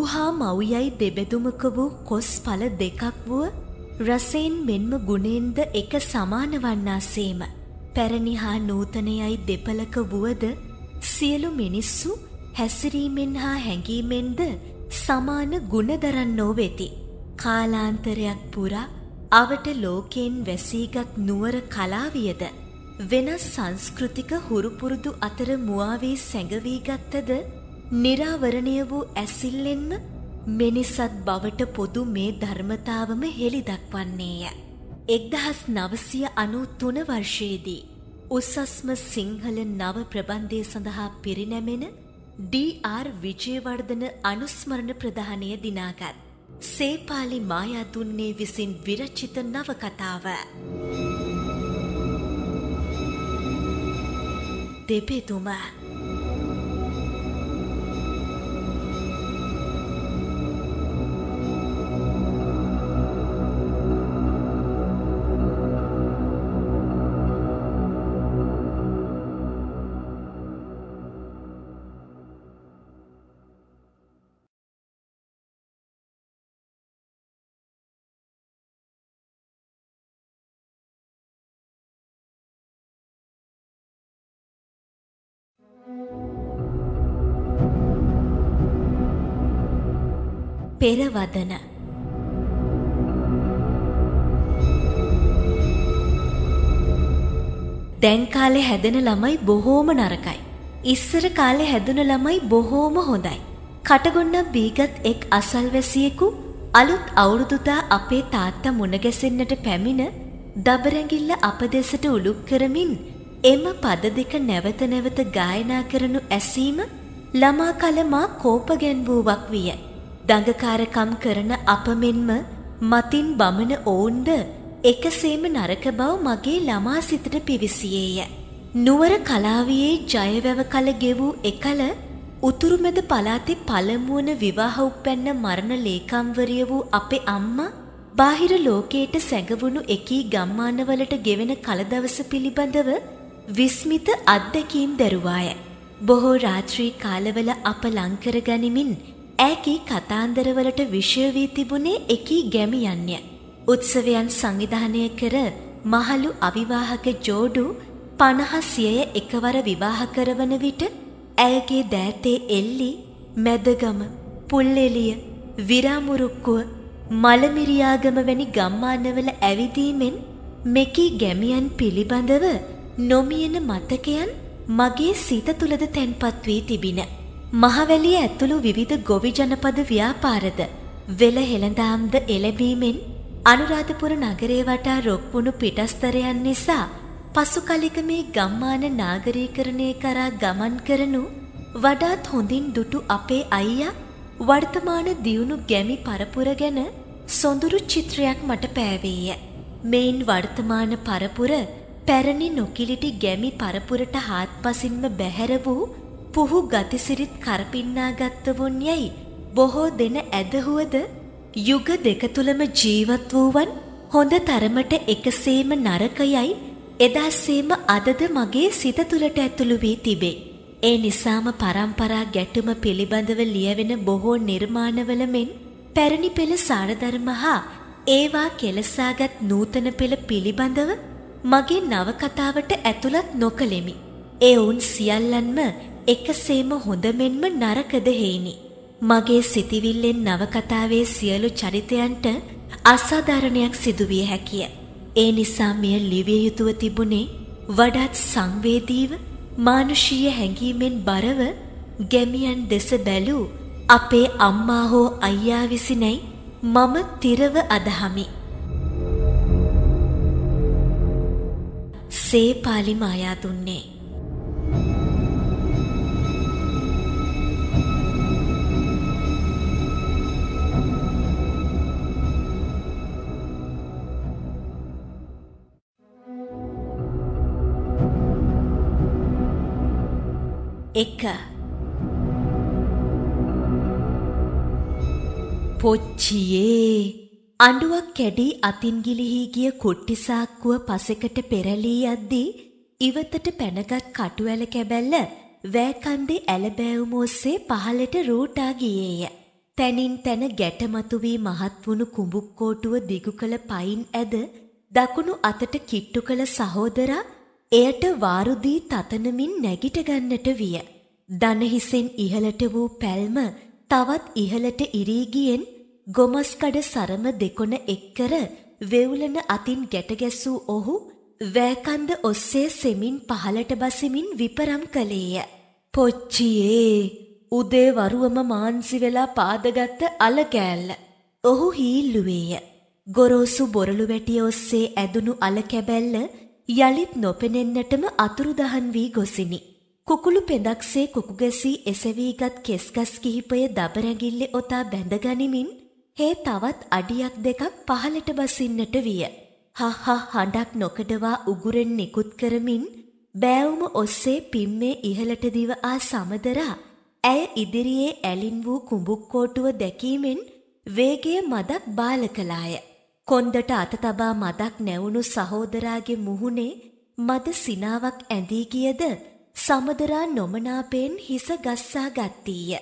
ඌ හා මව්යයි දෙබෙදුමක වූ කොස් පල දෙකක් වුව රසයෙන් මෙන්ම ගුණෙන්ද එක සමාන වන්නාසේම පැරණි හා නූතනයයි දෙපලක වුවද සියලු මිනිස්සු හැසිරීමෙන් හා හැඟීමෙන්ද සමාන ගුණදරන් නොවෙති. කාලාන්තරයක් පුරා අවට ලෝකයෙන් වැසීගත් නුවර කලාවියද වෙනස් සංස්කෘතික හුරුපුරුදු අතර මුවාවී සැඟවීගත්තද නිරාවරණය වූ ඇසිල්ලෙන්ම මිනිසත් බවට පොදු මේ ධර්මතාවම හෙළි දක්වන්නේය. එක්දහස් නවසය අනු තුන වර්ෂයේදී. උසස්ම සිංහල නව ප්‍රබන්ධය සඳහා පිරිනැමෙන ඩර් විජයවර්ධන අනුස්මරණ ප්‍රධානය දිනාගත්. සේපාලි මායා දුන්නේ විසින් විරචිත නවකතාව. දෙබෙතුමා පෙරවදන දැන් කාලේ හැදෙන ළමයි බොහෝම නරකයි. ඉස්සර කාලේ හැදුන ළමයි බොහෝම හොඳයි. කටගොන්නක් බීගත් එක් අසල්වැසියෙකු අලුත් අවුරුදුදා අපේ තාත්තා මුණ ගැසෙන්නට පැමිණ දබරැඟිල්ල අප දෙසට උලුක් කරමින් එම පද දෙක නැවත නැවත ගායනා කරනු ඇසීම ළමා කල මා කෝප ගැන්වූවක් විය. දඟකාරකම් කරන අප මෙන්ම මතින් බමන ඔවුන්ද එකසේම නරක බව මගේ ළමා සිතට පිවිසියේය. නුවර කලාවියේ ජයවැව කල ගෙවූ එකල උතුරුමැද පලාතේ පළමුවන විවාහ උප්පැන්න මරණ ලේකම්වරිය වූ අපේ අම්මා බාහිර ලෝකයට සැඟවුණු එකී ගම්මානවලට ගෙවෙන කලදවස පිළිබඳව විස්මිත අත්දැකීම් දරුවාය. බොහෝ රාත්‍රී කාලවල අප ලංකර ගනිමින් ඈකී කතාන්දරවලට විෂය වී තිබුණේ එකී ගැමියන්ය. උත්සවයන් සංවිධානය කර මහලු අවිවාහක ජෝඩු පණහ සියය එකවර විවාහ කරවන විට ඇයගේ දෑතේ එල්ලි මැදගම පුල්ලෙලිය විරාමුරුක්කුව මලමිරියාගම වැනි ගම්මානවල ඇවිදීමෙන් මෙකී ගැමියන් පිළිබඳව නොමියෙන මතකයන් මගේ සිත තුළද තැන්පත් වී තිබින. මහවැලිය ඇතුළු විවිධ ගොවි ජනපද ව්‍යාපාරද වෙල හෙළඳාම්ද එළැබීමෙන් අනුරාධපුර නගරේ වටා රොක්වුණු පිටස්තරයන් නිසා පසු කලෙක මේ ගම්මාන නාගරීකරණය කරා ගමන් කරනු වඩාත් හොඳින් දුටු අපේ අයියා වර්තමාන දියුණු ගැමි පරපුර ගැන සොඳුරු චිත්‍රයක් මට පෑවේය. මෙයින් වර්තමාන පරපුර පැරණි නොකිලිටි ගැමි පරපුරට හාත්පසින්ම බැහැර වූ පුහු ගතිසිරිත් කරපින්නාගත්ත වුන් යැයි බොහෝ දෙන ඇදහුවද යුග දෙක තුලම ජීවත් වූවන් හොඳ තරමට එකසේම නරකයයි එදාසේම අදද මගේ සිත තුළට ඇතුළු වී තිබේ. ඒ නිසාම පරම්පරා ගැටුම පිළිබඳව ලියවෙන බොහෝ නිර්මාණවල මෙන් පැරණි පෙළ සාරධර්ම හා ඒවා කෙලසාගත් නූතන පෙළ පිළිබඳව මගේ නවකතාවට ඇතුළත් නොකළෙමි. ඒ ඔවුන් සියල්ලන්ම එකසේම හොඳ මෙන්ම නරකද හේිනි. මගේ සිතිවිල්ලෙන් නවකතාවේ සියලු චරිතයන්ට අසාධාරණයක් සිදුවිය හැකිය. ඒ නිසා මෙය ලිවිය යුතුව තිබුණේ වඩාත් සංවේදීව මානුෂීය හැඟීමෙන් බරව ගැමියන් දෙස බැලූ අපේ අම්මා හෝ අයියා විසිනැයි මම තිරව අදහමි. සේ පාලි මායා දුන්නේ. එක පොච්චියේ අඬුවක් කැඩී අතින් ගිලිහි ගිය කුට්ටි සාක්කුව පසෙකට පෙරලී යද්දී ඉවතට පැනගත් කටුවැල කැබැල්ල වෑකන්දේ ඇලබෑවුම ඔස්සේ පහළට රූටා ගියේය. තැනින් තැන ගැටමතු වී මහත් වුණු කුඹුක්කෝටුව දිගු කළ පයින් ඇද දකුණු අතට කිට්ටු කළ සහෝදරා එයට වාරු දී තතනමින් නැගිට ගන්නට විය. දන හිසෙන් ඉහළට වූ පැල්ම තවත් ඉහළට ඉරී ගියෙන් ගොමස්කඩ සරම දෙකොන එක්කර වෙවුලන අතින් ගැටගැසූ ඔහු වෑකන්ද ඔස්සේ සෙමින් පහලට බසිමින් විපරම් කළේය. පොච්චියේ උදේවරුවම මාන්සි වෙලා පාදගත්ත අලකෑල්ල. ඔහු හීල්ලුවේය. ගොරෝසු බොරළු වැටිය ඔස්සේ ඇදුණු අලකැබැල්ල යළිත් නොපෙනෙන්නටම අතුරුදහන් වී ගොසිනි. කුකුළු පෙඳක්සේ කුකුගැසී එසවීගත් කෙස්ගස් කිහිපය දබරැගිල්ලෙ ඔතා බැඳගනිමින් හේ තවත් අඩියක් දෙකක් පහලට බසින්නට විය. හහා හඬක් නොකඩවා උගුරෙන් නිකුත් කරමින් බෑවුම ඔස්සේ පිම්මේ ඉහළට දිව ආ සමදරා ඇය ඉදිරියේ ඇලින් වූ කුඹුක්කෝටුව දැකීමෙන් වේගය මදක් බාල කළාය. කොන්දට අත තබා මදක් නැවුණු සහෝදරාගේ මුහුණේ මද සිනාවක් ඇඳී ගියද සමදරා නොමනාපයෙන් හිස ගස්සා ගත්තීය.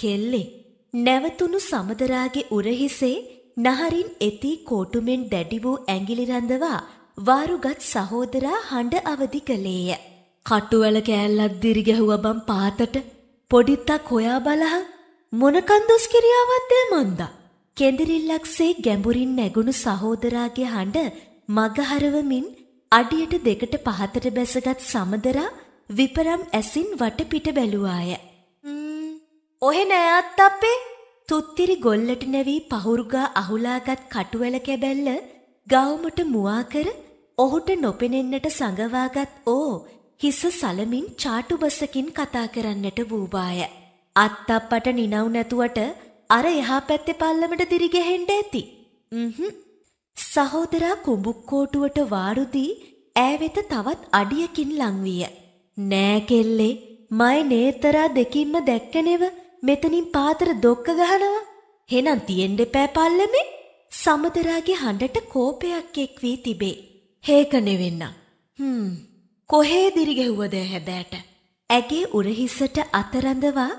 කෙල්ලේ නැවතුණු සමදරාගේ උරහිසේ නහරින් එති කෝටුමෙන් දැඩි වූ ඇඟිලි රඳවා වාරුගත් සහෝදරා හඬ අවදි කළේය. කටුවල කෑල්ලක් දිරිගැහුවා බම් පාතට පොඩිත්තක් හොයා බලහන් මොනකන්දොස් කිරියාවත්ද මන්දා. කෙඳිරිල්ලක්සේ ගැඹුරින් නැගුණු සහෝදරාගේ හඬ මගහරවමින් අඩියට දෙකට පහතට බැසගත් සමදරා විපරම් ඇසින් වටපිට බැලුවාය. ඔහෙන ඇත් අපේ තුත්තිරි ගොල්ලට නැවී පහුරුගා අහුලාගත් කටුවැල කැබැල්ල ගෞමට මුවා කර ඔහුට නොපෙනෙන්නට සඟවාගත් ඕ හිස සලමින් චාටුබසකින් කතා කරන්නට වූබාය. අත්තප්පට නිනව් නැතුවට අර එහා පැත්තේ පල්ලමට දිරිගැහෙන්න ඇති. හ්ම්. සහෝදරා කුඹුක්කෝටුවට වාරුදී ඈවෙත තවත් අඩියකින් ලංවිය. නෑ කෙල්ලේ මයි නේතරා දෙකින්ම දැක්කනේව මෙතනින් පාතර දොක්ක ගහනවා. හෙනම් තියෙන්න එපෑ පල්ලමේ. සමදරාගේ හඬට කෝපයක් එක් වී තිබේ. හේක නෙවෙන්න. හ්ම්. කොහේ දිරිගැහුවද හැබෑට. ඇගේ උරහිසට අතරඳවා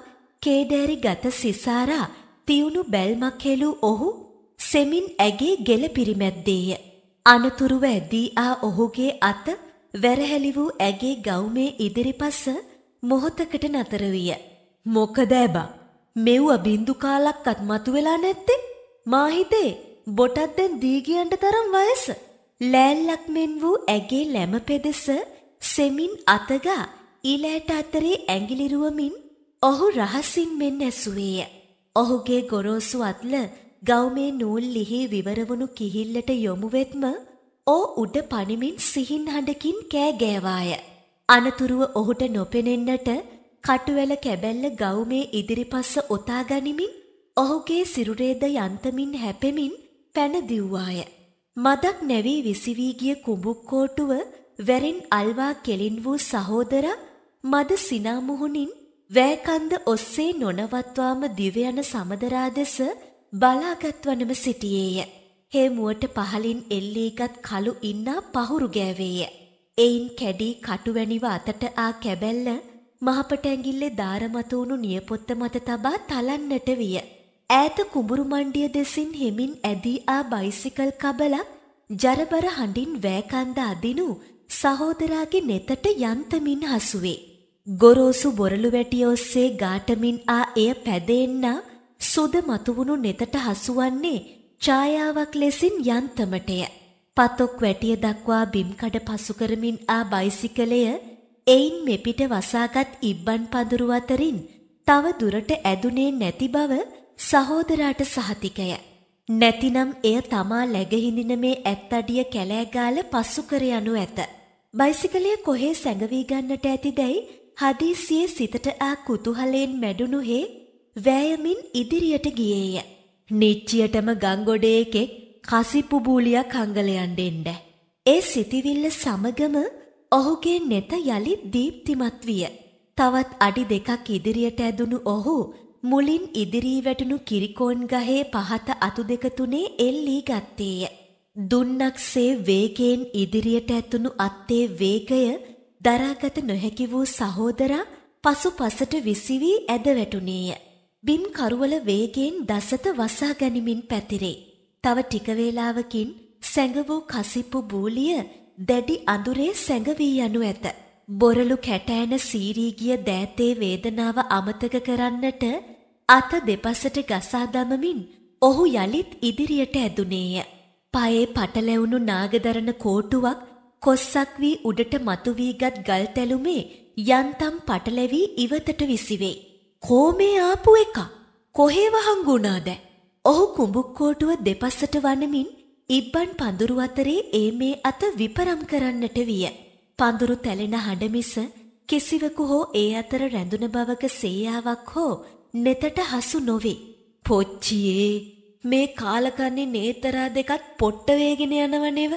කේඩෑරි ගත සිසාරා තියුණු බැල්මක් හෙළූ ඔහු සෙමින් ඇගේ ගෙල පිරිමැද්දේය. අනතුරුව ඇදී ආ ඔහුගේ අත වැරහැලි වූ ඇගේ ගෞමේ ඉදිරිපස මොහොතකට නතර විය. මොකදෑබා මෙව්ව බින්දු කාලක්කත් මතුවෙලා නැත්තේ මාහිතේ බොටත් දැන් දීගියන්ට තරම් වයස ලෑල්ලක් මෙන් වූ ඇගේ ලැම පෙදෙස සෙමින් අතගා ඊලෑට අතරේ ඇඟිලිරුවමින් ඔහු රහසින් මෙන් ඇසුවේය ඔහුගේ ගොරෝසු අත්ල ගෞමේ නූල් ලිහි විවරවුණු කිහිල්ලට යොමු වෙත්ම ඕ උඩ පනිමින් සිහින් හඬකින් කෑ ගෑවාය අනතුරුව ඔහුට නොපෙනෙන්නට කටුවැල කැබැල්ල ගෞමේ ඉදිරිපස්ස ඔතා ගනිමින් ඔහුගේ සිරුරේද යන්තමින් හැපෙමින් පැන දිව්වාය. මදක් නැවී විසිවී ගිය කුඹුක්කෝටුව වැරෙන් අල්වා කෙලින් වූ සහෝදර මද සිනාමුහුණින් වෑකන්ද ඔස්සේ නොනවත්වාම දිවයන සමදරා දෙස බලාගත්වනම සිටියේය. හේමුවට පහලින් එල්ලීගත් කළු ඉන්නා පහුරු ගෑවේය. එයින් කැඩී කටුවැනිව අතට ආ කැබැල්ල මහපට ඇඟිල්ලේ දාර මත වුණු නියපොත්ත මත තබා තලන්නට විය. ඈත කුඹුරු මණ්ඩිය දෙසින් හෙමින් ඇදී ආ බයිසිකල් කබලක් ජරබර හඬින් වෑකන්ද අදිනු සහෝදරාගේ නෙතට යන්තමින් හසුවේ. ගොරෝසු බොරළු වැටිය ඔස්සේ ගාටමින් ආ එය පැදෙන්න සුද මතුවුණු නෙතට හසුවන්නේ ඡායාවක් ලෙසින් යන්තමටය. පතොක් වැටිය දක්වා බිම්කඩ පසු කරමින් ආ බයිසිකලය එයින් මෙපිට වසාගත් ඉබ්බන් පඳුරු අතරින් තව දුරට ඇදුනේ නැති බව සහෝදරාට සහතිකය. නැතිනම් එය තමා läගහිඳින මේ ඇත්තඩිය කැලෑගාල පසු කර යනු ඇත. බයිසිකලය කොහේ සැඟවී ගන්නට ඇතිදැයි හදීසියේ සිතට ආ කුතුහලයෙන් මැඩුණු හේ වෑයමින් ඉදිරියට ගියේය. නිච්චියටම ගංගොඩේ එකෙක් කසිපු බූලියක් හංගලයන් දෙන්න. ඒ සිතිවිල්ල සමගම ඔහුගේ නෙත යළි දීප්තිමත් විය. තවත් අඩි දෙකක් ඉදිරියට ඇදුණු ඔහු මුලින් ඉදිරී වැටුණු කිරිකෝන් ගහේ පහත අතු දෙක තුනේ එල්ලී ගත්තේය. දුන්නක්සේ වේගයෙන් ඉදිරියට ඇතුණු අත්තේ වේගය දරාගත නොහැකි වූ සහෝදරා පසු පසට විසිවී ඇද වැටුණේය. බිම් කරුවල වේගයෙන් දසත වසා ගැනීමින් පැතිරේ. තව ටික වේලාවකින් සැඟ වූ කසිප්පු බූලිය දැඩි අඳුරේ සැඟවී යනු ඇත. බොරළු කැටෑන සීරීගිය දෑතේ වේදනාව අමතක කරන්නට අත දෙපසට ගසා දමමින් ඔහු යළිත් ඉදිරියට ඇදුනේය. පයේ පටලැවුණු නාගදරන කෝටුවක් කොස්සක් වී උඩට මතුවීගත් ගල් තැලුමේ යන්තම් පටලැවී ඉවතට විසිවේ. කෝමේ ආපු එක කොහේ වහංගුණාද? ඔහු කුඹුක් කෝටුව දෙපසට වනමින් ඉබ්බන් පඳුරු අතරේ ඒ මේ අත විපරම් කරන්නට විය. පඳුරු තැලෙන හඬ මිස කිසිවෙකු හෝ ඒ අතර රැඳුන බවක සේයාවක් හෝ නෙතට හසු නොවේ. පොච්චියේ මේ කාලකන්නේ නේතරා දෙකත් පොට්ට වේගෙන යනවනේව.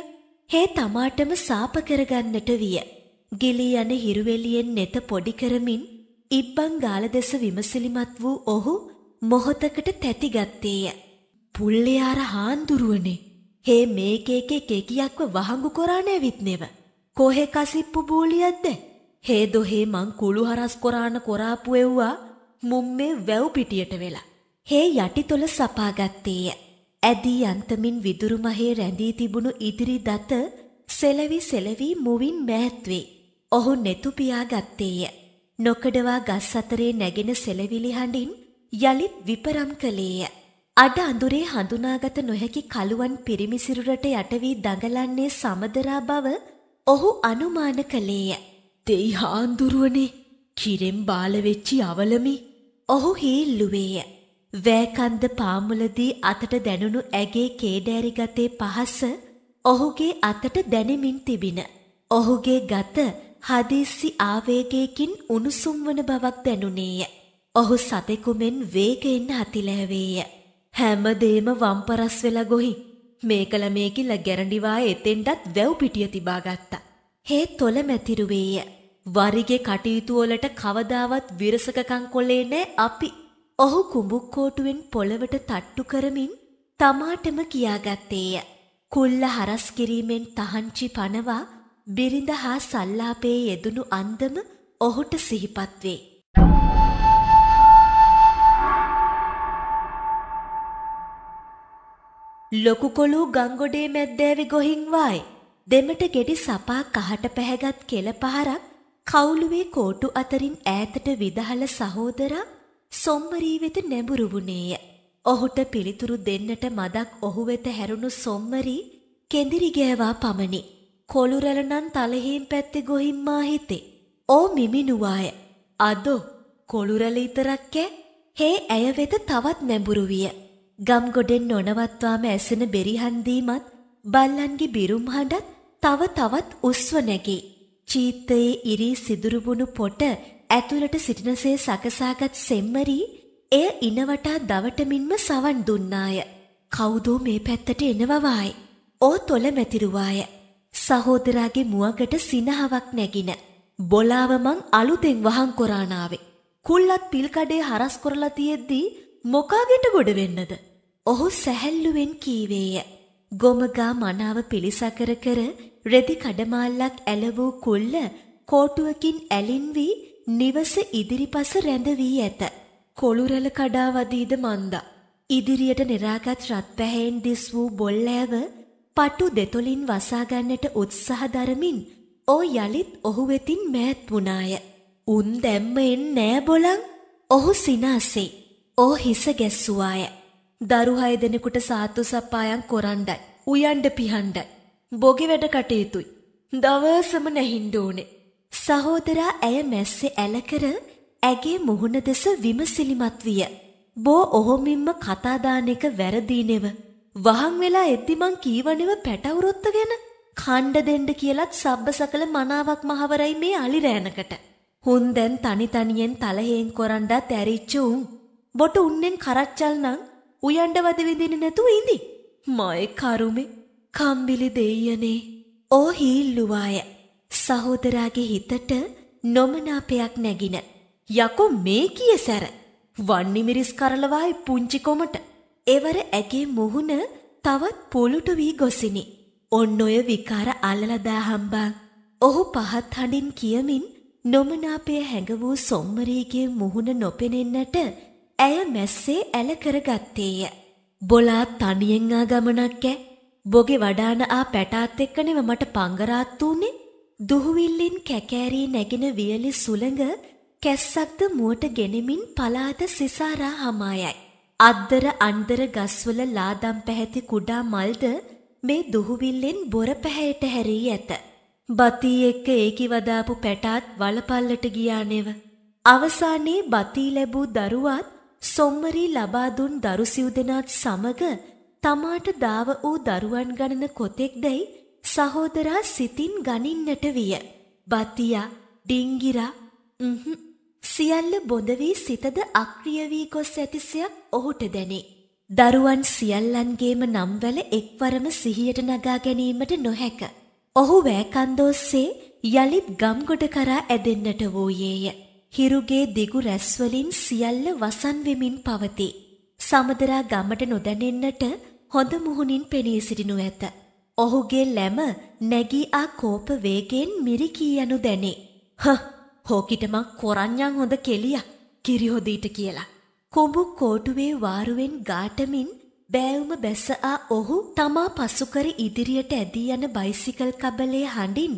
හේ තමාටම සාප කරගන්නට විය. ගිලී යන හිරුවෙලියෙන් නෙත පොඩි කරමින් ඉබ්බන් ගාල දෙස විමසිලිමත් වූ ඔහු මොහොතකට තැතිගත්තේය. පුල්ලේ අර හාන්දුරුවනේ හේ මේකේකේ කෙකියක්ව වහංගු කොරානෑවිත් නෙව. කොහෙ කසිප්පු බූලියද්ද. හේ දොහේ මං කුළු හරස් කොරාන කොරාපු එව්වා මුම්මේ වැව් පිටියට වෙලා. හේ යටි තොල සපාගත්තේය. ඇදී අන්තමින් විදුරුමහේ රැඳී තිබුණු ඉදිරි දත සෙලවි සෙලවී මුවින් මෑත්වේ. ඔහු නෙතුපියා ගත්තේය. නොකඩවා ගස් අතරේ නැගෙන සෙලවිලි හඬින් යළිත් විපරම් කළේය. අඩ අඳුරේ හඳුනාගත නොහැකි කළුවන් පිරිමිසිරුරට යටවී දඟලන්නේ සමදරා බව ඔහු අනුමාන කළේය. දෙයි හාන්දුරුවනේ කිරෙම් බාලවෙච්චි අවලමි ඔහු හීල්ලුවේය. වෑකන්ද පාමුලදී අතට දැනුණු ඇගේ කේඩෑරිගතේ පහස ඔහුගේ අතට දැනෙමින් තිබින. ඔහුගේ ගත හදිස්සි ආවේගයකින් උණුසුම් වන බවක් දැනුනේය. ඔහු සතෙකුමෙන් වේගයෙන් හතිලෑවේය. හැමදේම වම්පරස් වෙලා ගොහි මේකල මේකිල්ල ගැරඬිවා එතෙන්ටත් වැව් පිටිය තිබා ගත්තා. හේ තොල මැතිරුවේය. වරිගේ කටයුතුවලට කවදාවත් විරසකකං කොලේ නෑ අපි. ඔහු කුඹුක්කෝටුවෙන් පොළවට තට්ටු කරමින් තමාටම කියාගත්තේය. කුල්ල හරස් කිරීමෙන් තහංචි පනවා බිරිඳ හා සල්ලාපේ යෙදුණු අන්දම ඔහුට සිහිපත් වේ. ලොකු කොළූ ගංගොඩේ මැද්දෑවි ගොහින් වායි. දෙමට ගෙඩි සපා කහට පැහැගත් කෙළ පහරක් කවුළුවේ කෝටු අතරින් ඈතට විදහල සහෝදරා සොම්මරී වෙත නැඹුරු වුණේය. ඔහුට පිළිතුරු දෙන්නට මදක් ඔහු වෙත හැරුණු සොම්මරී කෙඳිරි ගෑවා පමණි. කොළු රැළ නම් තලහීන් පැත්තේ ගොහින් මා හිතේ. ඕ මිමිනුවාය. අදෝ කොළු රැළ ඉතරක් ඈ හේ ඇය වෙත තවත් නැඹුරු විය. ගම්ගොඩෙන් නොනවත්වාම ඇසෙන බෙරිහන්දීමත් බල්ලන්ගේ බිරුම් හඬත් තව තවත් උස්ව නැගේ. චීත්තයේ ඉරී සිදුරුබුණු පොට ඇතුළට සිටිනසේ සකසාගත් සෙම්මරී එය ඉනවටා දවටමින්ම සවන් දුන්නාය. කවුදෝ මේ පැත්තට එනවවායි. ඕ තොල මැතිරුවාය. සහෝදරාගේ මුවකට සිනහාවක් නැගින. බොලාව මං අලුතෙන් වහන් කොරානාවේ. කුල්ලත් පිල්කඩේ හරස් කොරලා තියෙද්දී මොකාගෙට ගොඩ වෙන්නද? ඔහු සැහැල්ලුවෙන් කීවේය. ගොමගා මනාව පිළිසකර කර රෙදි කඩමාල්ලක් ඇල වූ කුල්ල කෝටුවකින් ඇලින් වී නිවස ඉදිරිපස රැඳ වී ඇත. කොළුරල කඩා වදීද මන්දා. ඉදිරියට નિરાගත් රත් පැහැයෙන් දිස් වූ බොල්ලෑව පටු දෙතොලින් වසා ගන්නට උත්සාහ දරමින් ඕ යලිත් ඔහු වෙතින් මෑත් වුණාය. උන් දැම්ම එන්නේ නෑ බොලන්. ඔහු සිනාසෙයි. ඕ හිස ගැස්සුවාය. දරුහය දෙනෙකුට සාත්තු සප්පායන් කොරන්ඩයි. උයන්ඩ පිහන්ඩයි. බොගෙ වැඩ කටයුතුයි. දවසම නැහින්ඩ ඕනේ. සහෝදරා ඇය මැස්සෙ ඇලකර ඇගේ මුහුණ දෙස විමසිලිමත් විය. බෝ ඔහොමින්ම කතාදාන එක වැරදීනෙව. වහන් වෙලා එද්දි මං කීවනෙව පැටවුරොත්ත ගැන කණ්ඩ දෙන්න කියලත් සබ්බ සකල මනාවක් මහවරයි මේ අලි රෑනකට. හුන් දැන් තනි තනියෙන් තලහයෙන් කොරන්ඩා තැරිච්ච උන්. බොට උන්නෙන් කරච්චල් නං උයන්ඩවද විඳින නැතුව ඉඳි. මය කරුමෙ කම්බිලි දෙයනේ. ඕ හීල්ලුවාය. සහෝදරාගේ හිතට නොමනාපයක් නැගින. යකෝ මේ කිය සැර. වන්නිමිරිස් කරලවායි පුංචිකොමට. එවර ඇගේ මුහුණ තවත් පොලුට වී ගොසිනි. ඔන්න ඔය විකාර අල්ලලදා හම්බාන්. ඔහු පහත් හඬින් කියමින් නොමනාපය හැඟ වූ සොම්මරීගේ මුහුණ නොපෙනෙන්නට ඇය මැස්සේ ඇල කරගත්තේය. බොලා තනියෙන් ආ ගමනක් ඈ. බොගේ වඩාන ආ පැටාත් එක්කනෙව මට පංගරාත් උනේ. දුහුවිල්ලින් කැකෑරී නැගෙන වියලි සුළඟ කැස්සක්ද මුවට ගෙනෙමින් පලාද සිසාරා හමායයි. අද්දර අන්දර ගස්වල ලාදම් පැහැති කුඩා මල්ද මේ දුහුවිල්ලෙන් බොර පැහැයට හැරී ඇත. බතී එක්ක ඒකි වදාපු පැටාත් වලපල්ලට ගියා නෙව. අවසානයේ බතී ලැබූ දරුවත් සොම්මරී ලබා දුන් දරු සිව්දෙනාත් සමග තමාට දාව වූ දරුවන් ගණන කොතෙක් දැයි සහෝදරා සිතින් ගනින්නට විය. බතියා, ඩිංගිරා, සියල්ල බොඳ වී සිතද අක්‍රිය වී ගොස් ඇතිසයක් ඔහුට දැනේ. දරුවන් සියල්ලන්ගේම නම්වැල එක්වරම සිහියට නගා ගැනීමට නොහැක. ඔහු වෑකන්දෝස්සේ යළිත් ගම්ගොඩ කරා ඇදෙන්නට වූයේය. හිරුගේ දිගු රැස්වලින් සියල්ල වසන් වෙමින් පවති. සමදරා ගමට නොදැනෙන්නට හොඳ මුහුණින් පෙනී සිටිනු ඇත. ඔහුගේ ලැම නැගී ආ කෝප වේගෙන් මිරිකී යනු දැනේ. හ! හෝකිටම කොරඤ්ඤන් හොඳ කෙලියක් කිරි හොදීට කියලා. කොඹු කෝටුවේ වාරුවෙන් ගාටමින් බෑවුම බැස ආ ඔහු තමා පසුකර ඉදිරියට ඇදී යන බයිසිකල් කබලේ හඬින්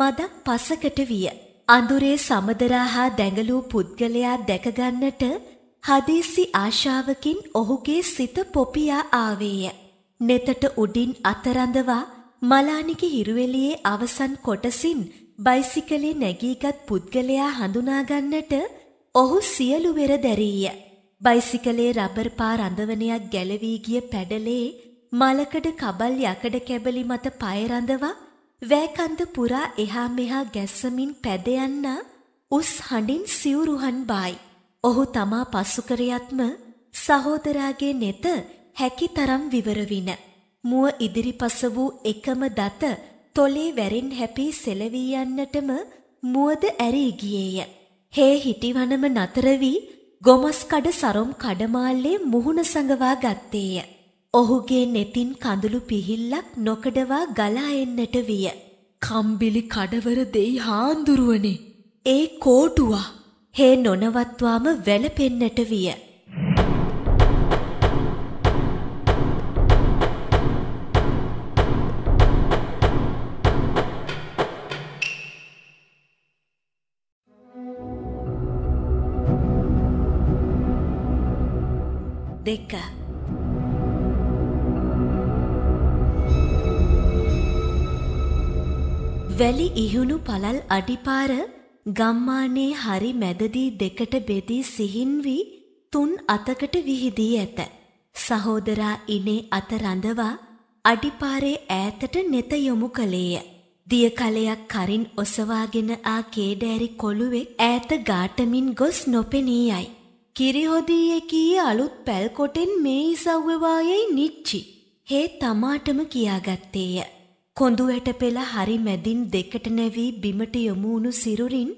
මදක් පසකට විය. අඳුරේ සමදරා හා දැඟලූ පුද්ගලයා දැකගන්නට හදිසි ආශාවකින් ඔහුගේ සිත පොපියා ආවේය. නෙතට උඩින් අතරඳවා මලානිකි හිරුවෙලියේ අවසන් කොටසින් බයිසිකලේ නැගීගත් පුද්ගලයා හඳුනාගන්නට ඔහු සියලු වෙර දැරීය. බයිසිකලේ රබර් පා රඳවනයක් ගැලවී ගිය පැඩලේ මලකඩ කබල් යකඩ කැබලි මත පය රඳවා වෑකන්ද පුරා එහා මෙහා ගැස්සමින් පැදයන්න උස් හඬින් සිවුරුහන් බායි. ඔහු තමා පසුකරයත්ම සහෝදරාගේ නෙත හැකි තරම් විවරවින. මුව ඉදිරිපස වූ එකම දත තොලේ වැරෙන් හැපී සෙලවී යන්නටම මුවද ඇරී ගියේය. හේ හිටිවනම නතර වී ගොමස්කඩ සරොම් කඩමාල්ලේ මුහුණ සඟවා ගත්තේය. ඔහුගේ නෙතින් කඳුළු පිහිල්ලක් නොකඩවා ගලා එන්නට විය. කම්බිලි කඩවර දෙයි හාන්දුරුවනේ. ඒ කෝටුවා හේ නොනවත්වාම වැළපෙන්නට විය. දෙක වැලි ඉහුණු පළල් අඩිපාර ගම්මානයේ හරි මැදදී දෙකට බෙදී සිහින් වී තුන් අතකට විහිදී ඇත. සහෝදරා ඉනේ අත රඳවා අඩිපාරේ ඈතට නෙත යොමු කළේය. දිය කලයක් කරින් ඔසවාගෙන ආ කේඩෑරි කොළුවෙක් ඈත ගාටමින් ගොස් නොපෙනී යයි. කිරිහොදීයේ කී අලුත් පැල්කොටෙන් මේ ඉසව්වවායයි නිච්චි. හේ තමාටම කියාගත්තේය. කොඳු ඇට පෙළ හරි මැදින් දෙකට නැවී බිමට යොමු වුණු සිරුරින්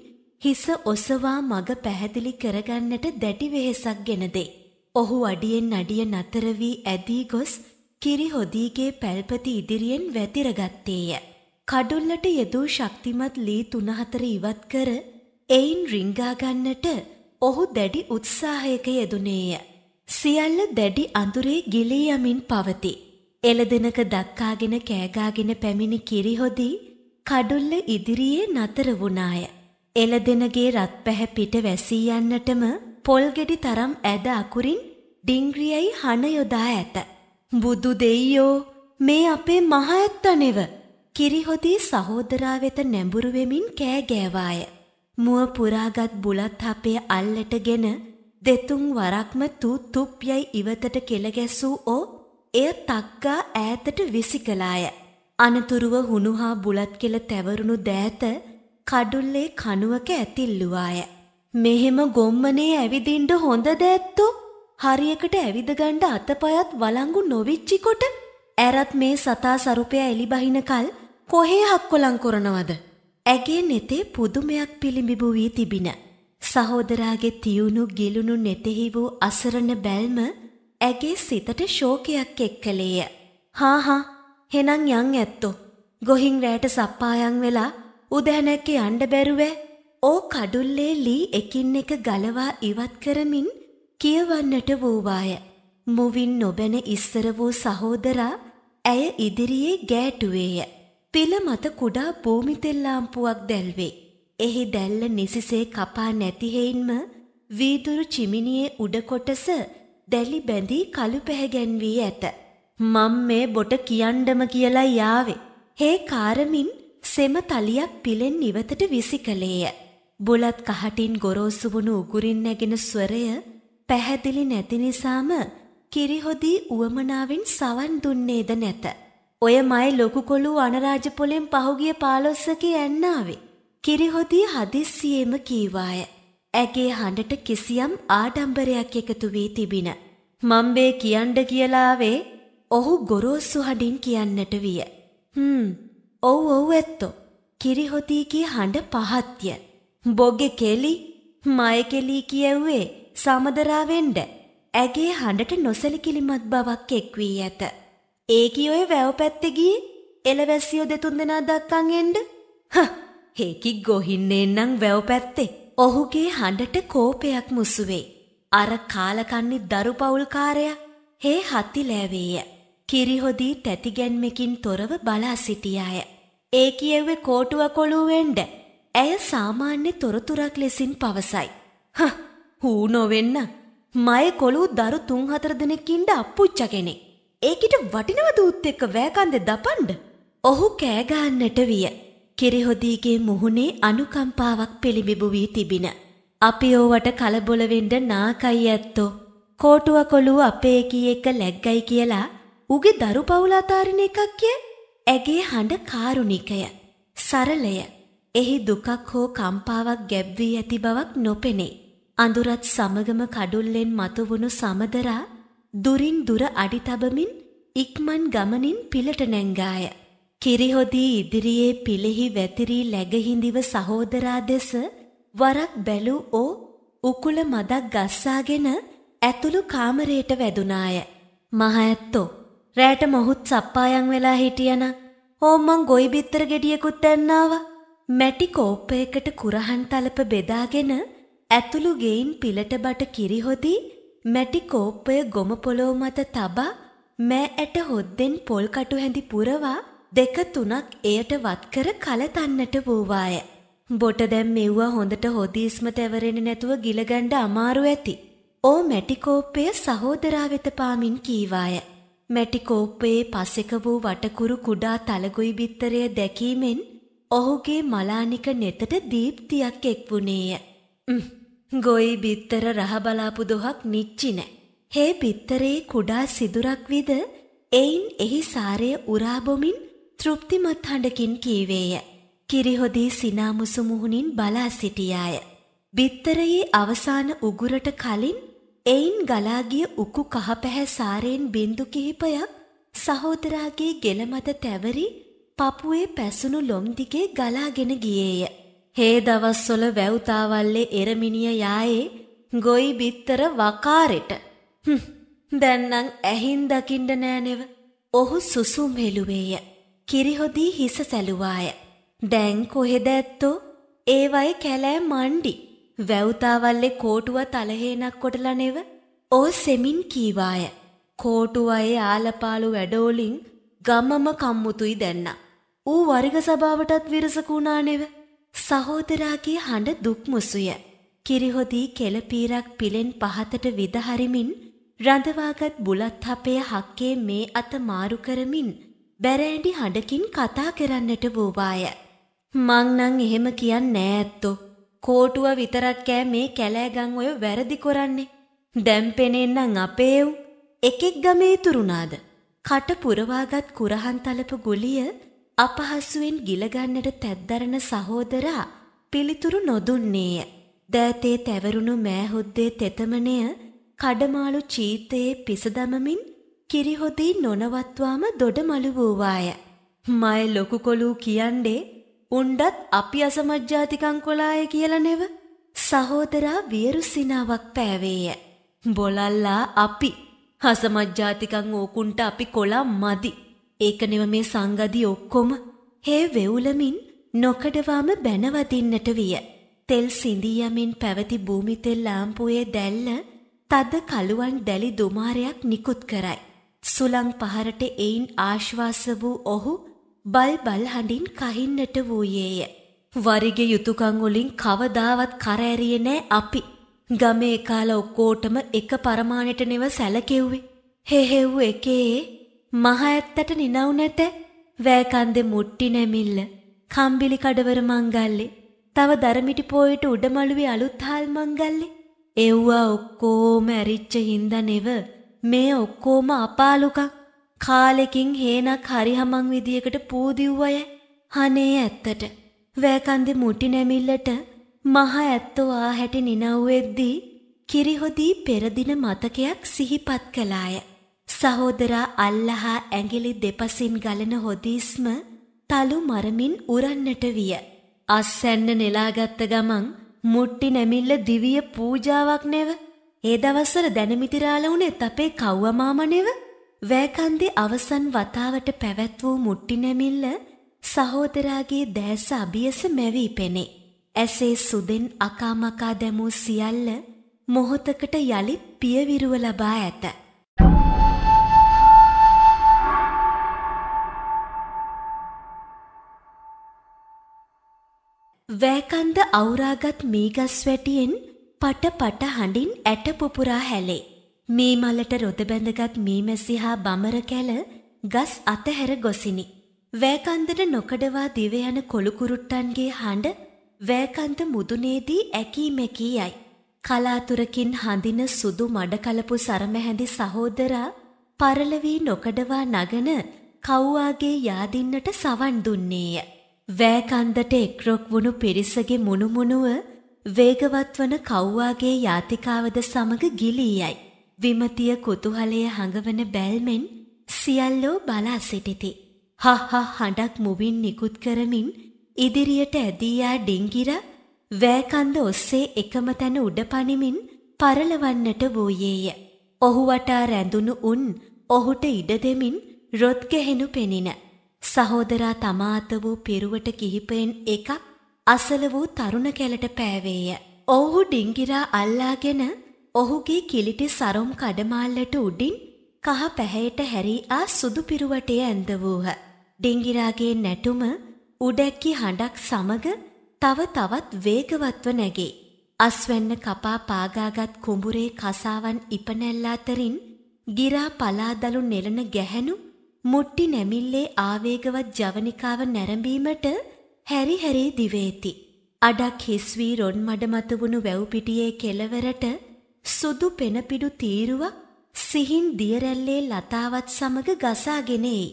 හිස ඔසවා මග පැහැදිලි කරගන්නට දැඩි වෙහෙසක් ගෙනදේ. ඔහු අඩියෙන් අඩිය නතර වී ඇදී ගොස් කිරි හොදීගේ පැල්පති ඉදිරියෙන් වැතිරගත්තේය. කඩුල්ලට යෙදූ ශක්තිමත් ලී තුන හතර ඉවත් කර එයින් රිංගා ගන්නට ඔහු දැඩි උත්සාහයක යෙදුනේය. සියල්ල දැඩි අඳුරේ ගිලී යමින් පවතී. එළදෙනක දක්කාගෙන කෑගාගෙන පැමිණි කිරිහොදී කඩුල්ල ඉදිරියේ නතර වුණාය. එළදෙනගේ රත් පැහැ පිට වැසී යන්නටම පොල්ගෙඩි තරම් ඇද අකුරින් ඩිංග්‍රියයි හන යොදා ඇත. බුදු දෙයියෝ මේ අපේ මහ ඇත්තනෙව. කිරිහොදී සහෝදරා වෙත නැඹුරු වෙමින් කෑ ගෑවාය. මුව පුරාගත් බුලත් අපේ අල්ලටගෙන දෙතුන් වරක්ම තූ තුප්යයි ඉවතට කෙළ ගැසූ ඕ එය තක්කා ඈතට විසි කළාය. අනතුරුව හුණු හා බුලත් කෙල තැවරුණු දෑත කඩුල්ලේ කණුවක ඇතිල්ලුවාය. මෙහෙම ගොම්මනේ ඇවිදින්ඩ හොඳ දෑත්තෝ හරියකට ඇවිදගණ්ඩ අතපයත් වලංගු නොවිච්චිකොට ඇරත් මේ සතා සරුපය එලිබහිනකල් කොහේ හක්කොලං කොරනවද. ඇගේ නෙතේ පුදුමයක් පිළිබිබු වී තිබින. සහෝදරාගේ තියුණු ගිලුණු නෙතෙහි වූ අසරණ බැල්ම ඇගේ සිතට ශෝකයක් එක්කලේය. හාහා හෙනම් යන් ඇත්තෝ. ගොහින් රෑට සප්පායන් වෙලා උදැහැනැක්ක යන්ඩ බැරුවෑ ඕ කඩුල්ලේ ලී එකින් එක ගලවා ඉවත් කරමින් කියවන්නට වූවාය. මුවින් නොබැන ඉස්සර වූ සහෝදරා ඇය ඉදිරියේ ගෑටුවේය. පිළ මත කුඩා භූමිතෙල්ලාම්පුුවක් දැල්වේ. එහි දැල්ල නිසිසේ කපා නැතිහෙයින්ම වීදුරු චිමිනියේ උඩකොටස දැලි බැඳී කළු පැහැගැන්වී ඇත. මම් මේ බොට කියන්නම කියලා යාවේ. හේ කාරමින් සෙම තලියක් පිලෙන් ඉවතට විසි කළේය. බුලත් කහටින් ගොරෝසු වුණු උගුරින් නැගෙන ස්වරය පැහැදිලි නැති නිසාම කිරිහොදී උවමනාවෙන් සවන් දුන්නේද නැත. ඔය මයි ලොකු කොළු අනරාජ පොලෙන් පහුගිය පාලොස්සකේ ඇන්නාවේ. කිරිහොදී හදිස්සියේම කීවාය. ඇගේ හඬට කිසියම් ආඩම්බරයක් එකතු වී තිබින. මම්බේ කියන්ඩ කියලාවේ ඔහු ගොරෝස්සු හඬින් කියන්නට විය. හ්ම් ඔව් ඔව් ඇත්තෝ. කිරිහොතීකී හඬ පහත්ය. බොගෙ කෙලි මය කෙලී කියව්වේ සමදරාවෙන්ඩ. ඇගේ හඬට නොසලිකිලිමත් බවක් එක්වී ඇත. ඒකි ඔය වැව් පැත්තෙගී එලවැසියෝ දෙතුන් දෙනා දක්කන් එන්ඩ? හ! හේකි ගොහින්නේ නම් වැව් පැත්තේ. ඔහුගේ හඬට කෝපයක් මුසුවේ. අර කාලකන්නි දරුපවුල්කාරයා හේ හත්ති ලෑවේය. කිරිහොදී තැතිගැන්මකින් තොරව බලා සිටියාය. ඒ කියව්වේ කෝටුව කොළුවෙන්ඩ. ඇය සාමාන්‍ය තොරතුරක් ලෙසින් පවසයි. හ! හූ නොවෙන්න. මය කොළු දරු තුන් හතර දෙනෙක්කින්ට අප්පුච්ච කෙනෙක්. ඒකිට වටිනව දූත් එක්ක වෑකන්ද දපන්ඩ. ඔහු කෑගාන්නට විය. කෙරෙහොදීගේ මුහුණේ අනුකම්පාවක් පිළිබිබු වී තිබින. අපි ඕවට කලබොලවෙන්ඩ නාකයි ඇත්තෝ. කෝටුව කොළු අපේ එකී එක ලැග්ගයි කියලා උගේ දරු පවුල අතාරින එකක්ය ඇගේ හඬ කාරුණිකය. සරලය. එහි දුකක් හෝ කම්පාවක් ගැබ්වී ඇති බවක් නොපෙනේ. අඳුරත් සමගම කඩුල්ලෙන් මතුවුණු සමදරා දුරින් දුර අඩිතබමින් ඉක්මන් ගමනින් පිලට නැංගාය. කිරිහොදී ඉදිරියේ පිලිහි වැතිරී läගහිඳිව සහෝදරා දෙස වරක් බැලූ ඕ උකුල මදක් ගස්සාගෙන ඇතුළු කාමරයට වැදුනාය. මහ ඇත්තෝ රෑට මොහුත් සප්පායන් වෙලා හිටියන හෝම්මං ගොයි බිත්තර ගෙඩියකුත් ඇන්නාවා. මැටි කෝප්පයකට කුරහන් තලප බෙදාගෙන ඇතුළු ගෙයින් පිලට බට කිරිහොදී මැටි කෝප්පය ගොම පොළොව මත තබා මෑ ඇට හොද්දෙන් පොල් කටු හැඳි පුරවා දෙක තුනක් එයට වත්කර කලතන්නට වූවාය. බොට දැම් මෙව්වා හොඳට හොදීස්ම තැවරෙන නැතුව ගිලගණ්ඩ අමාරු ඇති. ඕ මැටිකෝප්පය සහෝදරා වෙත පාමින් කීවාය. මැටිකෝප්පයේ පසෙක වූ වටකුරු කුඩා තලගුයි බිත්තරය දැකීමෙන් ඔහුගේ මලානික නෙතට දීප්තියක් එක්වුණේය. ගොයි බිත්තර රහබලාපු දොහක් නිච්චිනෑ. හේ බිත්තරේ කුඩා සිදුරක් විද එයින් එහි සාරය උරාබොමින් තෘප්තිමත් හඬකින් කීවේය. කිරිහොදී සිනාමුසු මුහුණින් බලා සිටියාය. බිත්තරයේ අවසාන උගුරට කලින් එයින් ගලා ගිය උකු කහපැහැ සාරයෙන් බින්දු කිහිපයක් සහෝදරාගේ ගෙල මත තැවරි පපුවේ පැසුණු ලොම් දිගේ ගලාගෙන ගියේය. හේ දවස්වල වැව්තාවල්ලේ එරමිනිය යායේ ගොයි බිත්තර වකාරෙට. දැන් නම් ඇහින් දකින්න නෑ නෙව. ඔහු සුසුම් හෙළුවේය. කිරිහොදී හිස සැලුවාය. දැන් කොහෙද ඇත්තෝ? ඒවයි කැලෑ මණ්ඩි. වැව්තාවල්ලේ කෝටුව තලහේනක් කොටලා නෙව. ඕ සෙමින් කීවාය. කෝටුවයේ ආලපාලු වැඩෝලින් ගමම කම්මුතුයි දැන්න. ඌ වරිග සභාවටත් විරසකුණා නෙව. සහෝදරාගේ හඬ දුක් මුසුය. කිරිහොදී කෙළපීරක් පිලෙන් පහතට විදහරිමින් රඳවාගත් බුලත් හපේ හක්කේ මේ අත මාරු කරමින් බැරෑඩි හඬකින් කතා කරන්නට වූවාය. මංනං එහෙම කියන්න නෑඇත්තෝ. කෝටුව විතරක් කෑ මේ කැලෑගං ඔය වැරදි කොරන්නේ. දැම්පෙනෙන්නම් අපේව් එකෙක් ගමේ තුරුණාද. කට පුරවාගත් කුරහන් තලප ගුලිය අපහසුවෙන් ගිලගන්නට තැද්දරන සහෝදරා පිළිතුරු නොදුන්නේය. දෑතේ තැවරුණු මෑහුද්දේ තෙතමනය කඩමාළු චීතයේ පිසදමමින් කිරිහොදෙයි නොනවත්වාම දොඩමළු වූවාය. මය ලොකු කොලූ කියන්ඩේ උන්ඩත් අපි අසමජ්ජාතිකං කොලාය කියල නෙව සහෝදරා වියරු සිනාවක් පෑවේය. බොලල්ලා අපි හසමජ්ජාතිකං ඕකුන්ට අපි කොලා මදි. ඒකනෙව මේ සංගදි ඔක්කොම හේ වෙවුලමින් නොකඩවාම බැනවදින්නට විය. තෙල් සිඳීයමින් පැවති භූමිතෙල් ලාම්පුයේ දැල්ල තද කළුවන් දැලි දුමාරයක් නිකුත් කරයි. සුළං පහරට එයින් ආශ්වාස වූ ඔහු බල්බල් හඬින් කහින්නට වූයේය. වරිගේ යුතුයකම් වලින් කවදාවත් කර ඇරියේ නෑ අපි. ගමේ කාලා ඔක්කොටම එක පරමාණයට නෙව සැලකෙව්වේ. හේහෙව් එකේ මහ ඇත්තට නිනව් නැත. වෑකන්දේ මුට්ටි නැමිල්ල. කම්බිලි කඩවර මංගල්ලේ. තව දරමිටි පොයට උඩමළුවේ අලුත් හාල් මංගල්ලේ. එව්වා ඔක්කොම ඇරිච්ච හින්දා නෙව මේ ඔක්කෝම අපාලුකක් කාලෙකින් හේනක් හරිහමං විදියකට පූදිව්වය හනේ ඇත්තට වෑකන්දි මුටි නැමිල්ලට මහ ඇත්තවා හැටි නිනව්වෙද්දී කිරිහොදී පෙරදින මතකයක් සිහිපත් කළාය. සහෝදරා අල්ලහා ඇඟිලි දෙපසින් ගලන හොදීස්ම තලු මරමින් උරන්නට විය. අස්සැන්න නෙලාගත්ත ගමන් මුට්ටි නැමිල්ල දිවිය පූජාවක් නැව ඒ දවස්වල දැනමිතිරාල වුණෙත් අපේ කව්වමාමනෙව වෑකන්දේ අවසන් වතාවට පැවැත් වූ මුට්ටි නැමිල්ල සහෝදරාගේ දෑස අභියස මැවී පෙනේ. ඇසේ සුදෙන් අකාමකා දැමූ සියල්ල මොහොතකට යළිත් පියවිරුව ලබා ඇත. වෑකන්ද අවුරාගත් මීගස් වැටියෙන් පට පට හඬින් ඇට පුපුරා හැලේ. මේ මලට රොද බැඳගත් මීමැසි හා බමර කැල ගස් අතහැර ගොසිනි. වෑකන්දට නොකඩවා දිව යන කොළුකුරුට්ටන්ගේ හඬ වෑකන්ත මුදුනේදී ඇකී මැකී යයි. කලාතුරකින් හඳින සුදු මඩකලපු සරමැහැඳි සහෝදරා පරලවී නොකඩවා නගන කව්වාගේ යාදින්නට සවන් දුන්නේය. වෑකන්දට එක්රොක් වුණු පිරිසගේ මුණුමුණුව වේගවත් වන කව්වාගේ යාතිකාවද සමග ගිලීයයි. විමතිය කුතුහලය හඟවන බැල්මෙන් සියල්ලෝ බලා සිටිති. හහා හඬක් මුවින් නිකුත් කරමින් ඉදිරියට ඇදීයා ඩිංගිර වෑකන්ද ඔස්සේ එකම තැන උඩ පනිමින් පරලවන්නට වූයේය. ඔහු වටා රැඳුණු උන් ඔහුට ඉඩ දෙමින් රොත් ගැහෙනු පෙනින. සහෝදරා තමා අත වූ පිරුවට කිහිපයෙන් එකක් අසල වූ තරුණ කැලට පෑවේය. ඔහු ඩිංගිරා අල්ලාගෙන ඔහුගේ කිලිටි සරොම් කඩමාල්ලට උඩින් කහ පැහැයට හැරී ආ සුදු පිරුවටය ඇඳ වූහ. ඩිංගිරාගේ නැටුම උඩැක්කි හඬක් සමග තව තවත් වේගවත්ව නැගේ. අස්වැන්න කපා පාගාගත් කුඹුරේ කසාවන් ඉපනැල්ලාතරින් ගිරා පලාදලු නෙලන ගැහැනු මුට්ටි නැමිල්ලේ ආවේගවත් ජවනිකාව නැරඹීමට හැරි හැරී දිවේති. අඩක් හිස්වී රොන් මඩ මත වුණු වැව්පිටියේ කෙළවරට සුදු පෙනපිඩු තීරුවක් සිහින් දියරැල්ලේ ලතාවත් සමග ගසාගෙන එයි.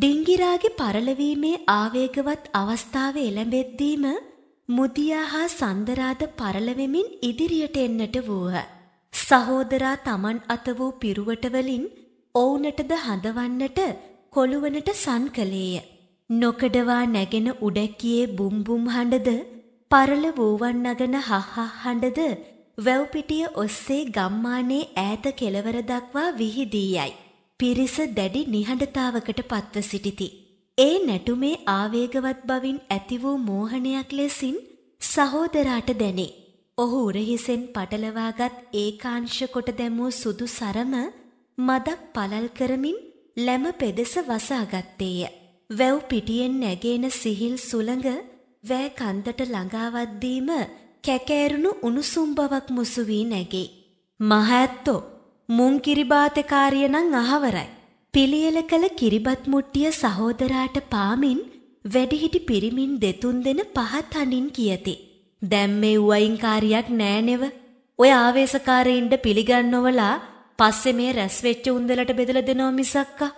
ඩිංගිරාගේ පරලවීමේ ආවේගවත් අවස්ථාව එළඹෙද්දීම මුදියා හා සන්දරාද පරලවෙමින් ඉදිරියට එන්නට වූහ. සහෝදරා තමන් අත වූ පිරුවටවලින් ඔවුනටද හඳවන්නට කොළුවනට සන් කළේය. නොකඩවා නැගෙන උඩැක්කියේ බුම්බුම් හඬද පරල වූවන් නගන හහා හඬද වැව්පිටිය ඔස්සේ ගම්මානේ ඈත කෙළවර දක්වා විහිදී යයි. පිරිස දැඩි නිහඬතාවකට පත්ව සිටිති. ඒ නැටුමේ ආවේගවත් බවින් ඇති වූ මෝහනයක් ලෙසින් සහෝදරාට දැනේ. ඔහු උරහිසෙන් පටලවාගත් ඒකාංශ කොට දැමූ සුදු සරම මදක් පළල් කරමින් ලැම පෙදෙස වසාගත්තේය. වැව් පිටියෙන් නැගේන සිහිල් සුළඟ වෑ කන්දට ළඟාවද්දීම කැකෑරුණු උණුසුම් බවක් මුසු වී නැගේ. මහඇත්තෝ මුං කිරිබාතකාරිය නම් අහවරයි. පිළියෙල කළ කිරිබත් මුට්ටිය සහෝදරාට පාමින් වැඩිහිටි පිරිමින් දෙතුන් දෙන පහත් අනින් කියති. දැම් මේ වයින්කාරියක් නෑනෙව. ඔය ආවේශකාරයින්ට පිළිගන්නවලා පස්සෙ මේ රැස්වෙච්ච උන්දලට බෙදල දෙනෝ මිසක්කා.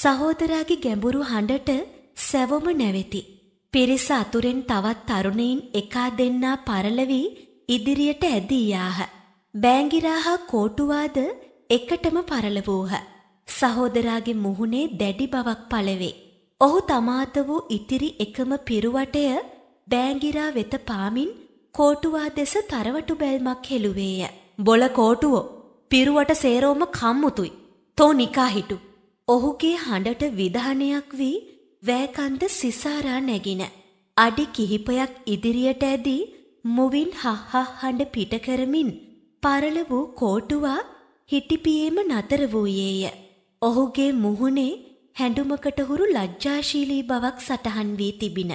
සහෝදරාගේ ගැඹුරු හඬට සැවොම නැවෙති. පිරිස අතුරෙන් තවත් තරුණයින් එකා දෙන්නා පරලවී ඉදිරියට ඇදී යාහ. බෑංගිරා හා කෝටුවාද එකටම පරල වූහ. සහෝදරාගේ මුහුණේ දැඩි බවක් පළවේ. ඔහු තමාත වූ ඉතිරි එකම පිරුවටය බෑංගිරා වෙත පාමින් කෝටුවා දෙස තරවටු බැල්මක් හෙළුවේය. බොල කෝටුවෝ, පිරුවට සේරෝම කම්මුතුයි. තෝ නිකා හිටු. ඔහුගේ හඬට විධානයක් වී වෑකන්ද සිසාරා නැගින. අඩි කිහිපයක් ඉදිරියට ඇදී මුවින් හහා හඬ පිට කරමින් පරල වූ කෝටුවා හිටිපියේම නතර වූයේය. ඔහුගේ මුහුණේ හැඬුමකට හුරු ලැජ්ජාශීලී බවක් සටහන් වී තිබින.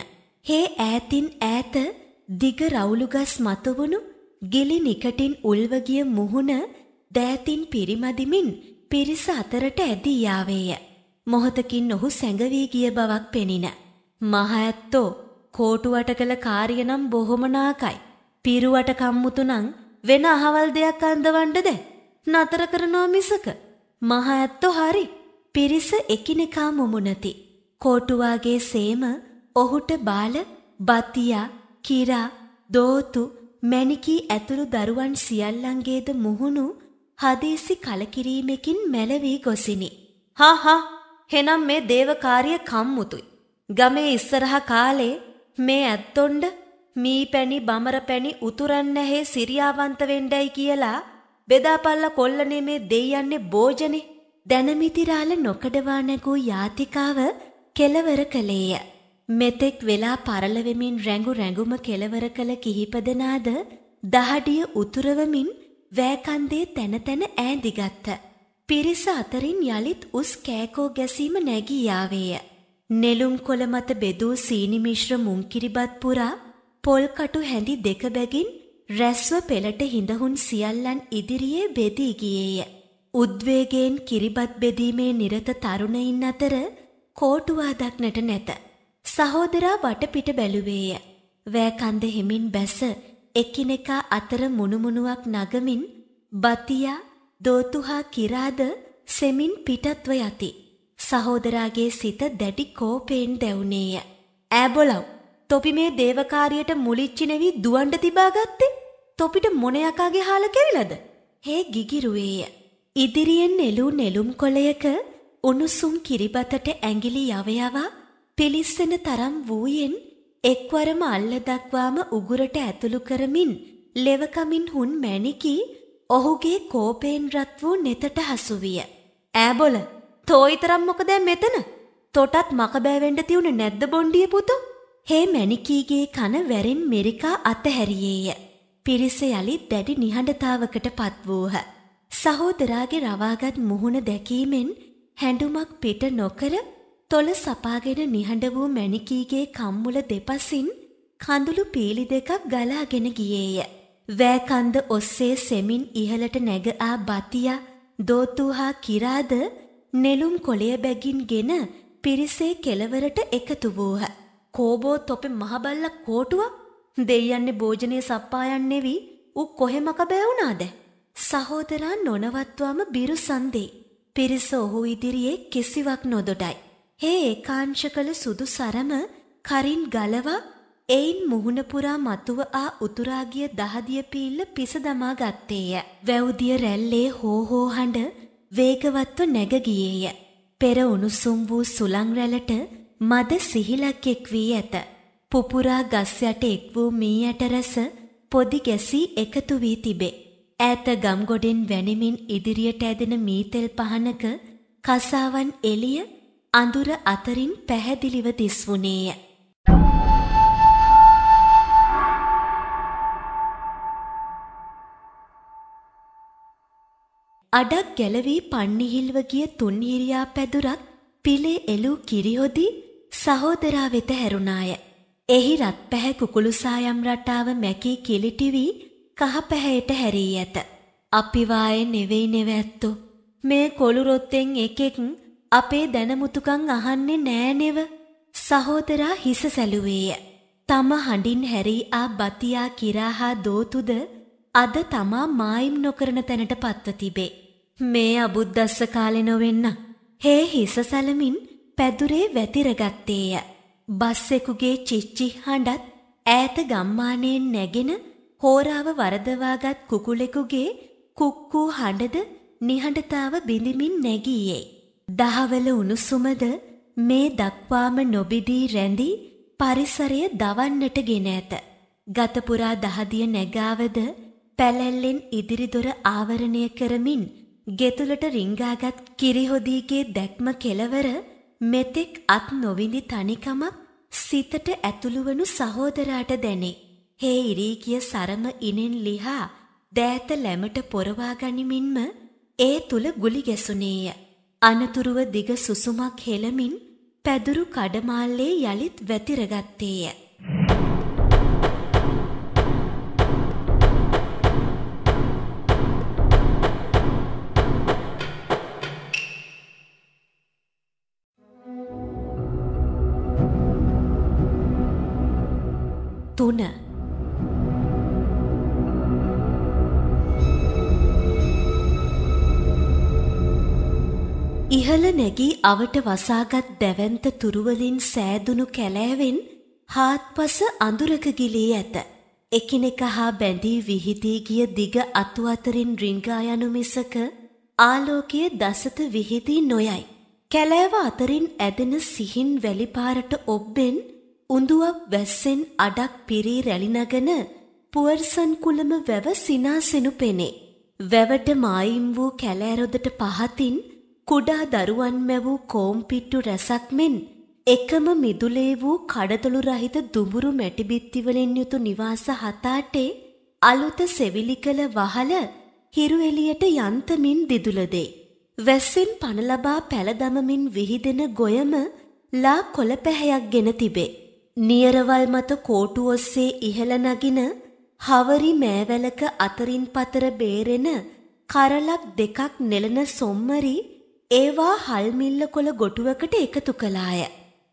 හේ ඈතින් ඈත දිග රවුළු ගස් මතුවුණු ගිලි නිකටින් උල්ව ගිය මුහුණ දෑතින් පිරිමදිමින් පිරිස අතරට ඇදී යාවේය. මොහොතකින් ඔහු සැඟවී ගිය බවක් පෙනින. මහඇත්තෝ කෝටුවට කළ කාරිය නම් බොහොමනාකයි. පිරුවට කම්මුතු නම් වෙන අහවල් දෙයක් අන්දවන්න දැ. නතර කරනවා මිසක. මහඇත්තෝ හරි. පිරිස එකිනෙකා මුමුණති. කෝටුවාගේ සේම ඔහුට බාල බතියා කිරා දෝතු මැණිකී ඇතුළු දරුවන් සියල්ලන්ගේද මුහුණු හදේසි කලකිරීමකින් මැලවී ගොසිනි. හාහා හෙනම් මේ දේවකාරිය කම්මුතුයි. ගමේ ඉස්සරහ කාලේ මේ ඇත්තොන්ඩ මී පැණි බමර පැණි උතුරන්නැහේ සිරියාවන්ත වෙන්ඩයි කියලා බෙදාපල්ල කොල්ලනේ මේ දෙයන්නේ භෝජනෙ දැනමිතිරාල නොකඩවා නැගූ යාතිකාව කෙලවර කළේය. මෙතෙක් වෙලා පරලවෙමින් රැඟු රැඟුම කෙලවර කළ කිහිපදනාද දහඩිය උතුරවමින් වෑකන්දේ තැන තැන ඈඳිගත්ත. පිරිස අතරින් යළිත් උස් කෑකෝ ගැසීම නැගී යාවේය. නෙළුම් කොළ මත බෙදූ සීනිමිශ්‍ර මුංකිරිබත් පුරා පොල්කටු හැඳි දෙක බැගින් රැස්ව පෙළට හිඳහුන් සියල්ලන් ඉදිරියේ බෙදී ගියේය. උද්වේගයෙන් කිරිබත් බෙදීමේ නිරත තරුණයින් අතර කෝටුවා දක්නට නැත. සහෝදරා වටපිට බැලුවේය. වෑකන්ද හිමින් බැස එකිනෙකා අතර මුණුමුණුවක් නගමින් බතියා දෝතුහා කිරාද සෙමින් පිටත්ව යති. සහෝදරාගේ සිත දැඩි කෝපයෙන් දැවුනේය. ඈබොලව් තොපි මේ දේවකාරියට මුලිච්චි නෙවී දුවන්ඩ තිබාගත්තේ තොපිට මොන යකාගේ හාල කෙවිලද? හේ ගිගිරුවේය. ඉදිරියෙන් නෙලූ නෙළුම් කොළයක උණුසුම් කිරිබතට ඇඟිලි යවයවා පිලිස්සෙන තරම් වූයෙන් එක්වරම අල්ල දක්වාම උගුරට ඇතුළු කරමින් ලෙවකමින් හුන් මැණිකි ඔහුගේ කෝපයෙන් රත් වූ නෙතට හසු විය. ඈබොල, තෝයිතරම් මොකද මෙතන? තොටත් මකබෑවෙන්න තියුනේ නැද්ද බොණ්ඩිය පුතෝ? හේ මැණිකීගේ කන වැරෙන් මෙරිකා අතහැරියේය. පිරිස යලි දැඩි නිහඬතාවකට පත් වූහ. සහෝදරාගේ රවාගත් මුහුණ දැකීමෙන් හැඬුමක් පිට නොකර තොල සපාගෙන නිහඬ වූ මැණිකීගේ කම්මුල දෙපසින් කඳුළු පීලි දෙකක් ගලාගෙන ගියේය. වෑකන්ද ඔස්සේ සෙමින් ඉහළට නැග ආ බතියා දෝතු හා කිරාද නෙළුම් කොළය බැගින් ගෙන පිරිසේ කෙළවරට එකතු වූහ. කෝබෝ තොපෙ මහබල්ල කෝටුවක් දෙයන්නේ භෝජනය සප්පායන්නෙවි උ කොහෙමක බැවුණාද. සහෝදරා නොනවත්වාම බිරු සන්දේ. පිරිස ඔහු ඉදිරියේ කිසිවක් නොදොඩයි. හේ ඒකාංශ කළ සුදු සරම කරින් ගලවා එයින් මුහුණ පුරා මතුව ආ උතුරාගිය දහදිය පීල්ල පිස දමා ගත්තේය. වැවුදිය රැල්ලේ හෝ හෝ හඬ වේගවත්ව නැග ගියේය. පෙර උණුසුම් වූ සුළං රැළට මද සිහිලක් එක් වී ඇත. පුපුරා ගස් යට එක් වූ මී ඇට රැස පොදි ගැසී එකතු වී තිබේ. ඈත ගම්ගොඩෙන් වැනිමින් ඉදිරියට ඇදෙන මීතෙල් පහනක කසාවන් එළිය අඳුර අතරින් පැහැදිලිව දිස්වුණේය. අඩක් ගැලවී පන්නිහිල්ව ගිය තුන්හිරියා පැදුරක් පිලේ එලූ කිරිහොදි සහෝදරා වෙත හැරුණාය. එහි රත් පැහැ කුකුළුසායම් රටාව මැකී කිලිටිවී කහ පැහැයට හැරී ඇත. අපි වායේ නෙවෙයි නෙවැත්තෝ. මේ කොළු රොත්තෙන් එකෙක් අපේ දැනමුතුකං අහන්නේ නෑනෙව සහෝදරා හිස සැලුවේය. තම හඬින් හැරී ආ බතියා කිරාහා දෝතුද අද තමා මායිම් නොකරන තැනට පත්ව තිබේ. මේ අබුද්දස්ස කාලෙ නොවෙන්න. හේ හිස සැලමින් පැදුරේ වැතිරගත්තේය. බස්සෙකුගේ චිච්චි හඬත් ඈත ගම්මානයෙන් නැගෙන හෝරාව වරදවාගත් කුකුලෙකුගේ කුක්කූ හඬද නිහඬතාව බිඳිමින් නැගියේ. දහවල උණුසුමද මේ දක්වාම නොබිදී රැඳී පරිසරය දවන්නට ගෙන ඇත. ගතපුරා දහදිය නැගාවද පැලැල්ලෙන් ඉදිරිදොර ආවරණය කරමින් ගෙතුලට රිංගාගත් කිරිහොදීගේ දැක්ම කෙලවර මෙතෙක් අත් නොවිඳි තනිකමක් සිතට ඇතුළුවනු සහෝදරාට දැනේ. හේ ඉරීකිය සරම ඉනෙන් ලිහා දෑත ලැමට පොරවා ගනිමින්ම ඒ තුල ගුලි ගැසුනේය. අනතුරුව දිග සුසුමක් හෙළමින් පැදුරු කඩමාල්ලේ යළිත් වැතිරගත්තේය. තුන පෙරල නැගී අවට වසාගත් දැවන්ත තුරුවලින් සෑදුණු කැලෑවෙන් හාත්පස අඳුරක ගිලී ඇත. එකිනෙක හා බැඳී විහිදී ගිය දිග අතු අතරින් රිංගා යනු මිසක ආලෝකය දසත විහිදී නොයයි. කැලෑව අතරින් ඇදෙන සිහින් වැලිපාරට ඔබ්බෙන් උඳුවක් වැස්සෙන් අඩක් පිරී රැලිනගෙන පුවර්සන් කුලම වැව සිනාසෙනු පෙනේ. වැවට මායිම් වූ කැලෑරොදට පහතින් කුඩා දරුවන් මැවූ කෝම්පිට්ටු රැසක් මෙන් එකම මිදුලේ වූ කඩතොළු රහිත දුඹුරු මැටිබිත්තිවලින් යුතු නිවාස හතාටේ අලුත සෙවිලි කළ වහල හිරු එළියට යන්තමින් දිදුලදේ. වැස්සෙන් පනලබා පැලදමමින් විහිදෙන ගොයම ලා කොළපැහැයක් ගෙන තිබේ. නියරවල් මත කෝටු ඔස්සේ ඉහළ නගින හවරි මෑවැලක අතරින් පතර බේරෙන කරලක් දෙකක් නෙලන සොම්මරි ඒවා හල්මිල්ල කොළ ගොටුවකට එකතු කළාය.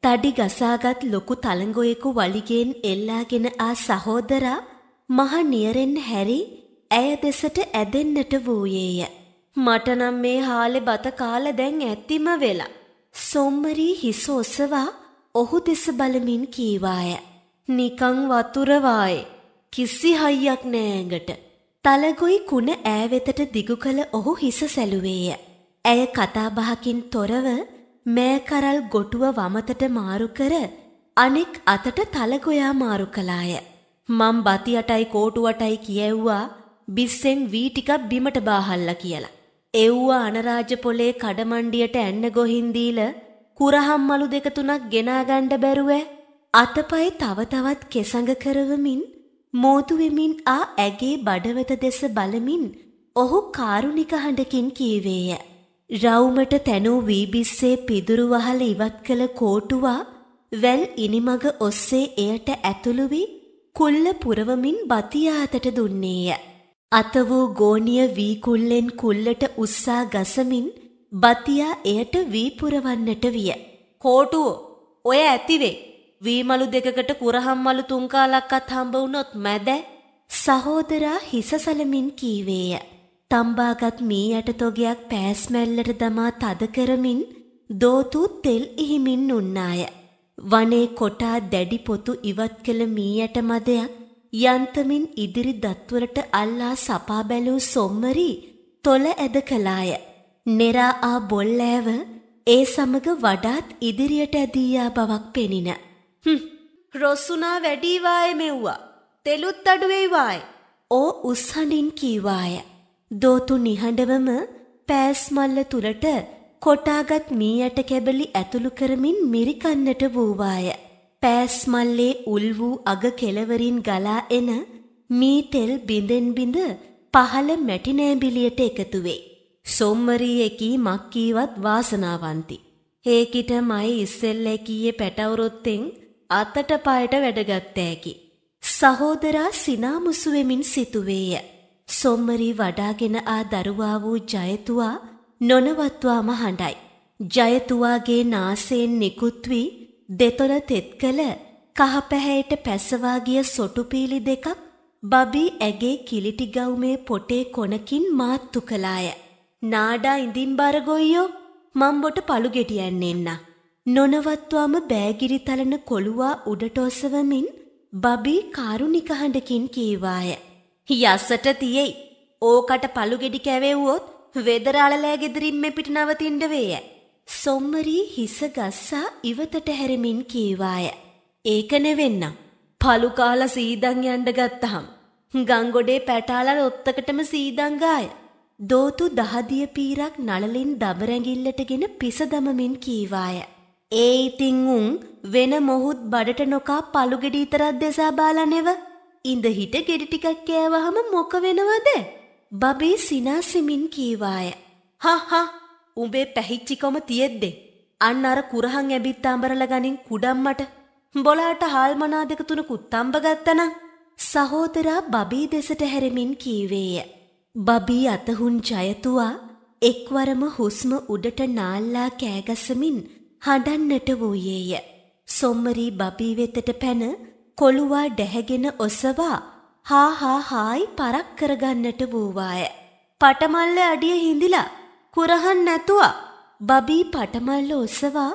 තඩි ගසාගත් ලොකු තලගොයෙකු වලිගෙන් එල්ලාගෙන ආ සහෝදරා මහ නියරෙන් හැරි ඇය දෙසට ඇදෙන්නට වූයේය. මටනම් මේ හාලෙ බත කාල දැන් ඇත්තිම වෙලා. සොම්මරී හිස ඔසවා ඔහු දෙස බලමින් කීවාය. නිකං වතුරවායේ. කිසි හයියක් නෑඟට. තලගොයි කුණ ඈවෙතට දිගු කළ ඔහු හිස සැලුවේය. ඇය කතාබහකින් තොරව මෑකරල් ගොටුව වමතට මාරු කර අනෙක් අතට තලගොයා මාරු කළාය. මම් බතියටයි කෝටුවටයි කියැව්වා බිස්සෙන් වී ටිකක් බිමට බාහල්ල කියලා. එව්වා අනරාජපොලේ කඩමණ්ඩියට ඇන්න ගොහින්දීල කුරහම් මලු දෙක තුනක් ගෙනාගණ්ඩ බැරුවෑ අතපයි තව තවත් කෙසඟ කරවමින් මෝතුවෙමින් ආ ඇගේ බඩවත දෙස බලමින් ඔහු කාරුණික හඬකින් කීවේය. රවුමට තැනූ වීබිස්සේ පිදුරු වහල ඉවත් කළ කෝටුවා වැල් ඉනිමග ඔස්සේ එයට ඇතුළු වී කුල්ල පුරවමින් බතියාතට දුන්නේය. අත වූ ගෝනිය වී කුල්ලෙන් කුල්ලට උස්සා ගසමින් බතියා එයට වී පුරවන්නට විය. කෝටුව ඔය ඇතිවේ. වීමලු දෙකකට කුරහම්මලු තුන්කාලක්කත් හම්බ වුණොත් මැද සහෝදරා හිසසලමින් කීවේය. තම්බාගත් මී යට තොගයක් පෑස්මැල්ලට දමා තද කරමින් දෝතු තෙල් ඉහිමින් උන්නාය. වනේ කොටා දැඩි පොතු ඉවත් කළ මී යට මදයක් යන්තමින් ඉදිරි දත්වලට අල්ලා සපා බැලූ සොම්මරි තොල ඇද කළාය. නෙරා ආ බොල්ලෑව ඒ සමග වඩාත් ඉදිරියට ඇදීයා බවක් පෙනින. හ්ම් රොස්සුනා වැඩීවාය මෙව්වා. තෙලුත් අඩුවේවායි. ඕ උස්හඬින් කීවාය. දෝතු නිහඬවම පෑස් මල්ල තුලට කොටාගත් මී ඇට කැබලි ඇතුළු කරමින් මිරිකන්නට වූවාය. පෑස් මල්ලේ උල් වූ අග කෙලවරින් ගලා එන මී තෙල් බිඳෙන් බිඳ පහළ මැටි නෑඹිලියට එකතු වේ. සොම්මරී එකී මක්කීවත් වාසනාවන්ති. හේකිට මයි ඉස්සෙල්ල කීයේ පැටවුරොත්තෙන් අතට පායට වැඩගත්තෑකි. සහෝදරා සිනාමුසු වෙමින් සිටුවේය. සොම්මරී වඩාගෙන ආ දරුවා වූ ජයතුවා නොනවත්වාම හඬයි. ජයතුවාගේ නාසයෙන් නිකුත් වී දෙතොල තෙත් කළ කහපැහැයට පැසවා ගිය සොටුපීලි දෙකක් බබී ඇගේ කිලිටි ගවුමේ පොටේ කොනකින් මාත්තු කළාය. නාඩා ඉඳින් බර ගොයියෝ මම් බොට පළු ගෙඩියන් එන්න. නොනවත්වාම බෑගිරි තලන කොළුවා උඩට ඔසවමින් බබී කාරුණික හඬකින් කීවාය. යසට තියෙයි. ඕකට පළු ගෙඩි කැවෙව්වොත් වෙදරාලලෑ ගෙදරින් මෙපිට නවතින්න වේය. සොම්මරී හිස ගස්සා ඉවතට හැරමින් කීවාය. ඒක නෙවෙන්නම්. පළු කාලා සීදන් යන්න ගත්තහම්. ගංගොඩේ පැටාලා ඔත්තකටම සීදන් ගාය. දෝතු දහදිය පීරක් නළලින් දබරැඟිල්ලටගෙන පිස දමමින් කීවාය. ඒ ඉතින් උන් වෙන මොහොත් බඩට නොකා පළුගෙඩි ඉතරක් දෙසා බාලා නෙව. ඉඳහිට ගෙඩි ටිකක් කෑවහම මොක වෙනවද? බබේ සිනාසෙමින් කීවාය. හහා උඹේ පැහිච්චිකම තියෙද්දෙ. අන්න අර කුරහන් ඇබිත් අඹරලා ගනින් කුඩම්මට බොලාට හාල්මනා දෙක තුනකුත් තම්බ ගත්තනම් සහෝදරා බබී දෙසට හැරෙමින් කීවේය. බබී අතහුන් ජයතුවා එක්වරම හුස්ම උඩට නාල්ලා කෑගසමින් හඬන්නට වූයේය. සොම්මරී බබී වෙතට පැන කොළුවා ඩැහැගෙන ඔසවා හා හා හායි පරක් කරගන්නට වූවාය. පටමල්ල අඩිය හිඳිලා කුරහන් නැතුවා බබී පටමල්ල ඔසවා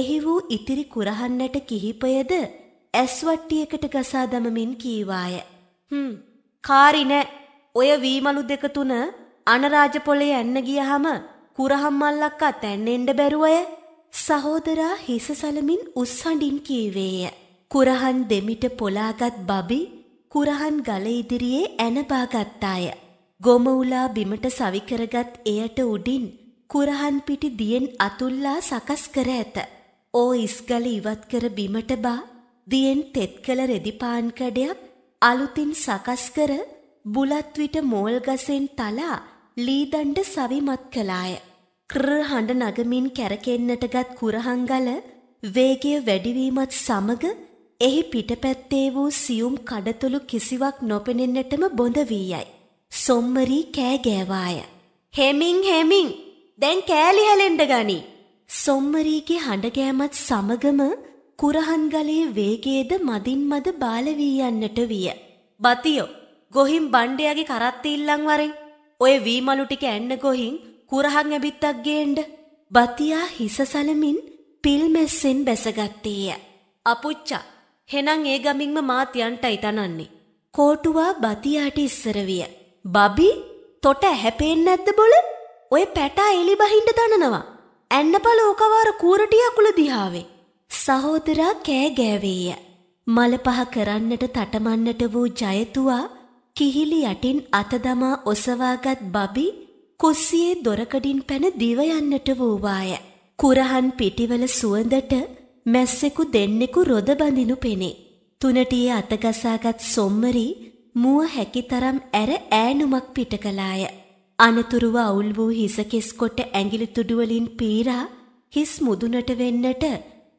එහි වූ ඉතිරි කුරහන්නට කිහිපයද ඇස්වට්ටියකට ගසා දමමින් කීවාය. හ්ම් කාරි නෑ ඔය වීමලු දෙක තුන අනරාජපොලේ ඇන්න ගියහම කුරහම් මල්ලක්කත් ඇන්නෙන්ඩ බැරුවය සහෝදරා හිස සලමින් උස්සඩින් කීවේය. කුරහන් දෙමිට පොලාගත් බබි කුරහන් ගල ඉදිරියේ ඇනබාගත්තාය. ගොමවුලා බිමට සවිකරගත් එයට උඩින් කුරහන් පිටි දියෙන් අතුල්ලා සකස් කර ඇත. ඕ ඉස්ගල ඉවත් කර බිමට බා දියෙන් තෙත් කළ රෙදිපාන් කඩයක් අලුතින් සකස් කර බුලත් විට මෝල් ගසෙන් තලා ලී දණ්ඩ සවිමත් කළාය. ක්‍ර හඬ නගමින් කැරකෙන්නටගත් කුරහන් ගල වේගය වැඩිවීමත් සමග එහි පිටපැත්තේ වූ සියුම් කඩතුළු කිසිවක් නොපෙනෙන්නටම බොඳ වී යයි. සොම්මරී කෑ ගෑවාය. හෙමින් හෙමින් දැන් කෑලි හැලෙන්ඩ ගනි. සොම්මරීගේ හඬගෑමත් සමගම කුරහන්ගලේ වේගේද මදින් මද බාල වී යන්නට විය. බතියෝ ගොහින් බණ්ඩයාගේ කරත්ති ඉල්ලන් වරෙන් ඔය වීමලු ටික ඇන්න ගොහින් කුරහන් ඇබිත්තක් ගේන්ඩ බතියා හිසසලමින් පිල්මැස්සෙන් බැසගත්තේය. අපුච්චා හෙනං ඒ ගමින්ම මාත්‍යන්ටයි තනන්නේ. කෝටුවා බතියාට ඉස්සර විය. බබි තොට ඇහැපේන්නේ නැද්ද බොල? ඔය පැටා එලි බහින්න තනනවා. ඇන්නපල ඕකවාර කූරටිය අකුල දිහාවේ. සහෝදරා කෑ ගෑවේය. මල පහ කරන්නට තටමන්නට වූ ජයතුවා කිහිලි යටින් අතදමා ඔසවාගත් බබි කුස්සියේ දොරකඩින් පැන දිව යන්නට වූවාය. කුරහන් පිටිවල සුවඳට මැස්සෙකු දෙන්නෙකු රොද බඳිනු පෙනේ. තුනටියේ අතගසාගත් සොම්මරි මුව හැකිතරම් ඇර ඈනුමක් පිට කළාය. අනතුරුව අවුල් වූ හිස කෙස්කොට ඇඟිලි තුඩුවලින් පීරා හිස් මුදුනට වෙන්නට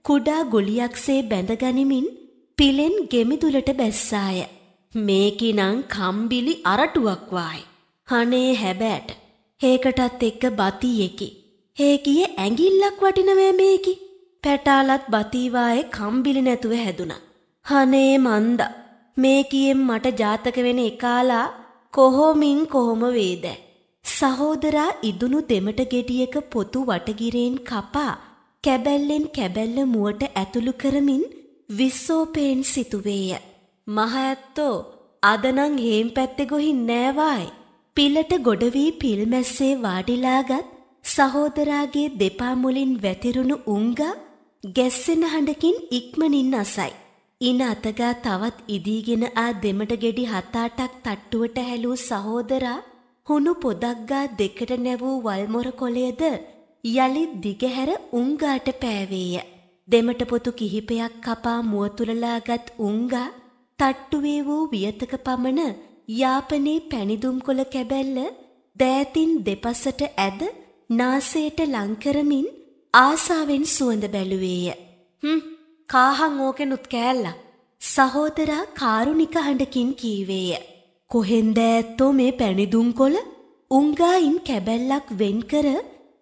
කුඩා ගුලියක්සේ බැඳගනිමින් පිලෙන් ගෙමිදුලට බැස්සාය. මේකිනම් කම්බිලි අරටුවක් වායි. හනේ හැබෑට. හේකටත් එක්ක බතියෙකි. හේකියේ ඇඟිල්ලක් වටිනවෑ මේකි. පැටාලත් බතීවායේ කම්බිලි නැතුව හැදුනා. හනේ මන්ද මේකියෙන් මට ජාතක වෙන එකාලා කොහොමින් කොහොම වේද. සහෝදරා ඉදුණු දෙමට ගෙඩියක පොතු වටගිරෙන් කපා කැබැල්ලෙන් කැබැල්ල මුවට ඇතුළු කරමින් විස්සෝපයෙන් සිතුවේය. මහඇත්තෝ අදනං හේම් පැත්තෙ ගොහින් නෑවායි. පිලට ගොඩවී පිල්මැස්සේ වාඩිලාගත් සහෝදරාගේ දෙපා මුලින් වැතිරුණු උංගා ගැස්සෙන හඬකින් ඉක්මනින් අසයි. ඉන අතගා තවත් ඉදීගෙන ආ දෙමට ගෙඩි හත අටක් තට්ටුවට හැලූ සහෝදරා හුණු පොදක්ගා දෙකට නැවූ වල්මොර කොළයද යලි දිගහැර උංගාට පෑවේය. දෙමට පොතු කිහිපයක් කපා මුවතුලලාගත් උංගා තට්ටුවේ වූ වියතක පමණ යාපනේ පැණිදුම් කොළ කැබැල්ල දෑතින් දෙපසට ඇද නාසයට ලංකරමින් ආසාවෙන් සුවඳ බැලුවේය. හ්ම් කාහං ඕකෙනුත් කෑල්ලා. සහෝදරා කාරුණික හඬකින් කීවේය. කොහෙන්ද ඇත්තෝ මේ පැණිදුම් කොළ උංගායින් කැබැල්ලක් වෙන්කර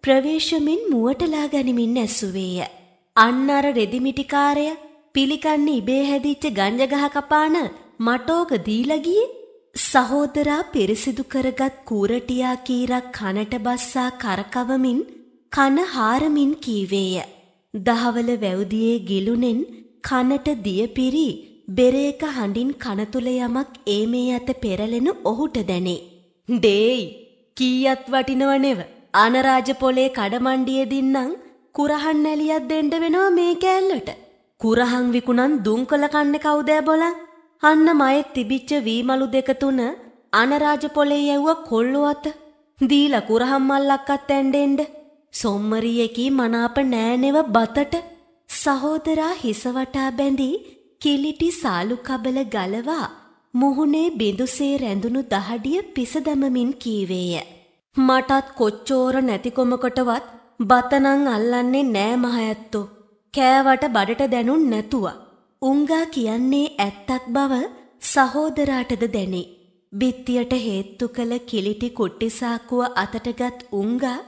ප්‍රවේශමෙන් මුවටලා ගනිමින් ඇසුවේය. අන්න අර රෙදිමිටිකාරය පිළිකන්නේ ඉබේ හැදිච්ච ගංජ ගහ කපාන මටෝක දීලා ගියේ සහෝදරා පිරිසිදු කරගත් කූරටියා කීරක් කනට බස්සා කරකවමින් කන හාරමින් කීවේය. දහවල වැවුදියේ ගිලුනෙන් කනට දියපිරි බෙරයක හඬින් කන තුල යමක් ඒමේ ඇත පෙරලෙනු ඔහුට දැනේ. "දේයි, කීයක් වටිනව නෙව. අනරාජ පොලේ කඩමණ්ඩියේ දින්නම් කුරහන් නැලියක් දෙන්න වෙනවා මේ කෑල්ලට." කුරහන් විකුණන් දුම්කල කන්නේ කවුද බලන්? අන්න මයේ තිබිච්ච වීමලු දෙක තුන අනරාජ පොලේ යවුව කොල්ලෝ අත දීලා කුරහම් මල්ලක්වත් ඇඬෙන්නේ සොම්මරියකී මනාප නෑනෙව බතට සහෝදරා හිසවටා බැඳී කිලිටි සාලු කබල ගලවා මුහුණේ බිඳුසේ රැඳුණු දහඩිය පිසදැමමින් කීවේය. මටත් කොච්චෝර නැතිකොමකොටවත් බතනං අල්ලන්නේ නෑ මහඇත්තෝ. කෑවට බඩට දැනුන් නැතුව. උංගා කියන්නේ ඇත්තක් බව සහෝදරාටද දැනේ. බිත්තියට හේත්තු කළ කිලිටි කුට්ටිසාක්කුව අතටගත් උංගා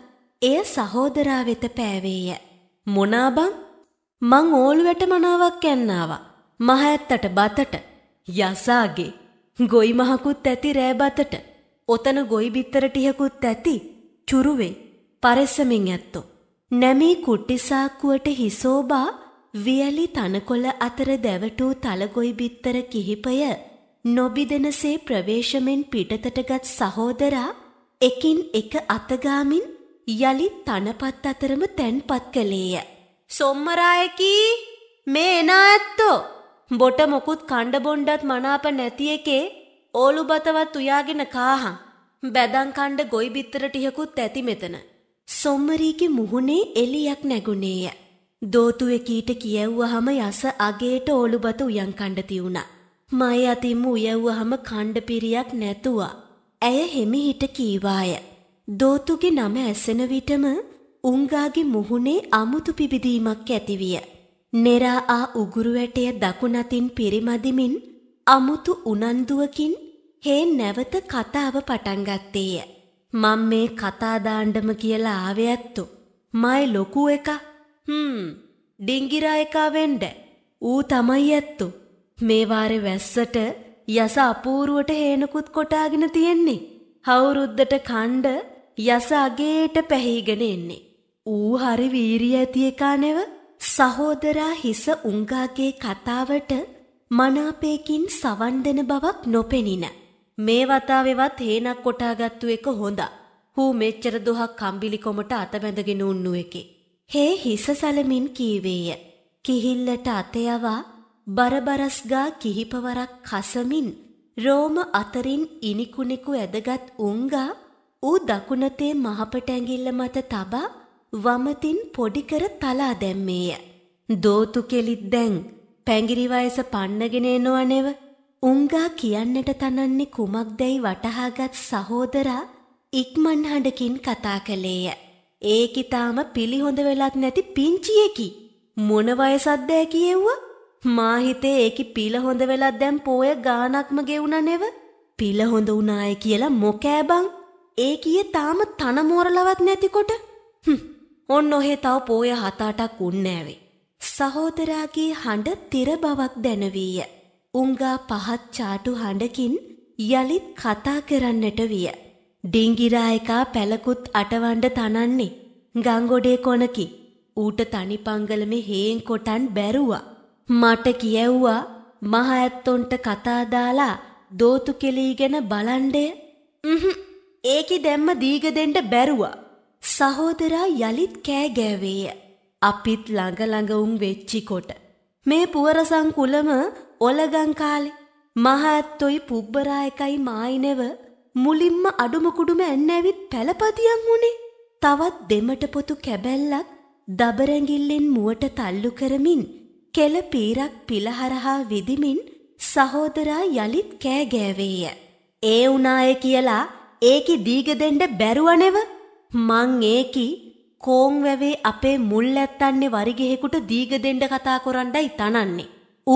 එය සහෝදරා වෙත පෑවේය. මොනාබං මං ඕලුවට මනාවක් කැන්නාවා. මහ ඇත්තට බතට යසාගේ ගොයි මහකුත් ඇති රෑ බතට ඔතන ගොයි බිත්තර ටියකුත් ඇති චුරුවේ පරෙස්සමින් ඇත්තෝ. නැමී කුට්ටිසාක්කුවට හිසෝබා වියලි තනකොළ අතර දැවටූ තලගොයි බිත්තර කිහිපය නොබිදෙනසේ ප්‍රවේශමෙන් පිටතටගත් සහෝදරා එකින් එක අතගාමින් යළි තනපත් අතරම තැන්පත් කළේය. සොම්මරායකි මේ එනා ඇත්තෝ බොට මොකුත් කණ්ඩ බොණ්ඩත් මනාප නැති එකේ ඕලු බතවත් උයාගෙන කාහං. බැදං කණ්ඩ ගොයි බිත්තර ටියකුත් ඇති මෙතන. සොම්මරීගේ මුහුණේ එලියක් නැගුණේය. දෝතුවකීට කියව්වහම යස අගේට ඕලුබත උයන් කණ්ඩ තිවුණා. මය අතින්ම උයව්වහම කණ්ඩපිරියක් නැතුවා. ඇය හෙමිහිට කීවාය. දෝතුගේ නම ඇසෙන විටම උංගාගේ මුහුණේ අමුතු පිබිදීමක් ඇතිවිය. නෙරා ආ උගුරු වැටය දකුණතින් පිරිමදිමින් අමුතු උනන්දුවකින් හේ නැවත කතාව පටන් ගත්තේය. මම මේ කතා දාණ්ඩම කියලා ආවේ ඇත්තෝ. මයි ලොකු එක. හ්ම්. ඩිංගිරා එකා වෙන්න. ඌ තමයි ඇත්තෝ. මේ වාරේ වැස්සට යස අපූර්වට හේනකුත් කොටාගෙන තියෙන්නේ. හවුරුද්දට කණ්ඩ යස අගේට පැහීගෙන එන්නේ. ඌ හරි වීරිය ඇති එකා නැව සහෝදරා හිස උංගාගේ කතාවට මනාපයකින් සවන් දෙන බවක් නොපෙනින. මේ වතාවෙවත් හේනක් කොටාගත්තු එක හොඳා. හූ මෙච්චර දොහක් කම්බිලි කොමට අතබැඳගෙන උන්නු එකේ. හේ හිස සැලමින් කීවේය. කිහිල්ලට අතයවා බරබරස්ගා කිහිපවරක් කසමින් රෝම අතරින් ඉනිකුණෙකු ඇදගත් උංගා ඌ දකුණතේ මහපට ඇඟිල්ල මත තබා වමතින් පොඩි කර තලා දැම්මේය. දෝතු කෙලිත් දැන් පැංගිරි වයස පන්නගෙන එනවා නෙව. උංගා කියන්නට තනන්නේ කුමක්දැයි වටහාගත් සහෝදරා ඉක්මන් හඬකින් කතා කළේය. ඒකිතාම පිළිහොඳ වෙලත් නැති පිංචියකි. මොන වයසක්ද කියෙව්වා? මා හිතේ ඒකි පිළ හොඳ වෙලත් දැන් පෝය ගානක්ම ගෙවුණා නෙව. පිළ හොඳ උනාය කියලා මොකෑ බං? ඒ ගියේ තාම තන මෝරලවත් නැතිකොට ඔන්න ඔහේ තව පෝය හත අටක් උන්නෑවේ. සහෝදරාගේ හඬ තිර බවක් දැනවීය. උංගා පහත් ചാටු හඬකින් යලිත් කතා කරන්නට විය. ඩිංගිරා එකා පැලකුත් අටවඬ තනන්නේ ගංගොඩේ කොනකි. ඌට තනි පංගලමේ හේන් කොටන් බැරුවා. මට කියැව්වා මහ ඇත්තොන්ට කතා දාලා දෝතු කෙලීගෙන බලන්ඩය. හ්ම් ඒකි දැම්ම දීගදෙන්ට බැරුවා. සහෝදරා යළිත් කෑගෑවේය. අපිත් ළඟළඟවුම් වෙච්චි කොට. මේ පුවරසං කුලම ඔලගං කාලේ මහඇත්තොයි පුබ්බරායකයි මායිනෙව මුලින්ම අඩුමකුඩුම එන්න ඇවිත් පැලපතියන් වුණේ. තවත් දෙමට පොතු කැබැල්ලක් දබරැඟිල්ලෙන් මුවට තල්ලු කරමින් කෙල පීරක් පිළහරහා විදිමින් සහෝදරා යළිත් කෑගෑවේය. ඒ වුණාය කියලා ඒකි දීගදෙන්ඩ බැරුවනෙව මං ඒකි කෝංවැවේ අපේ මුල් ඇත්තන්නේ වරිගෙහෙකුට දීගදෙන්ඩ කතා කොරන්ඩයි තනන්නේ.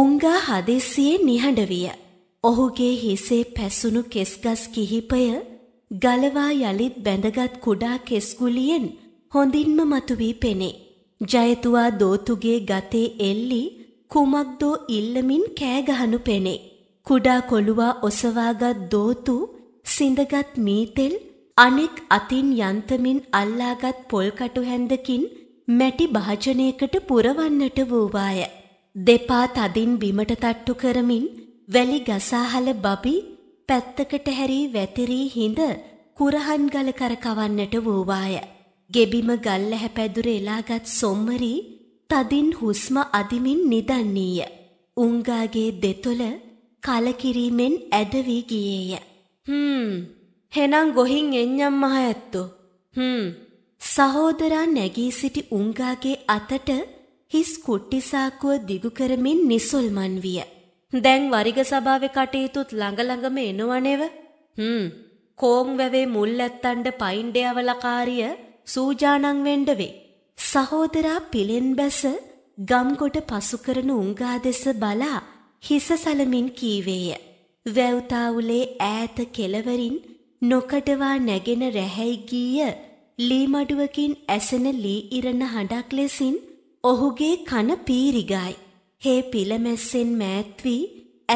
උංගා හදෙස්සියේ නිහඬවිය. ඔහුගේ හිසේ පැසුණු කෙස්ගස් කිහිපය ගලවා යළිත් බැඳගත් කුඩා කෙස්ගුලියෙන් හොඳින්ම මතුවී පෙනේ. ජයතුවා දෝතුගේ ගතේ එල්ලි කුමක්දෝ ඉල්ලමින් කෑගහනු පෙනේ. කුඩා කොළුවා ඔසවාගත් දෝතු සිඳගත් මීතෙල් අනෙක් අතින් යන්තමින් අල්ලාගත් පොල් කටු හැන්දකින් මැටි භාජනයකට පුරවන්නට වූවාය. දෙපා තදින් බිමට තට්ටු කරමින් වැලි ගසාහල බබි පැත්තකට හැරී වැතිරී හිඳ කුරහන් ගල කර කවන්නට වූවාය. ගෙබිම ගල්ල හැපැදුර එලාගත් සොම්මරී තදින් හුස්ම අදිමින් නිදන්නේය. උංගාගේ දෙතොල කලකිරීමෙන් ඇදවී ගියේය. හ්ම් හෙනම් ගොහින් එඤ්ඤම් මහ ඇත්තෝ හ්ම් සහෝදරා නැගී සිටි උංගාගේ අතට හිස් කුට්ටිසාක්කුව දිගු කරමින් නිසල්මන් විය. දැන් වරිග සභාවේ කටයුතුත් ළඟ ළඟම එනවනේව. හ්ම් කෝන් වැවේ මුල් ඇත්තන්ඩ පයින්ඩයවලකාරිය සූජානං වෙන්න වේ. සහෝදරා පිලෙන් බැස ගම්කොට පසු කරන උංගා දෙස බලා හිස සලමින් කීවේය. වැව්තාවුලේ ඈත කෙළවරින් නොකඩවා නැගෙන රැහැයි ගීය ලීමඩුවකින් ඇසෙන ලී ඉරණ හඬක් ලෙසින් ඔහුගේ කන පීරිගයි. හේ පිළමැස්සෙන් මෑත්වී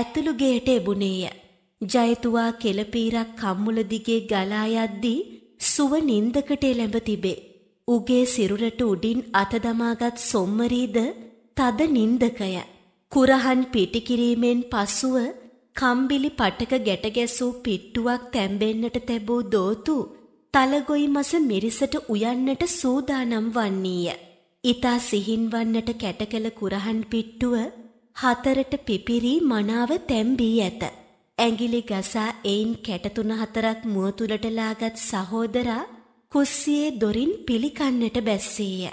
ඇතුළු ගේට එබුණේය. ජයතුවා කෙළපීරක් කම්මුල දිගේ ගලා යද්දී සුව නින්දකට එළඹ තිබේ. උගේ සිරුරට උඩින් අත දමාගත් සොම්මරීද තද නින්දකය. කුරහන් පිටි කිරීමෙන් පසුව කම්බිලි පටක ගැට ගැසූ පිට්ටුවක් තැම්බෙන්නට තැබූ දෝතු තලගොයි මස මිරිසට උයන්නට සූදානම් වන්නේය. ඊතා සිහින් වන්නට කැටකල කුරහන් පිට්ටුව හතරට පිපිරි මනාව තැම්බී ඇත. ඇඟිලි ගසා එයින් කැට තුන හතරක් මුව තුලට ලාගත් සහෝදරා කුස්සියේ දොරින් පිළිකන්නට බැස්සේය.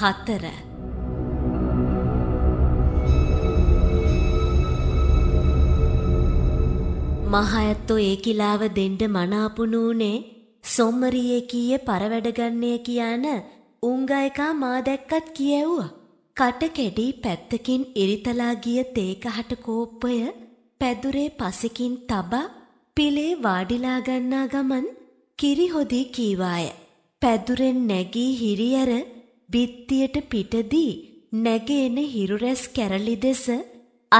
හතර. මහඇත්තෝ ඒ කිලාව දෙන්ඩ මනාපුනූනේ සොම්මරියේ කීය පරවැඩගන්නේ කියන උංගයකා මා දැක්කත් කියැව්වා. කට කෙඩී පැත්තකින් ඉරිතලා ගිය තේකහට කෝප්පය පැදුරේ පසකින් තබා පිලේ වාඩිලා ගන්නා ගමන් කිරිහොදී කීවාය. පැදුරෙන් නැගී හිරියර බිත්තියට පිටදී නැගෙන හිරුරැස් කැරලි දෙස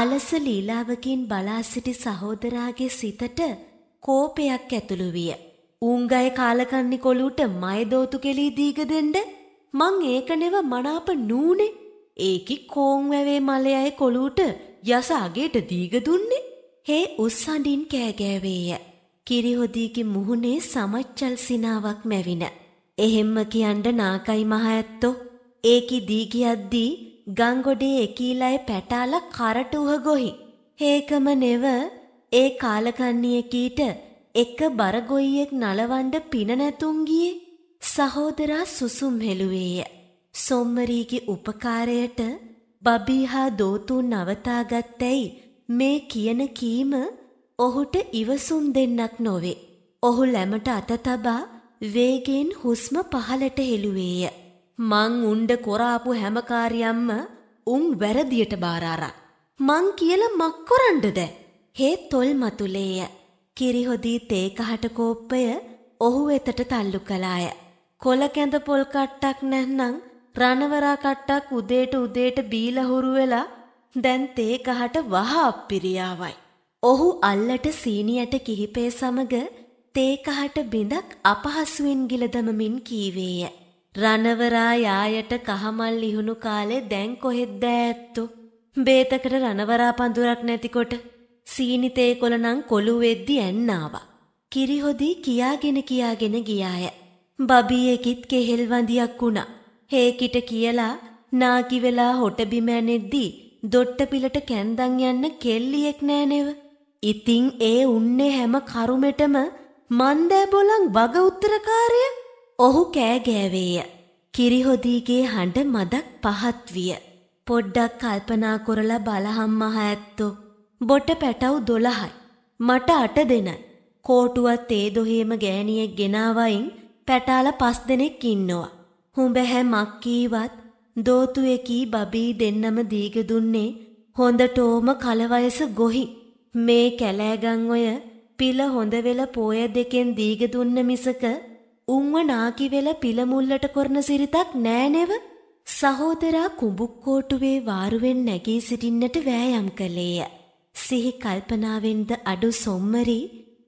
අලස ලීලාවකින් බලා සිටි සහෝදරාගේ සිතට කෝපයක් ඇතුළු විය. ඌංගයි කාලකන්නි කොලූට මය දෝතු කෙලී දීග දෙන්න මං ඒකනෙව මනාප නූනේ. ඒකි කෝන් වැවේ මලයයි කොලූට යස අගේට දීග දුන්නේ. හේ උස්සඬින් කෑගෑවේය. කිරිහොදීගේ මුහුණේ සමච්චල් සිනාවක් මැවින. එහෙම්ම කියන්න නාකයි මහඇත්තෝ ඒකි දීගියද්දී ගංගොඩේ එකීලයි පැටාල කරට උහ ගොහි. හේකම නෙව ඒ කාලකන්නියකීට එක්ක බරගොයියෙක් නලවන්ඩ පින නැතුන්ගියේ සහෝදරා සුසුම් හෙළුවේය. සොම්මරීගේ උපකාරයට බබීහා දෝතුන් නවතාගත්තැයි මේ කියන කීම ඔහුට ඉවසුම් දෙන්නක් නොවේ. ඔහු ලැමට අත තබා වේගෙන් හුස්ම පහලට හෙළුවේය. මං උණ්ඩ කොරාපු හැම කාර්යම්ම උන් වැරදියට බාරාරා. මං කියලා මක් කොරන්නද? හේ තොල් මතුලේය. කිරි හොදී තේ කහට කෝප්පය ඔහු වෙතට තල්ලු කළාය. කොල කැඳ පොල් කට්ටක් නැත්නම් රණවරා කට්ටක් උදේට උදේට බීලා හුරු වෙලා දැන් තේ කහට වහ අප්පිරියාවයි. ඔහු අල්ලට සීනියට කිහිපේ සමග තේකහට බිඳක් අපහසුවෙන් ගිල දමමින් කීවේය. රණවරා යායට කහමල් ලිහුණු කාලේ දැන් කොහෙද්ද ඇත්තු. බේතකට රණවරා පඳුරක් නැතිකොට සීනිතේ කොළනම් කොළු වෙද්දි ඇන්නාවා. කිරිහොදී කියාගෙන කියාගෙන ගියාය. බබියෙකිත් කෙහෙල් වඳියක් වුණා. හේකිට කියලා නාකි වෙලා හොට බිම ඇනෙද්දී දොට්ට පිලට කැන්දන් යන්න කෙල්ලියෙක් නෑනෙව. ඉතින් ඒ උන්නේ හැම කරුමෙටම මන්දෑබොලන් වග උත්තරකාරය ඔහු කෑගෑවේය. කිරිහොදීගේ හඬ මදක් පහත් විය. පොඩ්ඩක් කල්පනා කොරලා බලහම් මහ ඇත්තෝ. බොට පැටව් දොළහයි. මට අට දෙනයි. කෝටුවත් ඒ දොහේම ගෑණියෙක් ගෙනාවයින් පැටාල පස් දෙනෙක් ඉන්නවා. හුඹැහැ මක්කීවත් දෝතුයකී බබී දෙන්නම දීග දුන්නේ හොඳටෝම කලවයස ගොහි. මේ කැලෑගං ඔය පිළ හොඳ වෙල පෝය දෙකෙන් දීග දුන්න මිසක උන්ව නාකි වෙල පිළ මුල්ලට කරන සිරිතක් නෑනෙව සහෝදරා කුඹුක්කෝටුවේ වාරුවෙන් නැගී සිටින්නට වෑයම් කළේය. සිහි කල්පනාවෙන්ද අඩු සොම්මරි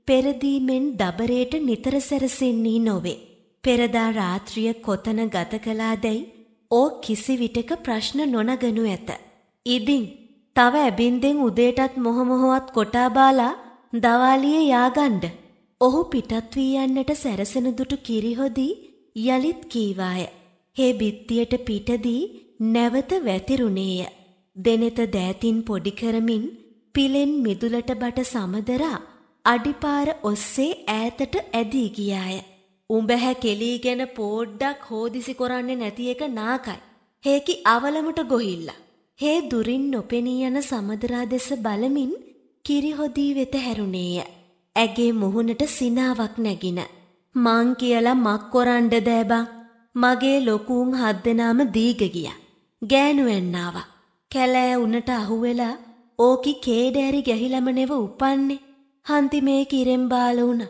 පෙරදීමෙන් දබරේට නිතර සැරසෙන්නේ නොවේ. පෙරදා රාත්‍රිය කොතන ගත කළාදැයි ඕ කිසි විටක ප්‍රශ්න නොනගනු ඇත. ඉදින් තව ඇබින්දෙන් උදේටත් මොහොමොහොවත් කොටා බාලා දවාලිය යාගණ්ඩ ඔහු පිටත් වී යන්නට සැරසෙන දුටු කිරිහොදී යලිත් කීවාය. හේ බිත්තියට පිටදී නැවත වැතිරුණේය. දෙනෙත දෑතින් පොඩි කරමින් පිලෙන් මිදුලට බට සමදරා අඩිපාර ඔස්සේ ඈතට ඇදී ගියාය. උඹහැ කෙලී ගැන පෝඩ්ඩක් හෝදිසි කොරන්නේ නැති එක නාකයි. හේකි අවලමට ගොහිල්ලා. හේ දුරින් නොපෙනී යන සමදරා දෙස බලමින් කිරිහොදී වෙත හැරුණේය. ඇගේ මුහුණට සිනාවක් නැගින. මං කියලා මක් කොරන්ඩ දෑබං. මගේ ලොකුන් හත් දෙනාම දීග ගිය. ගෑනුවෙන්නාව. කැලෑ උනට අහුවෙලා ඕකි කේඩෑරි ගැහිලම නෙව උපන්නේ. හන්තිමේ කිරෙම් බාල වුණ.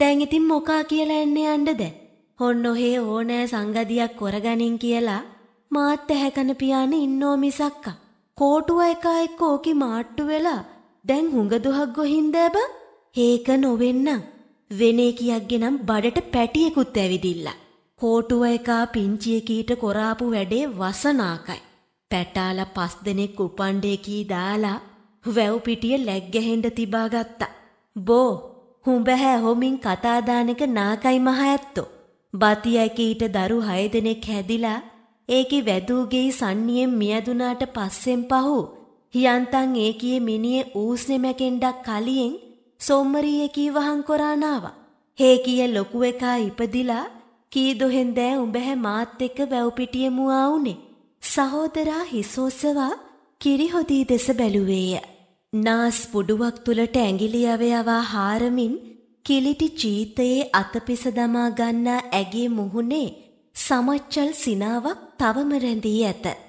දැන් ඉතින් මොකා කියලා එන්න යන්න දැ. හොන්න ඔහේ ඕනෑ සංගදියක් කොරගනින් කියලා මාත් ඇහැකන පියාන ඉන්නෝ මිසක්කා. කෝටුව එකා එක්ක ඕකි මාට්ටු වෙලා දැන් හුඟදුහක් ගොහින්ද බ ඒක නොවෙන්නම් වෙන එකක්ගේ නම් බඩට පැටියෙකුත් ඇවිදිල්ලා කෝටුව එකා පිංචියකීට කොරාපු වැඩේ වසනාකයි පැටාල පස් දෙනෙක් උපණ්ඩේකී දාලා වැව් පිටිය ලැග්ගැහෙන්න තිබා ගත්තා බෝ හුඹහැ හොමින් කතාදානක නාකයි මහ ඇත්තෝ බතියකීට දරු හය දෙනෙක් හැදිලා ඒකේ වැදූගේ සන්නියෙන් මියදුනාට පස්සෙන් පහු හියන්තන් ඒකියේ මිනිිය ඌස්නෙ මැකෙන්ඩක් කලියෙන් සොම්මරීය කීවහං කොරානාවා. හේ කිය ලොකු එකා ඉපදිලා කීදොහෙන්දෑ උඹැහැ මාත් එක්ක වැව්පිටිය මුවා වුනේ. සහෝදරා හිසෝසවා කිරිහොදී දෙස බැලුවේය. නාස් පුඩුවක් තුළට ඇගිලියවයවා හාරමින් කිලිටි චීතයේ අතපිස දමා ගන්නා ඇගේ මුහුණේ සමච්චල් සිනාවක් තවම රැඳී ඇත.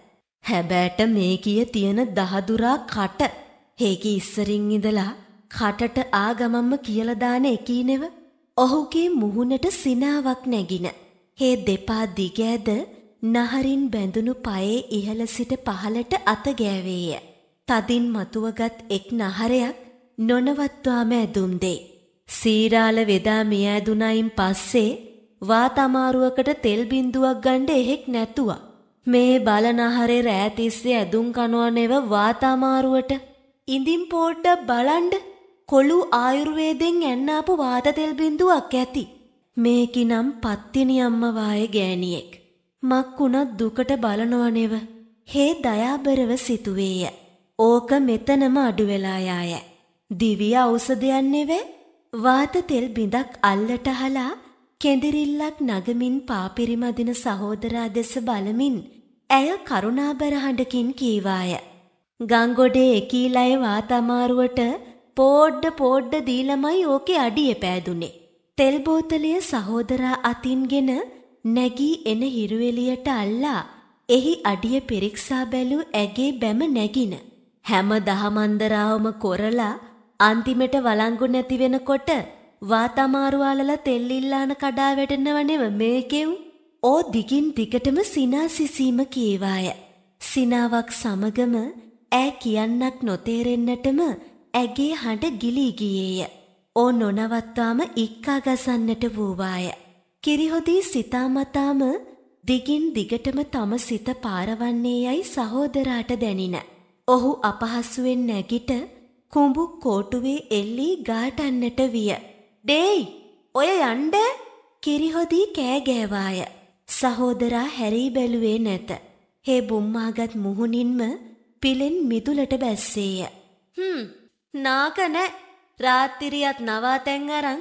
හැබෑට මේකිය තියෙන දහදුරා කට හේකි ඉස්සරින් ඉඳලා කටට ආගමම්ම කියලදාන එකීනෙව ඔහුගේ මුහුණට සිනාවක් නැගින. හේ දෙපා දිගෑද නහරින් බැඳුණු පයේ ඉහළ සිට පහළට අතගෑවේය. තදින් මතුවගත් එක් නහරයක් නොනවත්වාම ඇදුම් දෙයි. සීරාල වෙදා මියෑදුනයින් පස්සේ වාතමාරුවකට තෙල් බින්දුවක් ගණ්ඩ එහෙක් නැතුවා. මේ බලනහරේ රෑතිස්සේ ඇදුම් කනවා නෙව වාතාමාරුවට. ඉඳින් පෝට්ටක් බලන්ඩ කොළු ආයුර්වේදෙන් ඇන්න ආපු වාතතෙල් බිඳුවක් ඇති. මේකිනම් පත්තිනි අම්මවායේ ගෑණියෙක්. මක් වුණත් දුකට බලනවා නෙව. හේ දයාබරව සිතුවේය. ඕක මෙතනම අඩු වෙලා යාය. දිව්‍ය ඖෂධයක් නෙවේ. වාතතෙල් බිඳක් අල්ලට හලා කෙඳිරිල්ලක් නගමින් පාපිරිමදින සහෝදරා දෙස බලමින් ඇය කරුණාබර හඬකින් කීවාය. ගංගොඩේ එකීලය වාතමාරුවට පෝඩ්ඩ පෝඩ්ඩ දීලමයි ඕකේ අඩිය පෑදුනේ. තෙල් බෝතලය සහෝදරා අතින්ගෙන නැගී එන හිරුවෙලියට අල්ලා එහි අඩිය පිරික්සා බැලූ ඇගේ බැම නැගින. හැම දහමන්දරාවම කොරලා අන්තිමට වළංගු නැති වෙනකොට වාතමාරුවාලලා තෙල්ලිල්ලාන කඩා වැටෙනව නෙව මේකෙව්. ඕ දිගින් දිගටම සිනාසිසීම කියවාය. සිනාවක් සමගම ඈ කියන්නක් නොතේරෙන්නටම ඇගේ හඬ ගිලී ගියේය. ඕ නොනවත්වාම ඉක්කා ගසන්නට වූවාය. කිරිහොදී සිතාමතාම දිගින් දිගටම තම සිත පාරවන්නේ යයි සහෝදරාට දැනින. ඔහු අපහසුවෙන් නැගිට කුඹු කෝටුවේ එල්ලී ගාටන්නට විය. "ඩේයි, ඔය යන්න!" කිරිහොදී කෑ ගෑවාය. සහෝදරා හැරී බැලුවේ නැත. හේ බුම්මාගත් මුහුණින්ම පිලෙන් මිදුලට බැස්සේය. හ්ම් නාක නැ රාත්‍රියත් නවාතැන් අරන්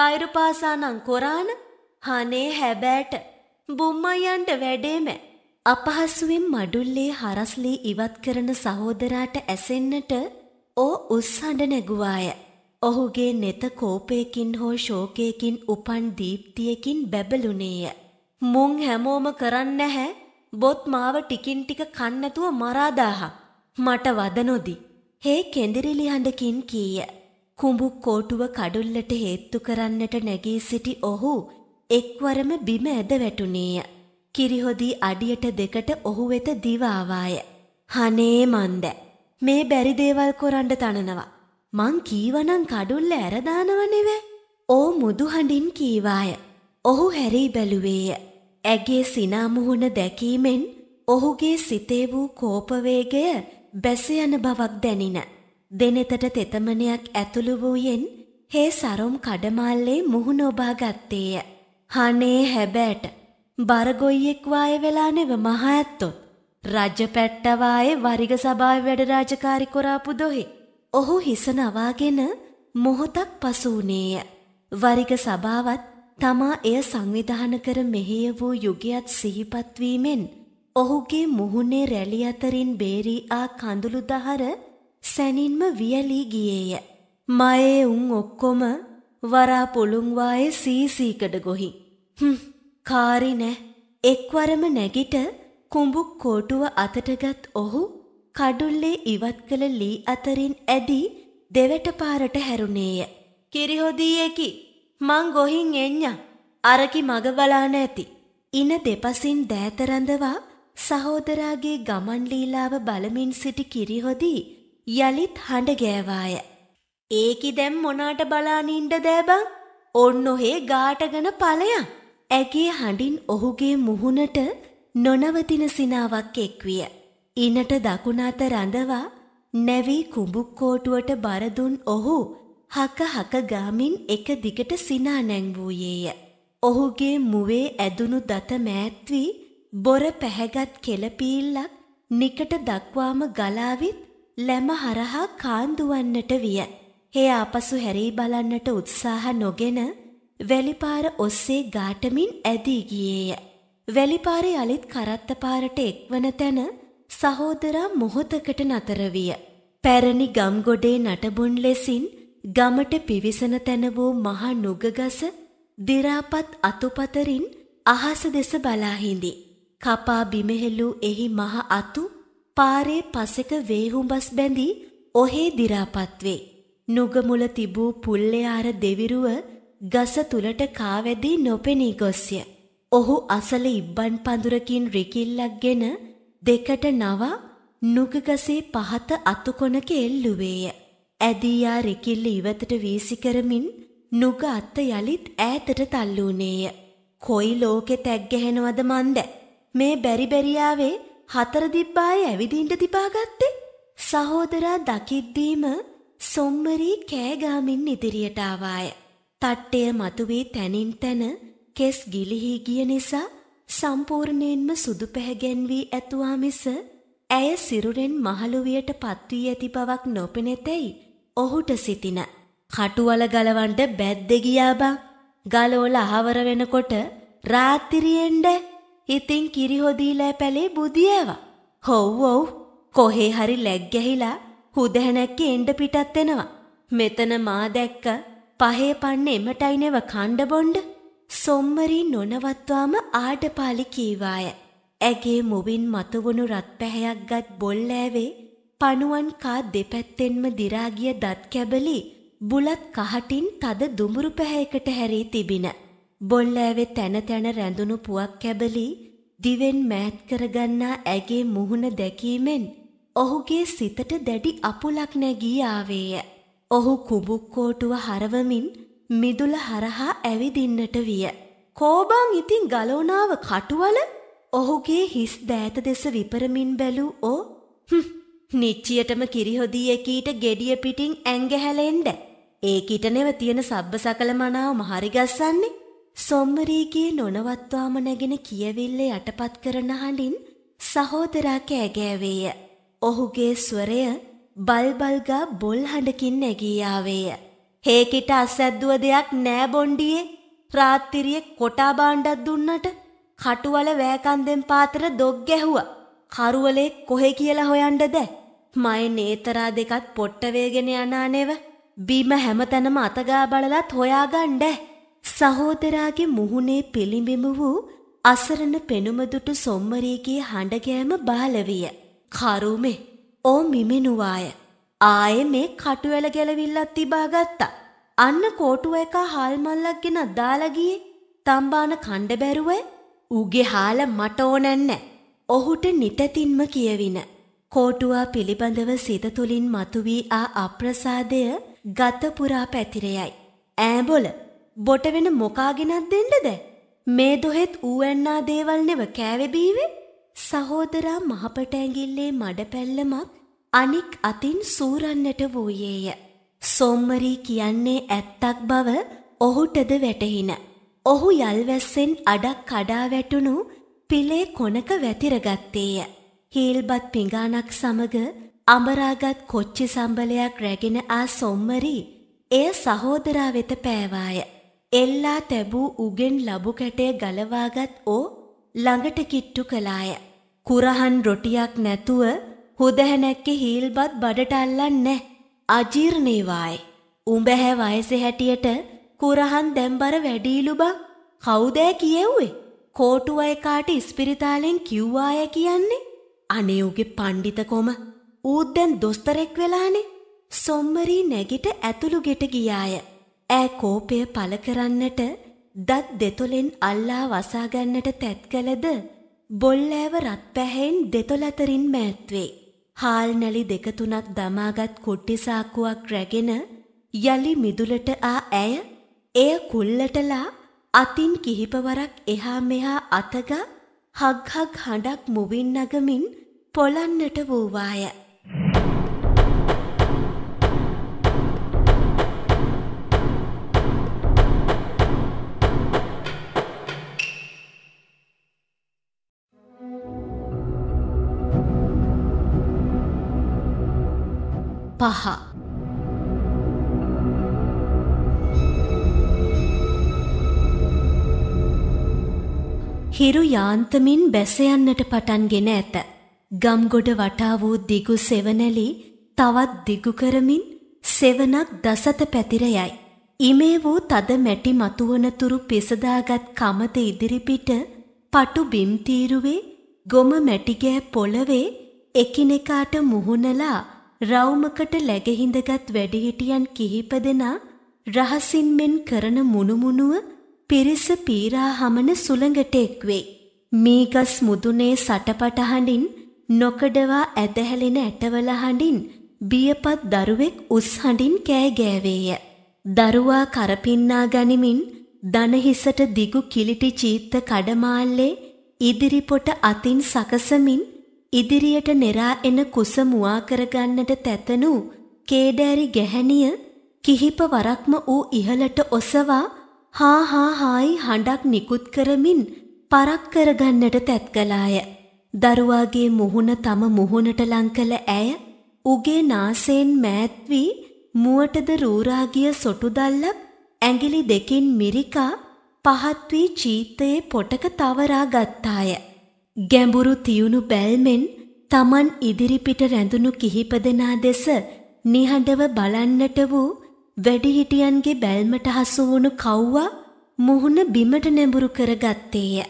පෛරුපාසානම් කොරාන හනේ හැබෑට බුම්මයන්ට වැඩේම අපහසුවෙන් මඩුල්ලේ හරස්ලී ඉවත් කරන සහෝදරාට ඇසෙන්නට ඕ උස්සඬ නැගුවාය. ඔහුගේ නෙත කෝපයකින් හෝ ශෝකයකින් උපන් දීප්තියකින් බැබළුණේය. මුං හැමෝම කරන්නේ නැහැ බොත් මාව ටිකින් ටික කන්නැතුව මරා දාහක්. මට වද නොදී. හේ කෙඳිරිලි හඬකින් කීය. කුඹු කොටුව කඩුල්ලට හේතු කරන්නට නැගී සිටි ඔහු එක්වරම බිම ඇද වැටුණේය. කිරිහොදී අඩියට දෙකට ඔහු වෙත දිවාවාය. හනේ මන්ද. මේ බැරි දේවල් කොරන්න තනනවා. මං කීවනම් කඩුල්ල ඇරදානව නෙවෙයි. ඕ මුදු හඬින් කීවාය. ඔහු හැරී බැලුවේය. ඇගේ සිනාමුහුණ දැකීමෙන් ඔහුගේ සිතේ වූ කෝපවේගය බැස යන බවක් දැනින. දෙනෙතට තෙතමනයක් ඇතුළු වූයෙන් හේ සරුම් කඩමාල්ලේ මුහුණ ඔබා ගත්තේය. හනේ හැබෑට බරගොයියෙක් වාය වෙලා නෙව මහා ඇත්තොත්. රජ පැට්ටවායේ වරිග සභාව වැඩ රාජකාරි කොරාපු දොහේ. ඔහු හිස නවාගෙන මොහොතක් පසු වුණේය. වරිග සභාවත් තමා එය සංවිධාන කර මෙහෙය වූ යුගයත් සිහිපත් වීමෙන් ඔහුගේ මුහුණේ රැලි අතරින් බේරී ආ කඳුළු දහර සැනින්ම වියලී ගියේය. මයේ උන් ඔක්කොම වරා පොළුන් වායේ සීසීකඩ ගොහි. හ්ම් කාරි නැ එක්වරම නැගිට කුඹුක් කොටුව අතටගත් ඔහු කඩුල්ලේ ඉවත් කළ ලී අතරින් ඇදී දෙවට පාරට හැරුණේය. කිරිහොදීයකි මං ගොහින් එඤ්ඤා. අරකි මග බලාන ඇති. ඉන දෙපසින් දෑතරඳවා සහෝදරාගේ ගමන් ලීලාව බලමින් සිටි කිරිහොදී යලිත් හඬ ගෑවාය. ඒකි දැම් මොනාට බලානින්ඩ දෑබං ඔන්න ඔහේ ගාටගන පලයන් ඇගේ හඬින් ඔහුගේ මුහුණට නොනවතින සිනාවක් එක්විය. ඉනට දකුණාත රඳවා නැවී කුඹුක්කෝටුවට බරදුන් ඔහු හක හක ගාමින් එක දිගට සිනා නැංවූයේය. ඔහුගේ මුවේ ඇදුණු දත මෑත්වී බොර පැහැගත් කෙළපීල්ලක් නිකට දක්වාම ගලාවිත් ලැම හරහා කාන්දුවන්නට විය. හේ ආපසු හැරී බලන්නට උත්සාහ නොගෙන වැලිපාර ඔස්සේ ගාටමින් ඇදී ගියේය. වැලිපාරේ අලිත් කරත්ත පාරට එක්වන තැන සහෝදරා මොහොතකට නතර විය. පැරණි ගම්ගොඩේ නටබුන් ලෙසින් ගමට පිවිසන තැන වූ මහා නුගගස දිරාපත් අතුපතරින් අහස දෙස බලාහිඳි. කපා බිමහෙල්ලූ එහි මහ අතු පාරේ පසෙක වේහුම්බස් බැඳී ඔහේ දිරාපත්වේ. නුගමුල තිබූ පුල්ලයාර දෙවිරුව ගස තුලට කාවැදී නොපෙනී ගොස්ය. ඔහු අසල ඉබ්බන් පඳුරකින් රිකිල්ලක්ගෙන දෙකට නවා නුගගසේ පහත අතුකොනක එල්ලුවේය. ඇදීයා රිකිල්ල ඉවතට වීසි කරමින් නුග අත්ත යළිත් ඈතට තල්ලූනේය. කොයි ලෝකෙ තැක්ගැහෙනවද මන්ද. මේ බැරිබැරියාවේ හතරදිබ්බාය ඇවිදින්ට තිබාගත්තේ. සහෝදරා දකිද්දීම සොම්මරී කෑගාමින් ඉදිරියට ආවාය. තට්ටය මතුවී තැනින් තැන කෙස් ගිලිහි ගිය නිසා සම්පූර්ණයෙන්ම සුදු පැහැගැන්වී ඇතුවා මිස ඇය සිරුරෙන් මහලුවියට පත්වී ඇති බවක් නොපෙනෙතැයි ඔහුට සිටින කටුවල ගලවන්ට බැද්ද ගියා බං ගලවල අහවර වෙනකොට රාත්‍රියෙන්ඩ ඉතින් කිරි හොදීලා පැලේ බුදියේවා හොව් ඔව් කොහේ හරි läග්ගැහිලා හුදැහැනැක්කේ එන්න පිටත් වෙනවා මෙතන මා දැක්ක පහේ පන්නේ එමටයිනෙව කණ්ඩ බොණ්ඩ සොම්මරි නොනවත්වාම ආඩපාලි කීවාය ඇගේ මුවින් මතුවුණු රත් පැහැයක් ගත් බොල්ලෑවේ පණුවන් කා දෙපැත්තෙන්ම දිරාගිය දත් කැබලි බුලත් කහටින් තද දුඹුරු පැහැයකට හැරී තිබින. බොල්ලෑවේ තැන තැන රැඳුණු පුවක් කැබලි දිවෙන් මෑත් කරගන්නා ඇගේ මුහුණ දැකීමෙන් ඔහුගේ සිතට දැඩි අපුලක් නැගී ආවේය. ඔහු කුඹුක්කෝටුව හරවමින් මිදුල හරහා ඇවිදින්නට විය. කෝබං ඉතින් ගලෝනාව කටුවල ඔහුගේ හිස් දෑත දෙස විපරමින් බැලූ ඕ හ්ම් නිච්චියටම කිරිහොදී එකීට gediya පිටින් ඇඟ හැලෙන්න. ඒකිට නෙව තියෙන සබ්බ සකල මනාව මහරි ගස්සන්නේ. සොම්මරීගේ නොනවත්වාම නැගෙන කියවිල්ල යටපත් කරන හඬින් සහෝදරා කෑගෑවේය. ඔහුගේ ස්වරය බල්බල්ගා බොල් හඬකින් නැගී ආවේය. හේකිට අසැද්දුව දෙයක් නෑ බොණ්ඩියේ. රාත්‍රියේ කොටා බාණ්ඩක් දුන්නට කටුවල වෑකන්දෙන් පාතර දොග් ගැහුවා. කරුවලේ කොහෙ කියලා හොයන්නද? මයි නේතරා දෙකත් පොට්ට වේගෙන යනා නෙව බිම හැමතැනම අතගා බලලත් හොයාගන්න සහෝදරාගේ මුහුණේ පිළිඹිම වූ අසරණ පෙනුමදුටු සොම්මරීගේ හඬගෑම බාලවිය කරුමේ ඕ මිමිනුවාය ආයේ මේ කටුවැල ගැලවිල්ලක් තිබා ගත්තා අන්න කෝටුව එක හාල් මල්ලක් ගෙන දාලා ගියේ තම්බාන කණ්ඩ බැරුව උගේ හාල මට ඕනෑ ඔහුට නිතතින්ම කියවින කෝටුවා පිළිබඳව සිත තුළින් මතුවී ආ අප්‍රසාදය ගත පුරා පැතිරෙයයි. ඈබොල බොට වෙන මොකාගෙනත් දෙන්නද? මේ දොහෙත් ඌවැන්නා දේවල් නෙව කෑවෙබීවේ? සහෝදරා මහපට ඇඟිල්ලේ මඩපැල්ලමක් අනික් අතින් සූරන්නට වූයේය. සොම්මරී කියන්නේ ඇත්තක් බව ඔහුටද වැටහින. ඔහු යල්වැස්සෙන් අඩක් කඩා වැටුණු පිලේ කොනක වැතිරගත්තේය. හීල්බත් පිඟානක් සමග අඹරාගත් කොච්චි සම්බලයක් රැගෙන ආ සොම්මරි එය සහෝදරා වෙත පෑවාය. එල්ලා තැබූ උගෙන් ලබු කැටය ගලවාගත් ඕ ළඟට කිට්ටු කළාය. කුරහන් රොටියක් නැතුව හුදැහැනැක්කේ හීල්බත් බඩට අල්ලන්නේ අජීර්ණේවායි. උඹැහැ වයසෙ හැටියට කුරහන් දැම්බර වැඩීලු බං කවුදෑ කියෙව්වේ? කෝටුවයකාට ඉස්පිරිතාලෙන් කිව්වාය කියන්නේ අනේ උගේ පණ්ඩිතකොම ඌත් දැන් දොස්තරෙක් වෙලානේ සොම්මරී නැගිට ඇතුළු ගෙට ගියාය. ඈ කෝපය පල කරන්නට දත් දෙතොලෙන් අල්ලා වසාගන්නට තැත් කළද බොල්ලෑව රත්පැහැයෙන් දෙතොල අතරින් මෑත්වේ. හාල් නැලි දෙක තුනක් දමාගත් කොට්ටි සාක්කුවක් රැගෙන යලි මිදුලට ආ ඇය එය කුල්ලටලා අතින් කිහිපවරක් එහා මෙහා අතගා හග්හග් හඬක් මුවින් නගමින් පොළන්නට වූවාය. පහ හිරු යාන්තමින් බැස යන්නට පටන්ගෙන ඇත. ගම්ගොඩ වටා වූ දිගු සෙවනැලි තවත් දිගු කරමින් සෙවනක් දසත පැතිර යයි. ඉමේ වූ තද මැටි මතුවනතුරු පිසදාගත් කමත ඉදිරිපිට පටු බිම් තීරුවේ ගොම මැටිගෑ පොළවේ එකිනෙකාට මුහුණලා රවුමකට läගහිඳගත් වැඩිහිටියන් කිහිප දෙනා රහසින් මෙන් කරන මුණුමුණුව පිරිස පීරා හමන සුළඟට එක්වේ. මීගස් මුදුනේ සටපටහඬින් නොකඩවා ඇදහැලෙන ඇටවල හඬින් බියපත් දරුවෙක් උස් හඬින් කෑ ගෑවේය. දරුවා කරපින්නා ගනිමින් දනහිසට දිගු කිලිටි චීත්ත කඩමාල්ලේ ඉදිරිපොට අතින් සකසමින් ඉදිරියට නෙරා එන කුස මුවා කරගන්නට තැතනු කේඩෑරි ගැහැණිය කිහිප වරක්ම ඌ ඉහළට ඔසවා හා හා හායි හඬක් නිකුත් කරමින් පරක් කරගන්නට තැත් කළාය. දරුවාගේ මුහුණ තම මුහුණට ලංකල ඇය උගේ නාසයෙන් මෑත්වී මුවටද රූරාගිය සොටුදල්ලක් ඇඟිලි දෙකින් මිරිකා පහත් වී චීතයේ පොටක තවරා ගත්තාය. ගැඹුරු තියුණු බැල්මෙන් Taman ඉදිරිපිට රැඳුණු කිහිප දෙනා දෙස නිහඬව බලන්නට වූ වැඩිහිටියන්ගේ බැල්මට හසු වුණු කව්වා මුහුණ බිමට නැඹුරු කරගත්තේය.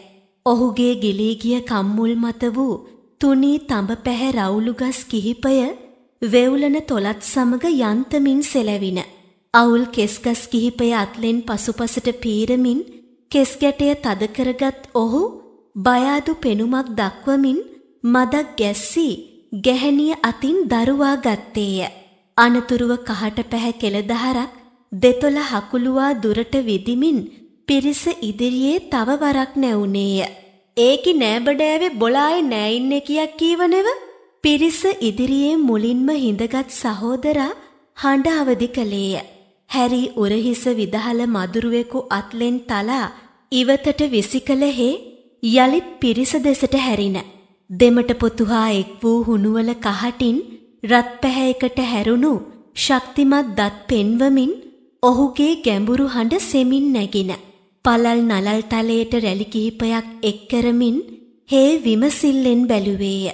ඔහුගේ ගිලී ගිය කම්මුල් මත වූ තුනී තඹ පැහැ රවුළුගස් කිහිපය වෙවුලන තොලත් සමග යන්තමින් සෙලවින. අවුල් කෙස්ගස් කිහිපය අත්ලෙන් පසුපසට පීරමින් කෙස්ගැටය තදකරගත් ඔහු බයාදු පෙනුමක් දක්වමින් මදක් ගැස්සී ගැහැණිය අතින් දරුවා ගත්තේය. අනතුරුව කහට පැහැ කෙළදහරක් දෙතොල හකුළුවා දුරට විදිමින් පිරිස ඉදිරියේ තව වරක් නැවුණේය. ඒකි නෑබඩෑවේ බොලායි නෑඉන්න එකයක් කීවනෙව පිරිස ඉදිරියේ මුලින්ම හිඳගත් සහෝදරා හඬ අවදි කළේය. හැරි උරහිස විදහල මදුරුවෙකු අත්ලෙන් තලා ඉවතට විසි කළහේ යළිත් පිරිස දෙසට හැරින. දෙමට පොතුහා එක් වූ හුණුවල කහටින් රත් පැහැයකට හැරුණු ශක්තිමත් දත් පෙන්වමින් ඔහුගේ ගැඹුරු හඬ සෙමින් නැගින. පළල් නලල් තලයට රැලි කිහිපයක් එක් කරමින් හේ විමසිල්ලෙන් බැලුවේය.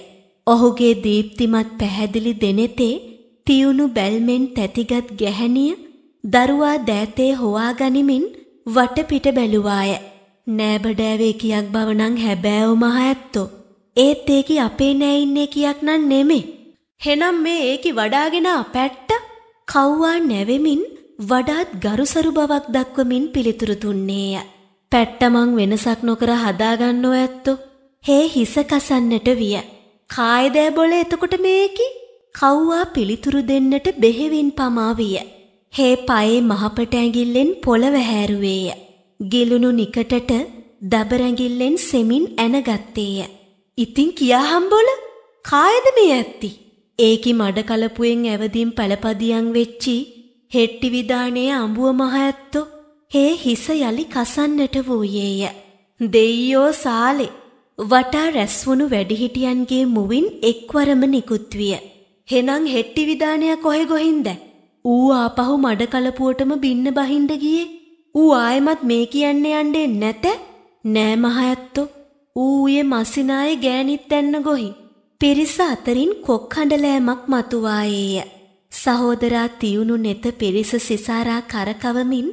ඔහුගේ දීප්තිමත් පැහැදිලි දෙනෙතේ තියුණු බැල්මෙන් තැතිගත් ගැහැණිය දරුවා දෑතේ හොවා ගනිමින් වටපිට බැලුවාය. නෑබඩෑවේ කියක් බව නම් හැබෑව මහ ඇත්තෝ. ඒත් ඒකි අපේ නෑ ඉන්නේ කියක් නම් නෙමේ. හෙනම් මේ ඒකි වඩාගෙන පැට්ට කව්වා නැවෙමින් වඩාත් ගරුසරු බවක් දක්වමින් පිළිතුරු දුන්නේය. පැට්ටමං වෙනසක් නොකර හදාගන්නෝ ඇත්තෝ. හේ හිස කසන්නට විය. කායදෑ බොල එතකොට මේකි? කව්වා පිළිතුරු දෙන්නට බෙහෙවින් පමා විය. හේ පයේ මහපට ඇඟිල්ලෙන් පොළව හැරුවේය. ගිලුණු නිකටට දබර ඇඟිල්ලෙන් සෙමින් ඇනගත්තේය. ඉතින් කියාහම් බොල කායද මේ ඇත්ති. ඒකි මඩ කලපුවෙන් ඇවදින් පළපදියම් වෙච්චි හෙට්ටි විදානේ අඹුව මහ ඇත්තෝ හේ හිස යලි කසන්නට වූයේය. දෙයියෝ සාලේ වටා රැස්වුණු වැඩිහිටියන්ගේ මුවින් එක්වරම නිකුත් විය. හෙනං හෙට්ටි විදානය කොහෙ ගොහින්ද? ඌ ආපහු මඩ කලපුවටම බින්න බහින්ද ගියේ. ඌ ආයෙමත් මේ කියන්නේ යන්නේ නැත. නෑ මහ ඇත්තෝ. ඌ යේ මසිනායේ ගෑණිත් දැන්න ගොහි. පිරිස අතරින් කොක් කඩලෑමක් මතුවායේය. සහෝදරා තියුණු නෙත පිරිස සිසාරා කරකවමින්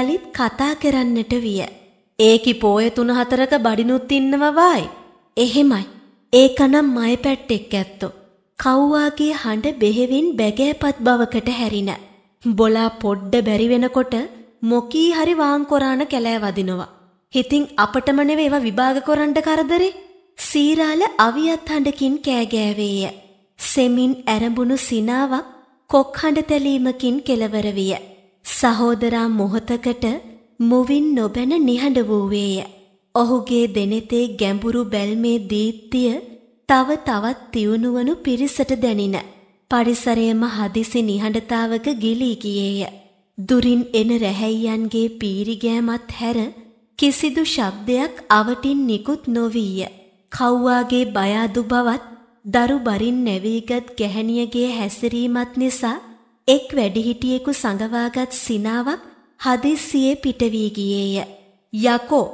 යළිත් කතා කරන්නට විය. ඒකි පෝය තුන හතරක බඩිනුත් ඉන්නව වායි. එහෙමයි. ඒකනම් මය පැට්ටෙක් ඇත්තෝ. කව්වාගේ හඬ බෙහෙවින් බැගෑපත් බවකට හැරින. බොලා පොඩ්ඩ බැරි වෙනකොට මොකී හරි වාංකොරාණ කැලෑ වදිනවා. හිතින් අපටම නෙවෙයි ඒවා විභාග කරන්න කරදරේ. සීරාල අවියත් හඬකින් කෑගෑවේය. සෙමින් ඇරඹුණු සිනාවක් කොක්හඬ තැලීමකින් කෙලවර විය. සහෝදරා මොහොතකට මුවින් නොබැන නිහඬ වූවේය. ඔහුගේ දෙනෙතේ ගැඹුරු බැල්මේ දීප්තිය තව තවත් තියුණුවනු පිරිසට දැනින. පරිසරයම හදිසි නිහඬතාවක ගිලී ගියේය. දුරින් එන රැහැයියන්ගේ පීරිගෑමත් හැර කිසිදු ශබ්දයක් අවටින් නිකුත් නොවීය. කව්වාගේ බය අඩු බවත් දරු බරින් නැවීගත් ගැහැණියගේ හැසිරීමත් නිසා එක් වැඩිහිටියෙකු සඟවාගත් සිනාවක් හදිස්සියේ පිට වී ගියේය. යකෝ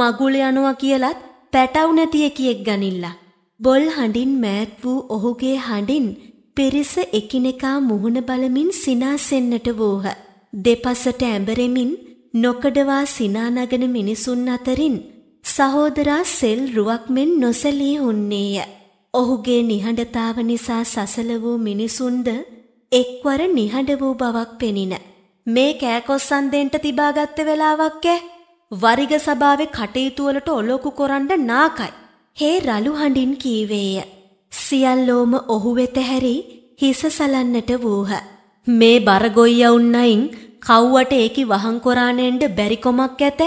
මගුල යනවා කියලත් පැටව් නැති එකියෙක් ගනිල්ලා. බොල් හඬින් මෑත් වූ ඔහුගේ හඬින් පිරිස එකිනෙකා මුහුණ බලමින් සිනාසෙන්නට වූහ. දෙපසට ඇඹරෙමින් නොකඩවා සිනානගන මිනිසුන් අතරින් සහෝදරා සෙල් රුවක් මෙන් නොසැලී උන්නේය. ඔහුගේ නිහඬතාව නිසා සසල වූ මිනිසුන්ද එක්වර නිහඬ වූ බවක් පෙනින. මේ කෑකොස්සන් දෙන්ට තිබාගත්ත වෙලාවක් ඈ. වරිග සභාවේ කටයුතු වලට ඔලොකු කරන්න නාකයි. හේ රළු හඬින් කීවේය. සියල්ලෝම ඔහු වෙත හැරි හිස සලන්නට වූහ. මේ බරගොයියවුන්නයින් කව්වට ඒකි වහන් කොරානෙන්ඩ බැරිකොමක් ඇත.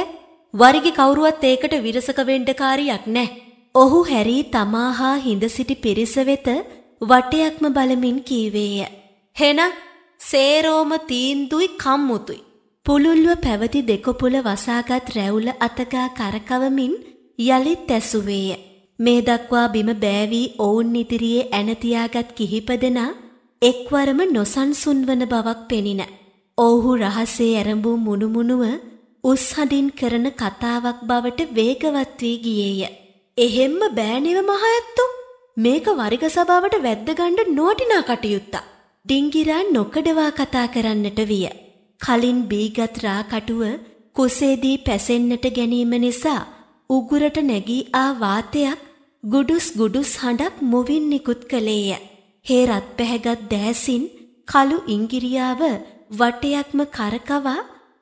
වරිගි කවුරුවත් ඒකට විරසක වෙන්ඩකාරියක් නැහැ. ඔහු හැරී තමා හා හිඳ සිටි පිරිස වෙත වටයක්ම බලමින් කීවේය. හෙන සේරෝම තීන්දුයි කම්මුතුයි. පුළුල්ව පැවති දෙකොපුල වසාගත් රැවුල අතගා කරකවමින් යළිත් ඇසුවේය. මේ දක්වා බිම බෑවී ඔවුන් ඉදිරියේ ඇනතියාගත් කිහිප දෙනා එක්වරම නොසන්සුන්වන බවක් පෙනින. ඔවුහු රහසේ ඇරඹූ මුණුමුණුව උස්හඩින් කරන කතාවක් බවට වේගවත් වී ගියේය. එහෙම්ම බෑනෙව මහඇත්තෝ මේක වරිග සභාවට වැද්දගණ්ඩ නොටිනා කටයුත්තා. ඩිංගිරා නොකඩවා කතා කරන්නට විය. කලින් බීගත්රා කටුව කුසේදී පැසෙන්නට ගැනීම නිසා උගුරට නැගී ආ වාතයක් ගුඩුස් ගුඩුස් හඬක් මුවින් නිකුත් කළේය. හේ රත් පැහැගත් දෑසින් කළු ඉංගිරියාව වටයක්ම කරකවා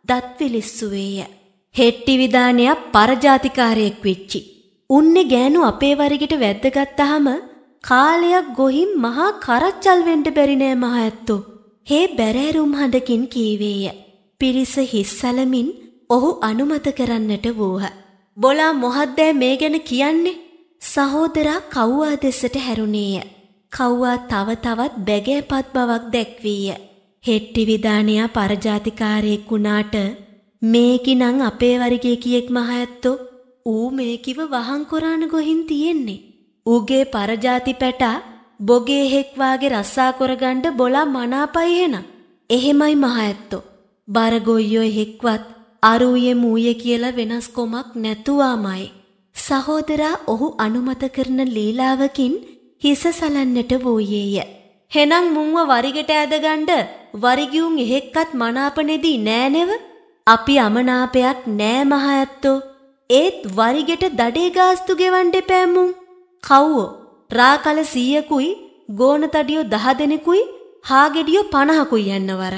දත් විලිස්සුවේය. හෙට්ටි විධානයක් පරජාතිකාරයෙක් වෙච්චි. උන්නේ ගෑනු අපේ වරිගිට වැද්දගත්තහම කාලයක් ගොහින් මහා කරච්චල් වෙන්න බැරි නෑ මහ ඇත්තෝ. හේ බැරෑරුම් හඬකින් කීවේය. පිරිස හිස්සලමින් ඔහු අනුමත කරන්නට වූහ. බොලා මොහද්දෑ මේ ගැන කියන්නේ? සහෝදරා කව්වා දෙසට හැරුණේය. කව්වා තව තවත් බැගෑපත් බවක් දැක්වීය. හෙට්ටි විධානයා පරජාතිකාරයෙක් වුණාට මේකිනම් අපේ වරිගේ කියෙක් මහ ඇත්තෝ ඌ මේ කිව වහංකොරාන ගොහින් තියෙන්නේ. ඌගේ පරජාති පැටා බොගේ හෙක්වාගේ රස්සා කොරගණ්ඩ බොලා මනාපයි එහෙනම්. එහෙමයි මහ ඇත්තෝ. බරගොයියෝ හෙක්වත් අරූයේ මූයේ කියලා වෙනස් කොමක් නැතුවාමයි. සහෝදරා ඔහු අනුමත කරන ලීලාවකින් හිස සලන්නට වූයේය. හෙනම් මුංව වරිගෙට ඇදගණ්ඩ වරිගියුන් එහෙක්කත් මනාපනෙදී නෑනෙව අපි අමනාපයක් නෑ මහ ඇත්තෝ ඒත් වරිගෙට දඩේ ගාස්තු ගෙවන්ඩ පෑම්මුම් කව්වෝ රාකල සීයකුයි ගෝනතඩියෝ දහ දෙනෙකුයි හාගෙඩියෝ පණහකුයි යන්නවර.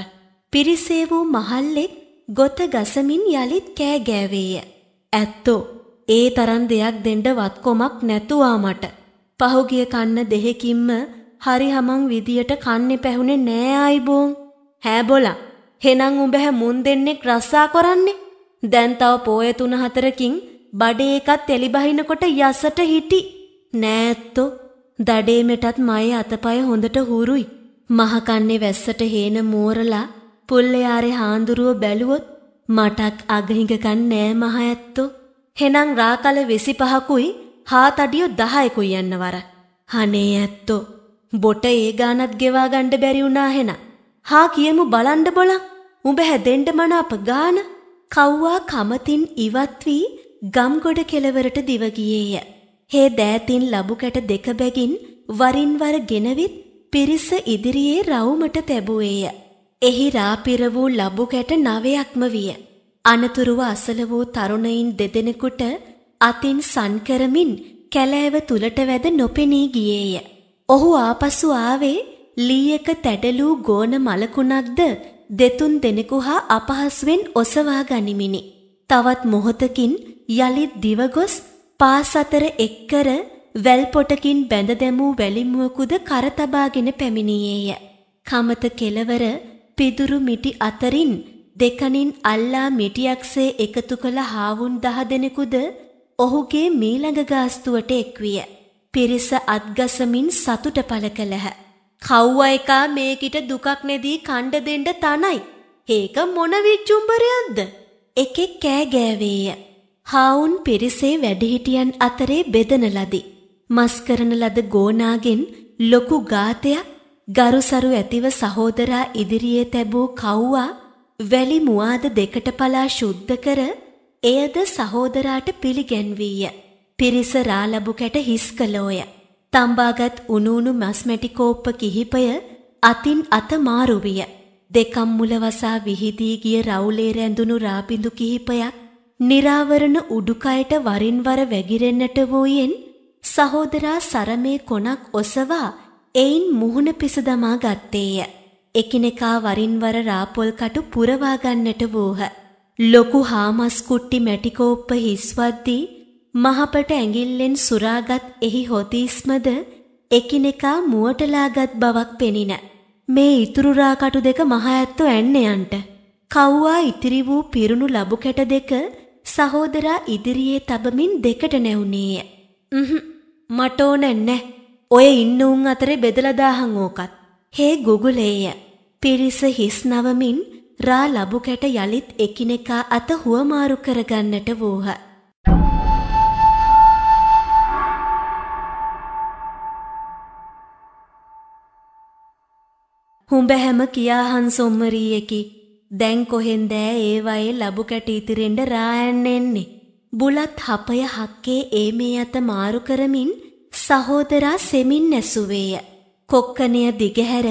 පිරිසේ වූ මහල්ලෙක් ගොත ගසමින් යළිත් කෑගෑවේය. ඇත්තෝ ඒ තරන් දෙයක් දෙන්ඩ වත්කොමක් නැතුවා මට. පහුගිය කන්න දෙහෙකින්ම හරිහමං විදියට කන්නෙ පැහුණේ නෑ අයිබෝන්. හැබොලා හෙනං උඹැහැ මුන් දෙන්නෙක් රස්සා කොරන්නේ දැන් තව පෝය තුන හතරකින් බඩේ එකත් එලි බහිනකොට යසට හිටි. නෑත්තෝ දඩේමටත් මයේ අතපය හොඳට හුරුයි. මහකන්නේ වැස්සට හේන මෝරලා පුල්ලයාරේ හාඳුරුව බැලුවොත් මටක් අගහිඟකන් නෑ මහ ඇත්තෝ. හෙනම් රාකල 25කුයි හාතඩිය 10කුයි යන්න වර. අනේ ඇත්තෝ. බොට ඒ ගානත් ගෙවා ගන්න බැරි වුණා හෙන. හා කියමු බලන්න බොලන්. උඹ හැදෙන්න මන අප ගාන කව්වා කමතින් ඉවත් වී ගම්ගොඩ කෙළවරට දිව ගියේය. හේ දෑතින් ලබු කැට දෙක බැගින් වරින් වර ගෙනවිත් පිරිස ඉදිරියේ රවුමට තැබුවේය. එහි රාපිර වූ ලබු කැට නවයක්ම විය. අනතුරුව අසල වූ තරුණයින් දෙදෙනෙකුට අතින් සන් කරමින් කැලෑව තුලට වැද නොපෙනී ගියේය. ඔහු ආපසු ආවේ ලීයක තැඩලූ ගෝන මලකුණක්ද දෙතුන් දෙනෙකු හා අපහසුවෙන් ඔසවා ගනිමිනි. තවත් මොහොතකින් යළිත් දිවගොස් පාස් අතර එක්කර වැල් පොටකින් බැඳ දැමූ වැලිමුවකුද කරතබාගෙන පැමිණියේය. කමත කෙලවර පිදුරු මිටි අතරින් දෙකනින් අල්ලා මිටියක්සේ එකතු කළ හාවුන් දහ දෙනෙකුද ඔහුගේ මීළඟ ගාස්තුවට එක්විය. පිරිස අත්ගසමින් සතුට පළ කළහ. කව්ව එකා මේකිට දුකක් නෙදී කණ්ඩ දෙන්න තනයි. ඒක මොන විච්චුම්බරයක්ද? එකෙක් කෑ ගෑවේය. හාවුන් පිරිසේ වැඩිහිටියන් අතරේ බෙදන ලදී. මස් කරන ලද ගෝනාගෙන් ලොකු ගාතයක් ගරුසරු ඇතිව සහෝදරා ඉදිරියේ තැබූ කව්වා වැලි මුවාද දෙකට පලා ශුද්ධ කර එයද සහෝදරාට පිළිගැන්වීය. පිරිස රාලබු කැට හිස් කළෝය. තම්බාගත් උණුණු මස් මැටි කෝප්ප කිහිපය අතින් අත මාරු විය. දෙකම් මුල වසා විහිදී ගිය රවුලේ රැඳුණු රාපිඳු කිහිපයක් निराවරණ උඩුකයට වරින් වර වැగిරෙන්නට වූයෙන් සහෝදරා සරමේ කොනක් ඔසවා එයින් මුහුණ පිසදමා ගත්තේය. එකිනෙකා වරින් වර රාපොල් කටු පුරවා ගන්නට වූහ. ලොකු හාමස් කුට්ටි මැටි කෝප්ප හිස්වද්දී මහපට ඇඟිල්ලෙන් සුරාගත් එහි හොතිස්මද එකිනෙකා මුවටලාගත් බවක් පෙනින. මේ ඉතුරු රාකටු දෙක මහ ඇත්තෝ ඇන්නයන්ට. කව්වා ඉතිරි වූ පිරුණු ලබු කැට දෙක සහෝදරා ඉදිරියේ තබමින් දෙකට නැවුණේය. මට ඕන නැහැ. ඔය ඉන්න උන් අතරේ බෙදලා දාහන් ඕකත්. හේ ගුගුලේය. පිරිස හිස් නවමින් රා ලබු කැට යලිත් එකිනෙකා අත හුවමාරු කරගන්නට වූහ. හුඹ හැම කියාහන් සොම්මරීයකි. දැන් කොහෙන්දෑ ඒවයේ ලබු කැටි ඉතිරෙන්ඩ රායන් එන්නේ. බුලත් හපය හක්කේ ඒ මේ අත මාරු කරමින් සහෝදරා සෙමින් නැසුවේය. කොක්කණය දිගහැර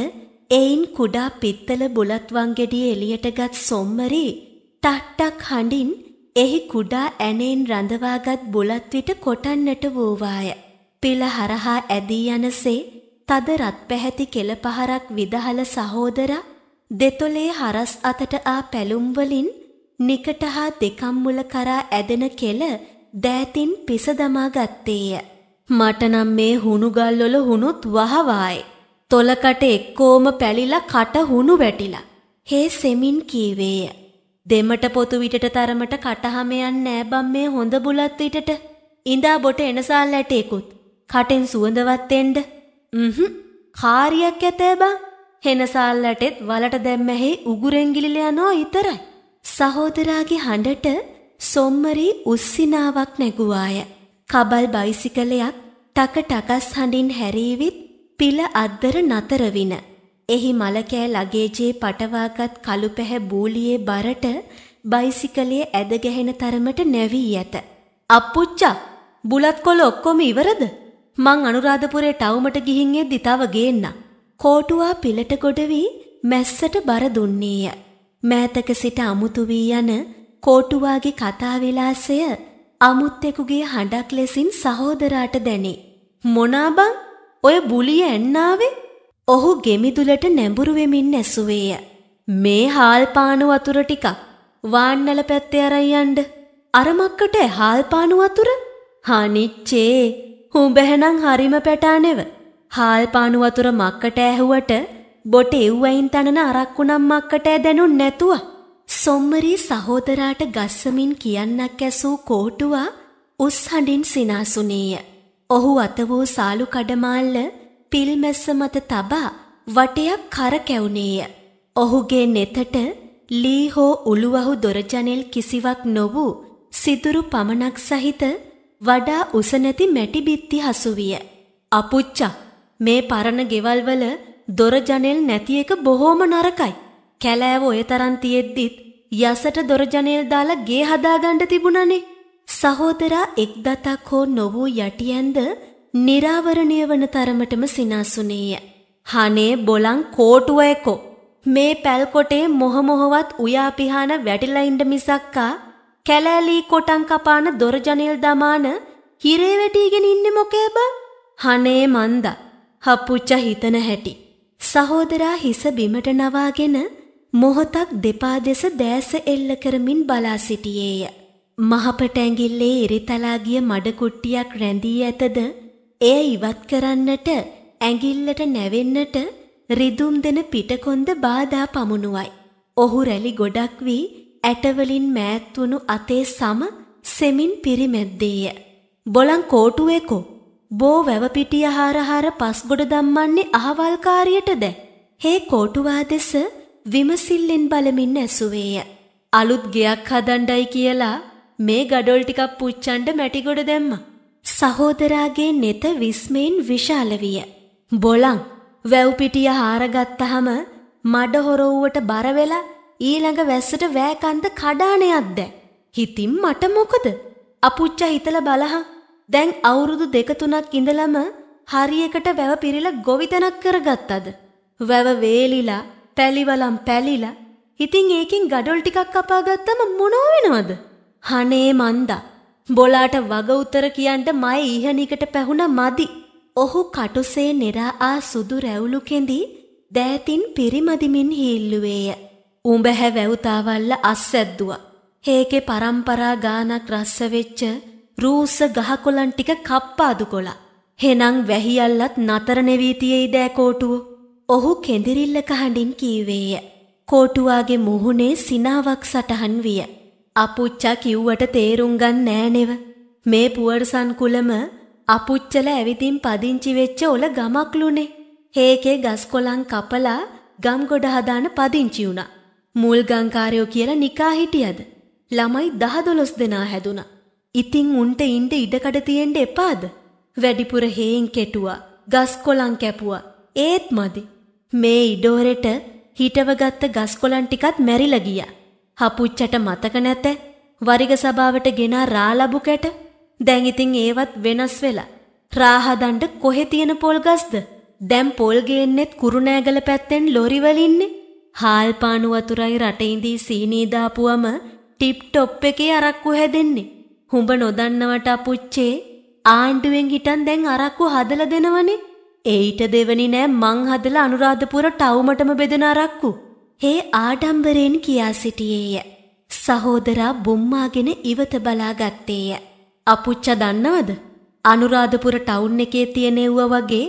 එයින් කුඩා පිත්තල බුලත්වංගෙඩිය එළියටගත් සොම්මරී ටට්ටක් හඬින් එහි කුඩා ඇනෙන් රඳවාගත් බුලත්විට කොටන්නට වූවාය. පිළ හරහා ඇදී යනසේ තද රත් පැහැති කෙළ පහරක් විදහල සහෝදරා දෙතොලේ හරස් අතට ආ පැලුම් වලින් නිකට හා දෙකම් මුල කරා ඇදෙන කෙළ දෑතින් පිස දමා ගත්තේය. මට නම් මේ හුණු ගල්වල හුණුත් වහවායි. තොලකට එක්කෝම පැලිලා කට හුණු වැටිලා. හේ සෙමින් කීවේය. දෙමට පොතු විටට තරමට කටහමයන් නෑ බම් මේ හොඳ බුලත් විටට. ඉඳා බොට එනසාල් ඇටේකුත්. කටෙන් සුවඳවත් එන්න කාරියක් ඇතෑ බං හෙනසාල්ලටෙත් වලට දැම්මැහේ උගුරෙන්ගිලිල යනෝ ඉතරයි. සහෝදරාගේ හඬට සොම්මරී උස්සිනාවක් නැගුවාය. කබල් බයිසිකලයක් ටක ටකස් හඬින් හැරීවිත් පිල අද්දර නතරවින. එහි මලකෑ ලගේජයේ පටවාගත් කළු පැහැ බූලියේ බරට බයිසිකලය ඇදගැහෙන තරමට නැවී ඇත. අප්පුච්චා! බුලත් කොළ ඔක්කොම ඉවරද? මං අනුරාධපුරේ ටවුමට ගිහින් එද්දි තව ගේන්න. කෝටුවා පිලට ගොඩ වී මැස්සට බර දුන්නේය. මෑතක සිට අමුතු වී යන කෝටුවාගේ කතා විලාසය අමුත්තෙකුගේ හඬක් ලෙසින් සහෝදරාට දැනේ. මොනාබං ඔය බුලිය ඇන්නාවේ? ඔහු ගෙමිදුලට නැඹුරු වෙමින් ඇසුවේය. මේ හාල්පානු වතුර ටිකක් වාන්නල පැත්තේ අරන් යන්න. අරමක්කට හාල්පානු වතුර? හනිච්චේ හුඹැහැනං හරිම පැටානෙව. හාල් පානු වතුර මක්කට ඇහුවට බොට එව්වයින් තනන අරක්කුනම් මක්කට ඇදැනුන් නැතුව. සොම්මරී සහෝදරාට ගස්සමින් කියන්නක් ඇසූ කෝටුවා උස් හඬින් සිනාසුනේය. ඔහු අත වූ සාලු කඩමාල්ල පිල්මැස්ස මත තබා වටයක් කර කැවුනේය. ඔහුගේ නෙතට ලී හෝ උළුවහු දොරජනෙල් කිසිවක් නොවූ සිදුරු පමණක් සහිත වඩා උස නැති මැටි බිත්ති හසු විය. අපුච්චා මේ පරණ ගෙවල් වල දොර ජනෙල් නැති එක බොහොම නරකයි. කැලෑව ඔය තරම් තියෙද්දිත් යසට දොර ජනෙල් දාලා ගේ හදාගන්න තිබුණනේ. සහෝදරා එක් දතක් හෝ නොවූ යටිඇන්ද निराවරණය වන තරමටම සිනාසුනේය. "හනේ බොලං කෝටුව එකෝ. මේ පැල්කොටේ මොහ මොහවත් උයාපිහාන වැටිලා ඉන්න මිසක්කා කැලෑලී කොටන් කපාන දොර ජනෙල් දමාන හිරේ වැටීගෙන ඉන්නේ මොකේ බං? හනේ මන්දා. හපුච්ච හිතන හැටි. සහෝදරා හිස බිමට නවාගෙන මොහොතක් දෙපා දෙස දෑස එල්ල කරමින් බලා සිටියේය. මහපට ඇඟිල්ලේ ඉරිතලා ගිය මඩ කුට්ටියක් රැඳී ඇතද එය ඉවත් කරන්නට ඇඟිල්ලට නැවෙන්නට රිදුම් දෙන පිටකොන්ද බාධා පමුණුවයි. ඔහු රැලි ගොඩක් වී ඇටවලින් මෑත්වුණු අතේ සම සෙමින් පිරිමැද්දේය. බොලං කෝටුවේකෝ බෝ වැවපිටිය හාරහාර පස්ගොඩ දම්මන්නේ අහවල්කාරියට දැ. හේ කෝටුවා දෙස විමසිල්ලෙන් බලමින් ඇසුවේය. අලුත් ගෙයක් හදණ්ඩයි කියලා මේ ගඩොල් ටිකක් පුච්චන්ඩ මැටිගොඩ දැම්ම. සහෝදරාගේ නෙත විස්මයෙන් විශාල විය. බොලං වැව්පිටිය හාරගත්තහම මඩ හොරවුවට බර වෙලා ඊළඟ වැස්සට වෑකන්ද කඩානයක් දැ. හිතින් මට මොකද? අපුච්ච හිතලා බලහා. දැන් අවුරුදු දෙක තුනක් ඉඳලම හරියකට වැව පිරিলা ගොවිතැනක් කරගත්තද? වැව වේලිලා, පැලිවලම් පැලිලා. ඉතින් ඒකෙන් gadol ටිකක් කපාගත්තම මොනව වෙනවද? හනේ මන්දා. බොලාට වග උතර කියන්න මය ඉහනිකට පැහුණ මදි. ඔහු කටුසේ නෙරා ආ සුදු රැවුලු කෙඳි දෑතින් පිරිමදිමින් හීල්ලුවේය. උඹ හැවැවුතාවල්ල අස්සැද්දුවා. හේකේ පරම්පරා ගානක් රස්ස වෙච්ච රූස ගහකොලන් ටික කප්පාදු කොලා. හෙනං වැහියල්ලත් නතර නෙවී තියෙයි දෑ කෝටුව. ඔහු කෙඳිරිල්ලක හඬින් කීවේය. කෝටුවාගේ මුහුණේ සිනාවක් සටහන් විය. අපුච්චා කිව්වට තේරුම් ගන්න නෑනෙව. මේ පුවර්සන් කුලම අපුච්චල ඇවිදින් පදිංචි වෙච්ච ඔල ගමක්ලුනේ. හේකේ ගස්කොලන් කපලා ගම් ගොඩ හදාන පදිංචි වුණා. මුල්ගංකාරයෝ කියලා නිකා හිටියද. ළමයි දහ දොළොස් දෙනා හැදුන. ඉතිං උන්ට ඉන්ඩ ඉඩකඩ තියෙන්ට එපාද. වැඩිපුර හේෙන් කෙටුවා ගස් කොලං කැපුවා ඒත් මදි. මේ ඉඩෝරෙට හිටවගත්ත ගස්කොලන් ටිකත් මැරිලගිය. හපුච්චට මතක නැත වරිග සභාවට ගෙනා රාලබු කැට දැංඉතිං ඒවත් වෙනස් වෙලා. රාහදන්ට කොහෙ තියෙන පොල් ගස්ද දැම් පොල්ගේන්නෙත් කුරුණෑගල පැත්තෙන් ලොරිවලින්නේ හාල් පානු වතුරයි රට ඉඳී සීනී දාපුවම ටිප් টොප් එකේ අරක්කු හැදෙන්නේ. හුඹ නොදන්නවට අපුච්චේ ආණ්ඩුවෙන් හිටන් දැන් අරක්කු හදලා දෙනවනේ. ඒ ඊට දෙවනි නෑ මං හදලා අනුරාධපුර ටවුමටම බෙදෙන අරක්කු. හේ ආඩම්බරෙන් කියා සිටියේය. සහෝදරා බුම්මාගෙන ඉවත බලාගත්තේය. අපුච්චා දන්නවද? අනුරාධපුර ටවුන් එකේ තියෙන වගේ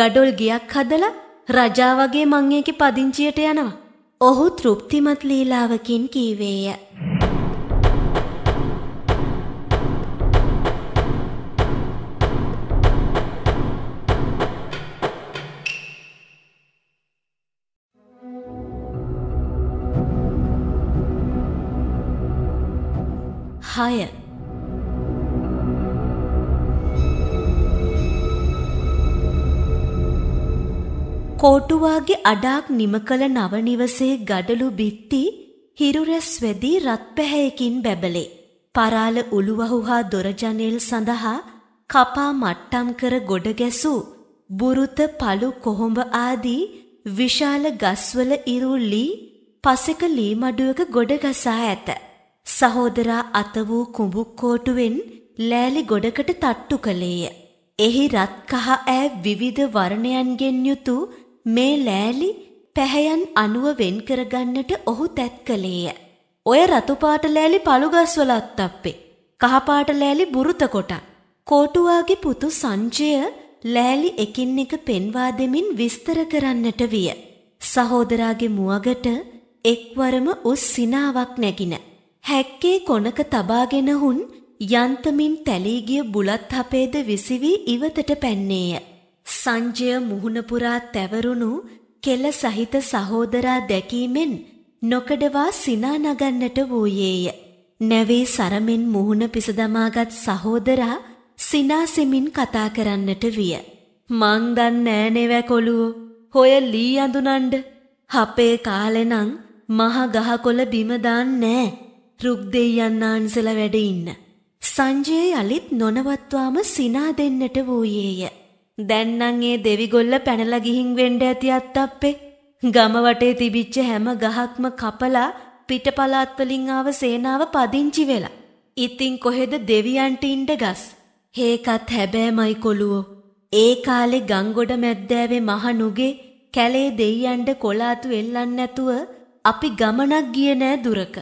ගඩොල් ගියක් හදලා රජා වගේ මං ඒකේ පදිංචියට යනවා. ඔහු තෘප්තිමත් ලීලාවකින් කීවේය. higher. කෝටුවාගේ අඩාක් නිම කළ නවනිවසේ ගඩලු බිත්ති හිරුරැස් වැදී රත්පැහැයකින් බැබලේ. පරාල උළුවහුහා දොරජනේල් සඳහා කපා මට්ටම් කර ගොඩ ගැසූ බුරුත පළු කොහොඹ ආදී විශාල ගස්වල ඉරුල්ලි පසෙක ලී මඩුවක ගොඩගසා ඇත. සහෝදරා අත වූ කුඹුක්කෝටුවෙන් ලෑලි ගොඩකට තට්ටු කළේය. එහි රත් කහ ඈ විවිධ වර්ණයන්ගෙන් යුතු මේ ලෑලි පැහැයන් අනුව වෙන් කරගන්නට ඔහු තැත් කළේය. ඔය රතුපාට ලෑලි පළුගස්වල අත්තප්පේ. කහපාට ලෑලි බුරුත කොට. කෝටුවාගේ පුතු සංජය ලෑලි එකින් එක පෙන්වා දෙමින් විස්තර කරන්නට විය. සහෝදරාගේ මුවගට එක්වරම උස් සිනාවක් නැගින. හැක්කේ කොනක තබාගෙන හුන් යන්තමින් තැලී ගිය බුලත් හපේද විසිවී ඉවතට පැන්නේය. සංජය මුහුණපුරා තැවරුණු කෙල සහිත සහෝදරා දැකීමෙන් නොකඩවා සිනා නගන්නට වූයේය. නැවේ සරමෙන් මුහුණ පිසදමාගත් සහෝදරා සිනාසෙමින් කතා කරන්නට විය. මං දන් නෑනෙවැ කොළුවෝ හොය ලී අඳුනන්ඩ හපේ කාලෙනං මහ ගහකොළ බිමදාන් නෑ රුක් දෙයන්නාන්සල වැඩඉන්න. සංජයේ අලිත් නොනවත්වාම සිනා දෙන්නට වූයේය. දැන්නං ඒ දෙවිගොල්ල පැනලා ගිහින් වෙන්න ඇති අත්තප්පේ. ගම වටේ තිබිච්ච හැම ගහක්ම කපලා පිටපලාත් වලින් ආව සේනාව පදිංචි වෙලා. ඉතින් කොහෙද දෙවියන්ට ඉන්න ගස්? හේකත් හැබෑමයි කොළුවෝ. ඒ කාලේ ගංගොඩ මැද්දෑවේ මහ නුගේ කැලේ දෙයියන්ට කොලාතු එල්ලන්න නැතුව අපි ගමනක් ගිය නෑ දුරක.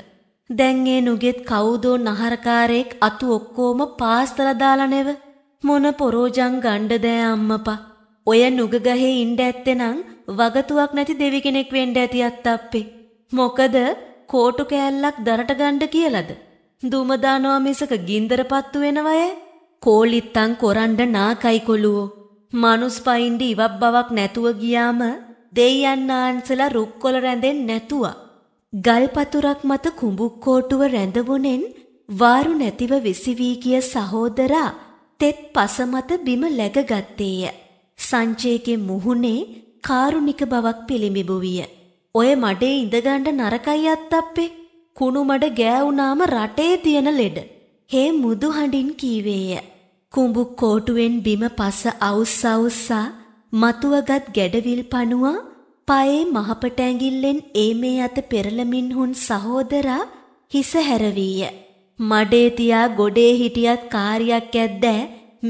දැන් ඒ නුගෙත් කවුදෝ නහරකාරයෙක් අතු ඔක්කොම පාස්තල දාලා නෙව. මොන පොරෝජං ගණ්ඩ දෑ අම්මපා. ඔය නුගගහේ ඉන්ඩ ඇත්තෙනං වගතුවක් නැති දෙවි කෙනෙක් වෙන්ඩ ඇති අත්තප්පේ. මොකද කෝටු කෑල්ලක් දරට ගණ්ඩ කියලද. දුමදානවා මිසක ගින්දර පත්තු වෙනවය. කෝලිත්තං කොරන්ඩ නාකයිකොළුවෝ. මනුස් පයින්ඩි ඉවක් බවක් නැතුව ගියාම දෙයයන් ආන්සලා රුක්කොල රැඳෙන් නැතුවා. ගල්පතුරක් මත කුඹුක්කෝටුව රැඳවුනෙන් වාරු නැතිව විසිවී කිය සහෝදරා තෙත් පසමත බිම läගගත්තේය. සංජයගේ මුහුණේ කාරුණික බවක් පිළිඹු විය. ඔය මඩේ ඉඳගන්න නරකයි අත්තප්පේ. කුණු මඩ ගෑවුනාම රටේ තියෙන ලෙඩ. හේ මුදු හඬින් කීවේය. කුඹු කෝටුවෙන් බිම පස අවුස් අවුස්සා මතුවගත් ගැඩවිල් පණුවා පයේ මහපට ඇඟිල්ලෙන් ඒ මේ අත පෙරලමින් හුන් සහෝදරා හිස හැරවීය. මඩේ තියා ගොඩේ හිටියත් කාර්යයක් ඇද්ද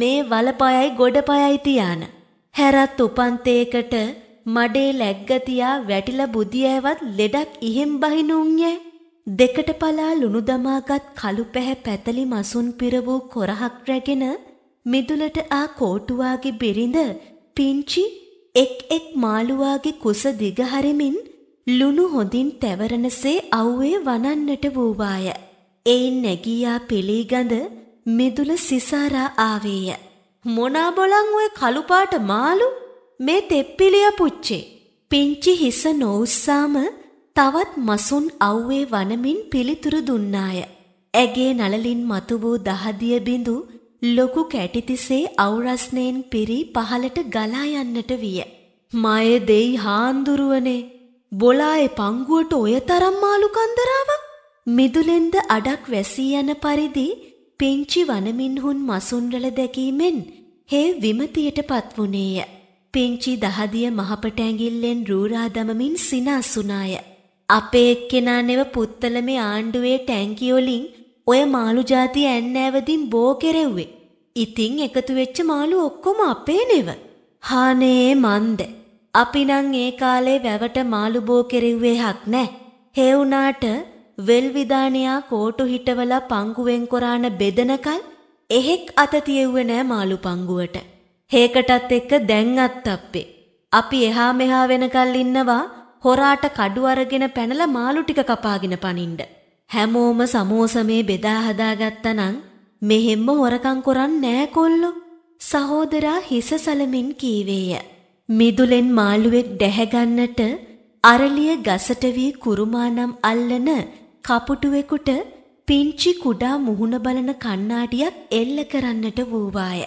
මේ වලපයයි ගොඩපයයි තියාන. හැරත් උපන්තේකට මඩේ lägg තියා වැටිලා බුදියෑවත් ලෙඩක් ඉහෙම් බහිනුන්ය. දෙකට පලා ලුණු දමාගත් කළු පැහැ පැතලි මසුන් පිර වූ කොරහක් රැගෙන මිදුලට ආ කෝටුවාගේ බිරිඳ පිංචි එක් එක් මාළුවාගේ කුස දිගහරමින් ලුණු හොඳින් තැවරනසේ අව්වේ වනන්නට වූවාය. එයින් නැගියා පිළිගඳ මිදුල සිසාරා ආවේය. මොනා බොලන් ඔය කළුපාට මාළු මේ තෙප්පිලිය පුච්චේ. පිංචි හිස නොඋස්සාම තවත් මසුන් අව්වේ වනමින් පිළිතුරු දුන්නාය. ඇගේ නලලින් මතු වූ දහදිය බිඳු ලොකු කැටිතිසේ අවුරස්නයෙන් පිරි පහලට ගලා යන්නට විය. මය දෙයි හාන්දුරුවනේ බොලායේ පංගුවට ඔය තරම් මාළු කන්දරාවක් මිදුලෙන්ද අඩක් වැසී යන පරිදි පිංචි වනමින්හුන් මසුන්රල දැකීමෙන් හේ විමතියට පත්වුණේය. පිංචි දහදිය මහපටඇගිල්ලෙන් රූරාදමමින් සිනාසුනාය. අපේ එක්කෙනා නෙව පුත්තල මේ ආණ්ඩුවේ ටැංකියෝලින් ඔය මාළු ජාති ඇන්නෑවදින් බෝ කෙරෙව්වේ. ඉතිං එකතු වෙච්ච මාළු ඔක්කොම අපේ නෙව. හානේ මන්ද. අපිනං ඒ කාලේ වැවට මාළුබෝ කෙරෙව්වේ හක් නෑ. හෙවුනාට වෙල් විදානයා කෝටු හිටවලා පංගුවෙන් කොරාන බෙදනකල් එහෙක් අත තියෙව්වේ නෑ මාළු පංගුවට. හේකටත් එක්ක දැන් අත්තප්පේ. අපි එහා මෙහා වෙනකල් ඉන්නවා හොරාට කඩු අරගෙන පැනලා මාළු ටික කපාගෙන පනින්න. හැමෝම සමෝසමේ බෙදා හදාගත්තනම් මෙහෙම්ම හොරකම් කරන්නේ නෑ කොල්ලෝ. සහෝදරා හිස සලමින් කීවේය. මිදුලෙන් මාළුවෙක් දැහැගන්නට අරලිය ගසට වී කුරුමානම් අල්ලන කපුටුවෙකුට පිංචි කුඩා මුහුණ බලන කණ්ණාඩියක් එල්ල කරන්නට වූවාය.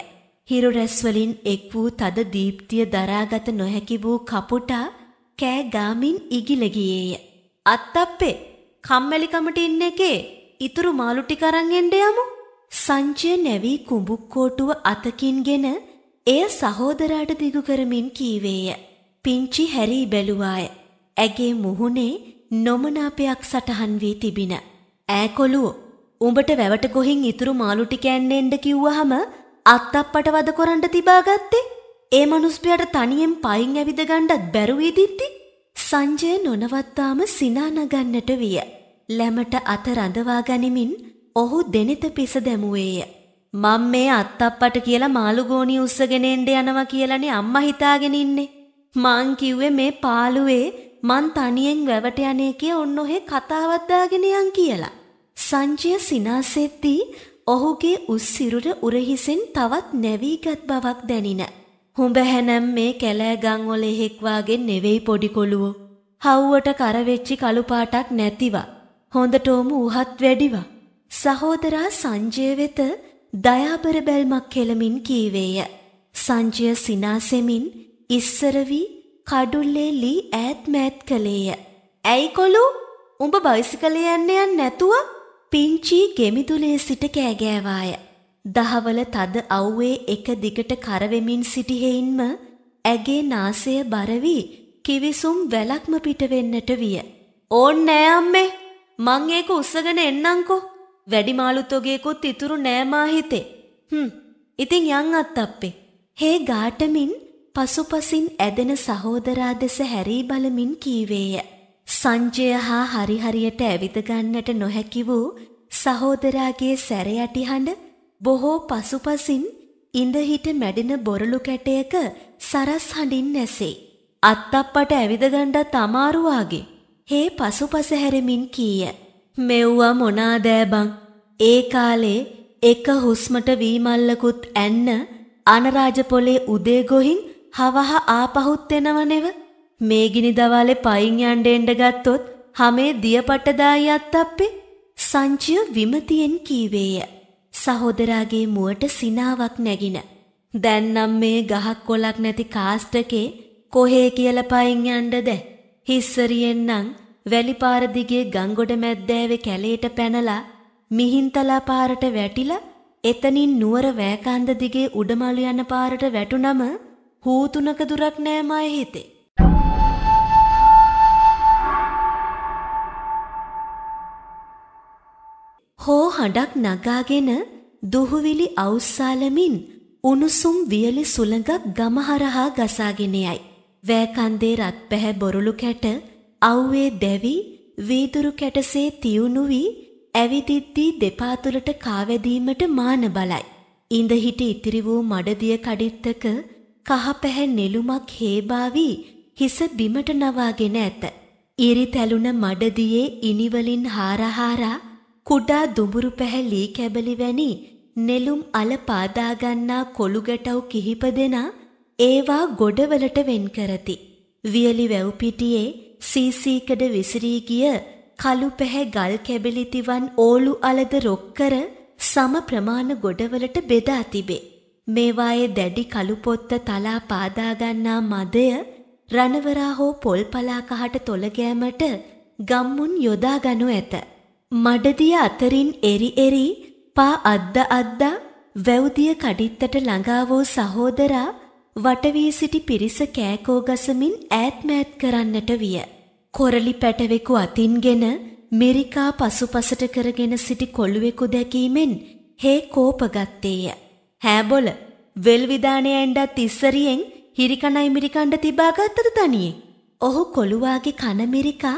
හිරු රැස්වලින් එක් වූ තද දීප්තිය දරාගත නොහැකි වූ කපුටා කෑ ගාමින් ඉගිල ගියේය. අත්තප්පේ කම්මැලිකමට ඉන්න එකේ ඉතුරු මාළු ටික අරන් එන්න යමු. සංජය නැවී කුඹුක්කෝටුව අතකින්ගෙන එය සහෝදරාට දිගු කරමින් කීවේය. පිංචි හැරී බැලුවාය. ඇගේ මුහුණේ නොමනාපයක් සටහන් වී තිබින. ඈකොලුවෝ උඹට වැවට ගොහින් ඉතුරු මාළු ටික ඇන්න එන්න කිව්වහම අත්තප්පට වද කරන්න තිබාගත්තේ. ඒ මනුස්සයාට තනියෙන් පයින් ඇවිද ගන්නත් බැරුවී දිද්දි සංජය නොනවත්තාම සිනා නගන්නට විය. läමට අත රඳවා ගනිමින් ඔහු දෙනෙත පිස දැමුවේය. මම මේ අත්තප්පට කියලා මාළු ගෝණිය උස්සගෙන එන්න යනවා කියලානේ අම්මා හිතාගෙන ඉන්නේ. මං කිව්වේ මේ පාළුවේ මං තනියෙන් වැවට යන්නේ කිය ඔන්න ඔහෙ කතාවක් දාගෙන යන් කියලා. සංජය සිනාසෙද්දී ඔහුගේ උස් සිරුර උරහිසෙන් තවත් නැවීගත් බවක් දැනින. හුඹ හැනම් මේ කැලෑ ගම් වල එහෙක් වාගේ නෙවෙයි පොඩි කොළුවෝ. හව්වට කර වෙච්චි කළු පාටක් නැතිවා. හොඳටම උහත් වැඩිවා. සහෝදරා සංජය වෙත දයාබර බැල්මක් කෙලමින් කීවේය. සංජය සිනාසෙමින් ඉස්සර වී කඩුල්ලේ ලී ඈත් මෑත් කළේය. ඇයි කොලු උඹ බයිසිකල යන්න යන් නැතුව පිංචී ගෙමිදුලේ සිට කෑගෑවාය. දහවල තද අව්වේ එක දිගට කරවෙමින් සිටිහෙයින්ම ඇගේ නාසය බරවී කිවිසුම් වැලක්ම පිටවෙන්නට විය. ඕන් නෑ අම්මේ මං ඒක උස්සගෙන එන්නංකෝ වැඩිමාළුතොගේකුත් ඉතුරු නෑමා හිතේ. හ්ම් ඉතින් යන් අත්තප්පේ. හේ ගාටමින් පසුපසින් ඇදෙන සහෝදරා දෙස හැරී බලමින් කීවේය. සංජය හා හරිහරියට ඇවිදගන්නට නොහැකි වූ සහෝදරාගේ සැරයටි හඬ බොහෝ පසුපසින් ඉඳහිට මැඩෙන බොරළු කැටයක සරස් හඬින් නැසේ. අත්තප්පට ඇවිදගණ්ඩත් අමාරුවාගේ. හේ පසුපස හැරමින් කීය. මෙව්වා මොනාදෑබං. ඒ කාලේ එක හුස්මට වීමල්ලකුත් ඇන්න අනරාජපොලේ උදේ ගොහින් හවහ ආපහුත් එනව නෙව. මේ ගිනි දවාලේ පයින් යන්න එන්න ගත්තොත් හැමේ දියපට දායි අත්තප්පේ සංචය විමතියෙන් කීවේය. සහෝදරාගේ මුවට සිනාවක් නැගින. දැන් නම් මේ ගහක් කොලක් නැති කාස්ටකේ කොහේ කියලා පයින් යන්නද? හිස්සරියෙන් නම් වැලිපාර දිගේ ගංගොඩ මැද්දෑවේ කැලේට පැනලා මිහින්තලා පාරට වැටිලා එතනින් නුවර වෑකන්ද දිගේ උඩමළු යන පාරට වැටුනම හූ තුනක දුරක් නෑ මාය හිතේ. හෝ හඬක් නගාගෙන දුහුවිලි අවුස්සාලමින් උණුසුම් වියලි සුළඟක් ගම හරහා ගසාගෙන යයි. වෑකන්දේ රත් පැහැ බොරුළු කැට අව්වේ දැවි වීදුරු කැටසේ තියුණු වී ඇවිදිද්දී දෙපා තුලට කාවැදීමට මාන බලයි. ඉඳ හිට ඉතිරි වූ මඩදිය කඩਿੱත්තක කහපැහැ නෙළුමක් හේබාවි හිස බිමට නවාගෙන ඇත. ඉරි තැලුණ මඩදියේ ඉනිවලින් හාරහාරා කුඩා දුඹුරු පැහැ ලී කැබලි වැනි නෙළුම් අල පාදාගන්නා කොළු ගැටව් කිහිප දෙනා ඒවා ගොඩවලට වෙන් කරති. වියලි වැව් පිටියේ සීසීකඩ විසිරී ගිය කළු පැහැ ගල් කැබලි තිවන් ඕලු අලද රොක් කර සම ප්‍රමාණ ගොඩවලට බෙදා තිබේ. මේවායේ දැඩි කළුපොත්ත තලා පාදාගන්නා මදය රණවරා හෝ පොල්පලාකහට තොළගෑමට ගම්මුන් යොදාගනු ඇත. මඩදිය අතරින් එරි එරි පා අද්ද අද්දා වැව්දිය කඩිත්තට ළඟා වූ සහෝදරා වටවී සිටි පිරිස කෑකෝ ගසමින් ඈත්මෑත් කරන්නට විය. කොරලි පැටවෙකු අතින්ගෙන මෙරිකා පසුපසට කරගෙන සිටි කොළුවෙකු දැකීමෙන් හේ කෝපගත්තේය. හෑබොල වෙල් විධානය ඇන්ඩත් ඉස්සරියෙන් හිරිකණයි මිරිකණ්ඩ තිබාගත්තද තනියෙන්. ඔහු කොළුවාගේ කනමිරිකා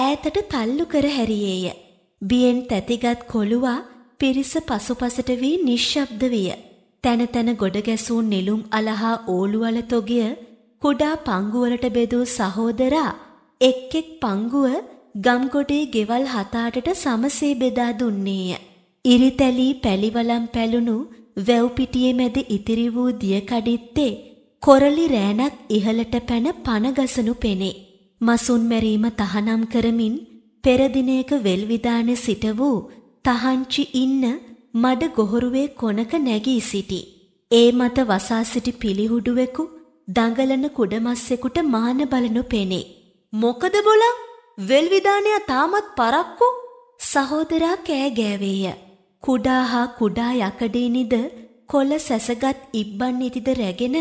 ඈතට තල්ලු කර හැරියේය. බියෙන් තැතිගත් කොළුවා පිරිස පසුපසට වී නිශ්ශබ්ද විය. තැන තැන ගොඩ ගැසූ නිලුම් අලහා ඕලුවල තොගිය කුඩා පංගුවලට බෙදූ සහෝදරා එක් එක් පංගුව ගම්ගොඩේ ගෙවල් හතාටට සමසේ බෙදා දුන්නේය. ඉරිතැලී පැලිවලම් පැලුණු වැව් පිටියේ මැද ඉතිරි වූ දිය කඩਿੱත්තේ කොරලි රෑනක් ඉහළට පැන පන ගසනු පෙනේ. මසුන් මැරීම තහනම් කරමින් පෙර දිනයක වෙල්විදාන සිට වූ තහංචි ඉන්න මඩ ගොහරුවේ කොනක නැගී සිටි. ඒ මත වසා සිටි පිළිහුඩුවෙකු දඟලන කුඩමස්සෙකුට මාන බලනු පෙනේ. මොකද බොලා වෙල්විධානය තාමත් පරක්කු සහෝදරා කෑ ගෑවේය. කුඩා හා කුඩා යකඩේනිද කොළ සැසගත් ඉබ්බන් නිතිද රැගෙන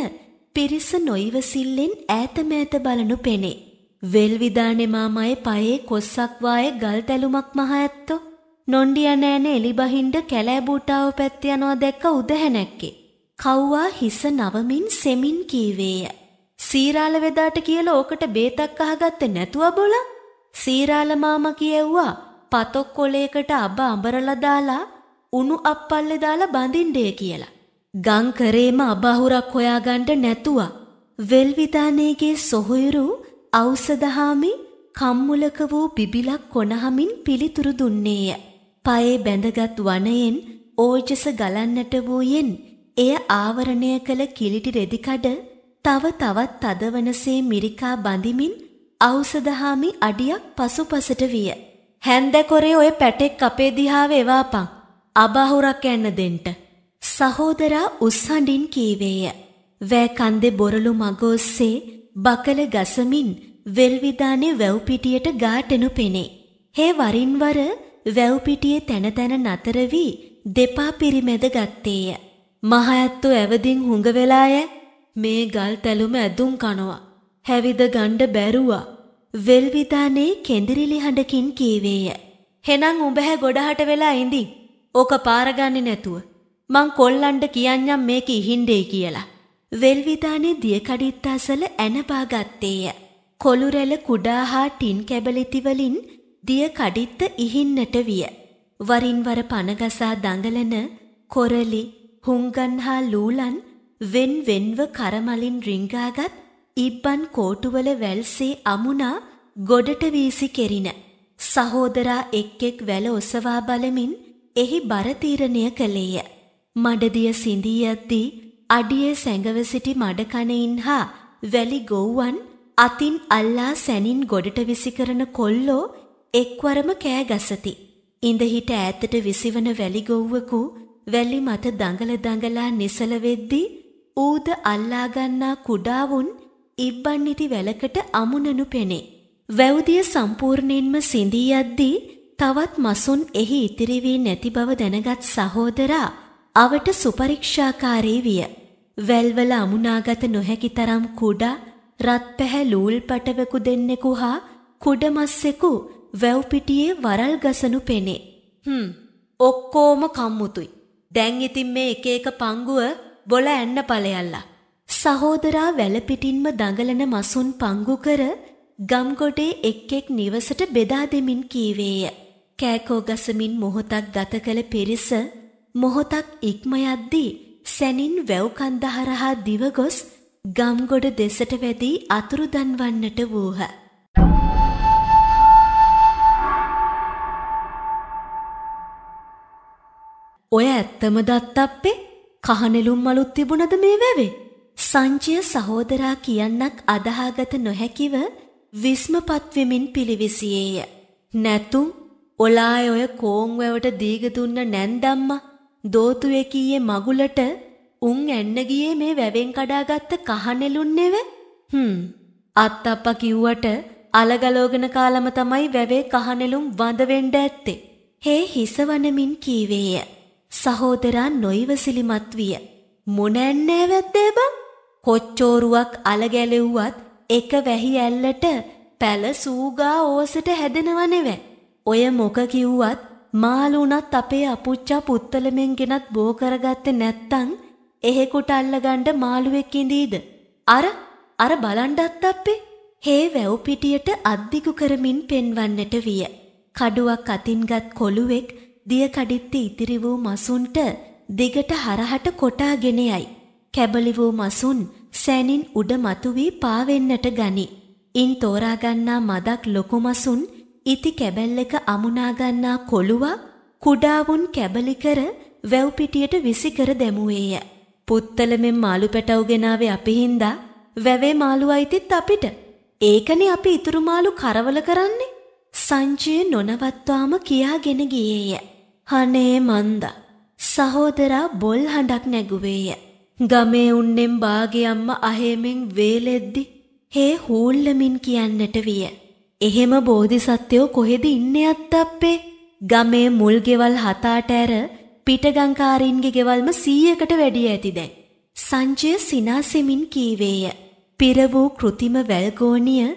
පිරිස නොයිවසිල්ලෙන් ඈතමෑත බලනු පෙනේ. වෙල්විදානෙමාමයේ පයේ කොස්සක්වාය ගල් තැලුමක් මහ ඇත්තෝ. නොන්ඩිය නෑන එලිබහින්ඩ කැලෑබූටාව පැත්ති යනවා දැක්ක උදහැනැක්කේ. කව්වා හිස නවමින් සෙමින් කීවේය. සීරාල වෙදාට කියල ඕකට බේතක් අහගත්ත නැතුව බොල සීරාලමාම කියව්වා පතොක් කොලේකට අබ අඹරලදාලා උණු අප්පල්ලෙ දාලා බඳින්ඩය කියලා. ගංකරේම අබහුරක් හොයාගන්ඩ නැතුවා. වෙල්විධානයගේ සොහොයුරු අවසදහාමි කම්මුලක වූ බිබිලක් කොනහමින් පිළිතුරු දුන්නේය. පයේ බැඳගත් වනයෙන් ඕජස ගලන්නට වූයෙන් එය ආවරණය කළ කිලිටි රෙදිකඩ තව තවත් තදවනසේ මිරිකා බඳිමින් අවසදහාමි අඩියක් පසුපසට විය. හැන්දකොරේ ඔය පැටෙක් අපේ දිහාව එවාපං. අබහුරක් ඇන්න දෙන්ට. සහෝදරා උස්සඩින් කීවේය. වෑ කන්දෙ බොරළු මගෝස්සේ බකල ගසමින් වෙල්විධානේ වැව්පිටියට ගාටනු පෙනේ. හේ වරින්වර වැව්පිටියේ තැනතැන නතරවී දෙපා පිරිමැද ගත්තේය. මහඇත්තු ඇවදින් හුඟ වෙලාය මේ ගල් තැලුම ඇදුම් කනවා. හැවිද ගණ්ඩ බැරුවා. වෙල්විධානේ කෙඳිරිලි හඬකින් කීවේය. හෙනම් උඹහැ ගොඩහට වෙලා ඉඳින්. ඕක පාරගන්නේ නැතුව. මං කොල්ලන්ට කියන්නම් මේක ඉහින්ඩෙයි කියලා. වෙල්විදානේ දියකඩිත් අසල ඇනපාගත්තේය. කොළුරැල කුඩා හා ටින් කැබලිතිවලින් දිය කඩිත්ත ඉහින්නට විය. වරින්වර පනගසා දඟලන කොරලි හුංගන් හා ලූලන් වෙන් වෙන්ව කරමලින් රිංගාගත් ඉබ්බන් කෝටුවල වැල්සේ අමුණා ගොඩට වීසි කෙරින. සහෝදරා එක් එක් වැල ඔසවා බලමින් එහි බරතීරණය කළේය. මඩදිය සිඳී ඇද්දී අඩියේ සැඟව සිටි මඩකණයින් හා වැලි ගොව්වන් අතින් අල්ලා සැනින් ගොඩට විසිකරන කොල්ලෝ එක්වරම කෑ ගසති. ඉඳහිට ඈතට විසිවන වැලි ගොව්වකු වැලි මත දඟල දඟලා නිසල වෙද්දී ඌද අල්ලා ගන්නා කුඩාවුන් ඉබ්බන් නිති වැලකට අමුණනු පෙනේ. වැව්දිය සම්පූර්ණයෙන්ම සිඳී යද්දී තවත් මසුන් එහි ඉතිරි වී නැති බව දැනගත් සහෝදරා අවට සුපරීක්ෂාකාරී විය. වැල්වල අමුණාගත නොහැකි තරම් කුඩා රත් පැහැ ලූල් පටවකු දෙන්නෙකු හා කුඩ මස්සෙකු වැව් පිටියේ වරල් ගසනු පෙනේ. හ්ම් ඔක්කොම කම්මුතුයි. දැන් ඉතින් මේ එක එක පංගුව බොල ඇන්න ඵලයල්ලා. සහෝදරා වැල පිටින්ම දඟලන මසුන් පංගු කර ගම්ගොඩේ එක් එක් නිවසට බෙදා දෙමින් කීවේය. කෑකෝ ගසමින් මොහොතක් ගත කළ පිරිස මොහොතක් ඉක්ම යද්දී සැනින් වැව් කන්දහරහා දිවගොස් ගම්ගොඩ දෙසට වැදී අතුරු දන්වන්නට වූහ. ඔය ඇත්තම දත්තප්පේ කහනෙලුම් මලුත් තිබුණද මේ වැවේ. සංචය සහෝදරා කියන්නක් අදහාගත නොහැකිව විස්මපත්වෙමින් පිළිවිසියේය. නැතුම් ඔලාය ඔය කෝංවැවට දීග දුන්න නැන්දම්මා දෝතුවේ කීයේ මගුලට උන් ඇන්න ගියේ මේ වැවෙන් කඩාගත්ත කහනෙලුන් නෙව හ්ම් අත්තප්පා කිව්වට අලගලෝගන කාලම තමයි වැවේ කහනෙලුම් වඳ වෙන්න ඇත්තේ හේ හිසවනමින් කීවේය සහෝදරා නොයිවසිලිමත් විය මොන ඇන්නේ වැද්දේ බං කොච්චෝරුවක් අලගැලෙව්වත් එක වැහි ඇල්ලට පැල සූගා ඕසට හැදෙනව නෙවෙයි ඔය මොක කිව්වත් මාළුණත් අපේ අපුච්චා පුත්තලමෙන් ගෙනත් බෝ කරගත්තේ නැත්තං එහෙකුට අල්ලගන්න මාළුවෙක් ඉඳීද? අර අර බලන්ඩත් අපේ හේ වැව් පිටියට අද්දිකු කරමින් පෙන්වන්නට විය. කඩුවක් අතින්ගත් කොළුවෙක් දිය කඩਿੱත්ති ඉතිරි වූ මසුන්ට දිගට හරහට කොටාගෙන යයි. කැබලි වූ මසුන් සැනින් උඩ මතුවී පාවෙන්නට ගනි. ඉන් තෝරා ගන්නා මදක් ලොකු මසුන් ඉති කැබැල්ලක අමුණාගන්නා කොළුවක් කුඩාවුන් කැබලි කර වැව් පිටියට විසි කර දැමුවේය. පුත්තල මෙන් මාළු පැටව් ගෙනාවේ අපි හින්දා වැවේ මාළු අයිතිත් අපිට. ඒකනේ අපි ඉතුරු මාළු කරවල කරන්නේ. සංජය නොනවත්වාම කියාගෙන ගියේය. හනේ මන්දා. සහෝදරා බොල් හඬක් නැගුවේය. ගමේ උන්නෙන් බාගේ අම්මා අහේමෙන් වේලෙද්දි හේ හූල්ලමින් කියන්නට විය. එහෙම බෝධිසත්වයෝ කොහෙද ඉන්නේ අත්තප්පේ? ගමේ මුල් ගෙවල් හත අට ඇර පිටගංකාරින්ගේ ගෙවල්ම 100කට වැඩි ඇති දැන්. සංජය සිනාසෙමින් කීවේය. පෙර වූ કૃතිම වැල්ගෝණිය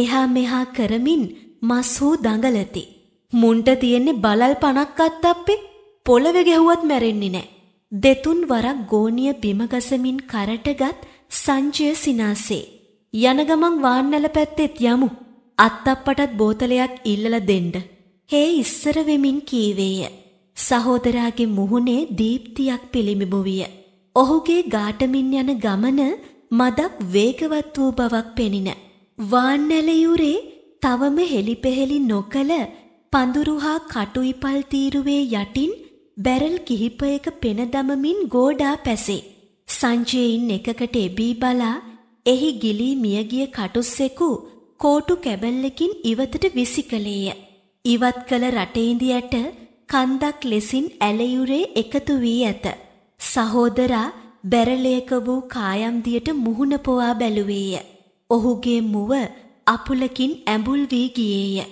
එහා මෙහා කරමින් මස් හෝ දඟලති. මුන්ට තියෙන්නේ බලල් පණක් අත්තප්පේ. පොළවේ ගැහුවත් මැරෙන්නේ නැහැ. දෙතුන් වරක් ගෝණිය බිම ගසමින් කරටගත් සංජය සිනාසේ. යන ගමන් වාන්නල පැත්තෙත් යමු. අත්තප්පටත් බෝතලයක් ඉල්ලලා දෙන්න. හේ ඉස්සර වෙමින් කීවේය. සහෝදරාගේ මුහුණේ දීප්තියක් පිළිඹු විය. ඔහුගේ ගාටමින් යන ගමන මදක් වේගවත් වූ බවක් පෙනින. වාන්නැලයුරේ තවම හෙලිපෙහෙලි නොකළ පඳුරු හා කටුයිපල් තීරුවේ යටින් බැරල් කිහිපයක පෙන දමමින් ගෝඩා පැසේ. සංජයයින් එකකට එබී බලා එහි ගිලී මියගිය කටුස්සෙකු කෝටු කැබැල්ලකින් ඉවතට විසි කළේය. ඉවත් කළ රටේන්දියට කන්දක් ලෙසින් ඇලයුරේ එකතු වී ඇත. සහෝදරා බැරලයක වූ කායම්දියට මුහුණ පොවා බැලුවේය. ඔහුගේ මුව අපුලකින් ඇඹුල් වී ගියේය.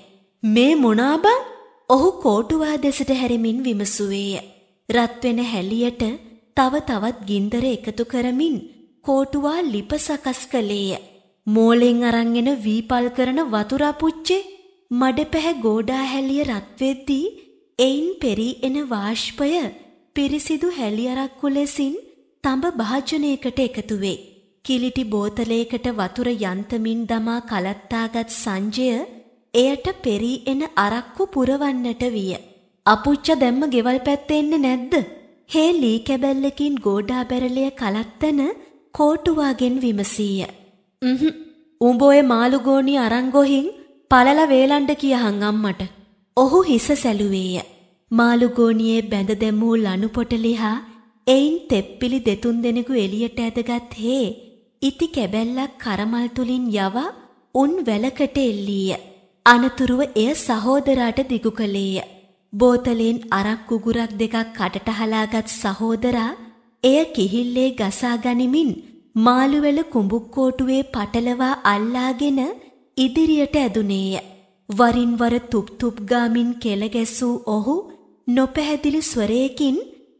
මේ මොනාබං ඔහු කෝටුවා දෙසට හැරමින් විමසුවේය. රත්වෙන හැලියට තව තවත් ගින්දර එකතු කරමින් කෝටුවා ලිප සකස් කළේය. මෝලෙන් අරන්ගෙන වීපල් කරන වතුරා පුච්චේ මඩ පැහැ ගෝඩා හැලිය රත් වෙද්දී එයින් පෙරී එන වාෂ්පය පිරිසිදු හැලි අරක්කු ලෙසින් තඹ භාජනයකට එකතු වේ. කිලිටි බෝතලයකට වතුර යන්තමින් දමා කලත්තාගත් සංජය එයට පෙරී එන අරක්කු පුරවන්නට විය. අපුච්ච දැම්ම ගෙවල් පැත්තේ එන්නේ නැද්ද? හේ ලී කැබැල්ලකින් ගෝඩා බැරලය කලත්තන කෝටුවාගෙන් විමසීය. උඹ ඔය මාළුගෝනි අරංගොහින් පලල වේලන්ඩ කියහං අම්මට. ඔහු හිස සැලුවේය. මාළුගෝනියේ බැඳ දැමූ ලනුපොටලි හා එයින් තෙප්පිලි දෙතුන් දෙනෙකු එලියට ඇදගත් හේ. ඉති කැබැල්ලක් කරමල් තුලින් යවා උන් වැලකට එල්ලීය. අනතුරුව එය සහෝදරාට දිගු කළේය. බෝතලෙන් අරක් කුගුරක් දෙකක් කටට හලාගත් සහෝදරා එය කිහිල්ලේ ගසා ගනිමින් මාළුවැල කුඹුක්කෝටුවේ පටලවා අල්ලාගෙන ඉදිරියට ඇදුනේය. වරින් වර තුප් තුප් ගාමින් කෙල ගැසූ ඔහු නොපැහැදිලි ස්වරයකින්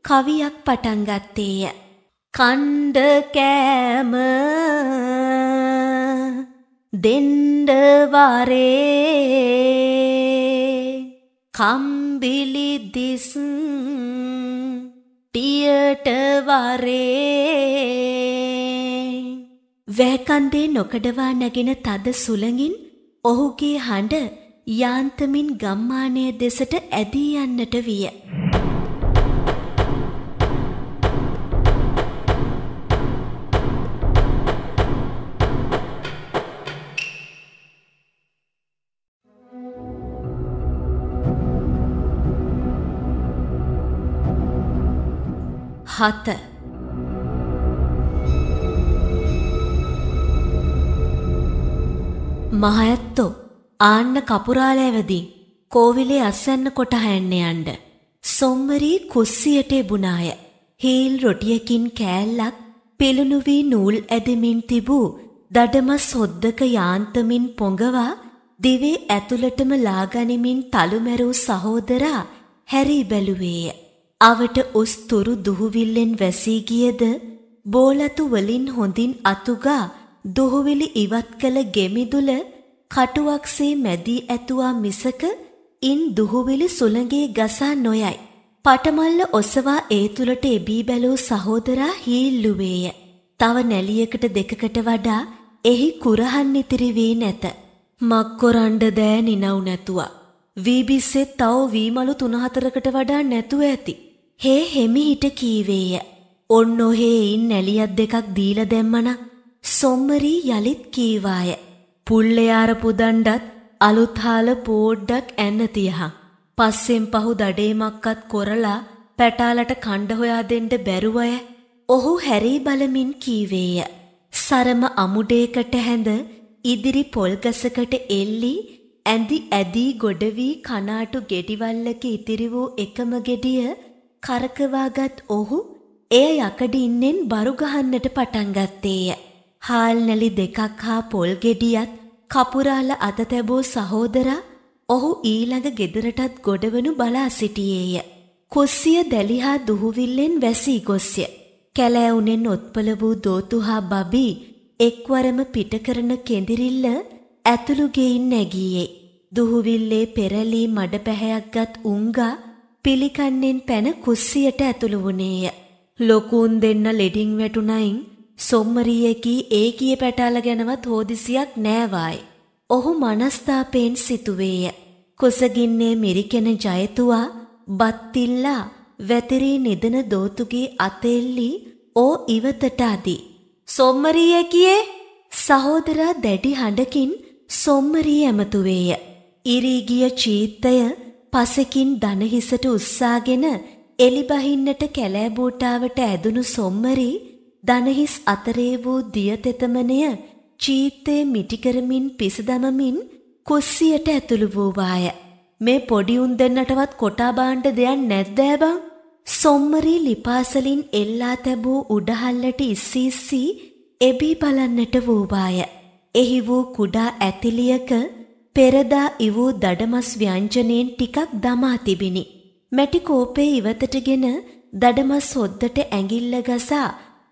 කවියක් පටන් ගත්තේය. කණ්ඩ කෑම දෙන්න වරේ කම්බිලි දිස් ටියට වරේ වෑකන්දේ නොකඩවා නැගෙන තද සුළඟින් ඔහුගේ හඬ යාන්තමින් ගම්මානය දෙසට ඇදී යන්නට විය. හත මහඇත්තෝ ආන්න කපුරාලෑවදී කෝවිලේ අස්සන්න කොට හැන්න යන්ඩ. සොම්මරී කුස්සියට එබුණාය. හේල් රොටියකින් කෑල්ලක් පෙළුණු වී නූල් ඇදමින් තිබූ දඩමස් හොද්දක යාන්තමින් පොඟවා දිවේ ඇතුළටම ලාගනිමින් තලුමැරූ සහෝදරා හැරී බැලුවේය. අවට උස්තුරු දුහුවිල්ලෙන් වැසී ගියද බෝලතු වලින් හොඳින් අතුගා දුහුවිලි ඉවත් කළ ගෙමිදුල කටුවක්සේ මැදී ඇතුවා මිසක ඉන් දුහුවිලි සුළඟේ ගසා නොයයි. පටමල්ල ඔසවා ඒ තුළට එබී බැලූ සහෝදරා හීල්ලුවේය. තව නැලියකට දෙකකට වඩා එහි කුරහන් ඉතිරි වී නැත. මක්කොරණ්ඩ දෑ නිනව් නැතුවා. වීබිස්සෙත් තව වීමලු තුනහතරකට වඩා නැතුව ඇති. හේ හෙමි හිට කීවේය. ඔන්න ඔහේ ඉන් නැලියත් දෙකක් දීල දැම්මනක් සොම්මරී යලිත් කීවාය. පුල්ලයාර පුදණ්ඩත් අලුත්හාල පෝඩ්ඩක් ඇන්න තියහා. පස්සෙන් පහු දඩේමක්කත් කොරලා පැටාලට කණ්ඩ හොයා දෙන්න බැරුවය. ඔහු හැරී බලමින් කීවේය. සරම අමුඩේකට හැඳ ඉදිරි පොල්ගසකට එල්ලි ඇඳි ඇදී ගොඩ වී කනාටු ගෙඩිවල්ලක ඉතිරි වූ එකම ගෙඩිය කරකවාගත් ඔහු එය යකඩින්නෙන් බරු ගහන්නට පටන් ගත්තේය. හාල්නැලි දෙකක් හා පොල් ගෙඩියත් කපුරාල අත තැබූ සහෝදරා ඔහු ඊළඟ ගෙදරටත් ගොඩවනු බලා සිටියේය. කොස්සිය දැලිහා දුහුවිල්ලෙන් වැසී ගොස්ය. කැලෑවුනෙන් ඔත්පල වූ දෝතුහා බබී එක්වරම පිටකරන කෙඳිරිල්ල ඇතුළුගෙයින් නැගියේ. දුහුවිල්ලේ පෙරලී මඩ පැහැයක්ගත් උංගා පිළිකන්නෙන් පැන කුස්සියට ඇතුළු වුණේය. ලොකුන් දෙන්න ලෙඩින් වැටුනයින් සොම්මරියකි ඒකිය පැටාල ගැනවත් හෝදිසියක් නෑවායි. ඔහු මනස්ථාපයෙන් සිතුවේය. කොසගින්නේ මිරිකෙන ජයතුවා බත්තිල්ලා වැතිරී නිදන දෝතුගේ අතෙල්ලි ඕ ඉවතට අදි. සොම්මරියකියේ සහෝදරා දැඩි හඬකින් සොම්මරී ඇමතුවේය. ඉරීගිය චීත්තය පසකින් දනහිසට උස්සාගෙන එලිබහින්නට කැලෑබූටාවට ඇදුණු සොම්මරී දනහිස් අතරේ වූ දියතෙතමනය චීත්තේ මිටිකරමින් පිසදමමින් කොස්සියට ඇතුළු වූවාය. මේ පොඩි උන් දෙන්නටවත් කොටා බාණ්ඩ දෙයක් නැද්දෑ බං? සොම්මරී ලිපාසලින් එල්ලා තැබූ උඩහල්ලට ඉස්සීස්සී එබී බලන්නට වූවාය. එහි වූ කුඩා ඇතිලියක පෙරදා ඉවූ දඩමස් ව්‍යංජනයෙන් ටිකක් දමා තිබිනි. මැටි කෝපේ ඉවතටගෙන දඩමස් හොද්දට ඇඟිල්ල ගසා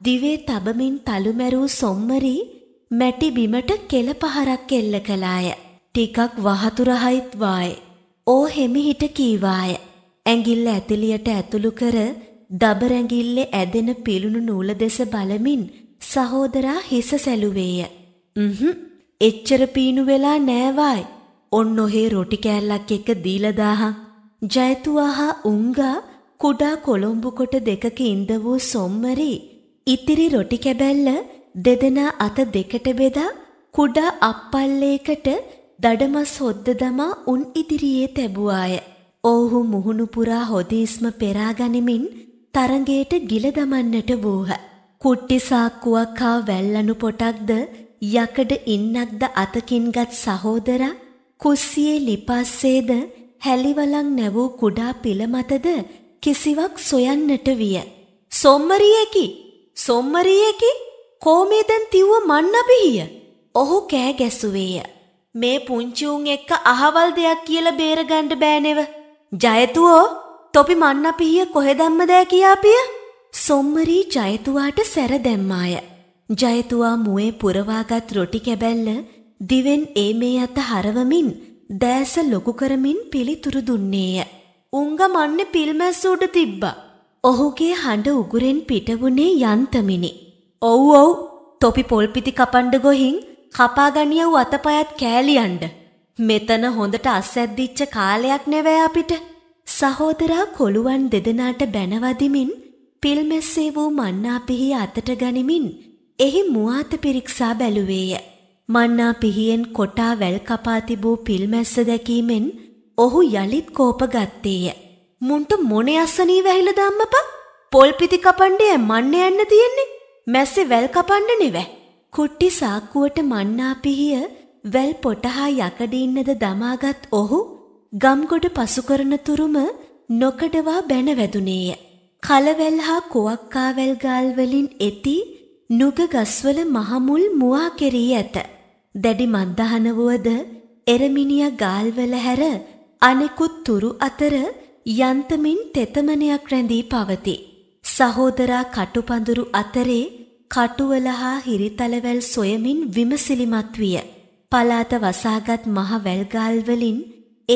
දිවේ තබමින් තලුමැරූ සොම්මරී මැටි බිමට කෙල පහරක් එල්ල කළාය. ටිකක් වහතුරහයිත් වාය. ඕ හෙමිහිට කීවාය. ඇඟිල්ල ඇතිලියට ඇතුළු කර දබරැඟිල්ලේ ඇදෙන පිළුණු නූල දෙස බලමින් සහෝදරා හිස සැලුවේය. හ්ම් එච්චර පීනු වෙලා නෑවායි. ඔන්න ඔහේ රොටි කෑල්ලක් එක දීලා දාහන්. ජයතුවාහා උංගා කුඩා කොළඹු කොට දෙකක ඉඳ වූ සොම්මරී ඉතිරි රොටි කැබැල්ල දෙදෙනා අත දෙකට බෙදා කුඩා අප්පල්ලේකට දඩමස් හොද්ද දමා උන් ඉදිරියේ තැබුවාය. ඔවුහු මුහුණු පුරා හොදීස්ම පෙරා ගනිමින් තරඟයට ගිල දමන්නට වූහ. කුට්ටි සාක්කුවක් හා වැල්ලනු පොටක්ද යකඩ ඉන්නක්ද අතකින්ගත් සහෝදරා කුස්සියේ ලිපස්සේද හැලිවලං නැවූ කුඩා පිළ මතද කිසිවක් සොයන්නට විය. සොම්මරියකි සොම්මරියකි කෝමේ දැන් තිව්ව මන්න බිහිය. ඔහු කෑ ගැසුවේය. මේ පුංචි උන් එක්ක අහවල් දෙයක් කියලා බේරගන්න බෑනෙව. ජයතුවෝ තොපි මන්න පිහිය කොහෙ දැම්මදෑ කියාපිය? සොම්මරී ජයතුවාට සැර දැම්මාය. ජයතුවා මුවේ පුරවාගත් රොටි කැබැල්ල දිවෙන් ඒ මේ අත හරවමින් දෑස ලොකු කරමින් පිළිතුරු දුන්නේය. උංග මන්නේ පිල්මැස්සූට තිබ්බා. ඔහුගේ හඬ උගුරෙන් පිටවුණේ යන්තමිනි. ඔව් ඔව් තොපි පොල්පිති කපන්ඩ ගොහින් කපාගනිය වූ අතපයත් කෑලියන්ඩ. මෙතන හොඳට අස්සැද්දිච්ච කාලයක් නෙවෑ අපිට. සහෝදරා කොළුවන් දෙදෙනාට බැනවදිමින් පිල්මැස්සේ වූ මන්නාපිහි අතට ගනිමින් එහි මුවාත පිරික්සා බැලුවේය. මන්නාපිහියෙන් කොටා වැල් කපා තිබූ පිල්මැස්ස දැකීමෙන් ඔහු යළිත් කෝප ගත්තේය. මුන්ට මොනේ අස්සනී වැහිල ධම්මපා පොල් පිති කපණ්ඩේ මන්න යන්න තියෙන්නේ මැස්සේ වැල් කපන්න නෙවැ කුට්ටි සාක්කුවට මන්නා පිහිය වැල් පොටහා යකඩ ඉන්නද දමාගත් ඔහු ගම්ගොඩ පසු කරන තුරුම නොකඩවා බැනවැදුනේය කලවැල් හා කොවක්කාවැල් ගාල් වලින් එති නුග ගස්වල මහමුල් මුවා කෙරී ඇත දැඩි මන්දහන වුවද එරමිනියා ගාල්වල හැර අනෙකුත් තුරු අතර යන්තමින් තෙතමනයක් රැඳී පවති. සහෝදරා කටුපඳුරු අතරේ කටුවල හා හිරිතලවැල් සොයමින් විමසිලිමත් විය. පලාත වසාගත් මහ වැල්ගාල් වලින්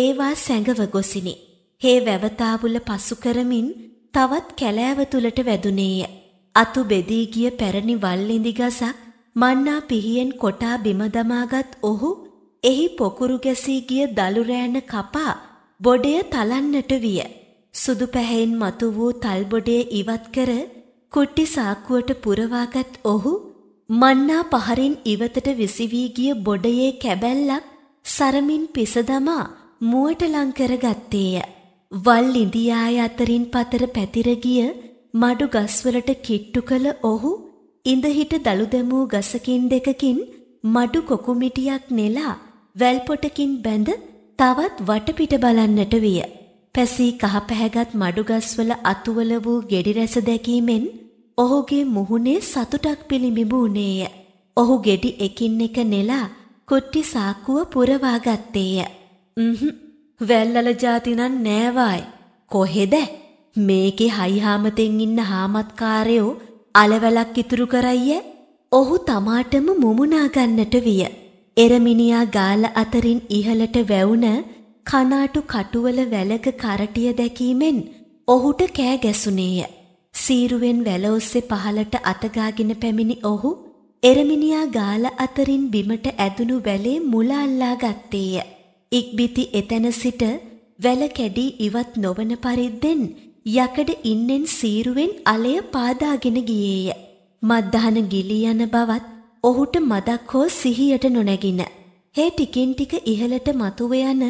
ඒවා සැඟව ගොසිනි. හේ වැවතාවුල පසු කරමින් තවත් කැලෑව තුලට වැදුනේය. අතු බෙදී ගිය පැරණි වල්ලිඳි ගසක් මන්නා පිහියෙන් කොටා බිම දමාගත් ඔහු එහි පොකුරු ගැසී ගිය දලු රෑන කපා බොඩය තලන්නට විය. සුදු පැහැයෙන් මතු වූ තල් බොඩය ඉවත් කර කුට්ටි සාක්කුවට පුරවාගත් ඔහු මන්නා පහරින් ඉවතට විසිවී ගිය බොඩයේ කැබැල්ලක් සරමින් පිසදමා මුවට ලං කරගත්තේය. වල් ඉන්දියාය අතරින් පතර පැතිර ගිය මඩු ගස්වලට කිට්ටු කළ ඔහු ඉඳහිට දළු දැමූ ගසකින් දෙකකින් මඩු කොකුමිටියක් නෙලා වැල්පොටකින් බැඳ තවත් වටපිට බලන්නට විය. පැසී කහ පැහැගත් මඩුගස්වල අතුවල වූ ගෙඩි රැස දැකීමෙන් ඔහුගේ මුහුණේ සතුටක් පිළිඹිබුණේය. ඔහු ගෙඩි එකින් එක නෙලා කුට්ටි සාක්කුව පුරවා ගත්තේය. හ්ම් වැල්ලල જાතිනම් නෑවායි. කොහෙද? මේකේ හයිහාමතෙන් ඉන්න හාමත්කාරයෝ අලවැලක් ඉතුරු කරයිය. ඔහු තමාටම මුමුණා ගන්නට විය. එරමිනියා ගාල අතරින් ඉහළට වැවුන කනාටු කටුවල වැලක කරටිය දැකීමෙන් ඔහුට කෑ ගැසුණේය. සීරුවෙන් වැල ඔස්සේ පහළට අතගාගෙන පැමිණි ඔහු එරමිනියා ගාල අතරින් බිමට ඇදුණු වැලේ මුල අල්ලා ගත්තේය. ඉක්බිති එතැන සිට වැල කැඩී ඉවත් නොවන පරිද්දෙන් යකඩ ඉන්නෙන් සීරුවෙන් අලය පාදාගෙන ගියේය. මත්දහන ගිලී යන බවත් ඔහුට මදක් හෝ සිහියට නොනැගින. හේ ටිකින් ටික ඉහළට මතුව යන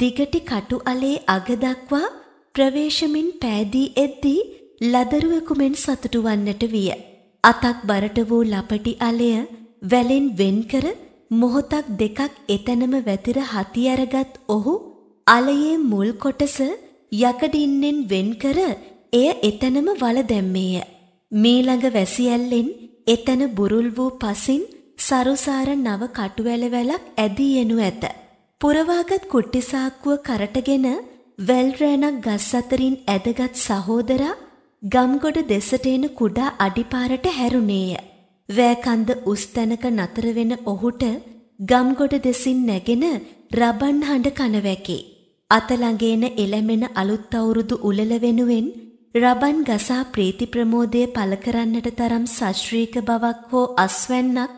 දිගටි කටු අලේ අග දක්වා ප්‍රවේශමින් පෑදී එද්දී ලදරුවෙකු මෙන් සතුටු වන්නට විය. අතක් බරට වූ ලපටි අලය වැලෙන් වෙන්කර මොහොතක් දෙකක් එතැනම වැතිර හති අරගත් ඔහු අලයේ මුල් කොටස යකඩින්නෙන් වෙන්කර එය එතැනම වල දැම්මේය. මීළඟ වැසිඇල්ලෙන් එතැන බුරුල් වූ පසින් සරුසාර නව කටුවැලවැලක් ඇදී එනු ඇත. පුරවාගත් කුට්ටිසාක්කුව කරටගෙන වැල් රෑනක් ගස් අතරින් ඇදගත් සහෝදරා ගම්ගොඩ දෙසට එන කුඩා අඩිපාරට හැරුණේය. වෑකන්ද උස්තැනක නතර වෙන ඔහුට ගම්ගොඩ දෙසින් නැගෙන රබන් හඬ කනවැකේ. අතළඟේන එළමෙන අලුත් අවුරුදු උලල වෙනුවෙන් රබන් ගසා ප්‍රීති ප්‍රමෝදය පළ කරන්නට තරම් සශ්‍රීක බවක් හෝ අස්වැන්නක්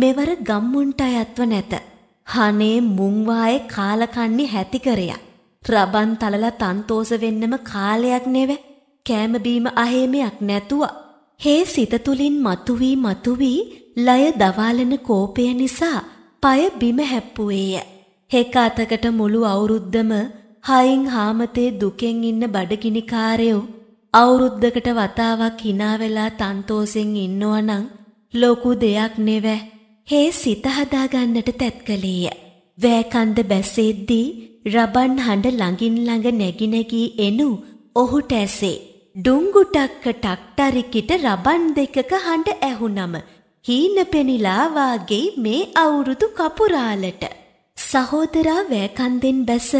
මෙවර ගම්මුන්ට අයත්ව නැත. හනේ මුංවායේ කාලකන්නේ හැති කරයා. රබන් තලලා තන්තෝස වෙන්නම කාලයක් නෙව. කෑම බීම අහේමයක් නැතුව. හේ සිත තුලින් මතුවී මතුවී ලය දවාලන කෝපය නිසා পায় බිම හැප්පුවේය. හෙක අතකට මුළු අවුරුද්දම හයින් හාමතේ දුකෙන් ඉන්න බඩගිනිකාරයෝ අවුරුද්දකට වතාවක් hina වෙලා තන්තෝසෙන් ඉන්නවනම් ලොකු දෙයක් නෙවෙයි. හේ සිත හදාගන්නට තැත් කළේය. වෑකන්ද බැසෙද්දී රබන් හඬ ළඟින් ළඟ නැගි නැගී එනු ඔහුට ඇසේ. ඩුංගුටක්ක ටක්ටරිකිට රබන් දෙකක හඬ ඇහුනම හීන පෙනිලා වාගේ මේ අවුරුදු කපුරාලට සහෝදරා වෑකන්දෙන් බැස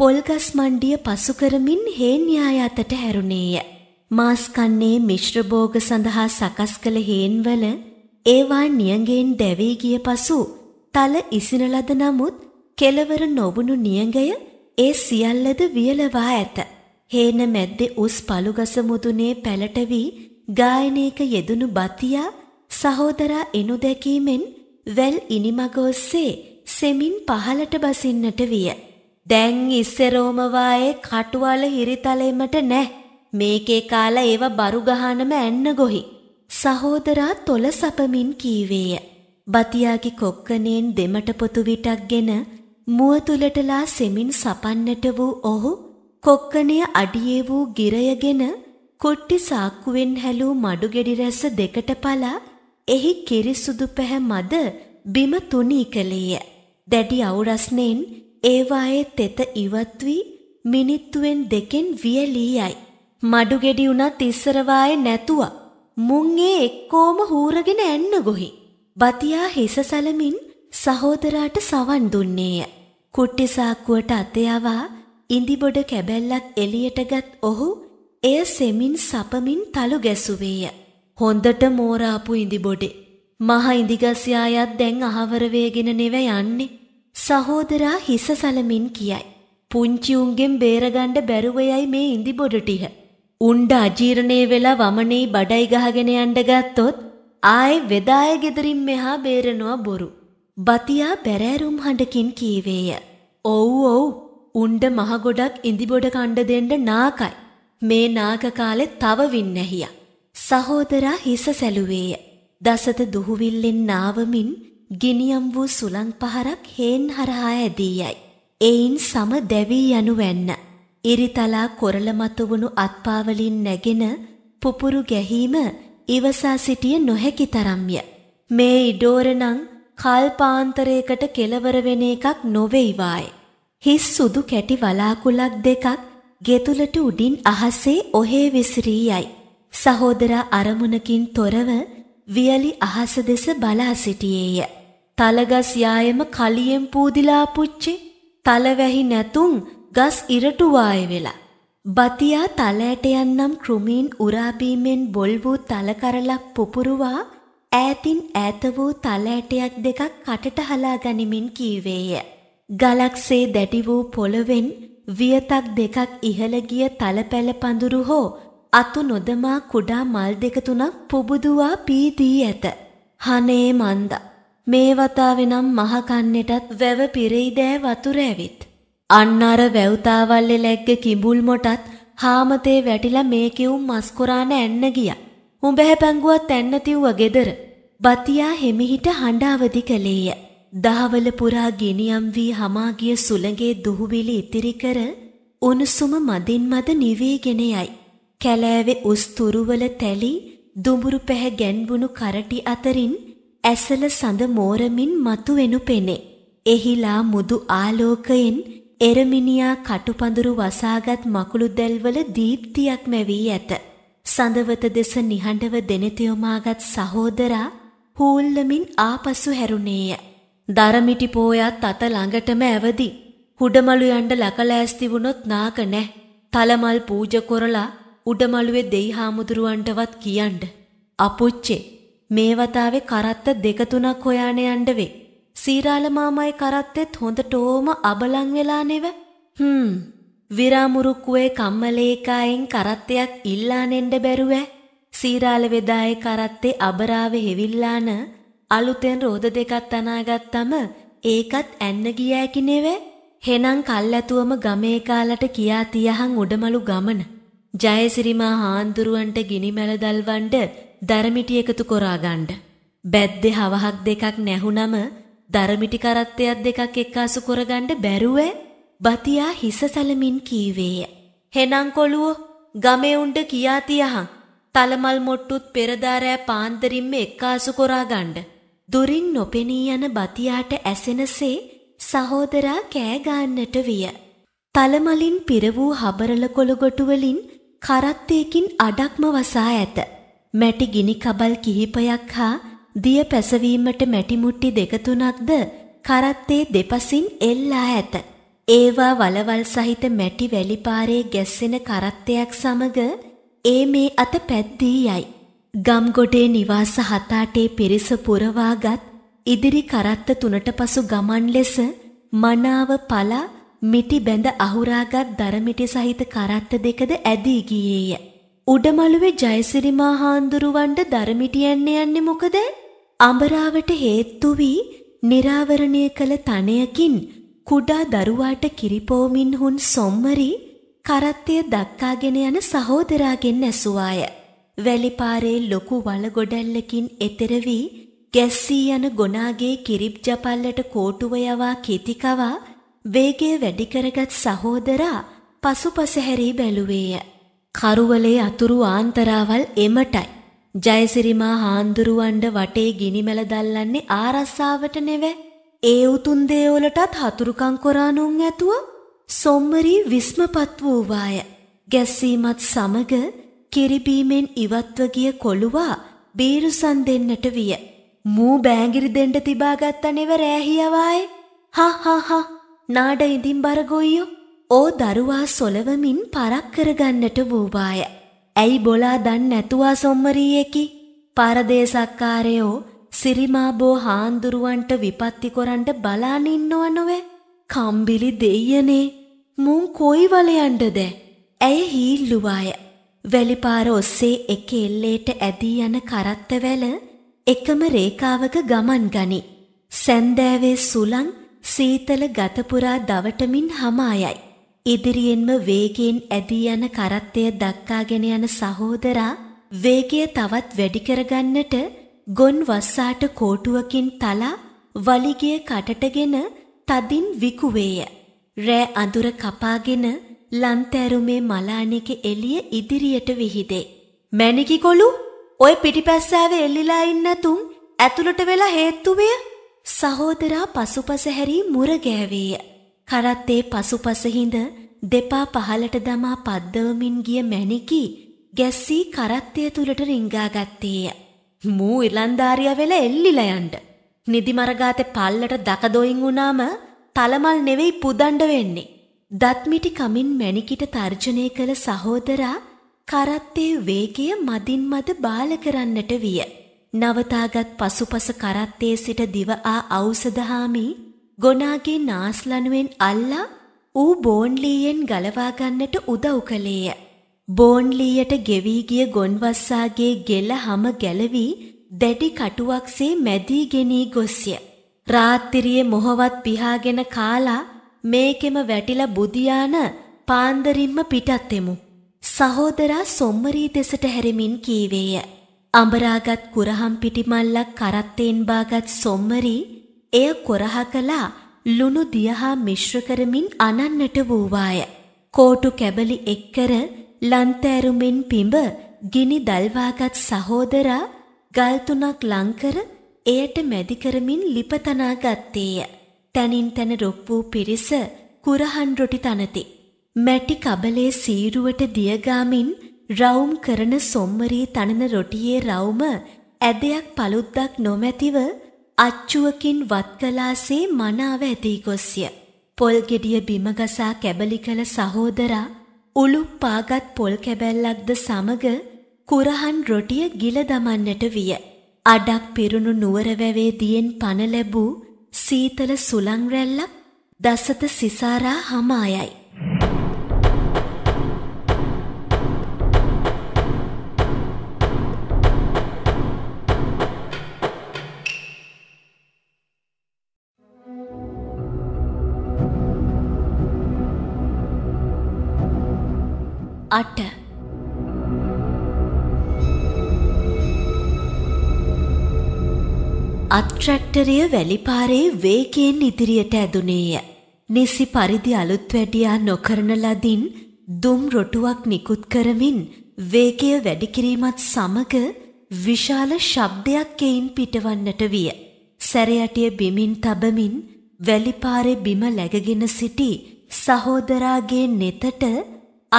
පොල්ගස් මණ්ඩිය පසු කරමින් හේන්යාය අතට හැරුණේය. මාස් කන්නේ මිශ්‍ර භෝග සඳහා සකස් කළ හේන්වල ඒවා නියඟෙන් දැවී ගිය පසු තල ඉසින ලද නමුත් කෙලවර නොවුණු නියඟය ඒ සියල්ලද වියලවා ඇත. හේන මැද්දේ උස් පළුගස මුදුනේ පැලට වී ගායනයක යෙදුණු බතියා සහෝදරා එනු දැකීමෙන් වැල් ඉනිමග ඔස්සේ සෙමින් පහලට බසින්නට විය. දැන් ඉස්සරෝමවායේ කටුවල හිරිතලෙමට නෑ. මේකේ කාලා ඒව බරු ගහනම ඇන්න ගොහි. සහෝදරා තොල සපමින් කීවේය. බතියාගේ කොක්කනයෙන් දෙමට පොතු විටක්ගෙන මුව තුලටලා සෙමින් සපන්නට වූ ඔහු කොක්කණය අඩියේ වූ ගිරයගෙන කොට්ටි සාක්කුවෙන් හැලූ මඩු ගෙඩි රැස දෙකට පලා එහි කිරිසුදු පැහැ මද බිම තුනී කළේය. දැඩි අවුරස්නෙන් ඒවායේ තෙත ඉවත් වී මිනිත්තුවෙන් දෙකෙන් වියලී යයි. මඩු ගෙඩි උනත් ඉස්සරවායේ නැතුව මුන් ඒ එක්කෝම හූරගෙන ඇන්න ගොහි. බතියා හිස සැලමින් සහෝදරාට සවන් දුන්නේය. කුට්ටි සාක්කුවට අතයවා ඉඳිබොඩ කැබැල්ලක් එළියටගත් ඔහු එය සෙමින් සපමින් තලු ගැසුවේය. හොඳට මෝරාපු ඉඳිබොඩේ. මහ ඉඳිගස්යායත් දැන් අහවර වේගෙන නෙව යන්නේ. සහෝදරා හිස සලමින් කියයි. පුංචි උන්ගෙන් බේරගන්න බැරුව යයි මේ ඉඳිබොඩ ටික. උණ්ඩ අජීර්ණයේ වෙලා වමනේ බඩයි ගහගෙන යන්න ගත්තොත් ආයේ වෙදාය gederin මෙහා බේරනවා බොරු. බතියා බැරෑරුම් හඬකින් කීවේය. "ඔව් ඔව් උණ්ඩ මහ ගොඩක් ඉඳිබොඩ කණ්ඩ දෙන්න නාකයි. මේ නාක කාලේ තව වින්නැහියා." සහෝදරා හිස සැලුවේය. දසත දුහුවිල්ලෙන් නාවමින් ගිනියම් වූ සුළං පහරක් හේන් හරහා ඇදී යයි. එයින් සම දැවී යනු වැන්න. ඉරිතලා කොරළ මතුවුණු අත්පාවලින් නැගෙන පුපුරු ගැහිම ඉවසා සිටිය නොහැකි තරම්ය. මේ ඉඩෝරනං කල්පාන්තරයකට කෙලවර වෙන එකක් නොවෙයිවායි. හිස් සුදු කැටි වලාකුලක් දෙකක් ගෙතුලට උඩින් අහසේ ඔහේ විසිරී යයි. සහෝදරා අරමුණකින් තොරව වියලි අහස දෙස බලා සිටියේය. තලගස් යායම කලියෙන් පූදිලා පුච්චි තලවැහි නැතුම් ගස් ඉරටුවාය වෙලා. බතියා තලෑට යන්නම් කෘමීන් උරාබීමෙන් බොල් වූ තලකරලක් පුපුරුවා ඈතින් ඈත වූ තලඇටයක් දෙකක් කටට හලා ගනිමින් කීවේය. ගලක්සේ දැඩි වූ පොළවෙන් වියතක් දෙකක් ඉහළ ගිය තලපැල පඳුරු හෝ අතු නොදමා කුඩා මල් දෙක තුනක් පුබුදුවා පී දී ඇත. හනේ මන්ද. මේ වතාවේ නම් මහ කන්නටත් වැව පිරෙයිදෑ වතුර ඇවිත්. අන්න අර වැව්තාවල්ලේ lägg කිඹුල් මොටත් හාමතේ වැටිලා මේ කිවුම් මස්කුරාන ඇන්න ගියා. උඹහැ පැංගුවත් ඇන්න තිව්ව ගෙදර. බතියා හිමිහිට හඬ අවදි කළේය. දහවල පුරා ගෙනියම් වී හමාගිය සුළඟේ දුහුවිලි ඉතිරි කර උණුසුම මදින් මද නිවීගෙන යයි. කැලෑවේ උස් තුරුවල තැලි දුඹුරු පැහැ ගැන්වුණු කරටි අතරින් ඇසල සඳ මෝරමින් මතුවෙනු පෙනේ. එහිලා මුදු ආලෝකයෙන් එරමිනියා කටුපඳුරු වසාගත් මකුළු දැල්වල දීප්තියක් මැවී ඇත. සඳවත දෙස නිහඬව දෙනෙතියොමාගත් සහෝදරා හූල්ලමින් ආපසු හැරුණේය. දරමිටි පෝයත් අත ළඟටම ඇවදි. හුඩමලු යන්න ලකලෑස්ති වුණොත් නාක නැහැ. තලමල් පූජ කොරලා උඩමළුවේ දෙයි හාමුදුරුවන්ටවත් කියන්න. අපොච්චේ මේ වතාවේ කරත්ත දෙක තුනක් හොයාන යන්න වේ. සීරාල මාමයි කරත්තෙත් හොඳටම අබලන් වෙලා නෙව. හ්ම්. විරාමුරුක්කුවේ කම්මලේකායෙන් කරත්තයක් ඉල්ලා නෙන්න බැරුව. සීරාල වේදායේ කරත්තේ අබරාවේ හෙවිල්ලාන අලුතෙන් රෝද දෙකක් තනාගත්තම ඒකත් ඇන්න ගියෑකි නෙවේ. හෙනම් කල් ඇතුවම ගමේ කාලට කියා තියහන් උඩමලු ගමන. ජයසිරිමා හාන්දුරුවන්ට ගිනි මැල දල්වන්ඩ දරමිටි එකතු කොරාගණ්ඩ. බැද්දෙ හවහක් දෙකක් නැහුනම දරමිටි කරත්තයක් දෙකක් එක්කාසු කොරගණ්ඩ බැරුව බතියා හිස සැලමින් කීවේය. හෙනං කොළුවෝ ගමේ උන්ට කියාතියහං. තලමල් මොට්ටුත් පෙරදාරෑ පාන්දරින්ම එක්කාසු කොරාගණ්ඩ. දුරින් නොපෙනී යන බතියාට ඇසෙනසේ සහෝදරා කෑගාන්නට විය. තලමලින් පිර වූ හබරල කොළගොටුවලින් කරත්තයකින් අඩක්ම වසා ඇත. මැටි ගිනි කබල් කිහිපයක් හා දිය පැසවීමට මැටිමුට්ටි දෙක තුනක්ද කරත්තේ දෙපසින් එල්ලා ඇත. ඒවා වලවල් සහිත මැටි වැලිපාරේ ගැස්සෙන කරත්තයක් සමග ඒ මේ අත පැද්දී යයි. ගම්ගොඩේ නිවාස හතාටේ පිරිස පුරවාගත් ඉදිරි කරත්ත තුනට පසු ගමන් ලෙස මනාව පලා මිටි බැඳ අහුරාගත් දරමිටි සහිත කරත්ත දෙකද ඇදී ගියේය. උඩමළුවේ ජයසිරිමා හාන්දුරුවන්ට දරමිටි යන්න යන්නේ මොකද? අඹරාවට හේතු වී निराවරණය කළ තණයකින් කුඩා දරුවාට කිරිපෝමින් හුන් සොම්මරි කරත්තය දක්කාගෙන යන සහෝදරාගෙන් ඇසුවාය. වැලිපාරේ ලොකු වලගොඩැල්ලකින් එතර වී ගැස්සී යන ගොනාගේ කිරිබ් ජපල්ලට කෝටුව යවා කිතිකවා වේගය වැඩි කරගත් සහෝදරා පසුපස හැරී බැලුවේය. කරුවලේ අතුරු ආන්තරාවල් එමටයි. ජයසිරිමා හාන්දුරුවන්ඩ වටේ ගිනිමැල දල්ලන්නේ ආරස්සාවට නෙවේ. ඒ උතුම් දේවලටත් හතුරුකම් කොරානුන් ඇතුව සොම්මරී විස්මපත් වූවාය. ගැස්සීමත් සමග කිරිබීමෙන් ඉවත්ව ගිය කොළුවා බීරුසන් දෙන්නට විය. මූ බෑගිරි දෙන්න තිබාගත්ත නෙව රෑහියවායි. හා හා හා නාඩ ඉදින් බරගොයියෝ ඕ දරුවා සොලවමින් පරක් කරගන්නට වූවාය. ඇයි බොලා දන් නැතුවා සොම්මරීයකි පරදේසක්කාරයෝ සිරිමාබෝ හාන්දුරුවන්ට විපත්ති කොරන්ට බලානින්නව නොවේ කම්බිලි දෙයනේ මුං කොයි වලයන්ට දැ ඇය හීල්ලුවාය වැලිපාර ඔස්සේ එක එල්ලේට ඇදී යන කරත්තවැල එකම රේකාවක ගමන් ගනි සැන්දෑවේ සුලන් සීතල ගතපුරා දවටමින් හමායයි. ඉදිරියෙන්ම වේගෙන් ඇදී යන කරත්තය දක්කාගෙන යන සහෝදරා වේගය තවත් වැඩි කරගන්නට ගොන් වස්සාට කෝටුවකින් තලා වලිගය කටටගෙන තදින් විකුවේය. රෑ අඳුර කපාගෙන ලන්තැරුමේ මලානෙක එළිය ඉදිරියට විහිදේ. මැණිකිකොලු ඔය පිටිපස්සාවේ එල්ලිලා ඉන්න තුන් ඇතුළට වෙලා හේත්තුවේ සහෝදරා පසුපස හැරී මුරගෑවේය. කරත්තේ පසුපසහිඳ දෙපා පහලට දමා පද්දවමින් ගිය මැණිකි ගැස්සී කරත්තය තුලට රිංගා ගත්තේය. මූ ඉලන්දාරියා වෙලා එල්ලිලා යන්න. නිදිමරගාතේ පල්ලට දකදොයින් වුණාම තලමල් නෙවෙයි පුදණ්ඩ වෙන්නේ. දත්මිටි කමින් මැණිකිට තර්ජනය කළ සහෝදරා කරත්තේ වේගය මදින් මද බාල කරන්නට විය. නවතාගත් පසුපස කරත්තේ සිට දිව ආ ඖෂධහාමි ගොනාගේ නාස්ලනුවෙන් අල්ලා ඌ බෝන්ලීයෙන් ගලවා ගන්නට උදව් කළේය. බෝන්ලීයට ගෙවී ගිය ගොන්වස්සාගේ ගෙල හැම ගැලවි දැඩි කටුවක්සේ මැදී ගෙනී ගොස්ය. රාත්‍රියේ මොහවත් පිහාගෙන කාලා මේකෙම වැටිලා බුදියාන පාන්දරින්ම පිටත් එමු. සහෝදරා සොම්මරී දෙසට හැරෙමින් කීවේය. අඹරාගත් කුරහම් පිටි මල්ලක් කරත්තෙන් බාගත් සොම්මරි එය කොරහ කළා ලුණු දියහා මිශ්‍ර කරමින් අනන්නට වූවාය. කෝටු කැබලි එක්කර ලන්තෑරුමින් පිඹ ගිනි දල්වාගත් සහෝදරා ගල් තුනක් ලංකර එයට මැදි කරමින් ලිපතනා ගත්තේය. තනින් තන රොක් වූ පිරිස කුරහන් රොටි තනති. මැටි කබලේ සීරුවට දියගාමින් රවුම් කරන සොම්මරී තනන රොටියේ රවුම ඇදයක් පළුද්දක් නොමැතිව අච්චුවකින් වත්කලාසේ මනාව ඇදී ගොස්ය. පොල් ගෙඩිය බිමගසා කැබලි කළ සහෝදරා උළුප් පාගත් පොල් කැබැල්ලක්ද සමග කුරහන් රොටිය ගිල දමන්නට විය. අඩක් පිරුණු නුවරවැවේ දියෙන් පන ලැබූ සීතල සුළං රැල්ලක් දසත සිසාරා හමායයි. අට අත්ට්‍රැක්ටරය වැලිපාරේ වේකයෙන් ඉදිරියට ඇදුනේය. නිසි පරිදි අලුත් වැඩියා නොකරන ලදින් දුම් රොටුවක් නිකුත් කරමින් වේකය වැඩිකිරීමත් සමග විශාල ශබ්දයක් එයින් පිටවන්නට විය. සැරයටිය බිමින් තබමින් වැලිපාරේ බිම läගගෙන සිටි සහෝදරාගේ නෙතට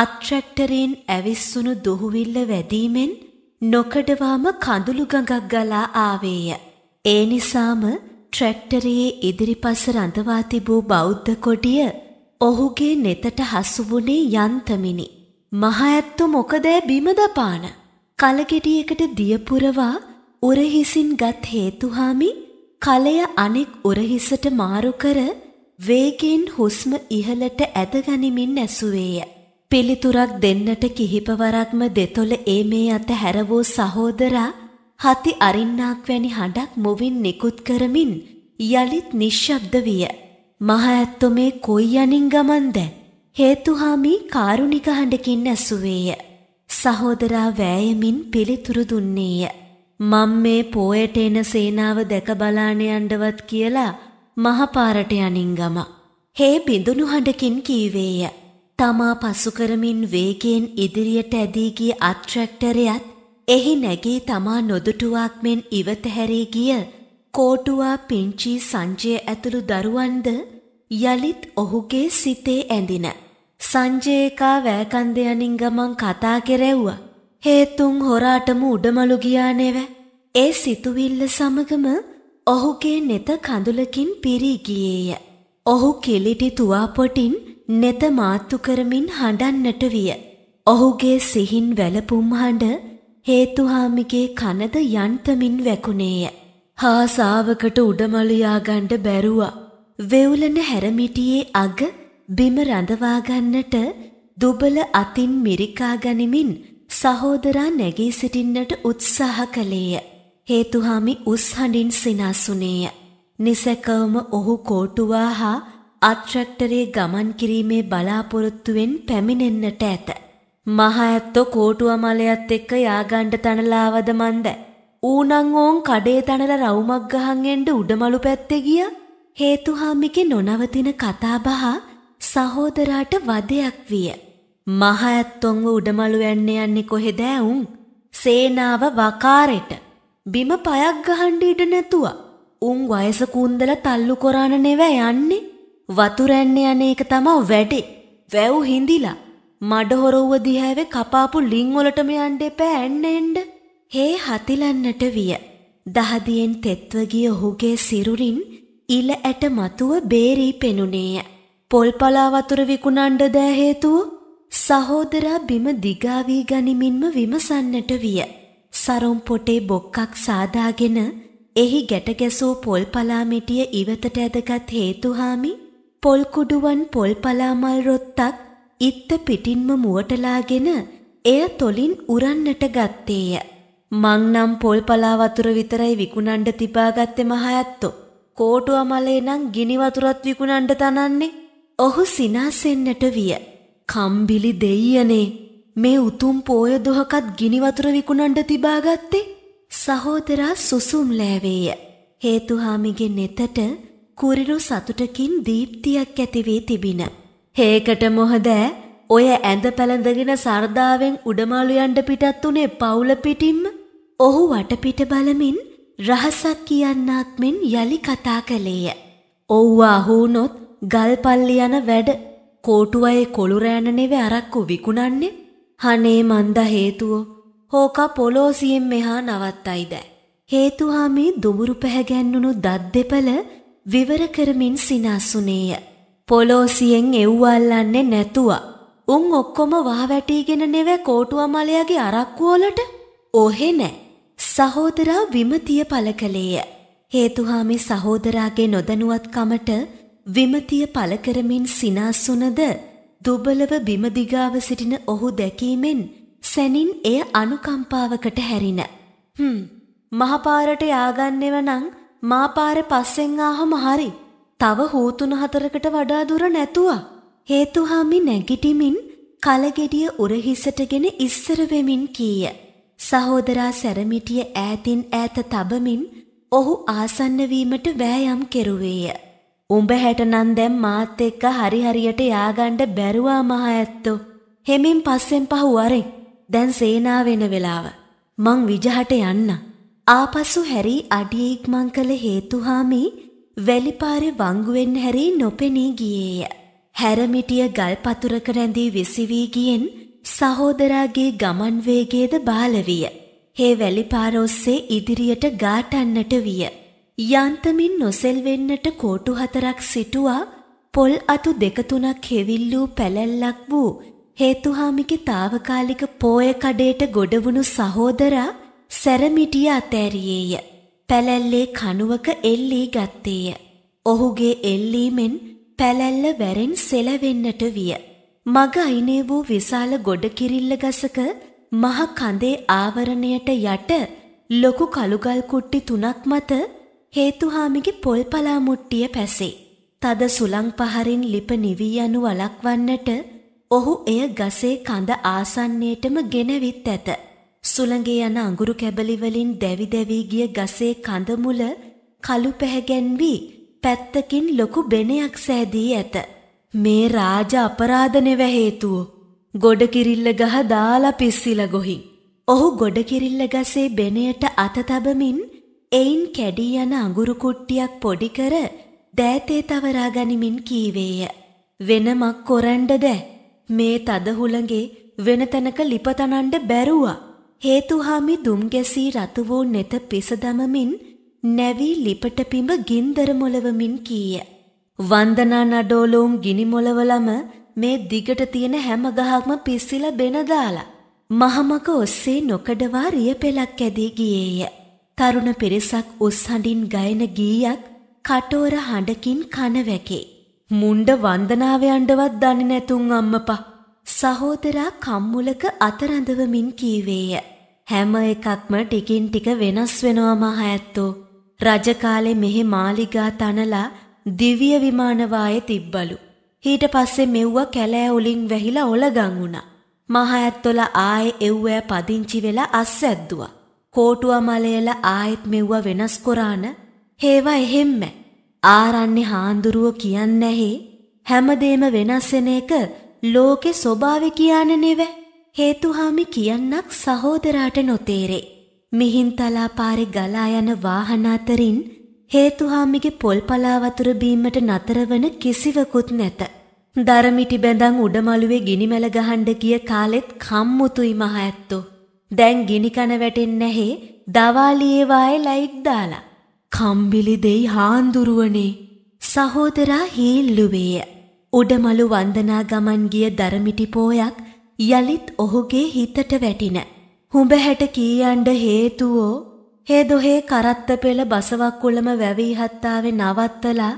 අත්ට්‍රැක්ටරයෙන් ඇවිස්සුණු දුහුවිල්ල වැදීමෙන් නොකඩවාම කඳුළු ගඟක් ගලා ආවේය. ඒ නිසාම ට්‍රැක්ටරයේ ඉදිරිපස රඳවා තිබූ බෞද්ධ කොඩිය ඔහුගේ නෙතට හසු වුණේ යන්තමිනි. මහඇත්තු මොකදෑ බිම දපාන. කලගෙඩියකට දියපුරවා උරහිසින් ගත් හේතුහාමි කලය අනෙක් උරහිසට මාරු කර වේගෙන් හුස්ම ඉහලට ඇදගනිමින් ඇසුවේය. පිළිතුරක් දෙන්නට කිහිපවරක්ම දෙතොල ඒ මේ අත හැර වූ සහෝදරා හති අරින්නාක් වැනි හඬක් මුවින් නිකුත් කරමින් යලිත් නිශ්ශබ්ද විය. මහ ඇත්තෝ මේ කොයි යනින් ගමන්ද? හේතුහාමි කාරුණික හඬකින් ඇසුවේය. සහෝදරා වෑයමින් පිළිතුරු දුන්නේය. මම මේ පෝයට එන සේනාව දැක බලාන යන්නවත් කියලා මහපාරට යනින් ගම. හේ බිඳුණු හඬකින් කීවේය. තමා පසු කරමින් වේගයෙන් ඉදිරියට ඇදී ගිය අට්‍රැක්ටරයත් එහි නැගී තමා නොදුටුවාක් මෙන් ඉවත හැරී ගිය කෝටුවා පිංචී සංජය ඇතුළු දරුවන්ද යළිත් ඔහුගේ සිතේ ඇඳින. සංජයකා වෑකන්දයනින් ගමන් කතා කෙරැව්වා. හේතුන් හොරාටම උඩමළු ගියා නෙව. ඒ සිතුවිල්ල සමගම ඔහුගේ නෙත කඳුලකින් පිරී ගියේය. ඔහු කිලිටි තුවාපොටින් නෙත මාත්තු කරමින් හඬන්නට විය. ඔහුගේ සිහින් වැළපුම් හඬ හේතුහාමිගේ කනද යන්තමින් වැකුණේය. හා සාවකට උඩමළුයා ගන්න බැරුවා. වෙවුලන හැරමිටියේ අග බිම රඳවා ගන්නට දුබල අතින් මිරිකා ගනිමින් සහෝදරා නැගී සිටින්නට උත්සාහ කළේය. හේතුහාමි උස් හඬින් සිනාසුනේය. නිසැකවම ඔහු කෝටුවා හා අත්‍රැක්ටරේ ගමන් කිරීමේ බලාපොරොත්තුවෙන් පැමිණෙන්නට ඇත. මහා ඇත්තෝ කෝටුව මලයත් එක්ක යාගණ්ඩ තනලාවද මන්ද. ඌනං ඕන් කඩේ තනල රවුමක් ගහන් එන්න උඩමලු පැත්තේ ගිය හේතුහාමිගේ නොනවතින කතාබහ සහෝදරාට වදයක් විය. මහා ඇත්තොන්ව උඩමලු යන්න යන්නේ කොහෙද ඇවුන්? සේනාව වකාරෙට. බිම පයක් ගහන් ඉඩ නැතුව. උන් වයස කුන්දල තල්ලු කොරාන නෙව යන්නේ. වතුරැන්න යන එක තමා වැඩේ. වැව් හිඳිලා. මඩහොරොව්ව දිහැවේ කපාපු ලිංවලටම යන්න එපෑ ඇන්න එන්න. හේ හතිලන්නට විය. දහදියෙන් තෙත්ව ගිය ඔහුගේ සිරුරින් ඉල ඇට මතුව බේරී පෙනුනේය. පොල්පලා වතුර විකුණන්න දෑ හේතුව සහෝදරා බිම දිගාවී ගනිමින්ම විමසන්නට විය. සරොම් පොටේ බොක්කක් සාදාගෙන එහි ගැට ගැසූ පොල්පලා මිටිය ඉවතට ඇදගත් හේතුහාමි පොල්කුඩුවන් පොල් පලාමල් රොත්තක් ඉත්ත පිටින්ම මුවටලාගෙන එය තොලින් උරන්නට ගත්තේය. මං නම් පොල් පලා වතුර විතරයි විකුණන්න තිබාගත්තේ මහයත්තෝ. කෝටුව මලේ නම් ගිනි වතුරත් විකුණන්න තනන්නේ. ඔහු සිනාසෙන්නට විය. කම්බිලි දෙයියනේ. මේ උතුම් පෝය දොහකත් ගිනි වතුර විකුණන්න තිබාගත්තේ සහෝදරා සුසුම් ලෑවේය. හේතුහාමිගේ නෙතට කුරිරු සතුටකින් දීප්තියක් ඇතිවී තිබින. හේකට මොහද ඔය ඇඳ පැළඳගෙන සර්දාවෙන් උඩමාළු යන්න පිටත් උනේ පවුල පිටින්ම ඔහු වටපිට බලමින් රහසක් කියන්නක් මෙන් යලි කතා කළේය. ඔව්වා හුනොත් ගල්පල්ලි යන වැඩ කෝටුවයේ කොළු රෑන නෙවෙයි අරක්කු විකුණන්නේ. හනේ මන්ද හේතුව හෝක පොලෝසියෙන් මෙහා නවත්තයිද. හේතුහාමි දුබුරු පැහැගැන්වුණු දත් දෙපළ විවර කරමින් සිනාසුනේය. පොලෝසියෙන් එව්වල්ලන්නේ නැතුව. උන් ඔක්කොම වහවැටීගෙන නෙවෙ කෝටුව මලයාගේ අරක්කුවලට ඔහෙ නෑ. සහෝදරා විමතිය පල කළේය. හේතුහාමි සහෝදරාගේ නොදැනුවත්කමට විමතිය පල කරමින් සිනාසුනද දුබලව බිමදිගාව සිටින ඔහු දැකීමෙන් සැනින් එය අනුකම්පාවකට හැරින. හ්ම් මහපාරට යාගන්නෙව නං මා පාර පස්සෙන් ආවම හරි. තව හූ තුන හතරකට වඩා දුර නැතුවා. හේතුහාමි නැගිටිමින් කලගෙඩිය උරහිසටගෙන ඉස්සර වෙමින් කීය. සහෝදරා සැරමිටිය ඈතින් ඈත තබමින් ඔහු ආසන්න වීමට වෑයම් කෙරුවේය. උඹ හැටනම් දැන් මාත් එක්ක හරි හරියට යාගන්න බැරුවා මහ ඇත්තෝ. හෙමින් පස්සෙන් පහ වරෙන්. දැන් සේනා වෙන වෙලාව. මං විජහට යන්න. ආපසු හැරී අඩිය ඉක්මන් කළ හේතු හාමි වැලිපාරේ වංගුවෙන් හැරී නොපෙනී ගියේය. හැරමිටිය ගල් පතුරක රැඳී විසිවී ගියෙන් සහෝදරාගේ ගමන් වේගයේද බාල විය. හේ වැලිපාර ඔස්සේ ඉදිරියට ගාටන්නට විය. යාන්තමින් නොසෙල් වෙන්නට කෝටු හතරක් සිටුවා පොල් අතු දෙක තුනක් හෙවිල්ලූ පැලැල්ලක් වූ හේතුහාමිගේ తాවකාලික පෝය කඩේට ගොඩවුණු සහෝදරා සැරමිටිය අතෑරියේය. පැලැල්ලේ කණුවක එල්ලී ගත්තේය. ඔහුගේ එල්ලීමෙන් පැලැල්ල වැරෙන් සෙලවෙන්නට විය. මග අයිනේ වූ විශාල ගොඩ කිරිල්ල ගසක මහ කඳේ ආවරණයට යට ලොකු කළුගල් කුට්ටි තුනක් මත හේතුහාමිගේ පොල් පලා මුට්ටිය පැසේ. තද සුළං පහරින් ලිප නිවී යනු වළක්වන්නට ඔහු එය ගසේ කඳ ආසන්නයටම ගෙනවිත් ඇත. සුළඟේ යන අඟුරු කැබලිවලින් දැවි දැවී ගිය ගසේ කඳමුල කළු පැහැගැන්වී පැත්තකින් ලොකු බෙනයක් සෑදී ඇත. මේ රාජ අපරාධනෙව හේතුව. ගොඩකිරිල්ල ගහ දාලා පිස්සිල ගොහින්. ඔහු ගොඩකිරිල්ල ගසේ බෙනයට අත තබමින් එයින් කැඩී යන අඟුරු කුට්ටියක් පොඩි කර දෑතේ තවරා ගනිමින් කීවේය. වෙනමක් කොරන්ඩ දෑ. මේ තද හුළඟේ වෙන තැනක ලිපතනන්ඩ බැරුවා. හේතුහාමි දුම්ගැසී රතු වූ නෙත පිසදමමින් නැවී ලිපට පිඹ ගින්දර මොලවමින් කීය. වන්දනා නඩෝලෝම් ගිනි මොලවලම මේ දිගට තියෙන හැම ගහක්ම පිස්සිලා බෙන දාලා. මහමක ඔස්සේ නොකඩවා රිය පෙලක් ඇදී ගියේය. තරුණ පිරිසක් උස් හඬින් ගයන ගීයක් කටෝර හඬකින් කන වැකේ. මුණ්ඩ වන්දනාව යන්නවත් දන්නේ නැතුන් අම්මපා. සහෝදරා කම්මුලක අතරඳවමින් කීවේය. හැම එකක්ම ටිකින් ටික වෙනස් වෙනවා මහ ඇත්තෝ. රජ කාලේ මෙහි මාලිගා තනලා දිව්‍ය විමාන වායේ තිබ්බලු. ඊට පස්සේ මෙව්ව කැලෑ උලින් වැහිලා ඔලගම් වුණා. මහ ඇත්තොල ආයේ එව්වෑ පදිංචි වෙලා අස්සැද්දුවා. කෝටුව මලයල ආයෙත් මෙව්ව වෙනස් කොරාන හේවා එහෙම්ම ආරන්නේ හාන්දුරුව කියන්නේ හැමදේම වෙනස් වෙන එක ලෝකේ ස්වභාවය කියන්නේ නෙවෙයි හේතුහාමි කියන්නක් සහෝදරාට නොතේරේ. මිහින්තලා පාරේ ගලා යන වාහන අතරින් හේතුහාමිගේ පොල්පලා වතුර බීමට නතරවන කිසිවකුත් නැත. දරමිටි බැඳන් උඩමළුවේ ගිනිමැල ගහන්න ගිය කාලෙත් කම්මුතුයි මහ ඇත්තෝ. දැන් ගිනි කන වැටෙන්නේ නැහැ දවාලියේ වායේ ලයිට් දාලා. කම්බිලි දෙයි හාන්දුරුවනේ. සහෝදරා හීල්ලුවේය. උඩමළු වන්දනා ගමන් ගිය දරමිටි පෝයක් යළිත් ඔහුගේ හිතට වැටින. හුඹහැට කීයන්ඩ හේතුවෝ හේදොහේ කරත්ත පෙළ බසවක් කුලම වැවීහත්තාවේ නවත්තලා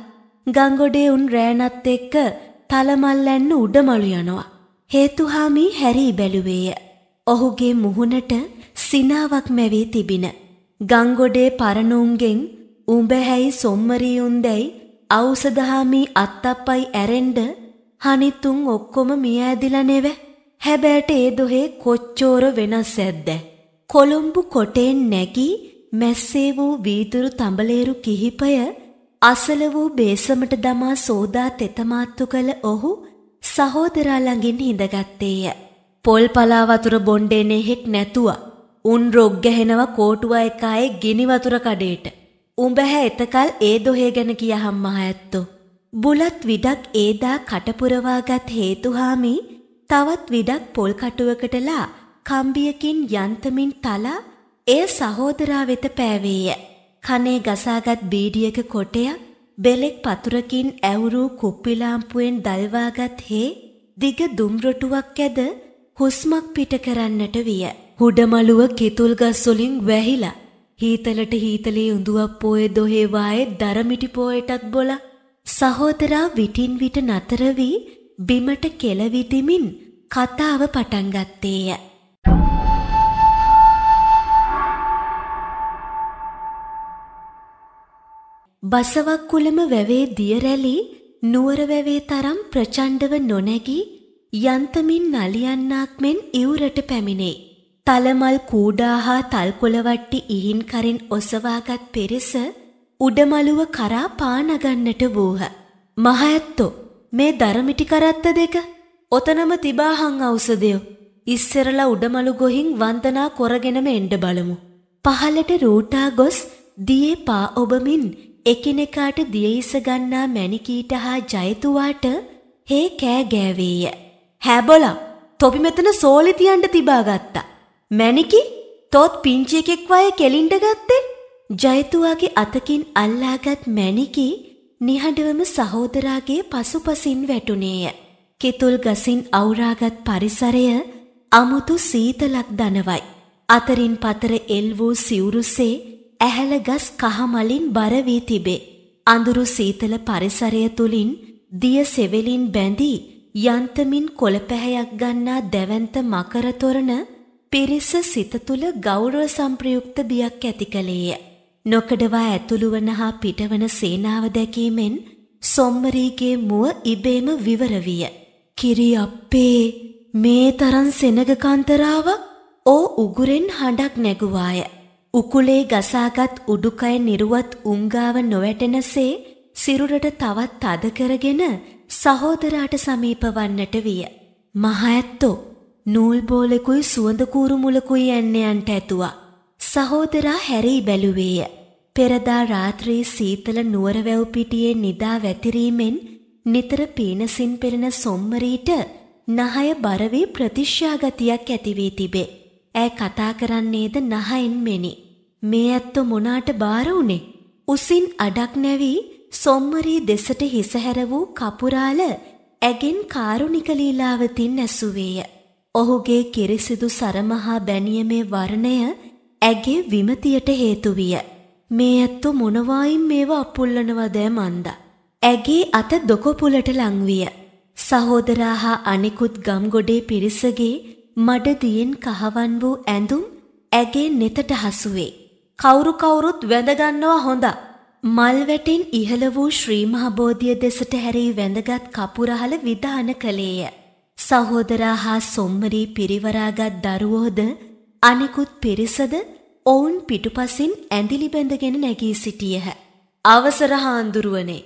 ගංගොඩේ උන් රෑනත් එක්ක තලමල්ලැන්න උඩමළු යනවා. හේතුහාමී හැරී බැලුවේය. ඔහුගේ මුහුණට සිනාවක් මැවී තිබින. ගංගොඩේ පරණුන්ගෙන් උඹහැයි සොම්මරීයුන්දැයි ඖෂධහාමී අත්තප්පයි ඇරෙන්ඩ හනිතුන් ඔක්කොම මිය ඇදිලා නෙවේ. හැබෑට ඒ දොහේ කොච්චෝර වෙනස් ඇද්ද. කොළොම්බු කොටෙන් නැගී මැස්සේ වූ වීදුරු තඹලේරු කිහිපය අසල වූ බේසමට දමා සෝදා තෙතමාත්තු කළ ඔහු සහෝදරා ළඟින් හිඳගත්තේය. පොල් පලා වතුර බොණ්ඩේනේ හෙක් නැතුවා. උන් රොග් ගැහෙනවා කෝටුවා එකායේ ගිනි වතුර කඩේට. උඹ හැ එතකල් ඒ දොහේ ගැන කියහම් මහ ඇත්තෝ. බුලත් විඩක් ඒදා කටපුරවාගත් හේතුහාමී තවත් විඩක් පොල් කටුවකටලා කම්බියකින් යන්තමින් තලා එය සහෝදරා වෙත පෑවේය. කනේ ගසාගත් බීඩියක කොටයක් බෙලෙක් පතුරකින් ඇවුරූ කුප්පිලාම්පුවෙන් දල්වාගත් හේ දිග දුම්රොටුවක් ඇද හුස්මක් පිට කරන්නට විය. හුඩමලුව කිතුල් ගස් වලින් වැහිලා හීතලට හීතලේ උඳුවක් පෝය දොහේ වායේ දරමිටි පෝයටත් බොලා සහෝදරා විටින් විට නතර වී බිමට කෙලවිදිමින් කතාව පටන් ගත්තේය. බසවක් කුලම වැවේ දිය රැලි නුවර වැවේ තරම් ප්‍රචණ්ඩව නොනැගී යන්තමින් නලියන්නාක් මෙන් ඉවුරට පැමිණේ. තලමල් කූඩා හා තල්කොළවට්ටි ඉහින් කරින් ඔසවාගත් පෙරෙස උඩමළුව කරා පානගන්නට වූහ. මහඇත්තෝ මේ දරමිටි කරත්ත දෙක ඔතනම තිබාහං අවසදයෝ. ඉස්සරලා උඩමළු ගොහින් වන්දනා කොරගෙනම එන්ඩ බලමු. පහලට රූටා ගොස් දියේ පා ඔබමින් එකිනෙකාට දියයිසගන්නා මැනිකීට හා ජයතුවාට හේ කෑ ගෑවේය. හැබොලා තොපි මෙතන සෝලිතියන්ට තිබාගත්තා. මැනිකි තොත් පිංචි එකෙක් වය කෙලින්ඩ ගත්තේ ජයතුවාගේ අතකින් අල්ලාගත් මැනිකී නිහඬවම සහෝදරාගේ පසුපසින් වැටුණේය. කිතුල් ගසින් අවුරාගත් පරිසරය අමුතු සීතලක් දනවයි. අතරින් පතර එල් වූ සිවුරුසේ ඇහැල ගස් කහමලින් බර වී තිබේ. අඳුරු සීතල පරිසරය තුලින් දිය සෙවෙලින් බැඳී යන්තමින් කොළපැහැයක් ගන්නා දැවැන්ත මකර තොරණ පිරිස සිත තුළ ගෞරව සම්ප්‍රයුක්ත බියක් ඇති කළේය. නොකඩවා ඇතුළුවන හා පිටවන සේනාව දැකීමෙන් සොම්මරීගේ මුව ඉබේම විවර විය. කිරි අප්පේ මේ තරම් සෙනග කාන්තරාවක් ඕ උගුරෙන් හඬක් නැගුවාය. උකුලේ ගසාගත් උඩුකය නිරුවත් උංගාව නොවැටෙනසේ සිරුරට තවත් තද කරගෙන සහෝදරාට සමීප වන්නට විය. මහ ඇත්තෝ නූල් බෝලෙකුයි සුවඳ කූරු මුලකුයි යන්නේ යන්ට ඇතුවා. සහෝදරා හැරී බැලුවේය. පෙරදා රාත්‍රී සීතල නුවරවැව් පිටියේ නිදා වැතිරීමෙන් නිතර පීනසින් පෙළෙන සොම්මරීට නහය බර වී ප්‍රතිශ්‍යාගතියක් ඇති වී තිබේ. ඈ කතා කරන්නේද නහයින් මෙනි. මේ ඇත්ත මොනාට බාර උනේ? උසින් අඩක් නැවි සොම්මරී දෙසට හිස හැර වූ කපුරාල ඇගෙන් කාරුණික ලීලාවතින් ඇසුවේය. ඔහුගේ කිරිසිදු සරමහා බැනියමේ වර්ණය ඇගේ විමතියට හේතු විය. මේ ඇත්තෝ මොනවායින් මේව අපුල්ලනවදෑ මන්ද. ඇගේ අත දොකොපුලට ලංවිය. සහෝදරා හා අනෙකුත් ගම්ගොඩේ පිරිසගේ මඩදියෙන් කහවන් වූ ඇඳුම් ඇගේ නෙතට හසුවේ. කවුරු කවුරුත් වැඳගන්නවා හොඳ. මල්වැටෙන් ඉහළ වූ ශ්‍රීමහබෝධිය දෙසට හැරී වැඳගත් කපුරහල විධාන කළේය. සහෝදරා හා සොම්මරී පිරිවරාගත් දරුවෝද අනෙකුත් පිරිසද ඔවුන් පිටුපසින් ඇඳිලි බැඳගෙන නැගී සිටියහ. අවසර හාන්දුරුවනේ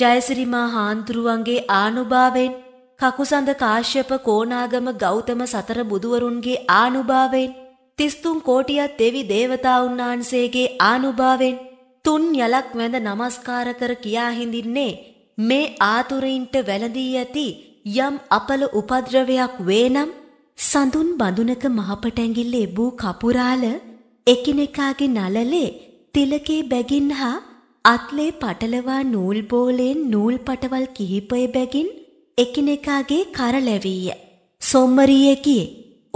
ජයසිරිමා හාන්දුරුවන්ගේ ආනුභාවෙන් කකුසඳ කාශ්‍යප කෝනාගම ගෞතම සතර බුදුවරුන්ගේ ආනුභාවෙන් තිස්තුන් කෝටියත් දෙවි දේවතාවුන් වහන්සේගේ ආනුභාවෙන් තුන් යලක් වැඳ නමස්කාර කර කියා හිඳින්නේ මේ ආතුරයින්ට වැළඳී ඇති යම් අපල උපද්‍රවයක් වේ නම් සඳුන් බඳුනක මහපටැඟිල්ල එබූ කපුරාල එකිනෙකාගේ නලලේ තිලකේ බැගින් හා අත්ලේ පටලවා නූල් බෝලයෙන් නූල් පටවල් කිහිපය බැගින් එකිනෙකාගේ කර ලැවීය. සොම්මරියේ කියේ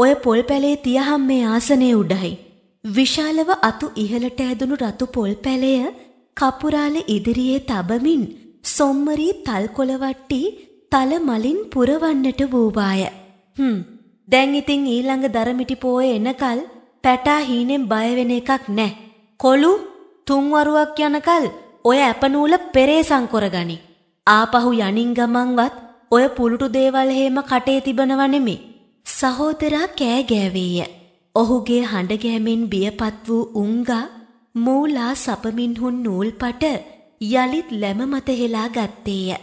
ඔය පොල් පැලේ තියහම් මේ ආසනය උඩයි. විශාලව අතු ඉහළට ඇදුණු රතු පොල් පැලය කපුරාල ඉදිරියේ තබමින් සොම්මරී තල්කොළවට්ටි තල මලින් පුරවන්නට වූවාය. හ්ම්. දැන් ඉතින් ඊළඟ දරමිටි පෝය එනකල් පැටා හීනෙන් බය වෙන එකක් නැහැ. කොළු තුන්වරුවක් යනකල් ඔය ඇපනූල පෙරේසම් කරගනි. ආපහු යනින් ගමන්වත් ඔය පුලුටු දේවල් හේම කටේ තිබනව නෙමේ. සහෝදරා කෑ ගෑවේය. ඔහුගේ හඬ ගෑමෙන් බියපත් වූ උංගා මූලා සපමින් හුන් නූල්පට යලිත් ලැම මත හෙලා ගත්තේය.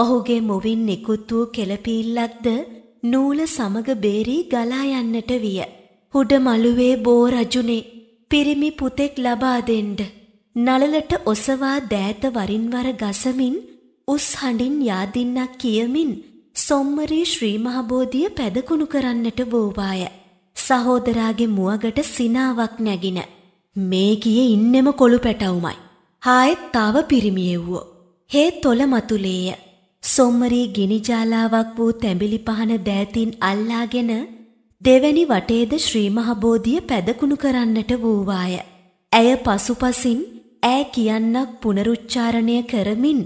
ඔහුගේ මුවින් නිකුත් වූ කෙළපීල්ලක්ද නූල සමග බේරී ගලා යන්නට විය. හුඩ මළුවේ බෝ රජුනේ පිරිමි පුතෙක් ලබා දෙන්න. නළලට ඔසවා දෑත වරින් වර ගසමින් උස් හඬින් යාදින්නක් කියමින් සොම්මරී ශ්‍රී මහබෝධිය පැදකුණු කරන්නට වූවාය. සහෝදරාගේ මුවගට සිනාවක් නැගින. මේ ගියේ ඉන්නෙම කොළු පැටවුමයි. හායෙත් තාව පිරිමියෙව්වෝ. හේ තොල මතුලේය. සොම්මරී ගිනිජාලාවක් වූ තැඹිලි පහන දෑතින් අල්ලාගෙන දෙවැනි වටේද ශ්‍රී මහබෝධිය පැදකුණු කරන්නට වූවාය. ඇය පසුපසින් ඈ කියන්නක් පුනරුච්චාරණය කරමින්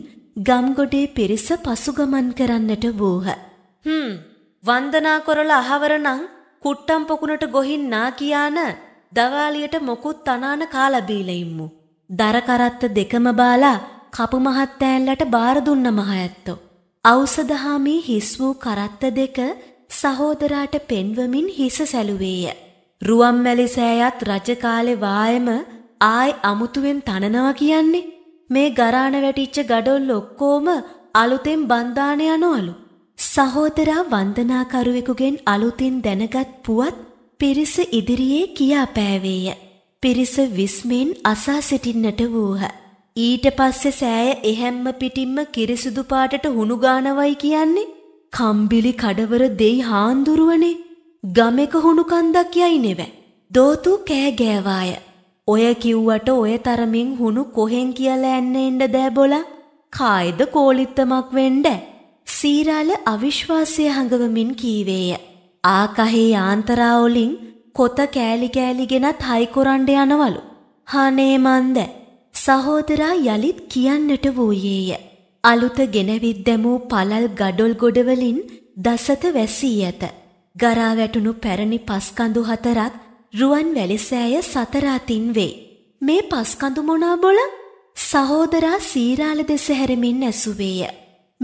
ගම්ගොඩේ පිරිස පසුගමන් කරන්නට වූහ. හ්ම් වන්දනා කොරල අහවර නම් කුට්ටම් පොකුණට ගොහින් නා කියාන දවාලියට මොකුත් තනාන කාලබීල ඉම්මු. දරකරත්ත දෙකම බාලා කපු මහත්තෑල්ලට බාර දුන්න මහ ඇත්තෝ. ඖෂධහා මේ හිස් වූ කරත්ත දෙක සහෝදරාට පෙන්වමින් හිස සැලුවේය. රුවම්මැලි සෑයත් රජ කාලේ වායම ආයි අමුතුවෙන් තනනවා කියන්නේ මේ ගරාණ වැටිච්ච ගඩොල් ඔක්කොම අලුතෙන් බන්ධාන යනවලු. සහෝදරා වන්දනාකරුවෙකුගෙන් අලුතින් දැනගත් පුවත් පිරිස ඉදිරියේ කියා පෑවේය. පිරිස විස්මෙන් අසා සිටින්නට වූහ. ඊට පස්සේ සෑය එහැම්ම පිටින්ම කිරිසුදු පාටට හුණු ගානවයි කියන්නේ කම්බිලි කඩවර දෙයි හාන්දුරුවනේ ගමෙක හුණු කන්දක් යයි නෙව දෝතු කෑ ගෑවාය ඔය කිව්වට ඔය තරමින් හුණු කොහෙන් කියලා ඇන්න එන්න දෑ බොලා කායද කෝලිත්තමක් වෙන්න සීරාල අවිශ්වාසය හඟවමින් කීවේය ආකහේ යාන්තරා වලින් කොත කෑලි කෑලිගෙනත් හයිකොරන්ඩ යනවලු හනේ මන්දෑ සහෝදරා යළිත් කියන්නට වූයේය. අලුත ගෙනවිත් දැමූ පළල් ගඩොල් ගොඩවලින් දසත වැසී ඇත. ගරා වැටුණු පැරණි පස්කඳු හතරක් රුවන් වැලිසෑය සතරාතින් වේ. මේ පස්කඳු මොනා බොල? සහෝදරා සීරාල දෙස හැරමින් ඇසුවේය.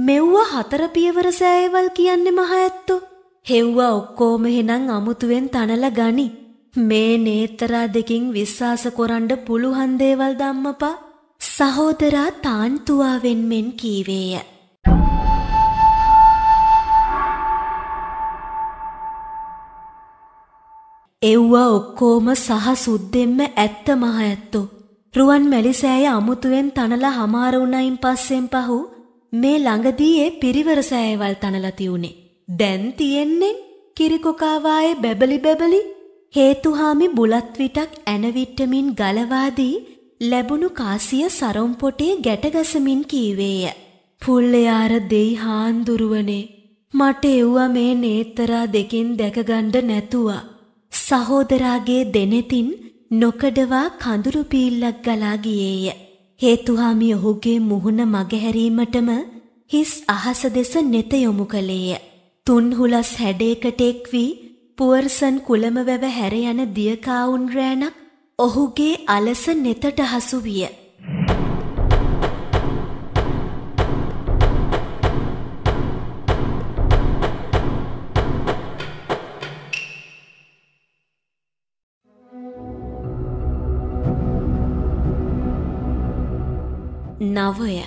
මෙව්ව හතර පියවර සෑයවල් කියන්නේ මහ ඇත්තෝ. හෙව්වා ඔක්කොම එහෙනම් අමුතුවෙන් තනලා ගනි. මේ නේතරා දෙකින් විශ්වාස කොරන්ඩ පුළුවන් දේවල් ධම්මපා සහෝදරා තාන්තුවාවෙන් මෙන් කීවේය. එව්වා ඔක්කෝම සහ සුද්දෙන්ම ඇත්ත මහ ඇත්තෝ. රුවන් මැලිසෑය අමුතුවෙන් තනලා හමාර වුණයින් පස්සෙන් පහු මේ ළඟදී ඒ පිරිවර සෑයවල් තනලා තියුනේ. දැන් තියෙන්නේ කිරිකොකාවායේ බැබලි බැබලි හේතුහාමි බුලත් විටක් ඇනවිටමින් ගලවා දී ලැබුණු කාසිය සරම් පොටේ ගැටගසමින් කීවේය. පුල්ලයාර දෙයි හාන්දුරුවනේ මට එව්වා මේ නේතරා දෙකින් දැකගණ්ඩ නැතුවා. සහෝදරාගේ දෙනෙතින් නොකඩවා කඳුරු පීල්ලක් ගලා ගියේය. හේතුහාමි ඔහුගේ මුහුණ මගහැරීමටම හිස් අහස දෙස නෙත යොමු කළේය. තුන් හුලස් හැඩයකට එක් වී පුවර්සන් කුලම වැව හැර යන දියකාවුන් රෑනක් ඔහුගේ අලස නෙතට හසු විය. නවය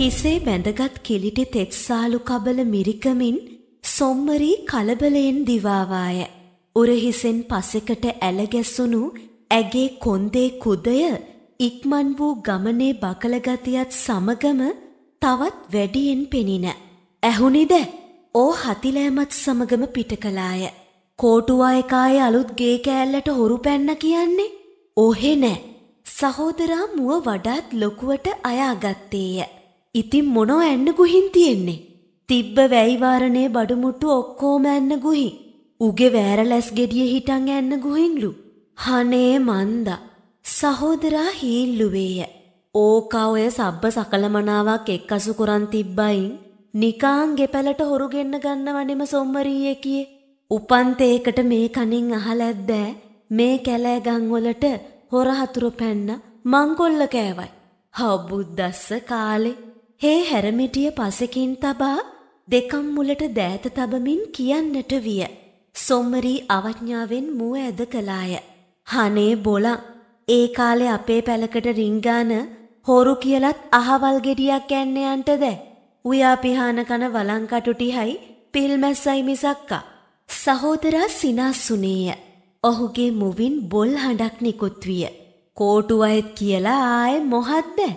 හිසේ බැඳගත් කිලිටි තෙත්සාලු කබල මිරිකමින් සොම්මරී කලබලයෙන් දිවාවාය. උරහිසෙන් පසෙකට ඇලගැසුණු ඇගේ කොන්දේ කුදය ඉක්මන් වූ ගමනේ බකලගතියත් සමගම තවත් වැඩියෙන් පෙනින. ඇහුනිද ඕ හතිලෑමත් සමගම පිට කලාය. කෝටුවායකාය අලුත් ගේ කෑල්ලට හොරු පැන්න කියන්නේ. ඔහෙ නෑ. සහෝදරා මුව වඩාත් ලොකුවට අයාගත්තේය. ඉතින් මොනෝ ඇන්න ගුහින් තියෙන්නේ. තිබ්බ වැයිවාරණේ බඩුමුට්ටු ඔක්කෝම ඇන්න ගුහි. උගේ වෑරලැස් ගෙඩිය හිටන් ඇන්න ගුහින්ලු. හනේ මන්ද. සහෝදරා හීල්ලුවේය. ඕකාඔය සබ්බ සකලමනාවක් එක්කසු කරන් තිබ්බයින් නිකාන් ගෙපැලට හොරු ගෙන්න ගන්නවනෙම සොම්මරීය කියේ. උපන්තේකට මේ කනින් අහලැද්දෑ මේ කැලෑගංවලට හොරහතුර පැන්න මංකොල්ල කෑවයි. හවබුද්දස්ස කාලේ හේ හැරමිටිය පසකින් තබා දෙකම් මුලට දෑත තබමින් කියන්නට විය. සොම්මරී අවඥාවෙන් මුව ඇද කළාය. හනේ බොලා ඒ කාලේ අපේ පැලකට රිංගාන හොරු කියලත් අහවල් ගෙඩියක් යන්නයන්ට දැ. උයා පිහාන කන වලංකටුටිහයි පිල්මැස්සයි මිසක්කා. සහෝදරා සිනාස්සුනේය. ඔහුගේ මුවින් බොල් හඬක් නිකුත්විය. කෝටුවයත් කියලා ආය මොහත් දැ.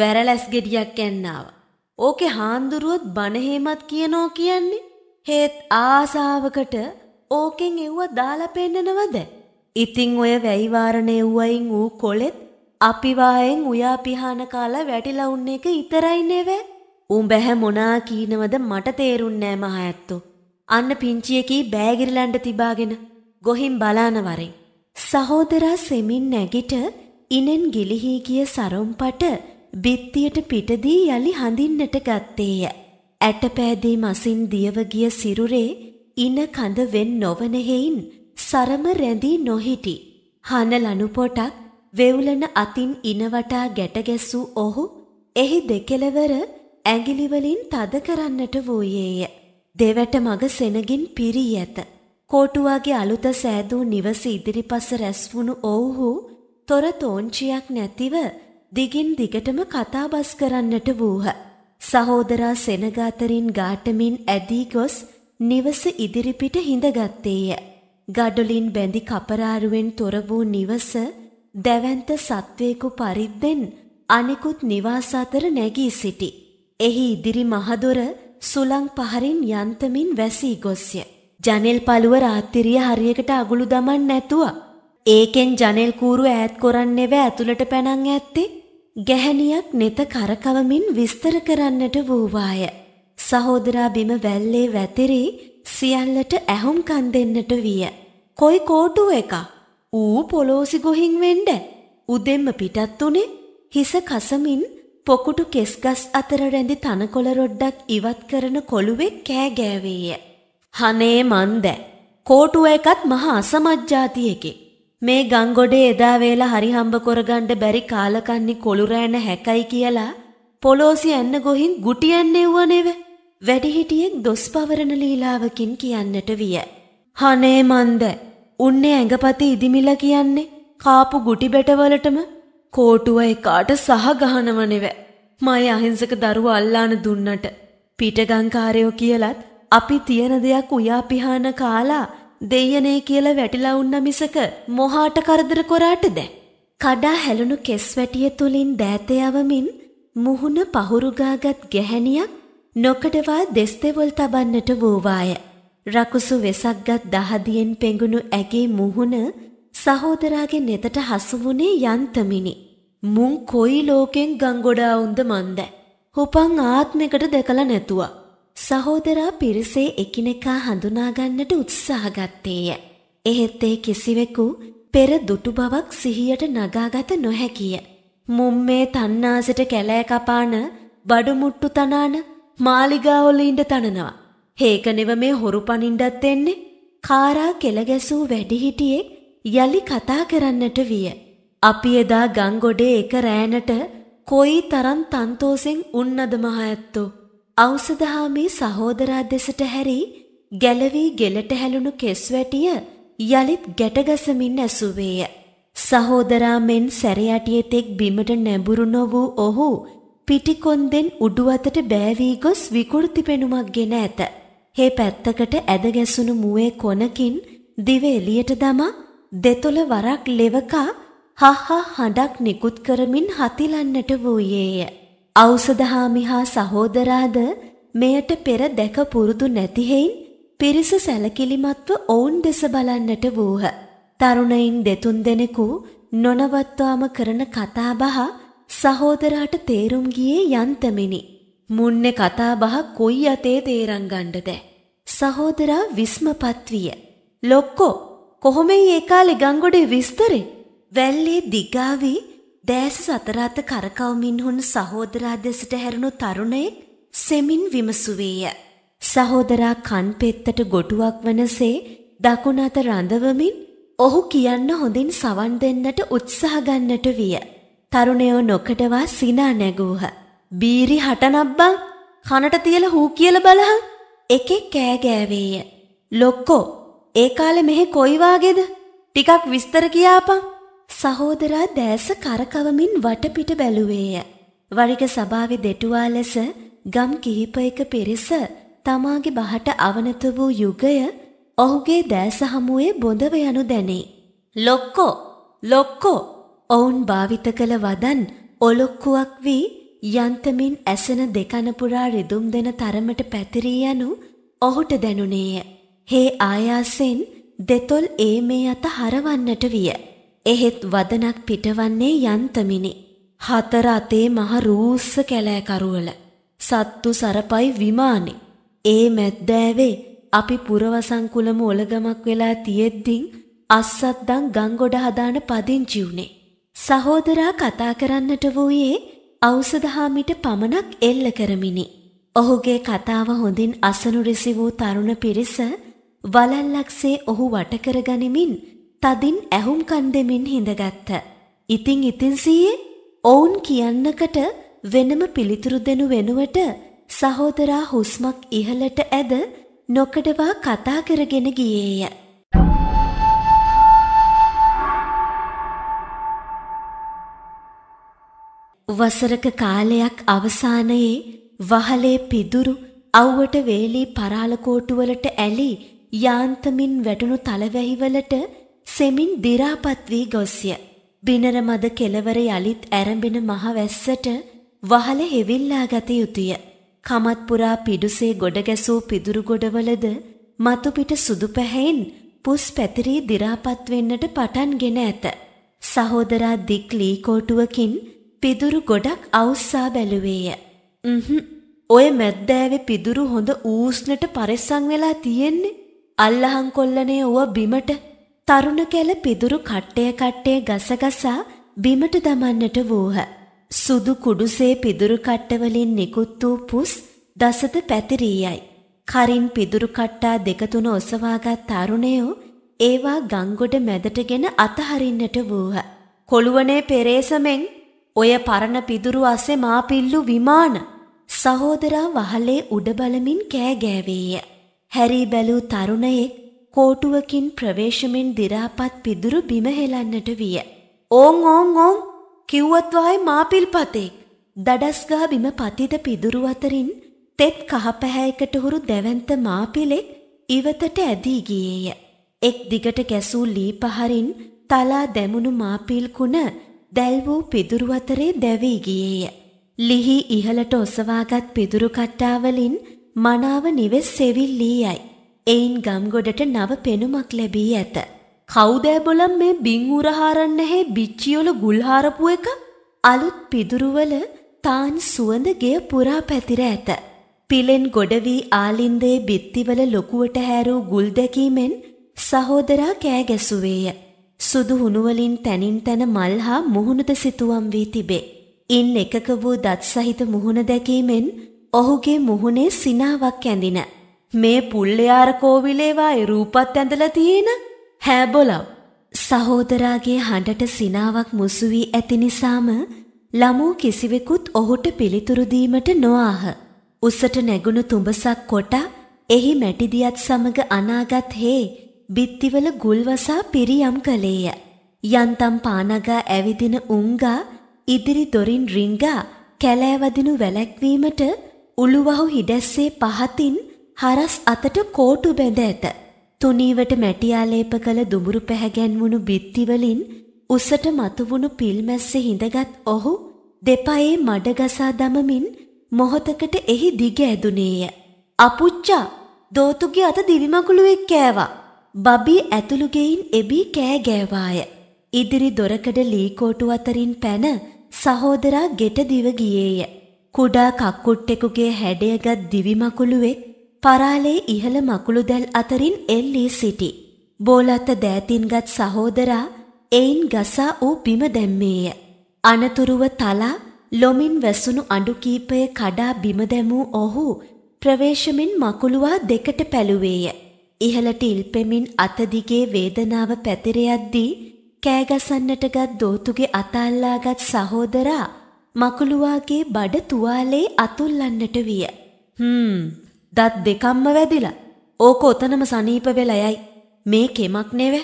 වැරලැස් ගෙඩියක් ඇන්නාව. ඕකේ හාන්දුරුවොත් බණහෙමත් කියනෝ කියන්නේ. හේත් ආසාවකට ඕකෙන් එව්ව දාලා පෙන්නනවද? ඉතින් ඔය වැයිවාරණේ වුවයින් ඌ කොලෙත් අපි වායෙන් උයා පිහාන කාලා වැටිලා උන්න එක ඉතරයි නෙවෙ. උඹ හැ මොනා කියනවද මට තේරුන්නේ නෑ මහයත්තෝ. අන්න පිංචියකී බෑගිරිලන්ඩ තිබාගෙන ගොහින් බලාන වරෙන්. සහෝදරා සෙමින් නැගිට ඉනෙන් ගිලිහි ගිය සරොම්පට බිත්තියට පිටදී යලි හඳින්නට ගත්තේය. ඇටපෑදී මසින් දියවගිය සිරුරේ ඉන කඳ වෙන් නොවන හේයින් සරම රැඳී නොහිටි. හන ලනුපොටක් වෙවුලන අතින් ඉනවටා ගැටගැසූ ඔහු එහි දෙකෙලවර ඇඟිලිවලින් තද කරන්නට වූයේය. දෙවට මග සෙනගින් පිරී ඇත. කෝටුවාගේ අලුත සෑදූ නිවස ඉදිරිපස රැස්වුණු ඔවුහු තොර තෝංචියක් නැතිව දිගින් දිගටම කතාබස් කරන්නට වූහ. සහෝදරා සෙනගාතරින් ගාටමින් ඇදී ගොස් නිවස ඉදිරිපිට හිඳගත්තේය. ගඩොලින් බැඳි කපරාරුවෙන් තොර වූ නිවස දැවැන්ත සත්වයෙකු පරිද්දෙන් අනෙකුත් නිවාස අතර නැගී සිටි. එහි ඉදිරි මහදොර සුළං පහරින් යන්තමින් වැසී ගොස්ය. ජනෙල් පළුව රාත්‍රිය හරියකට අගුළු දමන් නැතුව. ඒකෙන් ජනෙල් කූරු ඈත් කරන්නෙව ඇතුළට පැනන් ඇත්තේ ගැහැණියක් නෙත කරකවමින් විස්තර කරන්නට වූවාය. සහෝදරා බිම වැල්ලේ වැතිරි සියල්ලට ඇහුම් කන් දෙන්නට විය. කොයි කෝටුව එක? ඌ පොලෝසි ගොහින් වෙන්න. උදෙන්ම පිටත් උනේ හිස කසමින් පොකුටු කෙස්ගස් අතර රැඳි තනකොළ රොඩ්ඩක් ඉවත් කරන කොළුවේ කෑ ගෑවේය. හනේ මන්ද. කෝටුව එකත් මහා අසමජ්ජාතියකේ. මේ ගංගොඩේ එදා වේලා හරි හම්බ කරගන්න බැරි කාලකන්ණි කොළු රෑන හැකයි කියලා පොලෝසි ඇන්න ගොහින් ගුටියන්නේ වනේව වැඩිහිටියෙක් දොස් පවරන ලීලාවකින් කියන්නට විය. හනේ මන්ද උන්නේ ඇඟපති ඉදිමිල කියන්නේ කාපු ගුටි බැටවලටම කෝටුව එකාට සහ ගහනවනෙව. මයි අහිංසක දරුව අල්ලාන දුන්නට. පිටගංකාරයෝ කියලත් අපි තියෙන දෙයක් උයාපිහාන කාලා දෙයනේ කියලා වැටිලා උන්න මිසක මොහාට කරදර කොරාට දැ. කඩා හැලුණු කෙස් වැටිය තුලින් දෑත යවමින් මුහුණ පහුරුගාගත් ගැහැණියක් නොකඩවා දෙස්තෙවොල් තබන්නට වූවාය. රකුසු වෙසක්ගත් දහදියෙන් පෙඟුණු ඇගේ මුහුණ සහෝදරාගේ නෙතට හසු වුණේ යන්තමිනි. මුං කොයි ලෝකෙන් ගංගොඩා වුන්ද මන්ද. හුපං ආත්මෙකට දැකලා නැතුවා. සහෝදරා පිරිසේ එකිනෙකා හඳුනාගන්නට උත්සාහ ගත්තේය. එහෙත් ඒ කිසිවෙකු පෙර දුටු බවක් සිහියට නගාගත නොහැකිය. මුම්මේ තන්නාසට කැලෑ කපාන බඩු මුට්ටු තනාන මාලිගාවලින්ට තනනවා. හේකනෙව මේ හොරු පනින්ඩත් එන්නේ කාරා කෙළගැසූ වැඩිහිටියෙක් යළි කතා කරන්නට විය. අපි එදා ගංගොඩේ එක රෑනට කොයි තරම් තන්තෝසෙන් උන්නද මහඇත්තෝ. ඖෂධහාමි සහෝදරා දෙසට හැරි ගැලවී ගෙලට හැලුණු කෙස්වැටිය යලිත් ගැටගසමින් ඇසුවේය. සහෝදරා මෙන් සැරයටියේ තෙක් බිමට නැඹුරු නොවූ ඔහු පිටිකොන්දෙන් උඩු අතට බෑවී ගොස් විකෘති පෙනුමක් ගෙන ඇත. හේ පැත්තකට ඇද ගැසුණු මුවේ කොනකින් දිව එළියට දමා දෙතොල වරක් ලෙවකා හහා හඬක් නිකුත් කරමින් හතිලන්නට වූයේය. ඖෂධහාමි හා සහෝදරාද මෙයට පෙර දැක පුරුදු නැති හේයින් පිරිස සැලකිලිමත්ව ඔවුන් දෙස බලන්නට වූහ. තරුණයින් දෙතුන් දෙනෙකු නොනවත්වාම කරන කතාබහ සහෝදරාට තේරුම් ගියේ යන්තමිනි. මුන්නේ කතාබහ කොයි අතේ තේරම් ගන්නද? සහෝදරා විස්මපත් විය. ලොක්කෝ කොහොමයි ඒ කාලේ ගංගොඩේ විස්තරේ? වැල්ලේ දිගාවී දෑස සතරාත කරකවමින් හුන් සහෝදරා දෙසට හැරුණු තරුණයෙක් සෙමින් විමසුවේය. සහෝදරා කන් පෙත්තට ගොටුවක් වනසේ දකුණ අත රඳවමින් ඔහු කියන්න හොඳින් සවන් දෙන්නට උත්සාහ ගන්නට විය. තරුණයෝ නොකඩවා සිනා නැගූහ. බීරි හටනබ්බා කනට තියලා හූ කියලා බලහන්. එකෙක් කෑ ගෑවේය. ලොක්කෝ ඒ කාලේ මෙහෙ කොයි වාගේද? ටිකක් විස්තර කියාපන්. සහෝදරා දෑස කරකවමින් වටපිට බැලුවේය. වරික සභාවේ දෙටුවා ලෙස ගම් කිහිපයක පිරිස තමාගේ බහට අවනත වූ යුගය ඔහුගේ දෑස හමුවේ බොඳව යනු දැනේ. ලොක්කෝ! ලොක්කෝ! ඔවුන් භාවිත කළ වදන් ඔලොක්කුවක් වී යන්තමින් ඇසෙන දෙකනපුරා රිදුම් දෙන තරමට පැතිරී යනු ඔහුට දැනුනේය. හේ ආයාසෙන් දෙතොල් ඒ මේ අත හරවන්නට විය. එහෙත් වදනක් පිටවන්නේ යන්තමිනි. හතර අතේ මහ රූස්ස කැලෑකරුවල. සත්තු සරපයි විමානේ. ඒ මැද්දෑවේ අපි පුරවසංකුලම ඔලගමක් වෙලා තියෙද්දින් අස්සත්දන් ගංගොඩ හදාන පදිංචි වුනේ. සහෝදරා කතා කරන්නට වූයේ ඖෂධහාමිට පමණක් එල්ල කරමිනි. ඔහුගේ කතාව හොඳින් අසනුරිසි වූ තරුණ පිරිස වලල්ලක්සේ ඔහු වටකර ගනිමින් තදින් ඇහුම්කන් දෙමින් හිඳගත්ත. ඉතින් ඉතින් සීයේ ඔවුන් කියන්නකට වෙනම පිළිතුරු දෙනු වෙනුවට සහෝදරා හුස්මක් ඉහළට ඇද නොකඩවා කතා කරගෙන ගියේය. වසරක කාලයක් අවසානයේ වහලේ පිදුරු අව්වට වේලී පරාල කෝටුවලට ඇලි යාන්තමින් වැටුණු තලවැහිවලට සෙමින් දිරාපත් වී ගොස්ය. බිනර මද කෙළවර යලිත් ඇරඹෙන මහ වැස්සට වහල හෙවිල්ලා ගත යුතුය. කමත්පුරා පිඩුසේ ගොඩ ගැසූ පිදුරු ගොඩවලද මතු පිට සුදු පැහැයෙන් පුස් පැතිරී දිරාපත් වෙන්නට පටන්ගෙන ඇත. සහෝදරා දික් ලී කොටුවකින් පිදුරු ගොඩක් අවුස්සා බැලුවේය. හ්ම් ඔය මැද්දෑවේ පිදුරු හොඳ ඌස්නට පරිස්සම් වෙලා තියෙන්නේ. අල්ලහන් කොල්ලනේ ඌව බිමට තරුණ කැල පිදුරු කට්ටය කට්ටය ගසගසා බිමට දමන්නට වූහ. සුදු කුඩුසේ පිදුරු කට්ටවලින් නිකුත් වූ පුස් දසත පැතිරීයයි. කරින් පිදුරු කට්ටා දෙක තුන ඔසවාගත් තරුණයෝ ඒවා ගංගොඩ මැදටගෙන අතහරින්නට වූහ. කොළුවනේ පෙරේසමෙන් ඔය පරණ පිදුරු අසේ මාපිල්ලු විමාන සහෝදරා වහලේ උඩ බලමින් කෑ ගෑවේය. හැරී බැලූ තරුණයෙක් කෝටුවකින් ප්‍රවේශමෙන් දිරාපත් පිදුරු බිම හෙලන්නට විය. ඕං ඕං ඕං කිව්වත්වායි මාපිල් පතෙක්. දඩස්ගා බිම පතිත පිදුරු අතරින් තෙත් කහපැහැයකට හුරු දැවන්ත මාපිලෙක් ඉවතට ඇදී ගියේය. එක් දිගට ගැසූ ලී පහරින් තලා දැමුණු මාපිල් කුණ දැල් වූ පිදුරු අතරේ දැවී ගියේය. ලිහි ඉහළට ඔසවාගත් පිදුරු කට්ටාවලින් මනාව නිවෙස් සෙවිල්ලී යයි. එයින් ගම්ගොඩට නව පෙනුමක් ලැබී ඇත. කවුදෑබොලම් මේ බිංඋරහාරන්නහේ බිච්චියොලු ගුල්හාරපු එක අලුත් පිදුරුවල තාන් සුවඳ ගෙය පුරා පැතිර ඇත. පිලෙන් ගොඩවී ආලින්දේ බිත්තිවල ලොකුවට හැරූ ගුල් දැකීමෙන් සහෝදරා කෑ ගැසුවේය. සුදු හුණුවලින් තැනින් තැන මල් හා මුහුණුද සිතුවම් වී තිබේ. ඉන් එකක වූ දත් සහිත මුහුණ දැකීමෙන් ඔහුගේ මුහුණේ සිනාවක් ඇඳින. මේ පුල්ලයාර කෝවිලේවායි රූපත් ඇඳලා තියෙන හැබොලව්. සහෝදරාගේ හඬට සිනාවක් මුසු වී ඇති නිසාම ළමූ කිසිවෙකුත් ඔහුට පිළිතුරු දීමට නොආහ. උසට නැගුණු තුඹසක් කොට එහි මැටිදියත් සමග අනාගත් හේ බිත්තිවල ගුල්වසා පිරියම් කළේය. යන්තම් පානගා ඇවිදින උංගා ඉදිරි දොරින් රිංගා කැලෑවදිනු වැලැක්වීමට උළුවහු හිඩැස්සේ පහතින් හරස් අතට කෝටු බැඳ ඇත. තුනීවට මැටියාලේප කළ දුඹුරු පැහැගැන්වුණු බිත්තිවලින් උසට මතුවුණු පිල්මැස්සේ හිඳගත් ඔහු දෙපයේ මඩගසා දමමින් මොහොතකට එහි දිග ඇදුනේය. අපුච්චා දෝතුගේ අත දිවිමකුළුවෙක් කෑවා. බබී ඇතුළු ගෙයින් එබී කෑ ගෑවාය. ඉදිරි දොරකඩ ලීකෝටු අතරින් පැන සහෝදරා ගෙට දිව ගියේය. කුඩා කක්කුට්ටෙකුගේ හැඩයගත් දිවිමකුළුවෙක් පරාලේ ඉහළ මකුළු දැල් අතරින් එල්ලී සිටි. බෝලත්ත දෑතින්ගත් සහෝදරා එයින් ගසා වූ බිම දැම්මේය. අනතුරුව තලා ලොමින් වැසුණු අඩු කීපය කඩා බිම දැමූ ඔහු ප්‍රවේශමින් මකුළුවා දෙකට පැළුවේය. ඉහළට ඉල්පෙමින් අතදිගේ වේදනාව පැතිරයද්දී කෑගසන්නටගත් දෝතුගේ අතල්ලාගත් සහෝදරා මකුළුවාගේ බඩ තුවාලේ අතුල්ලන්නට විය. හ්ම් දත් දෙකම්ම වැදිලා. ඕක ඔතනම සනීප වෙලා යයි. මේ කෙමක් නෙව.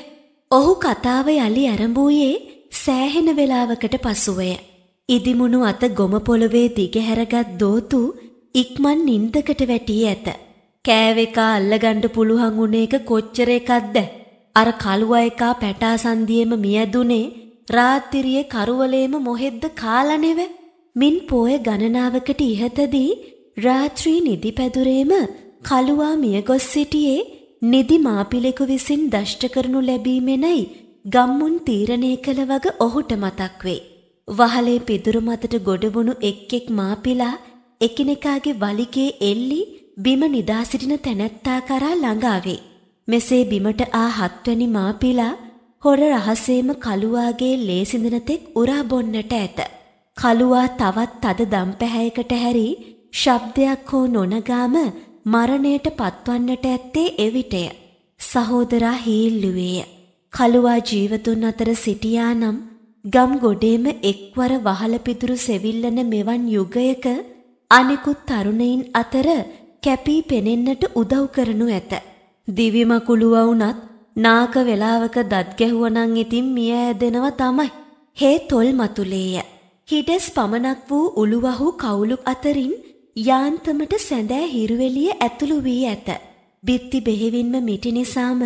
ඔහු කතාව යලි ඇරඹුයේ සෑහෙන වේලාවකට පසුවය. ඉදිමුණු අත ගොම පොළවේ දිගහැරගත් දෝතු ඉක්මන් නින්දකට වැටී ඇත. කෑව එක අල්ලගන්න පුළුවන් වුණ එක කොච්චර එකක්ද? අර කළුවා එක පැටාසන්දියේම මියදුනේ රාත්‍රියේ කරවලේම මොහෙද්ද කාලා මින් පෝය ගණනාවකට ඉහතදී රාත්‍රී නිදි පැදුරේම කළුවා මියගොස් සිටියේ නිදි මාපිලෙකු විසින් දෂ්ට කරනු ලැබීමෙනයි ගම්මුන් තීරණය කළ වග ඔහුට මතක් වේ. වහලේ පිදුරු මතට ගොඩවුණු එක් එක් මාපිලා එකිනෙකාගේ වලිගේ එල්ලි බිම නිදා සිටින තැනැත්තා කරා ළඟාවේ. මෙසේ බිමට ආ හත්වැනි මාපිලා හොර රහසේම කළුවාගේ ලේසිඳනතෙක් උරා බොන්නට ඇත. කළුවා තවත් තද දම්පැහැයකට හැරී ශබ්දයක් හෝ නොනගාම මරණයට පත්වන්නට ඇත්තේ එවිටය. සහෝදරා හීල්ලුවේය. කළුවා ජීවතුන් අතර සිටියා නම් ගම් ගොඩේම එක්වර වහල පිදුරු සෙවිල්ලන මෙවන් යුගයක අනෙකුත් තරුණයින් අතර කැපී පෙනෙන්නට උදව් කරනු ඇත. දිවිමකුළුව වුණත් නාක වේලාවක දත් ගැහුවනම් ඉතින් මිය ඇදෙනවා තමයි. හේ තොල් මතුලේය. හිඩස් පමණක් වූ උළුවහු කවුළු අතරින් යාන්තමට සැඳෑ හිරුවෙලිය ඇතුළු වී ඇත. බිත්ති බෙහෙවින්ම මිටි නිසාම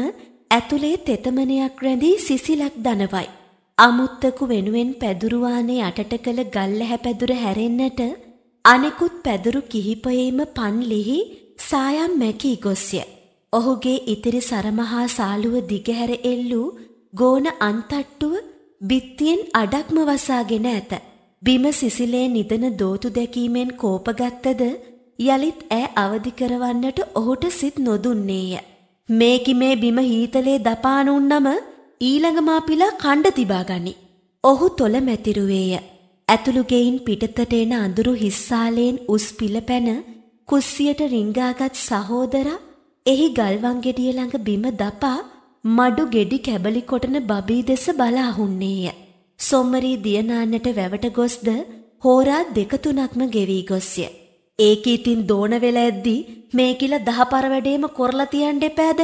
ඇතුලේ තෙතමනයක් රැඳී සිසිලක් දනවයි. අමුත්තකු වෙනුවෙන් පැදුරුවානේ යටට කළ ගල්ලැහැ පැදුර හැරෙන්නට අනෙකුත් පැදුරු කිහිපයේම පන්ලිහි සායම් මැකී ගොස්ය. ඔහුගේ ඉතිරි සරමහා සාලුව දිගහැර එල්ලූ ගෝන අන්තට්ටුව බිත්තියෙන් අඩක්ම වසාගෙන ඇත. බිම සිසිලේ නිදන දෝතු දැකීමෙන් කෝපගත්තද යලිත් ඈ අවදි කරවන්නට ඔහුට සිත් නොදුන්නේය. මේකි මේ බිම හීතලේ දපානුන්නම ඊළඟ මාපිලා කණ්ඩ තිබාගනි. ඔහු තොල මැතිරුවේය. ඇතුළුගෙයින් පිටතට එන අඳුරු හිස්සාලයෙන් උස් පිළපැන කුස්සියට රිංගාගත් සහෝදර එහි ගල්වන් ගෙඩිය ළඟ බිම දපා මඩු ගෙඩි කැබලි කොටන බබී දෙස බලාහුන්නේය. සොම්මරී දියනාන්නට වැවට ගොස්ද හෝරා දෙක තුනක්ම ගෙවී ගොස්ය. ඒක ඉතින් දෝන වෙලා ඇද්දී මේකිල දහපර වැඩේම කොරලා තියන්න එපාද?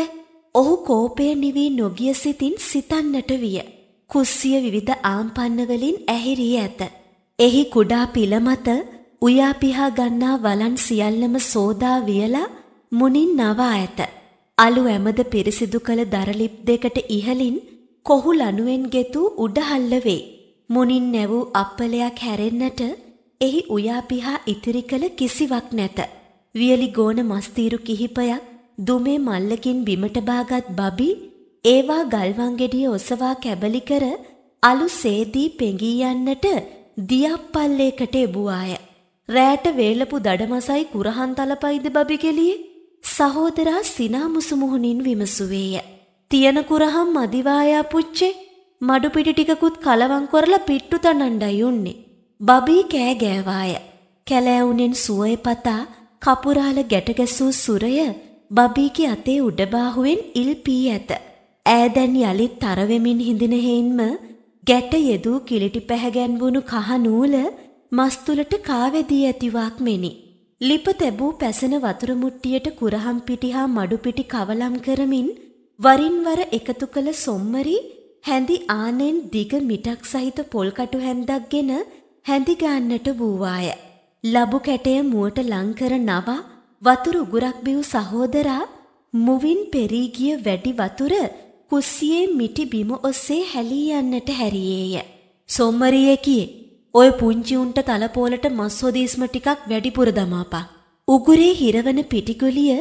ඔහු කෝපය නිවි නොගිය සිතින් සිතන්නට විය. කුස්සිය විවිධ ආම්පන්න වලින් ඇහිරී ඇත. එහි කුඩා පිළ මත උයා පිහා ගන්නා වලන් සියල්ලම සෝදා වියලා මුනින් නවා ඇත. අලු ඇමද පිරිසිදු කළ දරලිප් දෙකට ඉහලින් කොහු ලනුවෙන් ගෙතු උඩහල්ල වේ. මුනින් නැවූ අප්පලයක් හැරෙන්නට එහි උයාපිහා ඉතිරි කළ කිසිවක් නැත. වියලි ගෝන මස්තීරු කිහිපයක් දුමේ මල්ලකින් බිමට බාගත් බබි ඒවා ගල්වන් ගෙඩිය ඔසවා කැබලි කර අලු සේදී පෙඟී යන්නට දියප්පල්ලේකට එබුවාය. රෑට වේලපු දඩමසයි කුරහන් තලපයිද බබිගෙලියේ සහෝදරා සිනාමුසු මුහුණින් විමසුවේය. තියෙන කුරහම් මදිවායා පුච්චේ මඩු පිටි ටිකකුත් කලවම් කරලා පිට්ටු තනණ්ඩයි උන්නේ. බබී කෑ ගෑවාය. කැලෑවුනෙන් සුවේ පතා කපුරාල ගැට ගැසූ සුරය බබීගේ අතේ උඩ බාහුවෙන් ඉල් පී ඇත. ඈදැන් යලිත් තර වෙමින් හිඳින හේින්ම ගැට යෙදූ කිලිටි පැහැගැන්වුණු කහ නූල මස් තුලට කාවැදී ඇතිවක් මෙනි. ලිප තැබූ පැසෙන වතුර මුට්ටියට කුරහම් පිටි හා මඩු පිටි කවලම් කරමින් වරින් වර එකතු කළ සොම්මරි හැඳි ආනෙන් දිග මිටක් සහිත පොල් කටු හැන්දක් ගෙන හැඳි ගන්නට වූවාය. ලබු කැටය මුවට ලංකර නවා වතුර උගුරක් බිව් සහෝදරා මුවින් පෙරී ගිය වැඩි වතුර කුස්සියේ මිටි බිම ඔස්සේ හැලී යන්නට හැරියේය. සොම්මරිය කියේ ඔය පුංචි උන්ට තලපෝලට මස් හොදීස්ම ටිකක් වැඩිපුර දමාපා. උගුරේ හිරවන පිටිගුලිය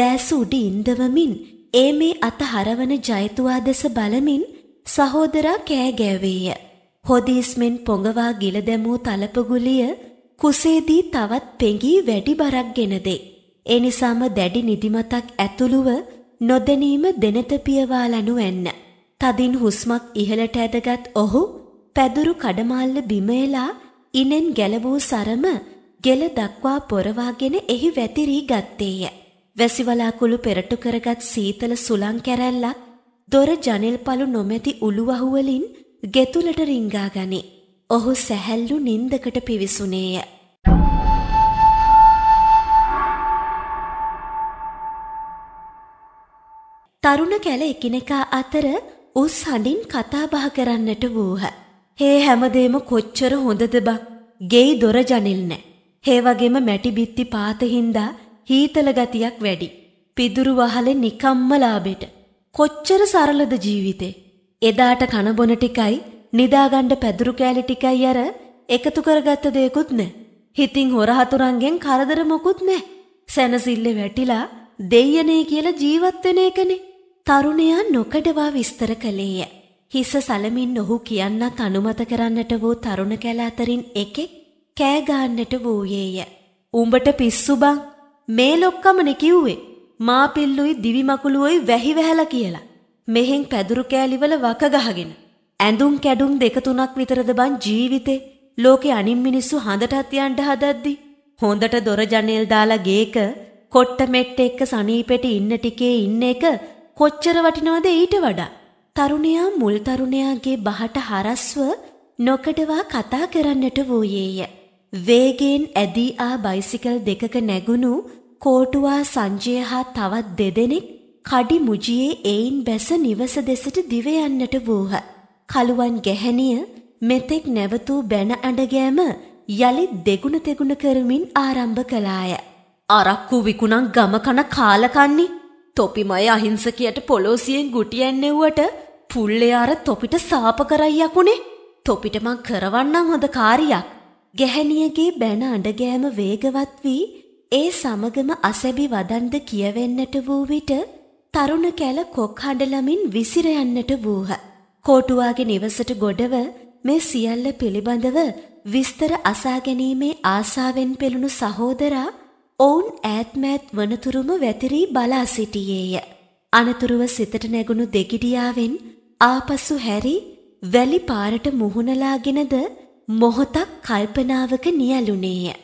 දෑස උඩ ඉන්දවමින් ඒ මේ අත හරවන ජයතුවා දෙස බලමින් සහෝදරා කෑ ගැවේය. හොදීස්මෙන් පොඟවා ගිල දැමූ තලපගුලිය කුසේදී තවත් පෙඟී වැඩි බරක් ගෙනදේ. එනිසාම දැඩි නිදිමතක් ඇතුළුව නොදැනීම දෙනත පියවාලනු ඇන්න. තදින් හුස්මක් ඉහළට ඇදගත් ඔහු පැදුරු කඩමාල්ල බිමේලා ඉනෙන් ගැලවූ සරම ගෙල දක්වා පොරවාගෙන එහි වැතිරී ගත්තේය. වැසිවලාකුළු පෙරටු කරගත් සීතල සුළං කැරැල්ලක් දොර ජනෙල්පලු නොමැති උළුවහුවලින් ගෙතුලට රිංගා ගනි. ඔහු සැහැල්ලු නින්දකට පිවිසුනේය. තරුණ කැල එකිනෙකා අතර උස් හඬින් කතාබහ කරන්නට වූහ. හේ හැමදේම කොච්චර හොඳද බං. ගෙයි දොර ජනෙල් නෑ. හේ වගේම මැටි බිත්ති පාත හින්දා හීතල ගතියක් වැඩි. පිදුරු වහලේ නිකම්ම ලාබෙට. කොච්චර සරලද ජීවිතේ. එදාට කනබොන ටිකයි නිදාගන්න පැදුරු කෑලි ටිකයි අර එකතු කරගත්ත දෙයක්වත් නැහැ. හිතින් හොර හතුරන්ගෙන් කරදර මොකුත් නැහැ. සැනසille වැටිලා දෙයයනේ කියලා ජීවත් වෙන එකනේ. තරුණයා නොකඩවා විස්තර කළේය. හිස සලමින් ඔහු කියන්නත් අනුමත කරන්නට වූ තරුණ කැල අතරින් එකෙක් කෑ ගන්නට වූයේය. උඹට පිස්සු බං මේ ලොක්කමනෙ කිව්වේ මාපිල්ලුයි දිවිමකුළුවොයි වැහි වැහැල කියලා. මෙහෙන් පැදුරු කෑලිවල වක ගහගෙන. ඇඳුම් කැඩුම් දෙක තුනක් විතරද බං ජීවිතේ ලෝකේ අනිම් මිනිස්සු හඳටත් යන්න හදද්දි හොඳට දොර ජනේල් දාලා ගේක කොට්ට මෙට්ට එක්ක සනීපෙට ඉන්න ටිකේ ඉන්න එක කොච්චර වටිනවද ඊට වඩා. තරුණයා මුල් තරුණයාගේ බහට හරස්ව නොකඩවා කතා කරන්නට වූයේය. වේගෙන් ඇදී ආ බයිසිකල් දෙකක නැගුණු කෝටුවා සංජය හා තවත් දෙදෙනෙක් කඩි මුජියේ එයින් බැස නිවස දෙසට දිව යන්නට වූහ. කළුවන් ගැහැණිය මෙතෙක් නැවතූ බැන අඩගෑම යළිත් දෙගුණ තෙගුණ කරමින් ආරම්භ කළාය. අරක්කු විකුණන් ගම කන කාලකන්නේ තොපිමය අහිංසකයට පොලෝසියෙන් ගුටියන්නෙව්වට පුල්ලේ අර තොපිට සාප කරයි යකුනේ තොපිට මං කරවන්නම් හොඳ කාරියක් ගැහැණියගේ බැන අඩගෑම වේගවත් වී ඒ සමගම අසැබි වදන්ද කියවෙන්නට වූ විට තරුණ කැල කොක් හඬලමින් විසිර යන්නට වූහ. කෝටුවාගේ නිවසට ගොඩව මේ සියල්ල පිළිබඳව විස්තර අසා ගැනීමේ ආසාවෙන් පෙළුණු සහෝදරා ඔවුන් ඈත්මෑත් වනතුරුම වැතිරී බලා සිටියේය. අනතුරුව සිතට නැගුණු දෙගිඩියාවෙන් ආපසු හැරි වැලි පාරට මුහුණලාගෙනද මොහොතක් කල්පනාවක නියලුණේය.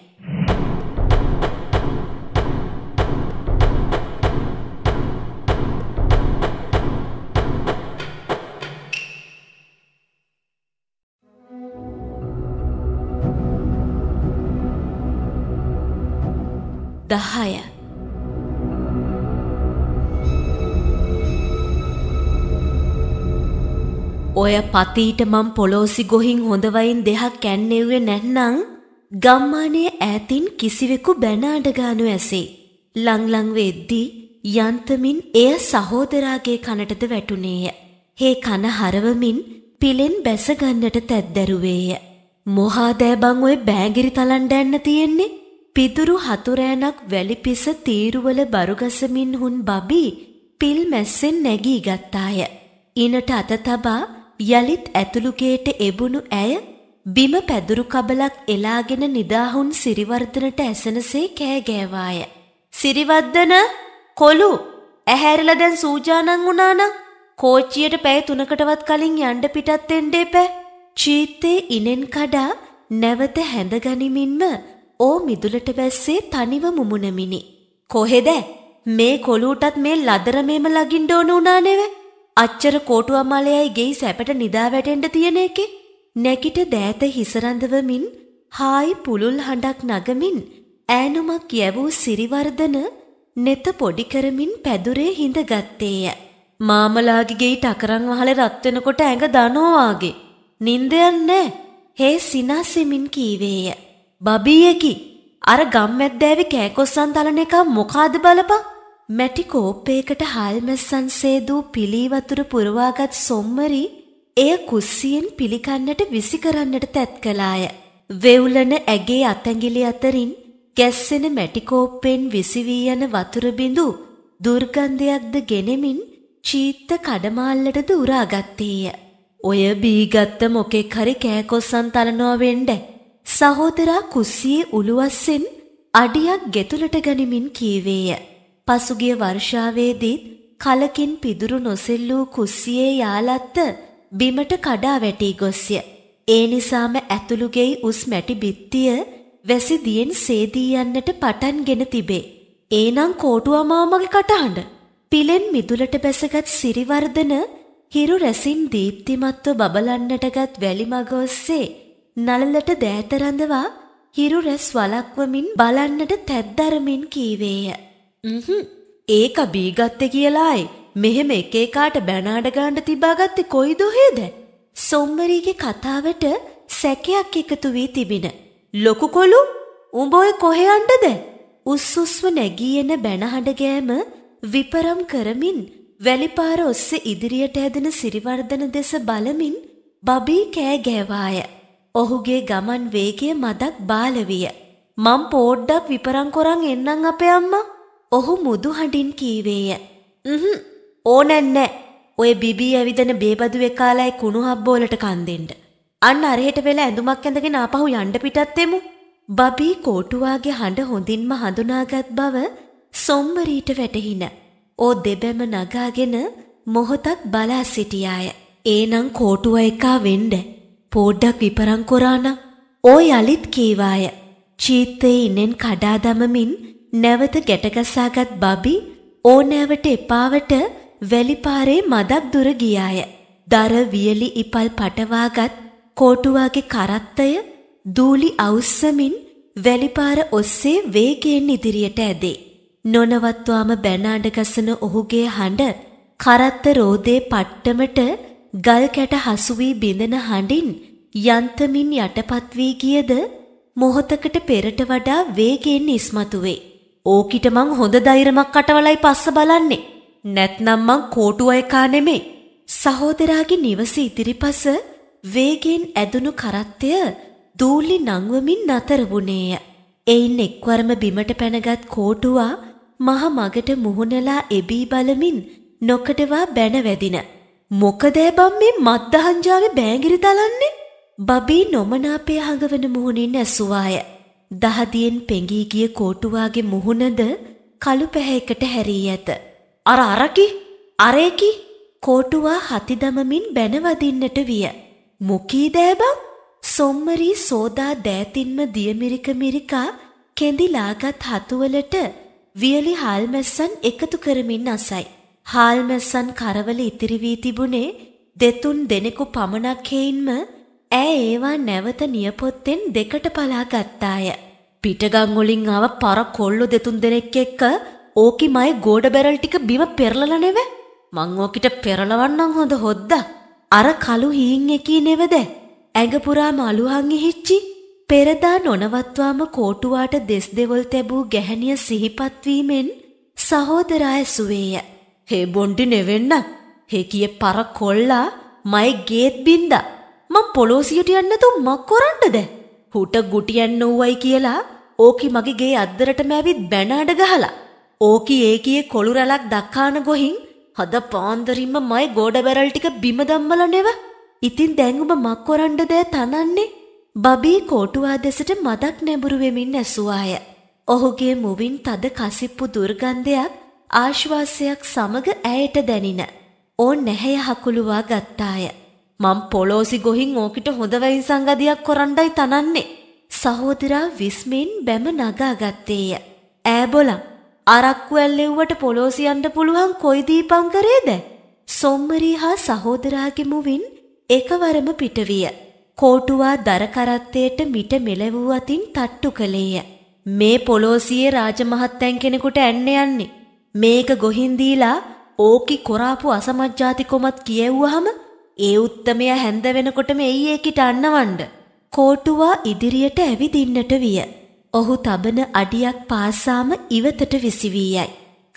දහය. ඔය පතීට මම් පොලෝසි ගොහින් හොඳවයින් දෙහක් කැන්නෙව්වේ නැත්නම් ගම්මානය ඈතින් කිසිවෙකු බැන අඩගානු ඇසේ. ලංලංවෙද්දී යන්තමින් එය සහෝදරාගේ කනටද වැටුනේය. හේ කන හරවමින් පිලෙන් බැසගන්නට තැද්දැරුවේය. මොහාදෑබං ඔය බෑගිරි තලන්ඩැන්න තියෙන්නේ පිදුරු හතුරෑනක් වැලිපිස තීරුවල බරුගසමින් හුන් බබී පිල් මැස්සෙන් නැගී ගත්තාය. ඉනට අත තබා යළිත් ඇතුළුගේට එබුණු ඇය බිම පැදුරු කබලක් එලාගෙන නිදාහුන් සිරිවර්ධනට ඇසනසේ කෑගෑවාය. සිරිවර්ධන කොළු ඇහැරිලා දැන් සූජානන් වුණානම් කෝච්චියට පැය තුනකටවත් කලින් යන්න පිටත් එන්න එපෑ. චීත්තේ ඉනෙන් කඩා නැවත හැඳගනිමින්ම ඕ මිදුලට බැස්සේ තනිව මුමුණමිනි. කොහෙද? මේ කොලූටත් මේ ලදර මේම ලගින්න ඕන උනා නෙව. අච්චර කෝටුව මලයයි ගෙයි සැපට නිදා වැටෙන්න තියෙන එකේ. නැකිට දෑත හිසරඳවමින් හායි පුලුල් හඬක් නගමින් ඈනුමක් යැවූ සිරිවර්ධන නෙත පොඩි කරමින් පැදුරේ හිඳගත්තේය. මාමලාගේ ගෙයි ටකරන් වහලේ රත් වෙනකොට ඇඟ දනෝවාගේ. නින්දයන් නැහැ. හේ සිනාසෙමින් කීවේය. බබීයකි අර ගම්මැද්දෑවි කෑකොස්සන් තලන එක මොකාද බලපන් මැටි කෝප්පයකට හාල්මැස්සන් සේදූ පිළිවතුර පුරවාගත් සොම්මරි එය කුස්සියෙන් පිළිකන්නට විසි කරන්නට තැත් කළාය. වෙවුලන ඇගේ අතැඟිලි අතරින් ගැස්සෙන මැටිකෝප්පෙන් විසිවී යන වතුරබිඳු දුර්ගන්ධයක්ද ගෙනෙමින් චීත්ත කඩමාල්ලට දුරාගත්තීය. ඔය බීගත්ත මොකෙක් හරි කෑකොස්සන් තලනෝ වෙන්ඩැ. සහෝදරා කුස්සියේ උළුවස්සෙන් අඩියක් ගෙතුලට ගනිමින් කීවේය. පසුගිය වර්ෂාවේදීත් කලකින් පිදුරු නොසෙල්ලූ කුස්සියේ යාලත්ත බිමට කඩා වැටී ගොස්ය. ඒ නිසාම ඇතුළුගෙයි උස් මැටි බිත්තිය වැසි දියෙන් සේදී යන්නට පටන්ගෙන තිබේ. ඒනම් කෝටුව මාමගේ කටහඬ. පිලෙන් මිදුලට බැසගත් සිරිවර්ධන හිරු රැසින් දීප්තිමත්ව බබලන්නටගත් වැලිමග ඔස්සේ නළලට දෑතරඳවා හිරු රැස් වලක්වමින් බලන්නට තැද්දරමින් කීවේය. හම් ඒක බීගත්තේ කියලායි මෙහෙම එක එකාට බැනාඩ ගාන්න තිබාගත්තේ කොයි දොහේද? සොම්මරීගේ කතාවට සැකයක් එකතු වී තිබින. ලොකු කොළු උඹ ඔය කොහෙ යන්නද? උස්සුස්ව නැගී එන බැනහඬ ගෑම විපරම් කරමින් වැලිපාර ඔස්සේ ඉදිරියට හැදෙන සිරිවර්ධන දෙස බලමින් බබී කෑ ගෑවාය. ඔහුගේ ගමන් වේගය මදක් බාල විය. මම් පෝඩ්ඩක් විපරම් කරන් එන්නම් අපේ අම්මා. ඔහු මුදු හඬින් කීවේය. "හ්ම් ඕනෑ ඔය බිබී ඇවිදෙන බේබදු වෙකාලයි කුණු හබ්බෝලට කන් දෙන්න. අන්න අරහෙට වෙලා ඇඳුමක් ඇඳගෙන ආපහු යන්න පිටත් එමු." බබී කෝටුවාගේ හඬ හොඳින්ම හඳුනාගත් බව සොම්මරීට වැටහින. ඕ දෙබැම නගාගෙන මොහොතක් බලා සිටියාය. "ඒනම් කෝටුව එකා වෙන්න." පෝඩ්ඩක් විපරං කොරාන ඕ යලිත් කීවාය. චීත්තේ ඉනෙන් කඩා දමමින් නැවත ගැටගසාගත් බබි ඕනෑවට එපාවට වැලිපාරේ මදක් දුර ගියාය. දර වියලි ඉපල් පටවාගත් කෝටුවාගේ කරත්තය දූලි අවුස්සමින් වැලිපාර ඔස්සේ වේගයෙන් ඉදිරියට ඇදේ. නොනවත්වාම බැන අඩගසන ඔහුගේ හඬ කරත්ත රෝදේ පට්ටමට ගල් කැට හසු වී බිඳෙන හඬින් යන්තමින් යටපත් වී ගියද මොහොතකට පෙරට වඩා වේගයෙන් ඉස්මතු වේ. ඕකිට මං හොඳ දෛරමක් අටවලයි පස්ස බලන්නේ. නැත්නම් මං කෝටුව එකා නෙමේ. සහෝදරාගේ නිවස ඉදිරිපස වේගයෙන් ඇදුණු කරත්තය දූලි නංවමින් නතර වුණේය. එයින් එක්වරම බිමට පැනගත් කෝටුවා මහ මගට මුහුණලා එබී බලමින් නොකඩවා බැනවැදින. මොකදෑ බම් මේ මත්දහන්ජාවේ බෑගිරි තලන්නේ? බබී නොමනාපය හඟවන මුහුණින් ඇසුවාය. දහදියෙන් පෙඟී ගිය කෝටුවාගේ මුහුණද කළු පැහැයකට හැරී ඇත. අර අරකි අරේකි කෝටුවා හති දමමින් බැනවදින්නට විය. මොකී දෑබම් සොම්මරී සෝදා දෑතින්ම දියමිරික මිරිකා කෙඳිලාගත් හතුවලට වියලි හාල්මැස්සන් එකතු කරමින් අසයි. හාල්මැස්සන් කරවල ඉතිරි වී තිබුණේ දෙතුන් දෙනෙකු පමණක් හේින්ම ඈ ඒවා නැවත නියපොත්තෙන් දෙකට පලා ගත්තාය. පිටගම් වලින් ආව පර කොල්ලෝ දෙතුන් දෙනෙක් එක්ක ඕකි මයි ගෝඩ බැරල් ටික බිම පෙරලලා නෙව. මං ඕකිට පෙරලවන්නම් හොඳ හොද්දා. අර කළු හීන් එකී නෙවද? ඇඟ පුරාම අලුහන් ඉහිච්චි. පෙරදා නොනවත්වාම කෝටුවාට දෙස් දෙවල් තැබූ ගැහණිය සිහිපත් වීමෙන් සහෝදරය සුවේය. හේ බොන්ඩි නෙවෙන්න හේ කිය පර කොල්ලා මයි ගේත් බින්ද මං පොලෝසියට යන්නතු මක් කොරන්නද හුට ගුටියන්න වූවයි කියලා ඕකි මගේ ගේ අද්දරට මැවිත් බැනාඩ ගහලා ඕකි ඒකයේ කොළු රැලක් දක්කාන ගොහින් හද පාන්දරින්ම මයි ගෝඩ බැරල් ටික බිම දම්මල නෙව ඉතින් දැංගුම මක් කොරන්ඩ දෑ තනන්නේ බබී කෝටුවා දෙසට මදක් නැඹුරු වෙමින් ඇසුවාය. ඔහුගේ මුවින් තද කසිප්පු දුර්ගන්ධයක් ආශ්වාසයක් සමග ඇයට දැනින. ඕන් නැහැය හකුළුවා ගත්තාය. මං පොලෝසි ගොහින් ඕකිට හොඳවයින් සංගදියක් කොරණ්ඩයි තනන්නේ. සහෝදරා විස්මෙන් බැම නගා ගත්තේය. ඈබොලම් අරක්කු ඇල්ලෙව්වට පොලෝසියන්ට පුළුවන් කොයි දීපං කරේද? සොම්මරී හා සහෝදරාගේ මුවින් එකවරම පිටවිය. කෝටුවා දරකරත්තයට මිට මෙලෙවූ අතින් තට්ටු කළේය. මේ පොලෝසියේ රාජමහත්තැන් කෙනෙකුට ඇන්න යන්නේ. මේක ගොහින් දීලා ඕකි කොරාපු අසමජ්ජාතිකොමත් කියෙව්වහම ඒ උත්තමය හැන්ද වෙනකොටම එයිඒකිට අන්නවන්ඩ. කෝටුවා ඉදිරියට ඇවිදින්නට විය. ඔහු තබන අඩියක් පාසාම ඉවතට විසිවීයයි.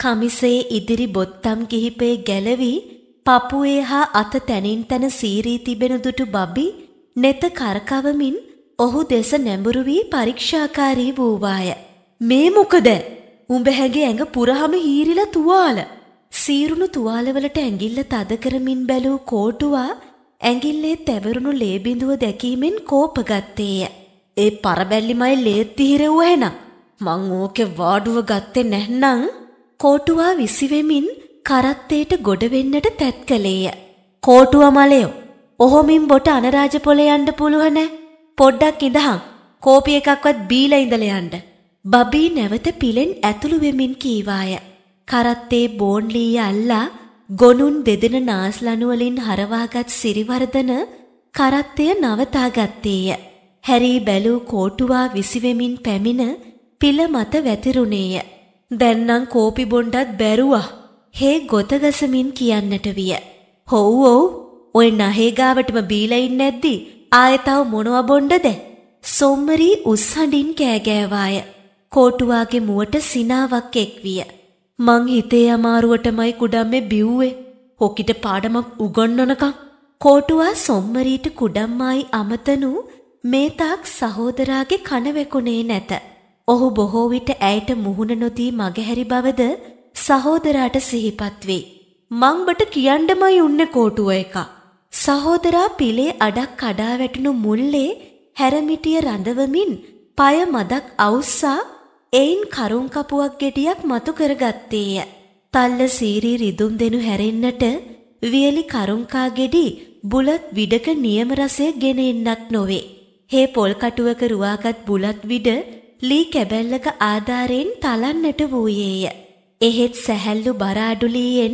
කමිසේ ඉදිරි බොත්තම් කිහිපේ ගැලවී පපුුවේ හා අත තැනින් තැන සීරී තිබෙන දුටු බබි නෙත කරකවමින් ඔහු දෙස නැඹුරු වී පරීක්ෂාකාරී වූවාය. මේ මොකද? උඹ හැගේ ඇඟ පුරහම හීරිලා තුවාල. සීරුණු තුවාලවලට ඇඟිල්ල තද කරමින් බැලූ කෝටුවා ඇඟිල්ලේ තැවරුණු ලේ බිඳුව දැකීමෙන් කෝප ගත්තේය. ඒ පරබැල්ලිමයි ලේ තිහිරෙව්ව එහෙනම්. මං ඕකේ වාඩුව ගත්තේ නැත්නම් කෝටුවා විසිවෙමින් කරත්තේට ගොඩ වෙන්නට තැත් කළේය. කෝටුවා මලයෝ. ඔහොමින් බොට අනරාජ පොලේ යන්න පුළුවන්. පොඩ්ඩක් ඉඳහන්. කෝපි එකක්වත් බීලා ඉඳලා යන්න. බබී නැවත පිලෙන් ඇතුළු වෙමින් කීවාය. කරත්තේ බෝන්ලීය අල්ලා ගොනුන් දෙදෙන නාස්ලනුවලින් හරවාගත් සිරිවර්ධන කරත්තය නවතා ගත්තේය. හැරී බැලූ කෝටුවා විසිවෙමින් පැමිණ පිළ මත වැතිරුණේය. දැන්නම් කෝපි බොණ්ඩත් බැරුවා. හේ ගොතගසමින් කියන්නට විය. හොව් ඔව් ඔය නහේගාවටම බීලා ඉන්නේ නැද්දි? ආයෙ තව මොනවා බොණ්ඩද? සොම්මරී උස්සඬින් කෑ ගෑවාය. කෝටුවාගේ මුවට සිනාවක් එක්විය. මං හිතේ අමාරුවටමයි කුඩම්මේ බිව්වේ. හොකිට පාඩමක් උගන්වනකම් කෝටුවා සොම්මරීට කුඩම්මයි අමතනු මේ තාක් සහෝදරාගේ කන වෙකුණේ නැත. ඔහු බොහෝ විට ඇයට මුහුණ නොදී මගහැරි බවද සහෝදරාට සිහිපත් වේ. මංබට කියන්නමයි උන්නේ කෝටුව එකක්. සහෝදරා පිලේ අඩක් කඩා වැටුණු මුල්ලේ හැරමිටිය රඳවමින් පය මදක් අවුස්සා එයින් කරුම් කපුවක් ගෙඩියක් මතු කරගත්තේය. තල්ල සීරි රිදුම් දෙනු හැරෙන්නට වියලි කරුම්කා ගෙඩි බුලත් විඩක නියම රසය ගෙන එන්නක් නොවේ. හේ පොල් කටුවක රුවාගත් බුලත් විඩ ලී කැබැල්ලක ආධාරයෙන් තලන්නට වූයේය. එහෙත් සැහැල්ලු බරාඩුලීයෙන්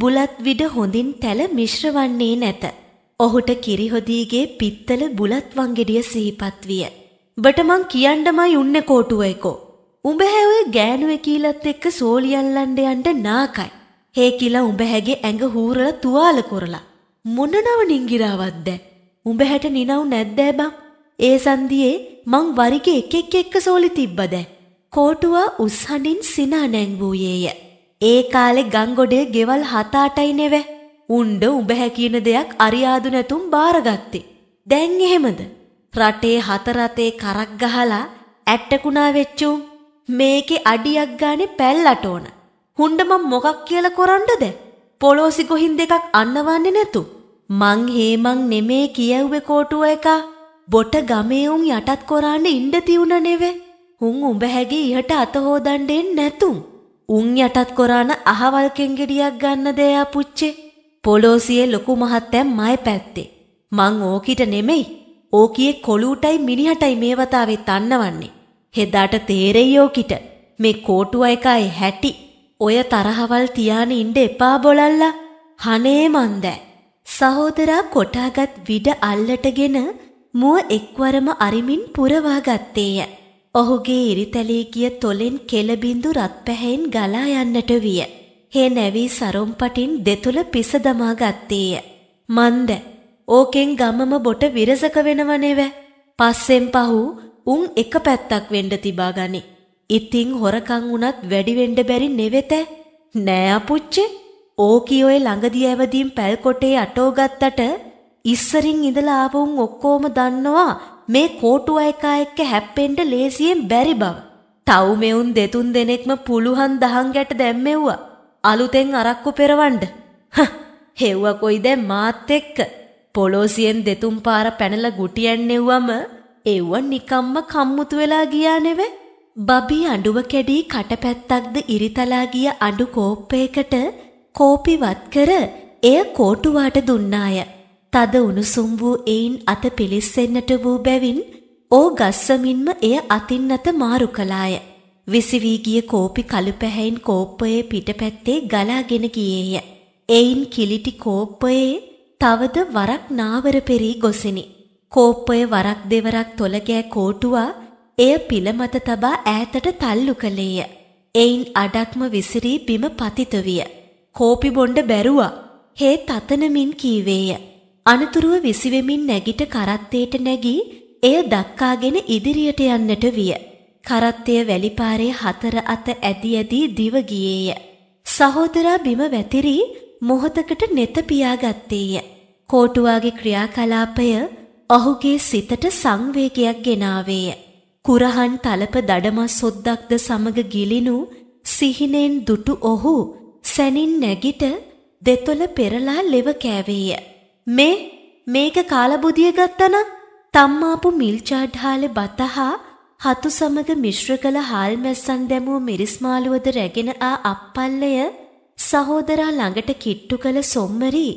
බුලත් විඩ හොඳින් තැල මිශ්‍රවන්නේ නැත. ඔහුට කිරිහොදීගේ පිත්තල බුලත් වංගෙඩිය සිහිපත් විය. "බට මං කියන්නමයි උන්නේ කෝටුවේකෝ." උඹ හැ ඔය ගෑනුව කීලත් එක්ක සෝලි අල්ලන්න යන්න නාකයි. හේ කියලා උඹ හැගේ ඇඟ හූරලා තුවාල කරලා. මොන නව නිංගිරාවක්ද? උඹ හැට නිනව් නැද්දෑ බං? ඒ සන්දියේ මං වරිගේ එකෙක් එක්ක සෝලි තිබ්බද? කෝටුවා උස් හඬින් සිනා නැංගූයේය. ඒ කාලේ ගංගොඩේ ගෙවල් හත අටයි නෙවෙයි. උණ්ඩ උඹ හැකින දෙයක් අරියාදු නැතුම් බාරගත්තේ. දැන් එහෙමද? රටේ හතරතේ කරක් ගහලා ඇට්ටකුණා වෙච්චුම් මේකෙ අඩියක් ගානේ පැල්ලට ඕන. හුණ්ඩ මං මොකක් කියලා කරන්නද? පොලෝසි ගොහින් දෙකක් අන්නවන්නේ නැතු. මං හේමං නෙමේ කියව්වේ කෝටුව එක. බොට ගමේ උන් යටත් කොරාන්න ඉන්න තියුණ නෙවේ. උන් උඹ හැගේ ඉහට අත හොදන්න නැතුම්. උන් යටත් කොරාන අහවල් කෙන්ගෙඩියක් ගන්න දෙයා පුච්චේ. පොලෝසියේ ලොකු මහත්තැම් මයි පැත්තේ. මං ඕකිට නෙමෙයි. ඕකියේ කොලූටයි මිනිහටයි මේ වතාවෙත් අන්නවන්නේ. හෙදාට තේරෙයෝ කිට මේ කෝටුව එකයි හැටි ඔය තරහවල් තියාන ඉන්න එපා බොලල්ලා හනේ මන්දෑ සහෝදරා කොටාගත් විඩ අල්ලටගෙන මුව එක්වරම අරිමින් පුරවා ගත්තේය ඔහුගේ ඉරිතලී ගිය තොලෙන් කෙළබිඳු රත් පැහැයින් ගලා යන්නට විය හේ නැවී සරුම්පටින් දෙතුළ පිස දමා ගත්තේය මන්ද ඕකෙන් ගමම බොට විරසක වෙනවනෙව පස්සෙන් පහු උන් එක පැත්තක් වෙන්න තිබා ගනි. ඉතින් හොරකං වුණත් වැඩිවෙන්ඩ බැරි නෙවෙත නෑපුච්චෙ ඕකී ඔය ළඟදී ඇවදීම් පැල්කොටේ අටෝගත්තට ඉස්සරින් ඉඳලා ආවුන් ඔක්කෝම දන්නවා මේ කෝටුව එකා එක්ක හැප්පෙන්ඩ ලේසියෙන් බැරි බව. තව් මෙවුන් දෙතුන් දෙනෙක්ම පුළුවන් දහන් ගැට දැම්මෙව්වා. අලුතෙන් අරක්කු පෙරවන්ඩ. හෙව්ව කොයි දැ මාත් එක්ක පොලෝසියෙන් දෙතුම් පාර පැනල ගුටියන්නෙව්වම එව්ව නිකම්ම කම්මුතු වෙලා ගියා නෙවෙ. බබී අඬුව කැඩී කටපැත්තක්ද ඉරිතලා ගිය අඬු කෝප්පයකට කෝපිවත් කර එය කෝටුවාට දුන්නාය. තද උණුසුම් වූ එයින් අත පිලිස්සෙන්නට වූ බැවින් ඕ ගස්සමින්ම එය අතින් අත මාරු කළාය. විසිවී ගිය කෝපි කළු පැහැයින් කෝප්පයේ පිටපැත්තේ ගලාගෙන ගියේය. එයින් කිලිටි කෝප්පයේ තවද වරක් නාවර පෙරී ගොසිනි. කෝප්පය වරක් දෙවරක් තොලගෑ කෝටුවා එය පිළ මත තබා ඈතට තල්ලු කළේය. එයින් අඩක්ම විසිරී බිම පතිත විය. කෝපි බොණ්ඩ බැරුවා. හේ තතනමින් කීවේය. අනතුරුව විසිවෙමින් නැගිට කරත්තේට නැගී එය දක්කාගෙන ඉදිරියට යන්නට විය. කරත්තය වැලිපාරේ හතර අත ඇදී ඇදී දිව ගියේය. සහෝදරා බිම වැතිරී මොහොතකට නෙත පියාගත්තේය. කෝටුවාගේ ක්‍රියාකලාපය ඔහුගේ සිතට සංවේගයක් ගෙනාවේය. කුරහන් තලප දඩමස් සොද්දක්ද සමග ගිලිනු සිහිනෙන් දුටු ඔහු සැනින් නැගිට දෙතොල පෙරලා ලෙව කෑවේය. මේ මේක කාලබුදිය ගත්තනම් තම්මාපු මිල්චාඩ්හාලෙ බතහා හතු සමග මිශ්‍ර කළ හාල් මැස්සන් දැමුව මිරිස්මාලුවද රැගෙන ආ අප්පල්ලය සහෝදරා ළඟට කිට්ටු කළ සොම්මරී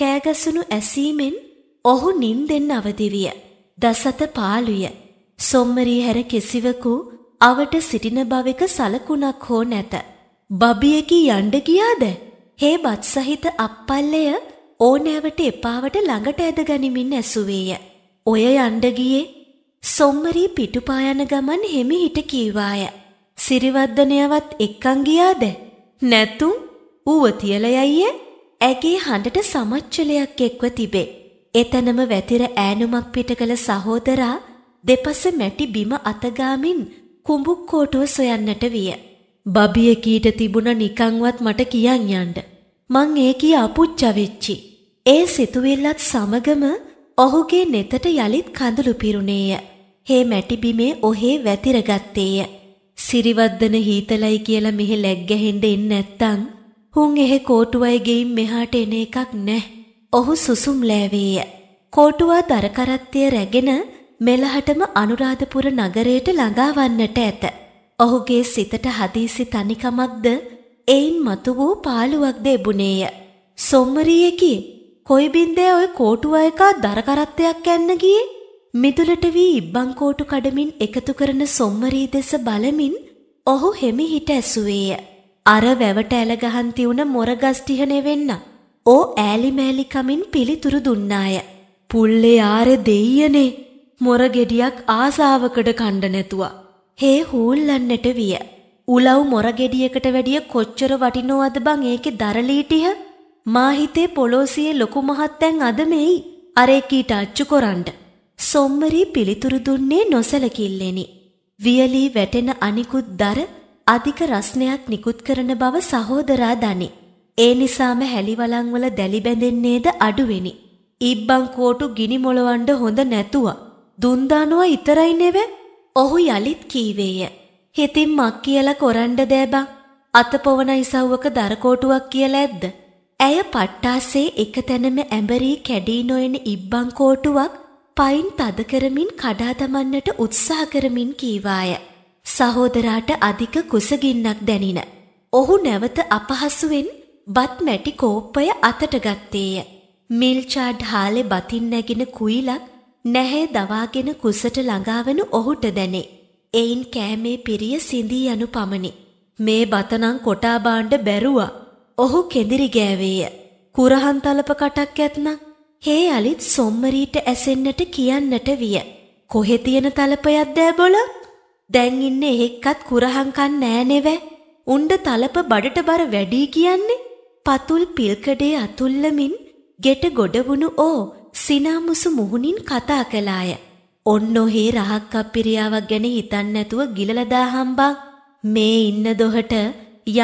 කෑගසුණු ඇසීමෙන් ඔහු නින්දෙන් අවදිවිය. දසත පාළුය. සොම්මරී හැර කෙසිවකු අවට සිටින බවෙක සලකුණක් හෝ නැත. බබියකි යන්න ගියාද? හේ බත් සහිත අප්පල්ලය ඕනෑවට එපාවට ළඟට ඇද ගනිමින් ඇසුවේය. ඔය යන්න ගියේ සොම්මරී පිටුපා යන ගමන් හිමි හිට කීවාය. සිරිවර්ධනයවත් එක්කන් ගියාද? නැතුම් ඌව තියලා යයියේ ඇගේ හඬට සමච්චලයක් එක්ව තිබේ. එතනම වැතිර ඈනුමක් පිට කළ සහෝදරා දෙපස මැටි බිම අතගාමින් කුඹුක්කෝටුව සොයන්නට විය. බබිය කීට තිබුණ නිකංවත් මට කියන් යන්න. මං ඒ කිය අපුච්චවෙච්චි. ඒ සිතුවිල්ලත් සමගම ඔහුගේ නෙතට යළිත් කඳුළු පිරුණේය. හේ මැටිබිමේ ඔහේ වැතිරගත්තේය. සිරිවද්දන හීතලයි කියලා මෙහෙ ලැග්ගැහෙන්ඩ එන්න නැත්තං හුන් එහෙ කෝටුවයි ගෙයින් මෙහාට එන එකක් නැහැ. ඔහු සුසුම් ලෑවේය. කෝටුවා දරකරත්තය රැගෙන මෙලහටම අනුරාධපුර නගරයට ළඟාවන්නට ඇත. ඔහුගේ සිතට හදිසි තනිකමක්ද එයින් මතු වූ පාළුවක්ද එබුණේය. සොම්මරියකි කොයි බින්දේ ඔය කෝටුව එකා දරකරත්තයක් යන්න ගියේ? මිදුලට වී ඉබ්බන් කෝටු කඩමින් එකතු කරන සොම්මරී දෙස බලමින් ඔහු හෙමිහිට ඇසුවේය. අර වැවට ඇලගහන්ති වුණ මොරගස්ටිහ නෙවෙන්නා. ඕ ඈලිමෑලිකමින් පිළිතුරු දුන්නාය. පුල්ලේ ආරෙ දෙයියනේ මොරගෙඩියක් ආසාවකට කණ්ඩ නැතුවා. හේ හූල්ලන්නට විය. උලව් මොරගෙඩියකට වැඩිය කොච්චර වටිනෝවද බං ඒකේ දරලීටිහ? මා හිතේ පොලෝසියේ ලොකු මහත්තයන් අද මෙයි. අර එකීට අච්චු කරන්න. සොම්මරි පිළිතුරු දුන්නේ නොසලකිල්ලෙනි. වියලී වැටෙන අනිකුත් දර අධික රස්නයක් නිකුත් කරන බව සහෝදරා දනි. ඒ නිසාම හැලිවලංවල දැලි බැඳෙන්නේද අඩුවෙනි. ඉබ්බං කෝටු ගිනි මොලවන්න හොඳ නැතුව. දුන්දානුව ඉතරයි නෙව. ඔහු යලිත් කීවේය. හිතින් මක් කියලා කොරන්ඩ දෑබං. අතපොවන ඉසව්වක දරකෝටුවක් කියලා ඇද්ද? ඇය පට්ටාසේ එක තැනම ඇඹරී කැඩී නොයන ඉබ්බං කෝටුවක් පයින් තද කරමින් කඩා දමන්නට උත්සාහ කරමින් කීවාය. සහෝදරාට අධික කුසගින්නක් දැනින. ඔහු නැවත අපහසුවෙන් බත් මැටි කෝප්පය අතට ගත්තේය. මිල්චා ঢාලේ බතින් නැගෙන කුයිලක් නැහැ දවාගෙන කුසට ළඟාවනු ඔහුට දැනේ. එයින් කෑමේ පිරිය සිඳී යනු පමණි. මේ බතනම් කොටා බාණ්ඩ බැරුවා. ඔහු කෙඳිරි ගෑවේය. කුරහන් තලප කටක් ඇත්නම් හේ අලිත් සොම්මරීට ඇසෙන්නට කියන්නට විය. කොහෙ තියෙන තලපයක් දෑ බොල? දැන් ඉන්නේ එහෙක්කත් කුරහන් කන් නෑ නෙවෙයි. උණ්ඩ තලප බඩට බර වැඩි කියන්නේ පතුල් පිල්කඩේ අතුල්ලමින් ගෙට ගොඩවුණු ඕ සිනාමුසු මුහුණින් කතා කළාය. ඔන්න ඔහේ රහක් අපිරියාවක් ගැන හිතන්න නැතුව ගිලලදා හම්බක් මේ ඉන්න දොහට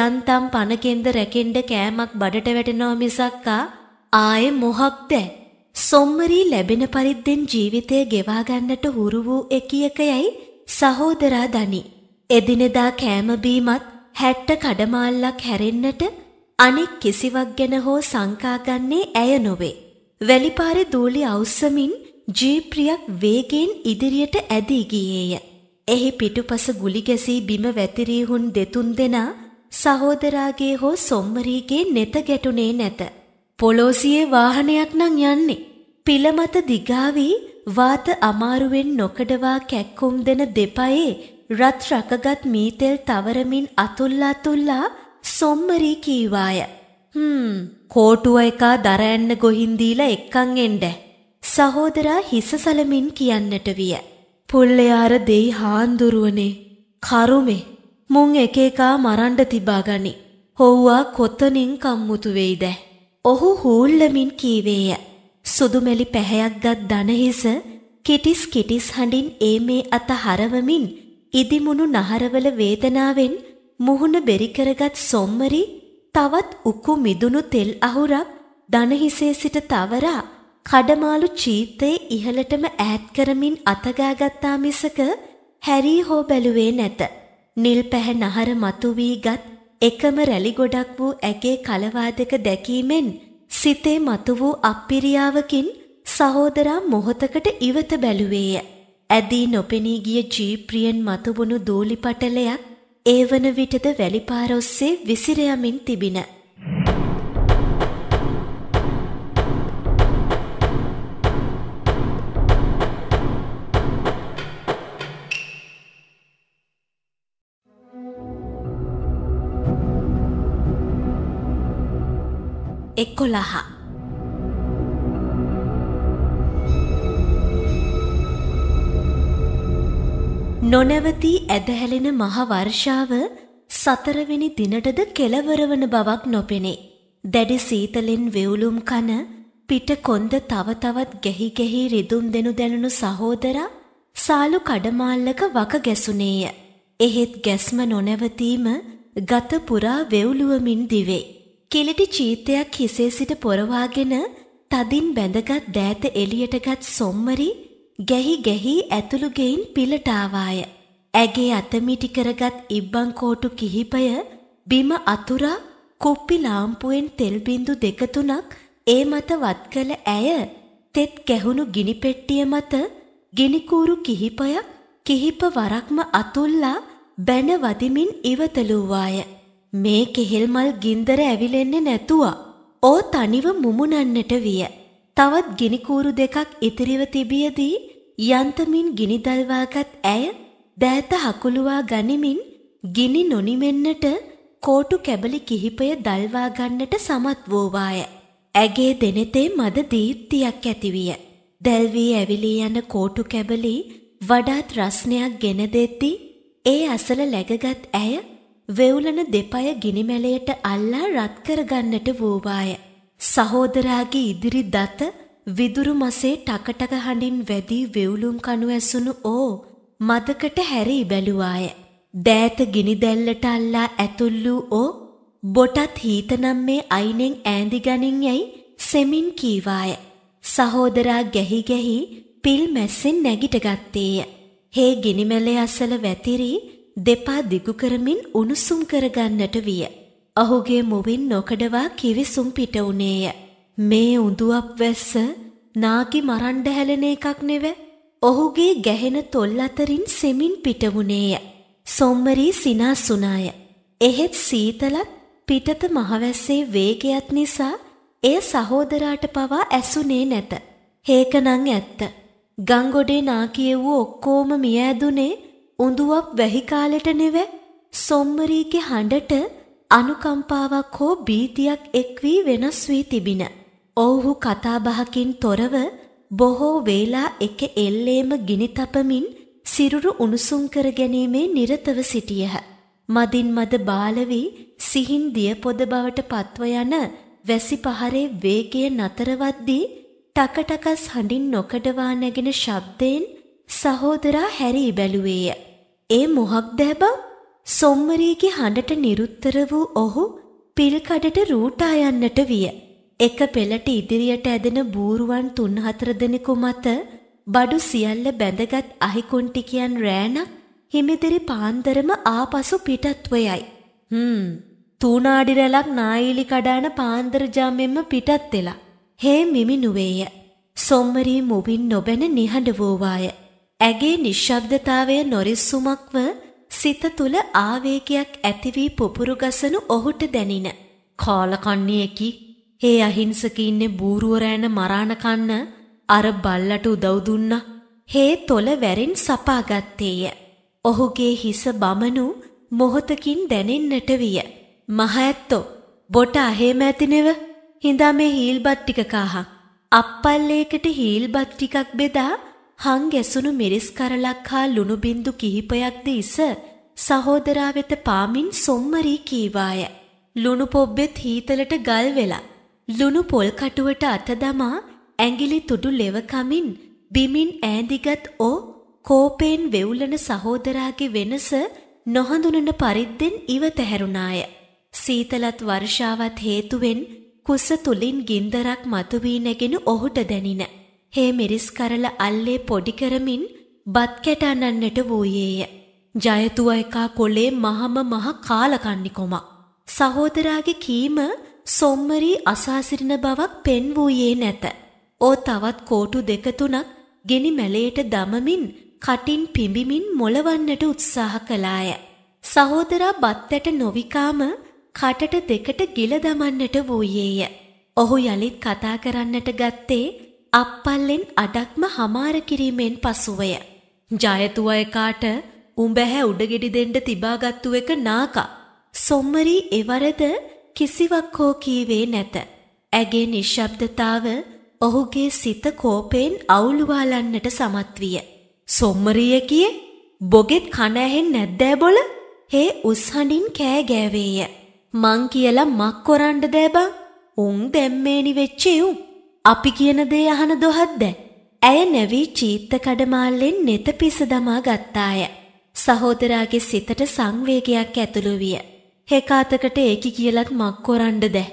යන්තම් පනකෙන්ද රැකෙන්ඩ කෑමක් බඩට වැටෙනව මිසක්කා ආයෙ මොහක්ද සොම්මරී ලැබෙන පරිද්දෙන් ජීවිතය ගෙවා ගන්නට හුරු වූ එකියක යයි සහෝදරා දනි එදිනෙදා කෑම බීමත් හැට්ට කඩමාල්ලක් හැරෙන්නට අනෙක් කිසිවක් ගැන හෝ සංකාගන්නේ ඇය නොවේ. වැලිපාරේ දූලි අවුස්සමින් ජීප්‍රියක් වේගෙන් ඉදිරියට ඇදී ගියේය. එහි පිටුපස ගුලි ගැසී බිම වැතිරී හුන් දෙතුන් දෙනා සහෝදරාගේ හෝ සොම්මරීගේ නෙත ගැටුනේ නැත. පොලෝසියේ වාහනයක් නම් යන්නේ. පිළ මත දිගාවී වාත අමාරුවෙන් නොකඩවා කැක්කුම් දෙන දෙපයේ රත් රකගත් මීතෙල් තවරමින් අතුල්ලා තුල්ලා සොම්මරී කීවාය. හ්ම් කෝටුව එකා දරයන්න ගොහින් දීලා එක්කන් එන්න. සහෝදරා හිස සලමින් කියන්නට විය. පුල්ලයාර දෙයි හාන්දුරුවනේ කරුමේ මුං එක එකා මරණ්ඩ තිබා ගනි. හොව්වා කොතනින් කම්මුතු වෙයිද. ඔහු හූල්ලමින් කීවේය. සුදුමැලි පැහැයක් ගත් දනහිස කෙටිස් කෙටිස් හඬින් ඒ මේ අත හරවමින් ඉදිමුණු නහරවල වේදනාවෙන් මුහුණ බෙරි කරගත් සොම්මරි තවත් උකු මිදුණු තෙල් අහුරක් දනහිසේ සිට තවරා කඩමාළු චීතේ ඉහළටම ඈත් කරමින් අතගාගත්තා මිසක හැරී හෝ බැලුවේ නැත. නිල් පැහැ නහර මතු වීගත් එකම රැලි ගොඩක් වූ ඇගේ කලවාදක දැකීමෙන් සිතේ මතු වූ අපිරියාවකින් සහෝදරා මොහොතකට ඉවත බැලුවේය. ඇදී නොපෙනී ගිය ජීප්‍රියෙන් මතුවුණු දූලි පටලයක් ඒ වන විටද වැලිපාර ඔස්සේ විසිර යමින් තිබින. එක්කොළහා නොනැවතී ඇදහැලෙන මහ වර්ෂාව සතරවෙනි දිනටද කෙලවරවන බවක් නොපෙනේ. දැඩි සීතලෙන් වෙවුලුම් කන පිට කොන්ද තව තවත් ගැහි ගැහි රිදුම් දෙනු දැනුණු සහෝදරා සාලු කඩමාල්ලක වක ගැසුනේය. එහෙත් ගැස්ම නොනැවතීම ගත පුරා වෙවුලුවමින් දිවේ. කෙලිටි චීතයක් හිසේ සිට පොරවාගෙන තදින් බැඳගත් දෑත එළියටගත් සොම්මරි ගැහි ගැහි ඇතුළු ගෙයින් පිලට ආවාය. ඇගේ අතමිටි කරගත් ඉබ්බන් කෝටු කිහිපය බිම අතුරා කුප්පි ලාම්පුවෙන් තෙල් බින්දු දෙක තුනක් ඒ මත වත් කළ ඇය තෙත් ගැහුණු ගිනි පෙට්ටිය මත ගිනි කූරු කිහිපයක් කිහිප වරක්ම අතුල්ලා බැන වදිමින් ඉවතලුවාය. මේ කෙහෙල් මල් ගින්දර ඇවිලෙන්නේ නැතුව. ඕ තනිව මුමුණන්නට විය. තවත් ගිනිකූරු දෙකක් ඉතිරිව තිබියදී යන්තමින් ගිනි දල්වාගත් ඇය දෑත හකුළුවා ගනිමින් ගිනි නොනිමෙන්නට කෝටු කැබලි කිහිපය දල්වා ගන්නට සමත් වූවාය. ඇගේ දෙනෙතේ මද දීප්තියක් ඇතිවිය. දැල්වී ඇවිලී යන කෝටු කැබලි වඩාත් රස්නයක් ගෙන දෙද්දී ඒ අසල läගගත් ඇය වෙවුලන දෙපය ගිනිමැලයට අල්ලා රත් කරගන්නට වූවාය. සහෝදරාගේ ඉදිරි දත විදුරු මසේ ටකටක හඬින් වැදී වෙවුලුම් කණු ඇසුණු ඕ මදකට හැරී බැලුවාය. දෑත ගිනි දැල්ලට අල්ලා ඇතුල් වූ ඕ බොටත් හීතනම් මේ අයිනෙන් ඈඳි ගනින් යයි සෙමින් කීවාය. සහෝදරා ගැහි ගැහි පිල් මැස්සෙන් නැගිට ගත්තේය. හේ ගිනිමැලේ අසල වැතිරී දෙපා දිගු කරමින් උණුසුම් කරගන්නට විය. ඔහුගේ මුවින් නොකඩවා කිවිසුම් පිට වුණේය. මේ උඳුවක් වැස්ස නාගි මරණ්ඩ හැලෙන එකක් නෙව. ඔහුගේ ගැහෙන තොල් අතරින් සෙමින් පිට වුණේය. සොම්මරී සිනාසුනාය. එහෙත් සීතලත් පිටත මහවැස්සේ වේගයත් නිසා එය සහෝදරාට පවා ඇසුනේ නැත. හේකනං ඇත්ත. ගංගොඩේ නාකිය වූ ඔක්කෝම මියෑදුනේ උඳුවක් වැහි කාලෙට නෙව සොම්මරීගේ හඬට අනුකම්පාවක් හෝ බීතියක් එක් වී වෙනස් වී තිබින. ඔවුහු කතාබහකින් තොරව බොහෝ වේලා එක එල්ලේම ගිනි තපමින් සිරුරු උණුසුම් කර ගැනීමේ නිරතව සිටියහ. මදින් මද බාලවී සිහින් දිය පොද බවට පත්ව යන වැසි පහරේ වේගය නතරවද්දී ටකටකස් හඬින් නොකඩවා නැගෙන ශබ්දයෙන් සහෝදරා හැරී බැලුවේය. ඒ මොහක් දැබව සොම්මරීගේ හඬට නිරුත්තර වූ ඔහු පිල්කඩට රූටා යන්නට විය. එක පෙළට ඉදිරියට ඇදෙන බූරුවන් තුන් හතර දෙනෙකු මත බඩු සියල්ල බැඳගත් අහිකොන්ටිකයන් රෑනක් හිමිදිරි පාන්දරම ආපසු පිටත්වයයි. හ්ම් තූනාඩි රැලක් නායිලි කඩාන පාන්දර ජාමෙන්ම පිටත් වෙලා. හේ මිමි නුවේය. සොම්මරී මුවින් නොබැන නිහඬ වූවාය. ඇගේ නිශ්ශබ්දතාවය නොරිස්සුමක්ව සිත තුල ආවේගයක් ඇති වී පුපුරු ගසනු ඔහුට දැනින. කාලකන්ණියෙකි. "හේ අහිංසක ඉන්නේ බූරුව රෑන මරාණ කන්න අර බල්ලට උදව් දුන්නා." හේ තොල වැරෙන් සපාගත්තේය. ඔහුගේ හිස බමනු මොහොතකින් දැනෙන්නට විය. මහඇත්තෝ බොට අහේම ඇතිනෙව හිඳා මේ හීල්බත් ටික කාහක්. අප්පල්ලේකට හීල්බත් ටිකක් බෙදා හං ගැසුණු මිරිස් කරලක් හා ලුණු බින්දු කිහිපයක්ද ඉස සහෝදරා වෙත පාමින් සොම්මරී කීවාය. ලුණු පොබ්බෙත් හීතලට ගල් වෙලා ලුණු පොල් කටුවට අත දමා ඇඟිලි තුඩු ලෙව කමින් බිමින් ඈඳිගත් ඕ කෝපයෙන් වෙවුලන සහෝදරාගේ වෙනස නොහඳුනන පරිද්දෙන් ඉවතැහැරුණාය. සීතලත් වර්ෂාවත් හේතුවෙන් කුස තුලින් ගින්දරක් මතුවී නැගෙන ඔහුට දැනින හේ මිරිස් කරල අල්ලේ පොඩි කරමින් බත් කැටන්නන්නට වූයේය. ජයතුවයිකා කොලේ මහම මහ කාලකන්නිකොම. සහෝදරාගේ කීම සොම්මරී අසාසිරණ බවක් පෙන් වූයේ නැත. ඕ තවත් කෝටු දෙකතුනක් ගෙනි මැලේට දමමින් කටින් පිඹිමින් මොලවන්නට උත්සාහ කළාය. සහෝදරා බත්තට නොවිකාම කටට දෙකට ගිල දමන්නට වූයේය. ඔහු යළිත් කතා කරන්නට ගත්තේ අප්පල්ලෙන් අඩක්ම හමාර කිරීමෙන් පසුවය. ජයතු අයකාට උඹැහැ උඩගෙඩි දෙන්න තිබාගත්තු එක නාකා. සොම්මරී එවරද කිසිවක් හෝ කීවේ නැත. ඇගේ නිශ්ශබ්දතාව ඔහුගේ සිත කෝපයෙන් අවුලුවාලන්නට සමත් විය. සොම්මරිය කියේ බොගෙත් කන ඇහෙන් නැද්දෑ බොල? හේ උස්හඬින් කෑ ගෑවේය. මං කියලා මක් කොරන්න දෑ බං. උන් දැම්මේනි වෙච්චේ උන්. අපි කියන දේ අහන දොහත් දැ. ඇය නැවී චීත්ත කඩමාල්ලෙන් නෙත පිස දමා ගත්තාය. සහෝදරාගේ සිතට සංවේගයක් ඇතුළු විය. හෙකාතකට ඒකි කියලත් මක් කොරන්ඩ දැ.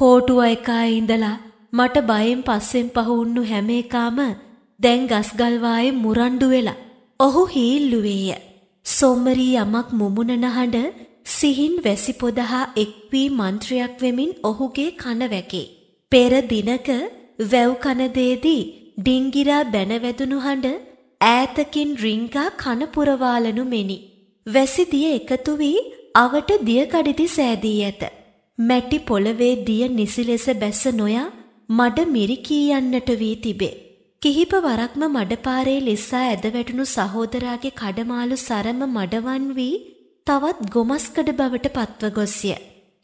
කෝටුව එකා ඉඳලා මට බයෙන් පස්සෙන් පහවුන්නු හැම එකාම දැන් ගස්ගල්වායේ මුරණ්ඩු වෙලා. ඔහු හීල්ලුවේය. සොම්මරී යමක් මුමුණ නහඬ සිහින් වැසි පොදහා එක්වී මන්ත්‍රයක් වෙමින් ඔහුගේ කන වැකේ. පෙර දිනක වැව් කනදේදී ඩිංගිරා බැනවැදුණු හඬ ඈතකින් රිංගා කන පුරවාලනු මෙනි. වැසිදිය එකතු වී අවට දිය කඩිති සෑදී ඇත. මැටි පොළවේ දිය නිසි ලෙස බැස නොයා මඩ මිරිකී යන්නට වී තිබේ. කිහිප වරක්ම මඩපාරේ ලිස්සා ඇද වැටුණු සහෝදරාගේ කඩමාළු සරම මඩවන් වී තවත් ගොමස්කඩ බවට පත්ව ගොස්ය.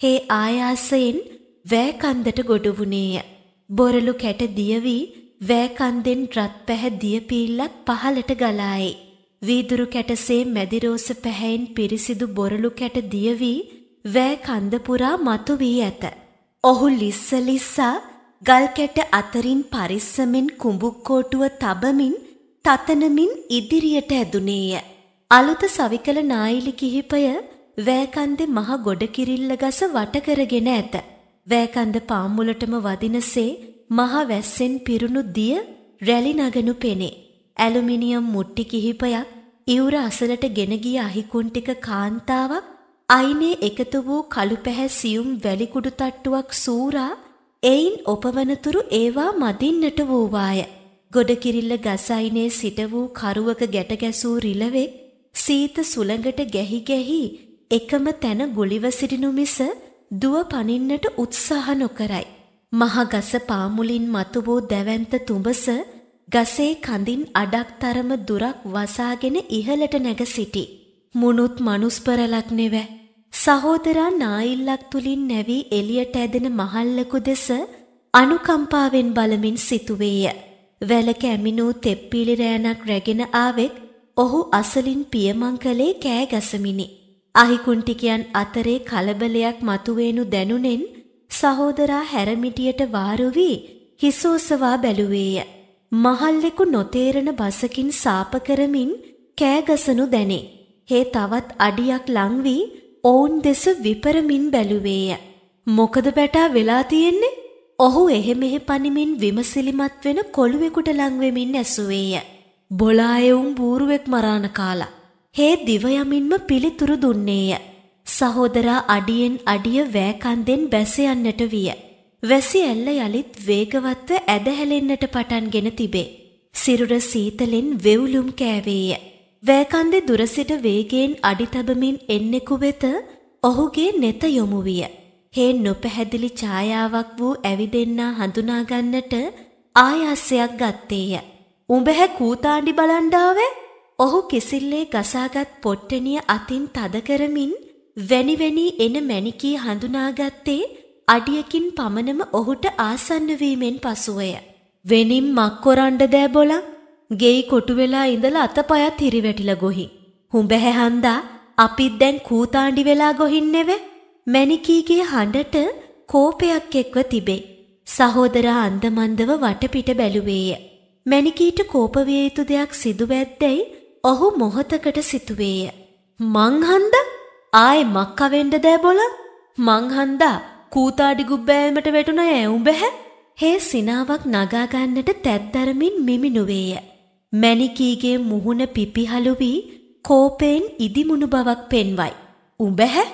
හේ ආයාසයෙන් වෑ කන්දට ගොඩ වුණේය. බොරළු කැට දියවි වෑකන්දෙන් රත් පැහැ දියපීල්ලක් පහලට ගලායි. වීදුරු කැටසේ මැදිරෝස පැහැයින් පිරිසිදු බොරළු කැට දියවී වෑ කන්දපුරා මතු වී ඇත. ඔහු ලිස්ස ලිස්සා ගල් කැට අතරින් පරිස්සමෙන් කුඹුක්කෝටුව තබමින් තතනමින් ඉදිරියට ඇදුනේය. අලුත සවිකල නායිලි කිහිපය වෑකන්දේ මහ ගොඩ කිරිල්ල ගස වට කරගෙන ඇත. වෑකන්ද පාමුලටම වදිනසේ මහා වැස්සෙන් පිරුණු දිය රැලි නගනු පෙනේ. ඇලුමිනියම් මුට්ටි කිහිපයක් ඉවුර අසලට ගෙන ගිය අහිකුන් ටික කාන්තාවක් අයිනේ එකතු වූ කළු පැහැ සියුම් වැලිකුඩු තට්ටුවක් සූරා එයින් ඔපවනතුරු ඒවා මදින්නට වූවාය. ගොඩකිරිල්ල ගස අයිනේ සිට වූ කරුවක ගැට ගැසූ රිලවෙක් සීත සුළඟට ගැහි ගැහි එකම තැන ගුලිව සිටිනු මිස දුව පනින්නට උත්සාහ නොකරයි. මහගස පාමුලින් මතු වූ දැවැන්ත තුඹස ගසේ කඳින් අඩක් තරම දුරක් වසාගෙන ඉහළට නැග සිටි. මුනුත් මනුස්පරලක් නෙවැ. සහෝදරා නායිල්ලක් තුලින් නැවී එළියට ඇදෙන මහල්ලකු දෙස අනුකම්පාවෙන් බලමින් සිතුවේය. වැලක ඇමිනූ තෙප්පිලි රෑනක් රැගෙන ආවෙත් ඔහු අසලින් පියමං කළේ කෑ ගසමිනි. අහිකුන්ටිකයන් අතරේ කලබලයක් මතුවේනු දැනුනෙන් සහෝදරා හැරමිටියට වාරු වී හිසෝසවා බැලුවේය. මහල්ලෙකු නොතේරෙන බසකින් සාප කරමින් කෑගසනු දැනේ. හේ තවත් අඩියක් ලං වී ඔවුන් දෙස විපරමින් බැලුවේය. මොකද බැටා වෙලා තියෙන්නේ? ඔහු එහෙ මෙහෙ පනිමින් විමසිලිමත් වෙන කොළුවෙකුට ලං වෙමින් ඇසුවේය. බොලායෙවුම් බූරුවෙක් මරාන කාලා හේ දිවයමින්ම පිළිතුරු දුන්නේය. සහෝදරා අඩියෙන් අඩිය වෑකන්දෙන් බැස යන්නට විය. වැසි ඇල්ල යලිත් වේගවත්ව ඇදහැලෙන්නට පටන්ගෙන තිබේ. සිරුර සීතලෙන් වෙවුලුම් කෑවේය. වෑකන්දෙ දුර සිට වේගයෙන් අඩිතබමින් එන්නෙකු වෙත ඔහුගේ නෙත යොමු විය. හේ නොපැහැදිලි ඡායාවක් වූ ඇවිදෙන්නා හඳුනාගන්නට ආයාසයක් ගත්තේය. උඹ හැ කූතාණ්ඩි බලන්ඩාවේ ඔහු කිසිල්ලේ ගසාගත් පොට්ටනිය අතින් තද කරමින් වැනිවැනි එන මැණිකී හඳුනාගත්තේ අඩියකින් පමණම ඔහුට ආසන්න වීමෙන් පසුවය. වෙනින් මක්කොරණ්ඩ දෑ බොලන් ගෙයි කොටු වෙලා ඉඳලා අතපයත් හිරිවැටිලා ගොහි. හුඹ හැහන්දා අපිත් දැන් කූතාණ්ඩි වෙලා ගොහින් නෙවෙ. මැණිකීගේ හඬට කෝපයක් එක්ව තිබේ. සහෝදර අන්දමන්දව වටපිට බැලුවේය. මැණිකීට කෝප විය යුතු දෙයක් සිදු වැද්දැයි ඔහු මොහොතකට සිතුවේය. මංහන්ද ආය මක්කවෙන්ඩ දෑ බොල මංහන්දා කූතාඩි ගුබ්බෑමට වැටුන ඇවුඹැහැ හේ සිනාවක් නගාගන්නට තැත්දරමින් මිමිනුවේය. මැනිකීගේ මුහුණ පිපිහලු වී කෝපයෙන් ඉදිමුණු බවක් පෙන්වයි. උඹැහැ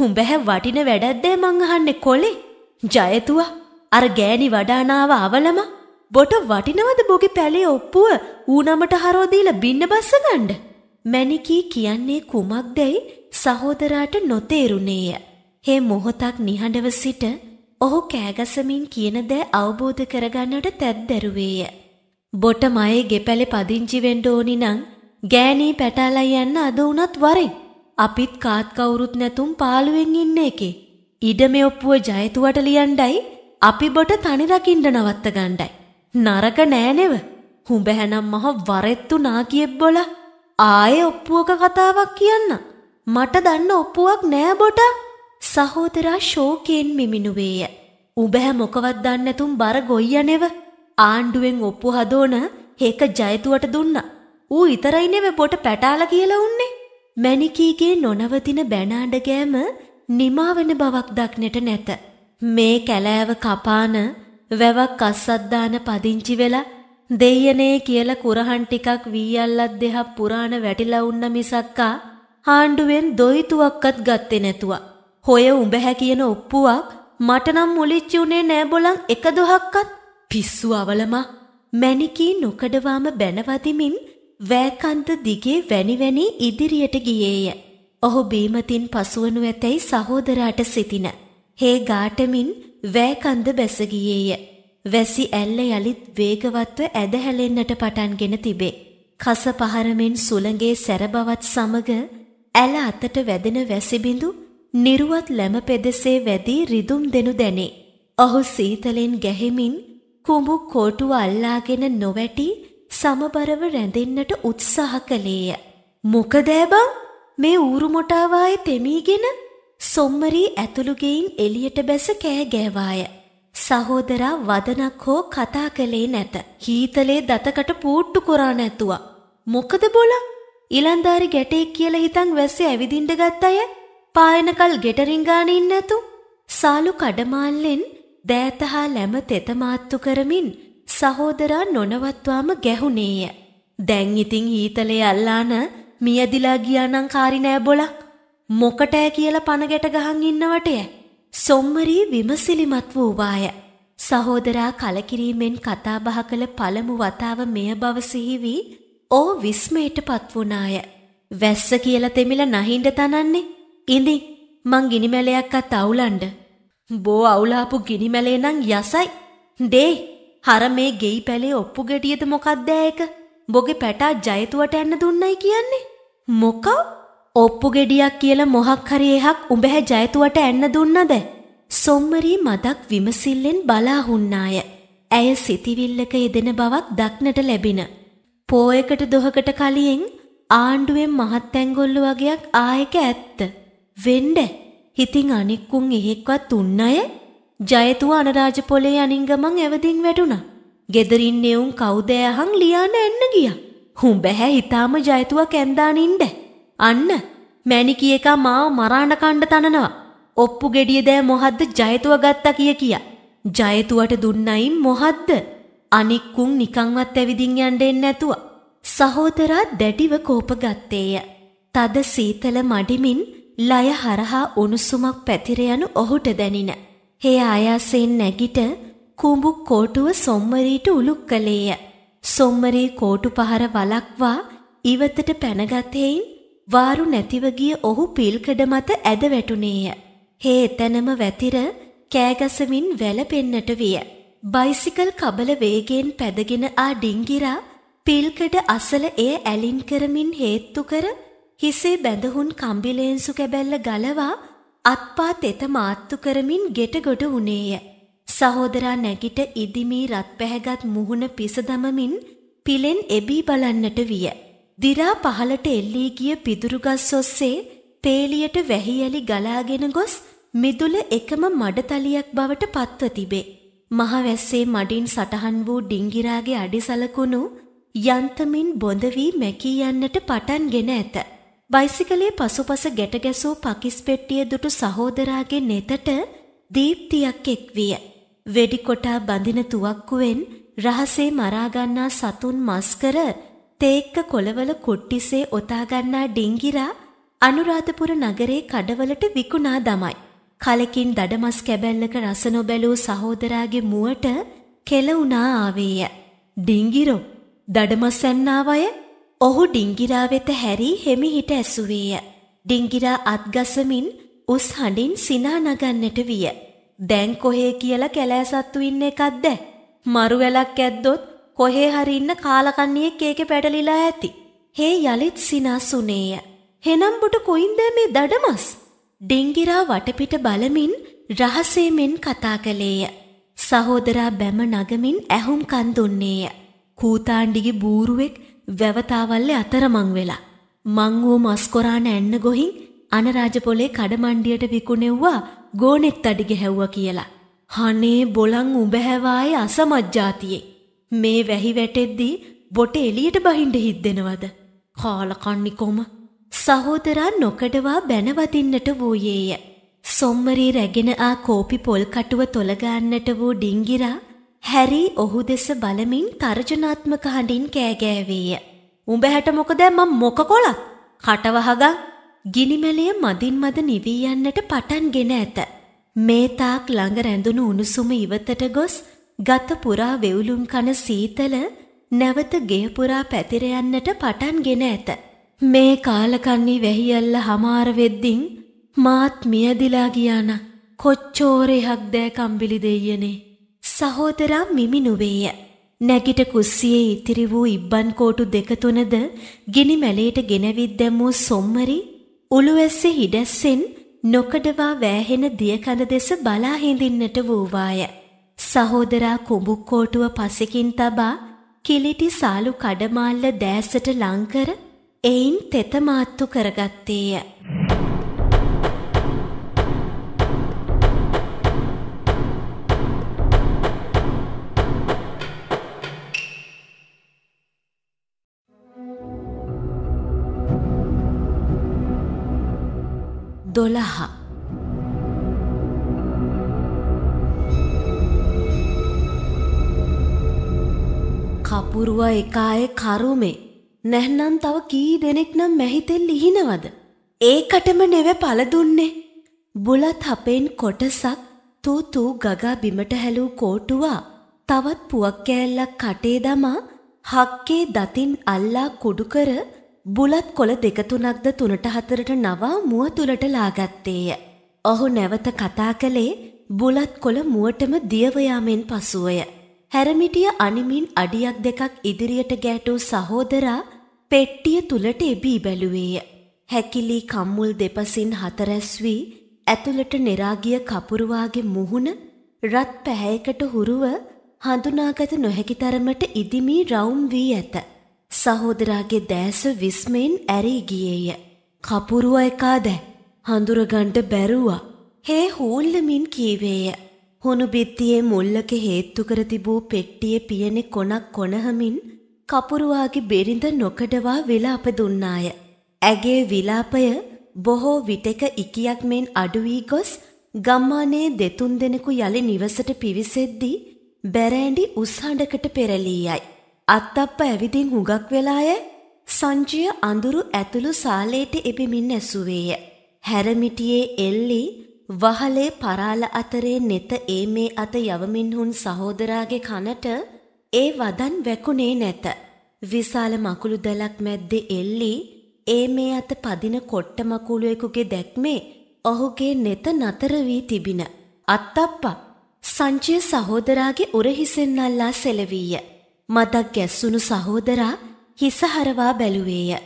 හුඹැහැ වටින වැඩද්දේ මං අහන්නේ කොලේ ජයතුවා අර ගෑණි වඩානාව අවලම බොට වටිනවද බොගෙ පැලේ ඔප්පුව ඌනමට හරෝදීලා බින්න බස්ස ගණ්ඩ. මැනිකී කියන්නේ කුමක් දැයි සහෝදරාට නොතේරුණේය. හේ මොහොතක් නිහඬව සිට ඔහු කෑගසමින් කියන දෑ අවබෝධ කරගන්නට තැත්දැරුවේය. බොට මයේ ගෙපැලෙ පදිංචිවෙන්ඩ ඕනි නං ගෑනී පැටාලා යන්න අද වනත් වරෙන්. අපිත් කාත් කවුරුත් නැතුම් පාළුවෙන් ඉන්න එකේ. ඉඩ මේ ඔප්පුුව ජයතුවට ලියන්ඩයි අපි බොට තනිරකින්ඩ නවත්ත ගණ්ඩයි. නරක නෑනෙව හුඹැහැනම් මහ වරෙත්තු නාකියෙක් බොල ආයෙ ඔප්පුවක කතාවක් කියන්න. මට දන්න ඔප්පුවක් නෑ බොට සහෝදරා ශෝකයෙන් මිමිනුවේය. උබැහැ මොකවත් දන්නතුම් බර ගොයියනෙව ආණ්ඩුවෙන් ඔප්පු හදෝන හෙක ජයතුවට දුන්න. ඌ ඉතරයිනෙව බොට පැටාල කියලා උන්නේ. මැනිකීගේ නොනවතින බැනාඩගෑම නිමාවෙන බවක් දක්නට නැත. මේ කැලෑව කපාන වැවක් අස්සද්දාන පදිංචි වෙලා දෙයනේ කියලා කුරහන් ටිකක් වීයල්ලක් දෙහා පුරාණ වැටිලා උන්න මිසක්කා හාණ්ඩුවෙන් දොයිතුවක්වත් ගත්තේ නැතුව. හොය උඹ හැකියන ඔප්පුවක් මට නම් මුලිච්චි උනේ නෑ බොලන් එක දොහක්වත් පිස්සු අවලම මැණිකී නොකඩවාම බැනවදිමින් වෑකන්ත දිගේ වැනි වැනි ඉදිරියට ගියේය. ඔහු බීමතින් පසුවනු ඇතැයි සහෝදරාට සිතින. හේ ගාටමින් වෑකන්ද බැස ගියේය. වැසි ඇල්ල යලිත් වේගවත්ව ඇදහැලෙන්නට පටන්ගෙන තිබේ. කස පහරමෙන් සුළඟේ සැරබවත් සමග ඇල අතට වැදෙන වැසිබිඳු නිරුවත් ලැම පෙදෙසේ වැදී රිදුම් දෙනු දැනේ. ඔහු සීතලෙන් ගැහෙමින් කුඹු කෝටුව අල්ලාගෙන නොවැටි සමබරව රැඳෙන්නට උත්සාහ කළේය. මොකදෑ බං මේ ඌරු මොටාවායේ තෙමීගෙන සොම්මරී ඇතුළුගෙයින් එළියට බැස කෑ ගෑවාය. සහෝදරා වදනක් හෝ කතා කළේ නැත. හීතලේ දතකට පූට්ටු කොරා නැතුවා. මොකද බොල? ඉලන්දාරි ගැටෙක් කියලා හිතන් වැස්සේ ඇවිදින්න ගත්ත අය පායනකල් ගෙටරින් ගාන ඉන්නේ නැතු. සාලු කඩමාල්ලෙන් දෑතහා ලැම තෙත මාත්තු කරමින් සහෝදරා නොනවත්වාම ගැහුණේය. දැන් ඉතින් හීතලේ අල්ලාන මියදිලා ගියානම් කාරි නෑ බොලක්. මොකටෑ කියල පනගැට ගහන් ඉන්නවටය. සොම්මරී විමසිලිමත් වූවාය. සහෝදරා කලකිරීමෙන් කතාබහ කළ පළමු වතාව මෙය බවසිහිවී ඕ විස්මයට පත්වනාය. වැස්ස කියල තෙමිල නහින්ඩ තනන්නේ. ඉඳි මං ගිනිමැලයක්කත් අවුලන්ඩ. බෝ අවුලාපු ගිනිමැලේ නං යසයි. ඩේ හර මේ ගෙයි පැලේ ඔප්පු ගෙටියද මොකක්දෑයක බොගෙ පැටා ජයතුවට ඇන්න දුන්නයි කියන්නේ. මොකව? ඔප්පු ගෙඩියක් කියලා මොහක් හරි එහක් උඹැහැ ජයතුවට ඇන්න දුන්නද? සොම්මරී මදක් විමසිල්ලෙන් බලා හුන්නාය. ඇය සිතිවිල්ලක යෙදෙන බවක් දක්නට ලැබින. පෝයකට දොහකට කලින් ආණ්ඩුවෙන් මහත්තැන්ගොල්ල වගේක් ආයක ඇත්ත. වෙන්ඩ හිතින් අනික්කුන් එහෙක්වත් උන්න අය ජයතුව අනරාජ පොලේ අනිංගමං ඇවදින් වැටුණා. ගෙදරින් එවුන් කවුදෑහං ලියාන එන්න ගිය. හුම්බැහැ හිතාම ජයතුව කැන්දානින්ඩෑ. අන්න මැණිකී එක මාව මරාණ කණ්ඩ තනනවා. ඔප්පු gediye දෑ මොහද්ද ජයතුව ගත්තා කිය කියා. ජයතුවට දුන්නයි මොහද්ද? අනික් කුන් නිකන්වත් ඇවිදින් යන්න දෙන්නේ නැතුව. සහෝදරා දැඩිව කෝප ගත්තේය. තද සීතල මඩිමින් ලය හරහා උණුසුමක් පැතිර යනු ඔහුට දැනින. හේ ආයාසයෙන් නැගිට කුඹු කෝටුව සොම්මරීට උලුක් කළේය. සොම්මරී කෝටු පහර වලක්වා ඉවතට පැනගත හේයින් වාරු නැතිව ගිය ඔහු පිල්කඩ මත ඇද වැටුණේය. හේ එතැනම වැතිර කෑගසමින් වැළපෙන්නට විය. බයිසිකල් කබල වේගයෙන් පැදගෙන ආ ඩිංගිරා පිල්කඩ අසල එය ඇලින් කරමින් හේත්තු කර හිසේ බැඳහුන් කම්බිලේන්සු කැබැල්ල ගලවා අත්පා තෙත මාත්තු කරමින් ගෙට ගොඩ වුණේය. සහෝදරා නැගිට ඉදිමී රත් පැහැගත් මුහුණ පිසදමමින් පිලෙන් එබී බලන්නට විය. දිරා පහලට එල්ලී ගිය පිදුරුගස් ඔස්සේ තේලියට වැහිඇලි ගලාගෙන ගොස් මිදුල එකම මඩතලියක් බවට පත්ව තිබේ. මහවැස්සේ මඩින් සටහන් වූ ඩිංගිරාගේ අඩිසලකුණු යන්තමින් බොඳ වී මැකී යන්නට පටන්ගෙන ඇත. බයිසිකලේ පසුපස ගැට ගැසූ පකිස් පෙට්ටිය දුටු සහෝදරාගේ නෙතට දීප්තියක් එක්විය. වෙඩි කොටා බඳින තුවක්කුවෙන් රහසේ මරාගන්නා සතුන් මස්කර තේක්ක කොළවල කුට්ටිසේ ඔතාගන්නා ඩිංගිරා අනුරාධපුර නගරේ කඩවලට විකුණා දමයි. කලකින් දඩමස් කැබැල්ලක රස නොබැලූ සහෝදරාගේ මුවට කෙලවුනා ආවේය. ඩිංගිරෝ දඩමස් ඇන්නාවය ඔහු ඩිංගිරා වෙත හැරී හෙමිහිට ඇසුවේය. ඩිංගිරා අත්ගසමින් උස් හඬින් සිනා නගන්නට විය. දැන් කොහේ කියලා කැලෑ සත්තු ඉන්න එකක්ද? මරු වැලක් ඇද්දොත් කොහේ හරි ඉන්න කාලකන්ණියෙක් ඒකේ පැටලිලා ඇති. හේ යලිත් සිනාසුනේය. හෙනම් බුට කොයින්ද මේ දඩමස්? ඩිංගිරා වටපිට බලමින් රහසෙමින් කතා කළේය. සහෝදරා බැම නගමින් ඇහුම්කන් දුන්නේය. කූතාණ්ඩිගේ බූරුවෙක් වැවතාවල්ලේ අතරමං වෙලා. මං වූ මස්කොරාන ඇන්න ගොහින් අනරාජපොලේ කඩමණ්ඩියට විකුණෙව්වා ගෝනෙත් අඩි ගැහැව්වා කියලා. හනේ බොලන් උඹ හැවායේ අසමජ්ජාතියේ. මේ වැහි වැටෙද්දී බොට එලියට බහින්ඩ හිද්දෙනවද. කාලකන්නිකොම සහෝදරා නොකඩවා බැනවදින්නට වූයේය. සොම්මරී රැගෙන ආ කෝපි පොල් කටුව තොලගන්නට වූ ඩිංගිරා හැරි ඔහු දෙස බලමින් තර්ජනාත්මක හඬින් කෑගෑවේය. උඹ හැට මොකද මම මොකකොලක්? කටවහගන් ගිනිමැලය මදින් මද නිවී යන්නට පටන්ගෙන ඇත. මේ තාක් ළඟ රැඳුණු උණුසුම ඉවතට ගොස් ගත පුරා වෙවුලුම් කන සීතල නැවත ගේ පුරා පැතිර යන්නට පටන්ගෙන ඇත. මේ කාලකන්ණි වැහියල්ල හමාර වෙද්දින් මාත් මියදිලා ගියාන කොච්චෝරයක් දෑ කම්බිලි දෙයනේ. සහෝදරා මිමි නොවේය. නැගිට කුස්සියේ ඉතිරි වූ ඉබ්බන් කෝටු දෙක තුනද ගිනි මැලයට ගෙනවිත් දැමූ සොම්මරි උළුවැස්සේ හිඩැස්සෙන් නොකඩවා වෑහෙන දියකඳ දෙස බලා හිඳින්නට වූවාය. සහෝදරා කුඹුක්කෝටුව පසෙකින් තබා කිලිටි සාලු කඩමාල්ල දෑසට ලංකර එයින් තෙත මාත්තු කරගත්තේය. දොළහා අපූරුවා එකායේ කරුමේ. නැහනම් තව කී දෙනෙක් නම් මැහිතෙල් ලිහිනවද? ඒකටම නෙව පල දුන්නේ. බුලත් හපෙන් කොටසක් තූ තූ ගගා බිමට හැලූ කෝටුවා තවත් පුවක් කෑල්ලක් කටේ දමා හක්කේ දතින් අල්ලා කුඩු කර බුලත් කොළ දෙක තුනක්ද තුනට හතරට නවා මුව තුලට ලාගත්තේය. ඔහු නැවත කතා කළේ බුලත් කොළ මුවටම දියව යාමෙන් පසුවය. හැරමිටිය අනිමින් අඩියක් දෙකක් ඉදිරියට ගැටූ සහෝදරා පෙට්ටිය තුලට එබී බැලුවේය. හැකිලි කම්මුල් දෙපසින් හතරැස්වී ඇතුළට නෙරාගිය කපුරුවාගේ මුහුණ රත් පැහැයකට හුරුව හඳුනාගත නොහැකි තරමට ඉදිමී රවුම් වී ඇත. සහෝදරාගේ දැස විස්මයෙන් ඇරී ගියේය. කපුරුවා එකාද හඳුරගන්ට බැරුවා. හේ හූල්ලමින් කීවේය. හුණු බිත්තියේ මුල්ලක හේත්තු කර තිබූ පෙට්ටියේ පියනේ කොනක් කොනහමින් කපුරුවාගේ බෙරිඳ නොකඩවා විලාප දුන්නාය. ඇගේ විලාපය බොහෝ විටක ඉකියක් මෙන් අඩු වී ගොස් ගම්මානයේ දෙතුන් දෙනෙකු යලි නිවසට පිවිසෙද්දී බැරෑන්ඩි උස් හඬකට පෙරලීයයි. අත්තප්ප ඇවිදින් හුඟක් වෙලාය සංජය අඳුරු ඇතුළු සාලේට එබිමින් ඇසුවේය. හැරමිටියේ එල්ලි වහලේ පරාල අතරේ නෙත ඒ මේ අත යවමින් හුන් සහෝදරාගේ කනට ඒ වදන් වැකුණේ නැත. විශාල මකුළු දැලක් මැද්දේ එල්ලී ඒ මේ අත පදින කොට්ට මකුළුවෙකුගේ දැක්මේ ඔහුගේ නෙත නතර වී තිබින. අත්තප්පා සංචය සහෝදරාගේ උරහිසෙන් අල්ලා සෙලවීය. මදක් ගැස්සුණු සහෝදරා හිසහරවා බැලුවේය.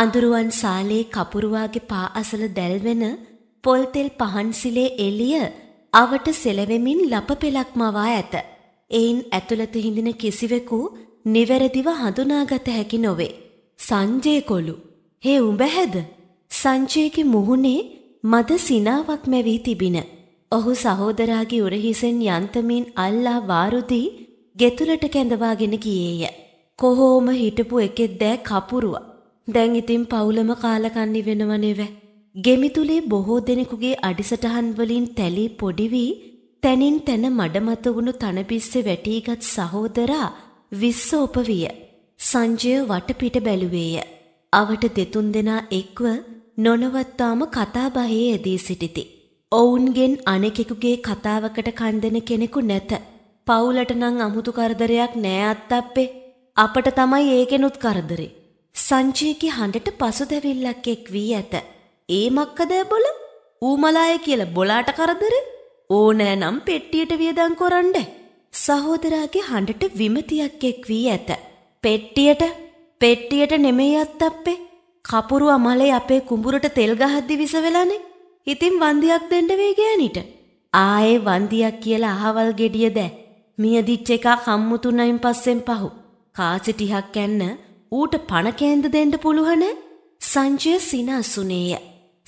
අඳුරුවන් සාලේ කපුරුවාගේ පා අසල දැල්වෙන පොල්තෙල් පහන්සිලේ එළිය අවට සෙලවෙමින් ලප පෙලක් මවා ඇත. එයින් ඇතුළත හිඳින කිසිවෙකු නිවැරදිව හඳුනාගත හැකි නොවේ. සංජය කොළු. හේ උඹැහැද? සංජයගේ මුහුණේ මද සිනාවක් මැවී තිබින. ඔහු සහෝදරාගේ උරහිසෙන් යන්තමින් අල්ලා වාරුදී ගෙතුලට කැඳවාගෙන ගියේය. කොහොම හිටපු එකෙක් දෑ කපුරුවා. දැන් ඉතින් පවුලම කාලකන්නි වෙනව නෙවෙයි. ගෙමිතුලේ බොහෝ දෙනෙකුගේ අඩිසටහන් වලින් තැලී පොඩි වී තනින් තන මඩමත වුණු තනපිස්සේ වැටීගත් සහෝදරා විස්සෝප විය. සංජය වටපිට බැලුවේය. අවට දෙතුන් දෙනා එක්ව නොනවත්වාම කතාබහේ යෙදී සිටිති. ඔවුන්ගෙන් අනෙකෙකුගේ කතාවකට කන්දෙන කෙනෙකු නැත. පවුලට නම් අමුතු කරදරයක් නෑ අත්තප්පේ. අපට තමයි ඒකෙනුත් කරදරේ. සංජයගේ හඬට පසුතැවිල්ලක් එක් වී ඇත. ඒ මක්කදෑ බොල ඌමලාය කියල බොලාට කරදර ඕනෑ නම් පෙට්ටියට වියදං කොරන්ඩ. සහෝදරාගේ හඬට විමතියක් එක් වී ඇත. පෙට්ටියට පෙට්ටියට නෙමෙයි අත්තප්පේ කපුරු අමලේ අපේ කුඹුරට තෙල් ගහද්දි විස වෙලානේ. ඉතින් වන්දියක් දෙන්න වේ ගෑනිට. ආයේ වන්දියක් කියලා අහවල් ගෙඩිය දැ. මියදිච්ච එකා කම්මු තුනයින් පස්සෙන් පහු. කාසි ටිහක් ඇන්න ඌට පණ කෑන්ද දෙන්න පුළුවන්. සංජය සිනාසුනේය.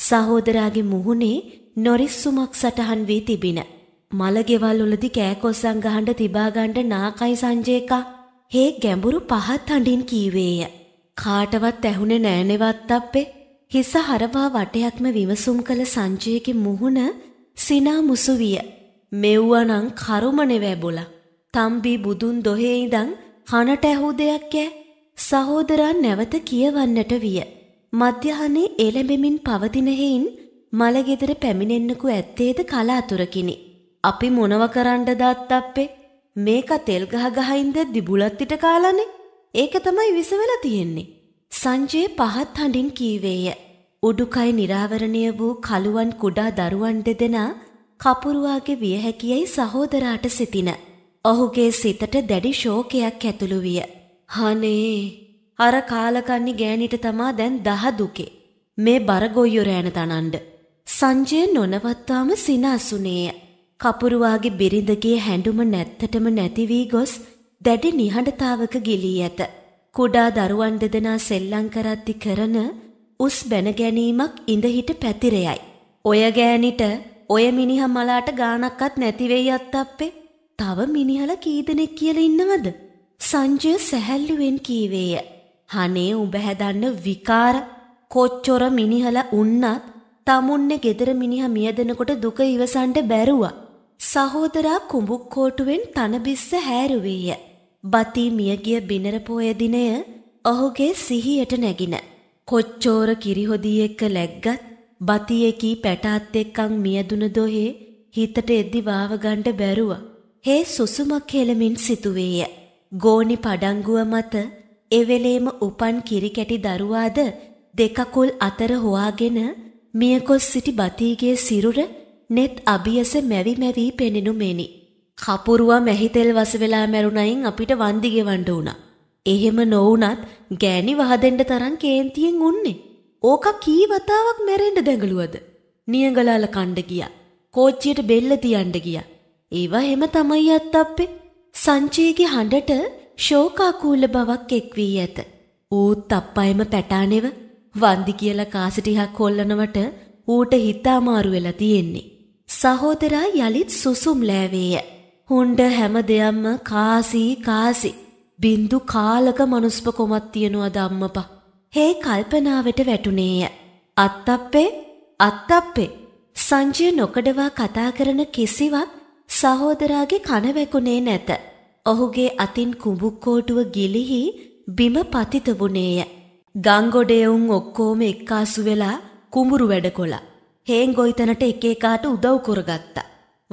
සහෝදරාගේ මුහුණේ නොරිස්සුමක් සටහන් වී තිබින. මලගෙවල් වලදි කෑකොස්සන් ගහන්න තිබාගන්න නාකයි සංජේකා හේ ගැඹුරු පහත් හඬින් කීවේය. කාටවත් ඇහුනේ නෑනෙවත් අප්පේ හිස හරවා වටයක්ම විමසුම් කළ සංජයගේ මුහුණ සිනා මුසු විය. මෙව්වනම් කරුමනේ වැබුලා. තම්බි බුදුන් දොහේ ඉඳන් කනට ඇහූ දෙයක් ඈ. සහෝදරා නැවත කියවන්නට විය. මධ්‍යහනේ එළඹෙමින් පවතින හේයින් මලගෙදර පැමිණෙන්නකු ඇත්තේද කලාතුරකිනි. අපි මොනව කරන්න දාත් අප්පේ? මේක තෙල් ගහ ගහින්ද දිබුලත් පිට කාලානේ. ඒක තමයි විසවලා තියෙන්නේ. සංජය පහත් හඬින් කීවේය. උඩුකය निराවරණය වූ කලුවන් කුඩා දරුවන් දෙදෙනා කපුරුවාගේ විය හැකියයි සහෝදරාට සිතින. ඔහුගේ සිතට දැඩි ශෝකයක් ඇතුළු විය. "හනේ" අර කාලකන්නි ගෑනිට තමා දැන් දහ දුකේ. මේ බරගොය්යො රෑන තනන්ඩ. සංජය නොනවත්වාම සිනාසුනේය. කපුරුවාගේ බිරිඳගේ හැඬුම නැත්තටම නැතිවී ගොස් දැඩි නිහඬතාවක ගිලී ඇත. කුඩා දරුවන් දෙදෙනා සෙල්ලම් කරද්දි කරන උස් බැන ගැනීමක් ඉඳහිට පැතිරෙයයි. ඔය ගෑනිට ඔය මිනිහ මලාට ගානක්වත් නැති වෙයි අත්තප්පේ. තව මිනිහල කී දෙනෙක් කියලා ඉන්නවද? සංජය සැහැල්ලුවෙන් කීවේය. හනේ උඹ හැදන්න විකාර කොච්චොර මිනිහල උන්නත් තමුන්නෙ ගෙදර මිනිහ මියදෙනකොට දුක ඉවසන්ට බැරුවා. සහෝදරා කුඹුක්කෝටුවෙන් තනබිස්ස හැරුවේය. බතී මියගිය බිනර පෝය දිනය ඔහුගේ සිහියට නැගින. කොච්චෝර කිරිහොදී එක්ක läග්ගත් බතියේකී පැටාත් එක්කන් මියදුන දොහේ හිතට එද්දි වාවගන්න බැරුවා. හේ සුසුමක් හෙලමින් සිටුවේය. ගෝනි පඩංගුව මත එවෙලේම උපන් කිරිකැටි දරුවාද දෙකකුල් අතර හොයාගෙන මියකොස් සිටි බතීගේ සිරුර net අභියස මැවි මැවි පෙනෙනු මෙනි. කපුරුවා මැහිතෙල් වස වෙලා මැරුණයින් අපිට වන්දි ගෙවන්න උනා. එහෙම නොවුනත් ගෑණි වහදෙන්න තරම් කේන්තියෙන් උන්නේ. ඕක කී වතාවක් මැරෙන්න දැඟලුවද? නියඟලාල කණ්ඩ ගියා. කෝච්චියට බෙල්ල තියන්න ගියා. ඒවා හැම තමයි අත්තප්පේ. සංජයගේ හඬට ශෝකාකූල බවක් එක්වී ඇත. ඌත් අප්පයම පැටානෙව වන්දි කියලා කාසිටිහක් කොල්ලනවට ඌට හිතාමාරු වෙලා තියෙන්නේ. සහෝදරා යලිත් සුසුම් ලෑවේය. හුන්ඩ හැම දෙයක්ම කාසි කාසි. බින්දු කාලක මනුස්ප කොමත් තියනවා ධම්මපා. හේ කල්පනාවට වැටුනේය. අත්තප්පේ අත්තප්පේ සංජය නොකඩවා කතා කරන කිසිවක් සහෝදරාගේ කන වැකුණේ නැත. ඔහුගේ අතින් කුඹුක්කෝටුව ගිලිහි බිම පතිත වුණේය. ගංගොඩයවුන් ඔක්කෝම එක්කාසු වෙලා කුඹුරු වැඩ කොලා. හේංගොයිතනට එක එකාට උදව් කොරගත්තා.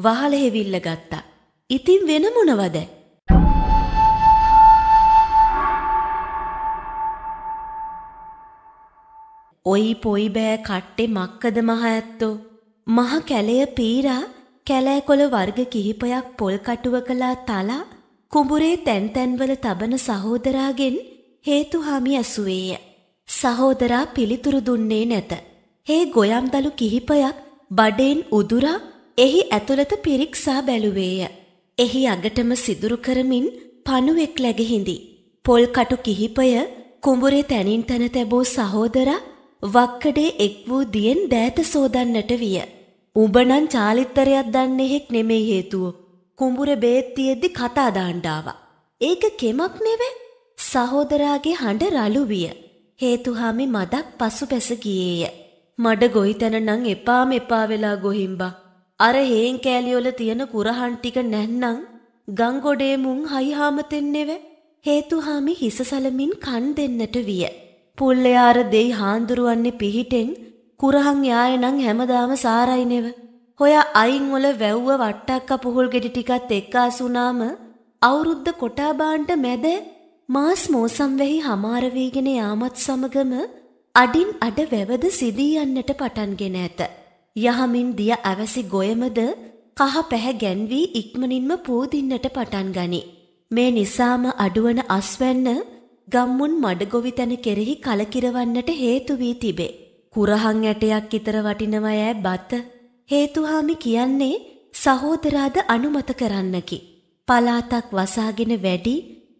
වහල හෙවිල්ල ගත්තා. ඉතින් වෙන මොනවද? ඔයි පොයි බෑ කට්ටේ මක්කද මහ ඇත්තෝ. මහ කැලය පීරා කැලෑකොළ වර්ග කිහිපයක් පොල් කටුවකලා තලා කුඹුරේ තැන් තැන්වල තබන සහෝදරාගෙන් හේතුහාමි ඇසුවේය. සහෝදරා පිළිතුරු දුන්නේ නැත. හේ ගොයම්දලු කිහිපයක් බඩෙන් උදුරා එහි ඇතුළත පිරික්සා බැලුවේය. එහි අගටම සිදුරු කරමින් පණුවෙක් läගහිඳි. පොල් කටු කිහිපය කුඹුරේ තැනින් තන තැබූ සහෝදරා වක්කඩේ එක් වූ දියෙන් දෑත සෝදන්නට විය. උඹනම් චාලිත්තරයක් දන්නේෙක් නෙමෙයි හේතුව. කුඹුර බේත් තියෙද්දි කතා දාන්න ආවා. ඒක කෙමක් නෙවෙයි. සහෝදරාගේ හඬ රළු විය. හේතුහාමි මදක් පසුපැස ගියේය. මඩ ගොවිතැන නම් එපාම එපා වෙලා ගොහිම්බා. අර හේන් කෑලිවල තියෙන කුරහන් ටික නැන්නම් ගංගොඩේ මුං හයිහාමතෙන් නෙවෙයි. හේතුහාමි හිසසලමින් කන් දෙන්නට විය. පුල්ලයාර දෙයි හාන්දුරුවන්නේ පිහිටෙන් කුරහන් යාය නම් හැමදාම සාරයි නෙවෙයි. හොය අයින් වල වැව්ව වට්ටක්ක පුහුල් ගෙඩි ටිකත් එක්කාසුනාම අවුරුද්ද කොටාබාන්ට මැද මාස් මෝසම් වෙහි හමාර වීගෙන යාමත් සමගම අඩින් අඩ වැවද සිදී යන්නට පටන්ගෙන ඇත. යහමින් දිය ඇවසි ගොයමද කහ පැහැ ගැන්වී ඉක්මනින්ම පූදින්නට පටන් ගනි. මේ නිසාම අඩුවන අස්වැන්න ගම්මුන් මඩගොවිතැන කෙරෙහි කලකිරවන්නට හේතු වී තිබේ. කුරහන් ඇටයක් ඉතර වටිනවා ඈ බත හේතුහාමි කියන්නේ සහෝදරාද අනුමත කරන්නකි. පලාතක් වසාගෙන වැඩි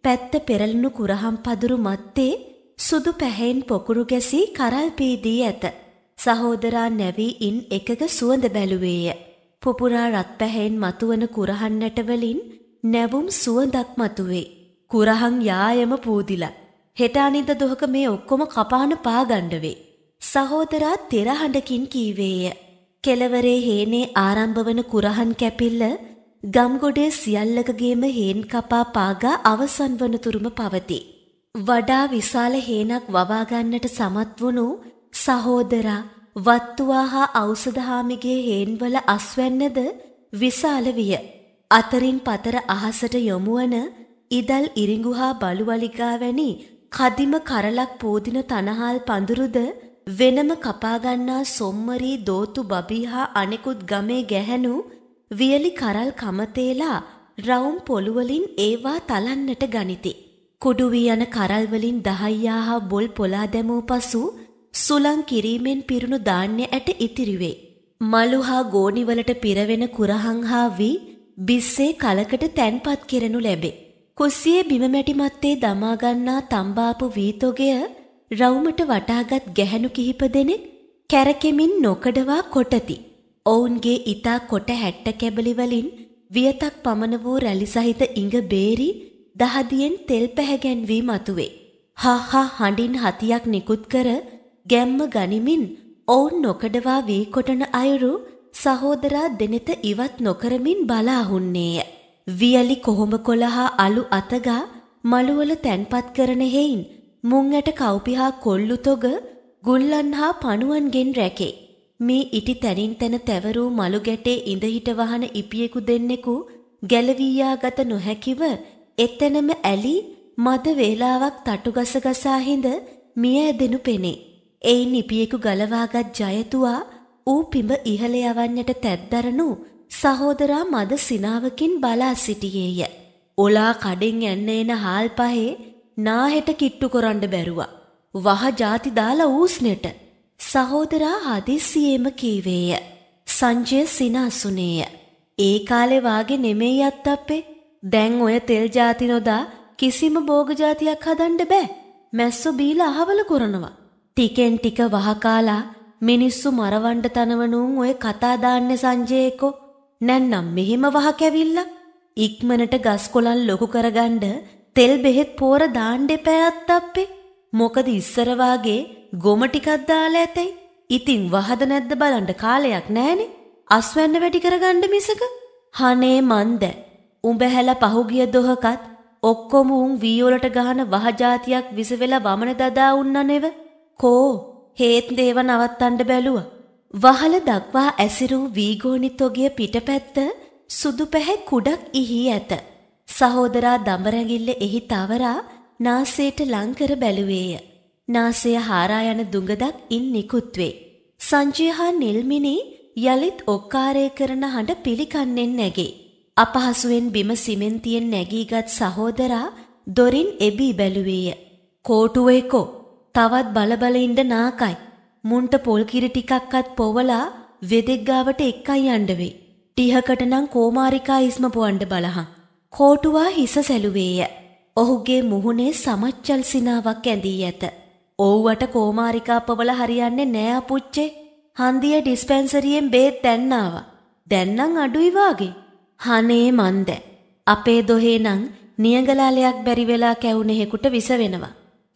පැත්ත පෙරලනු කුරහම් පදුරු මත්තේ සුදු පැහැයෙන් පොකුරු ගැසී කරල් පීදී ඇත. සහෝදරා නැවී ඉන් එකක සුවඳ බැලුවේය. පුපුරා රත් පැහැයෙන් මතුවන කුරහන් නැටවලින් නැවුම් සුවඳක් මතුවේ. කුරහන් යායම පූදිලා. හෙට අනිද දොහක මේ ඔක්කොම කපාන පාගණ්ඩ වේ. සහෝදරා තෙරහඬකින් කීවේය. කෙලවරේ හේනේ ආරම්භවන කුරහන් කැපිල්ල ගම්ගොඩේ සියල්ලකගේම හේන් කපා පාගා අවසන් වන තුරුම පවති. වඩා විශාල හේනක් වවා ගන්නට සමත් වුණු සහෝදරා වත්තුවා හා ඖෂධහාමිගේ හේන්වල අස්වැන්නද විශාල විය. අතරින් පතර අහසට යොමුවන ඉදල් ඉරිඟු හා බලුවලිකා වැනි කදිම කරලක් පෝදින තනහාල් පඳුරුද වෙනම කපාගන්නා සොම්මරී දෝතු බබී හා අනෙකුත් ගමේ ගැහැණු වියලි කරල් කමතේලා රවුම් පොළුවලින් ඒවා තලන්නට ගනිති. කුඩු වී යන කරල් වලින් දහයියා හා බොල් පොලා දැමූ පසු සුලං කිරීමෙන් පිරුණු ධාන්‍ය ඇට ඉතිරි වේ. මලු හා ගෝණි වලට පිරවෙන කුරහන් හා වී බිස්සේ කලකට තැන්පත් කෙරෙනු ලැබේ. කුස්සියේ බිම මැටි මත්තේ දමා ගන්නා තම්බාපු වීතොගය රවුමට වටාගත් ගැහැණු කිහිප දෙනෙක් කැරකෙමින් නොකඩවා කොටති. ඔවුන්ගේ ඊතා කොට හැට්ට කැබලි වලින් වියතක් පමණ වූ රැලි සහිත ඉඟ බේරි දහදියෙන් තෙල් පැහැගැන්වී මතුවේ. හා හඬින් හතියක් නිකුත් කර ගැම්ම ගනිමින් ඔවුන් නොකඩවා වී කොටන අයුරු සහෝදරා දෙනෙත ඉවත් නොකරමින් බලාහුන්නේය. වියලි කොහොඹ කොළ හා අලු අතගා මළුවල තැන්පත් කරන හෙයින් මුං ඇට කව්පිහා කොල්ලු තොග ගුල්ලන් හා පණුවන්ගෙන් රැකේ. මේ ඉටි තැනින් තැන තැවරූ මළු ගැටේ ඉඳහිට වහන ඉපියෙකු දෙන්නෙකු ගැලවීයාගත නොහැකිව එතැනම ඇලි මද වේලාවක් තටුගස ගසාහිඳ මිය ඇදෙනු පෙනේ. එයින් ඉපියෙකු ගලවාගත් ජයතුවා ඌ පිඹ ඉහළ යවන්නට තැත්දරනු සහෝදරා මද සිනාවකින් බලා සිටියේය. ඔලා කඩෙන් ඇන්න එන හාල් පහේ නාහෙට කිට්ටු කොරන්න බැරුවා. වහ ಜಾති දාලා ඌස්නෙට. සහෝදරා හදිස්සියේම කීවේය. සංජය සිනාසුනේය. ඒ කාලේ වාගේ නෙමෙයි අත්තප්පේ. දැන් ඔය තෙල් ಜಾති නොදා කිසිම භෝග జాතියක් හදන්න බෑ. මැස්සෝ බීලා අහවල කරනවා. ටිකෙන් ටික වහකාලා මිනිස්සු මරවන්න තනවනුන් ඔය කතා දාන්නේ සංජයේකෝ. නැන්නම් මෙහෙම වහ කැවිල්ල. ඉක්මනට ගස් කොළන් ලොකු කරගන්න තෙල් බෙහෙත් පෝර දාන්න එපෑත් අප්පේ. මොකද ඉස්සර වාගේ ගොම ටිකක් දාලා ඇතයි. ඉතින් වහද නැද්ද බලන්න කාලයක් නැහනේ. අස්වැන්න වැඩි කරගන්න මිසක. හනේ මන්ද. උඹ හැල පහුගිය දොහකත් ඔක්කොම උන් වීයෝලට ගහන වහ જાතියක් විස වෙලා වමන දදා උන්න නෙව. කෝ හේත් දේව නවත්තන්න බැලුවා. වහල දක්වා ඇසිරූ වීගෝනි තොගිය පිටපැත්ත සුදු පැහැ කුඩක් ඉහි ඇත. සහෝදරා දඹරැඟිල්ල එහි තවරා නාසයට ලංකර බැලුවේය. නාසය හාරා යන දුඟදක් ඉන් නිකුත්වේ. සංජය හා නිල්මිනි යළිත් ඔක්කාරය කරන හඬ පිළිකන්නෙන් නැගේ. අපහසුවෙන් බිම සිමෙන්තියෙන් නැගීගත් සහෝදරා දොරින් එබී බැලුවේය. කෝටුවේකෝ තවත් බලබල ඉන්න නාකයි. මුන්ට පොල් කිරි ටිකක්වත් පොවලා වෙදෙක් ගාවට එක්කයි යන්න වෙයි. ටිහකට නම් කෝමාරිකා ඉස්මපොවන්න බලහන්. කෝටුවා හිස සැලුවේය. ඔහුගේ මුහුණේ සමච්චල් සිනාවක් ඇඳී ඇත. ඔව්වට කෝමාරිකාපවල හරියන්නේ නෑ අපුච්චේ. හන්දිය ඩිස්පැන්සරියෙන් බේත් දැන්නාවා. දැන්නම් අඩුයි වාගේ. හනේ මන්ද. අපේ දොහේ නම් නියඟලාලයක් බැරි වෙලා කැවුනෙහෙකුට විස වෙනවා.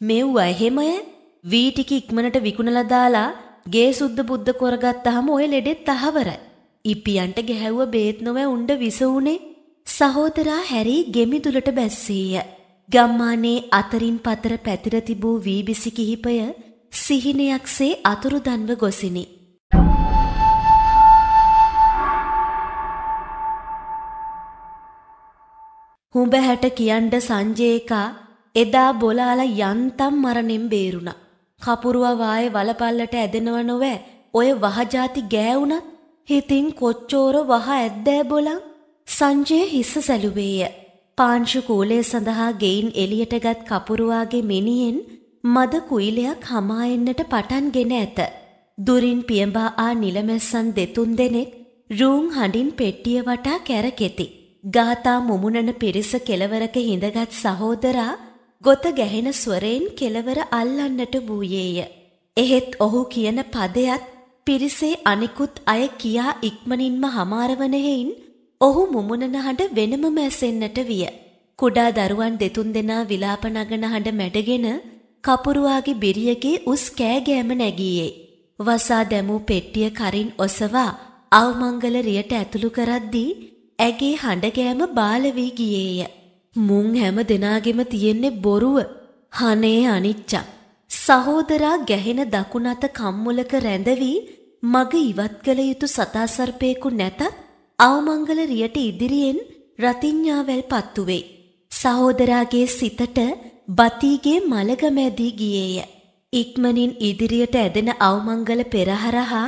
මෙව්ව එහෙමය වී ටික ඉක්මනට විකුණලා දාලා ගේ සුද්ධ බුද්ධ කරගත්තාම ඔය ලෙඩෙත් තහවරයි. ඉපියන්ට ගැහැව්ව බේත් නොවැ උණ්ඩ විස උනේ සහෝදරා හැරී ගෙමිදුලට බැස්සීය. ගම්මානේ අතරින් පතර පැතිර තිබූ වීබිසි කිහිපය සිහිනයක්සේ අතුරුදන්ව ගොසිනි. හුඹ හැට කියන්ඩ සංජේකා එදා බොලාල යන්තම් මරණෙන් බේරුණා. කපුරුවා වායේ වලපල්ලට ඇදෙනව නොවෑ ඔය වහජාති ගෑවුනත් හිතින් කොච්චෝර වහ ඇද්දෑ බොලන් සංජය හිස සැලුවේය. පාංශුකූලය සඳහා ගෙයින් එලියටගත් කපුරුවාගේ මිනියෙන් මද කුයිලයක් හමායෙන්නට පටන්ගෙන ඇත. දුරින් පියඹා ආ නිලමැස්සන් දෙතුන් දෙනෙක් රූං හඬින් පෙට්ටිය වටා කැරකෙති. ගාථා මුමුණන පිරිස කෙලවරක හිඳගත් සහෝදරා ගොත ගැහෙන ස්වරයෙන් කෙලවර අල්ලන්නට වූයේය. එහෙත් ඔහු කියන පදයත් පිරිසේ අනිකුත් අය කියා ඉක්මනින්ම හමාරවන හෙයින් ඔහු මුමුණන හඬ වෙනමම ඇසෙන්නට විය. කුඩා දරුවන් දෙතුන් දෙනා විලාප නගන හඬ මැඩගෙන කපුරුවාගේ බිරියගේ උස් කෑගෑම නැගියේ. වසා දැමූ පෙට්ටිය කරින් ඔසවා අවමංගල රියට ඇතුළු කරද්දී ඇගේ හඬගෑම බාල වී ගියේය. මුං හැම දෙනාගෙම තියෙන්නේ බොරුව. හනේ අනිච්චක්. සහෝදරා ගැහෙන දකුණත කම්මුලක රැඳවි මග ඉවත් කළ යුතු සතාසර්පයෙකු නැතත් අවමංගල රියට ඉදිරියෙන් රතිඤ්ඤාවැල් පත්තු වෙයි. සහෝදරාගේ සිතට බතීගේ මලග මැදී ගියේය. ඉක්මනින් ඉදිරියට ඇදෙන අවමංගල පෙරහරහා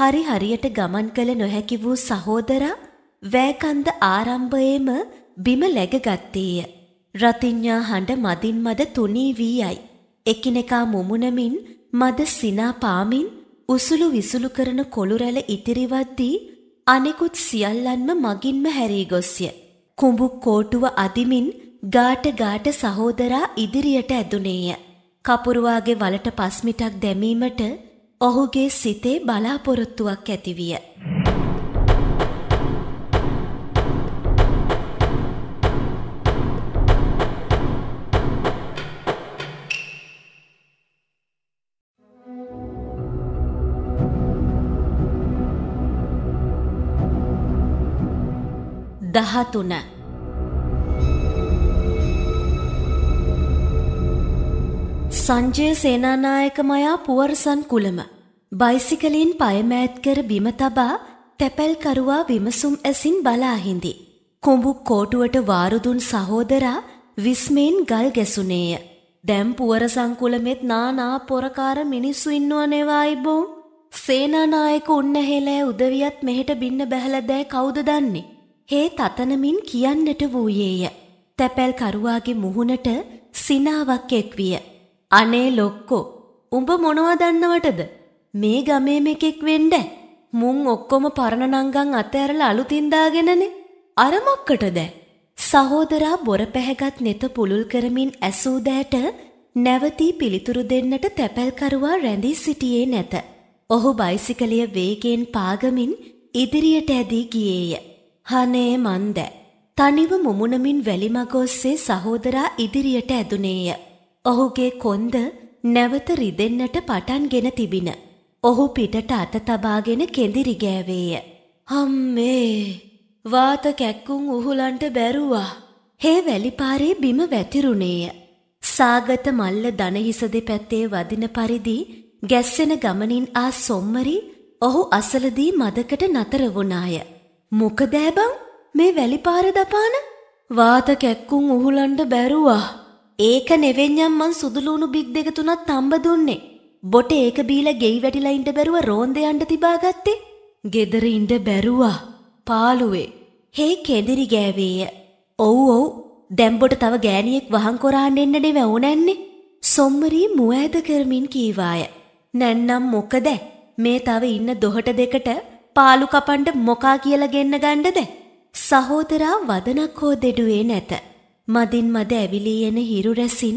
හරි හරියට ගමන් කළ නොහැකි වූ සහෝදරා වෑකන්ද ආරම්භයේම බිම läගගත්තේය. රතිඤ්ඤා හඬ මදින් මද තුනී වී යයි. එකිනෙකා මුමුණමින් මද සිනා පාමින් උසුළු විසුළු කරන කොළු රැළ ඉතිරිවද්දී අනෙකුත් සියල්ලන්ම මගින්ම හැරී ගොස්ය. කුඹු කෝටුව අදිමින් ගාට ගාට සහෝදරා ඉදිරියට ඇදුනේය. කපුරුවාගේ වලට පස්මිටක් දැමීමට ඔහුගේ සිතේ බලාපොරොත්තුවක් ඇතිවිය. දහතුන සංජය සේනානායක මයා පුවරසන් කුළම බයිසිකලින් පයමෑත් කර බිම තබා තැපැල්කරුවා විමසුම් ඇසින් බලාහිඳි. කොඹු කෝටුවට වාරුදුන් සහෝදරා විස්මයෙන් ගල් ගැසුනේය. දැම් පුවරසංකුලමෙත් නානා පොරකාර මිනිස්සු ඉන්නවා නෙවායිබෝ. සේනානායක උන්නහෙලෑ උදවියත් මෙහෙට බින්න බැහලදෑ කවුද දන්නේ. හේ තතනමින් කියන්නට වූයේය. තැපැල්කරුවාගේ මුහුණට සිනාවක් එක්විය. අනේ ලොක්කෝ උඹ මොනව දන්නවටද? මේ ගමේ මෙකෙක් වෙන්න. මුන් ඔක්කොම පරණ නංගන් අතෑරලා අලුතින් දාගෙනනේ. අරමක්කටද? සහෝදරා බොර පැහැගත් නෙත පුළුල් කරමින් ඇසූ දෑට නැවතී පිළිතුරු දෙන්නට තැපැල්කරුවා රැඳී සිටියේ නැත. ඔහු බයිසිකලය වේගයෙන් පාගමින් ඉදිරියට ඇදී ගියේය. හනේ මන්ද. තනිව මුමුණමින් වැලිමගොස්සේ සහෝදරා ඉදිරියට ඇදුනේය. ඔහුගේ කොන්ද නැවත රිදෙන්නට පටන්ගෙන තිබින. ඔහු පිටට අත තබාගෙන කෙඳිරිගෑවේය. හම්මේ! වාත කැක්කුම් උහුලන්ට බැරුවා. හේ වැලිපාරේ බිම වැතිරුණේය. සාගත මල්ල දනහිස දෙපැත්තේ වදින පරිදි ගැස්සෙන ගමනින් ආ සොම්මරි ඔහු අසලදී මදකට නතර වුණාය. මොකදෑ බං මේ වැලිපාර දපාන වාත කැක්කුම් උහුලන්ට බැරුවා. ඒක නෙවෙන්නම් මං සුදුලූණු බික් දෙක තුනක් තම්බ දුන්නේ. බොට ඒක බීලා ගෙයි වැටිලා ඉන්න බැරුව රෝන්දේ යන්න තිබාගත්තේ. ගෙදර ඉන්න බැරුවා. පාළුවේ. හේ කෙඳිරි ගෑවේය. ඔව් ඔව්. දැන් බොට තව ගෑණියෙක් වහන් කොරාන්න එන්න නෙව ඕනන්නේ. සොම්මරී මුවෑද කරමින් කීවාය. නැන්නම් මොකද? මේ තව ඉන්න දොහට දෙකට පාලු කපන්ඩ මොකා කියලා ගෙන්න ගණ්ඩද. සහෝදරා වදනක් හෝ දෙඩුවේ නැත. මදින් මද ඇවිලී එන හිරු රැසින්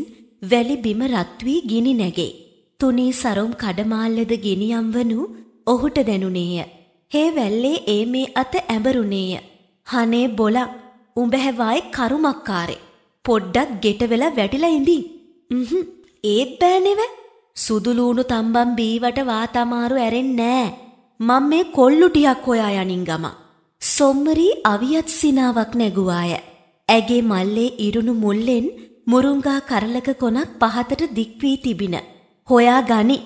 වැලි බිම රත්වී ගිනි නැගේ. තුනී සරුම් කඩමාල්ලද ගිනියම් වනු ඔහුට දැනුණේය. හේ වැල්ලේ ඒ මේ අත ඇඹරුණේය. හනේ බොලක් උඹැහැවායි කරුමක්කාරේ. පොඩ්ඩක් ගෙටවෙලා වැටිලා ඉඳී. ඒත් බෑනෙව සුදුලූුණු තම්බම් බීවට වාතමාරු ඇරෙන් නෑ. මම මේ කොල්ලුටියක් හොයා යනින් ගම. සොම්මරී අවියත් සිනාවක් නැගුවාය. ඇගේ මල්ලේ ඉරුණු මුල්ලෙන් මුරුංගා කරලක කොනක් පහතට දික්වී තිබින. හොයා ගනි.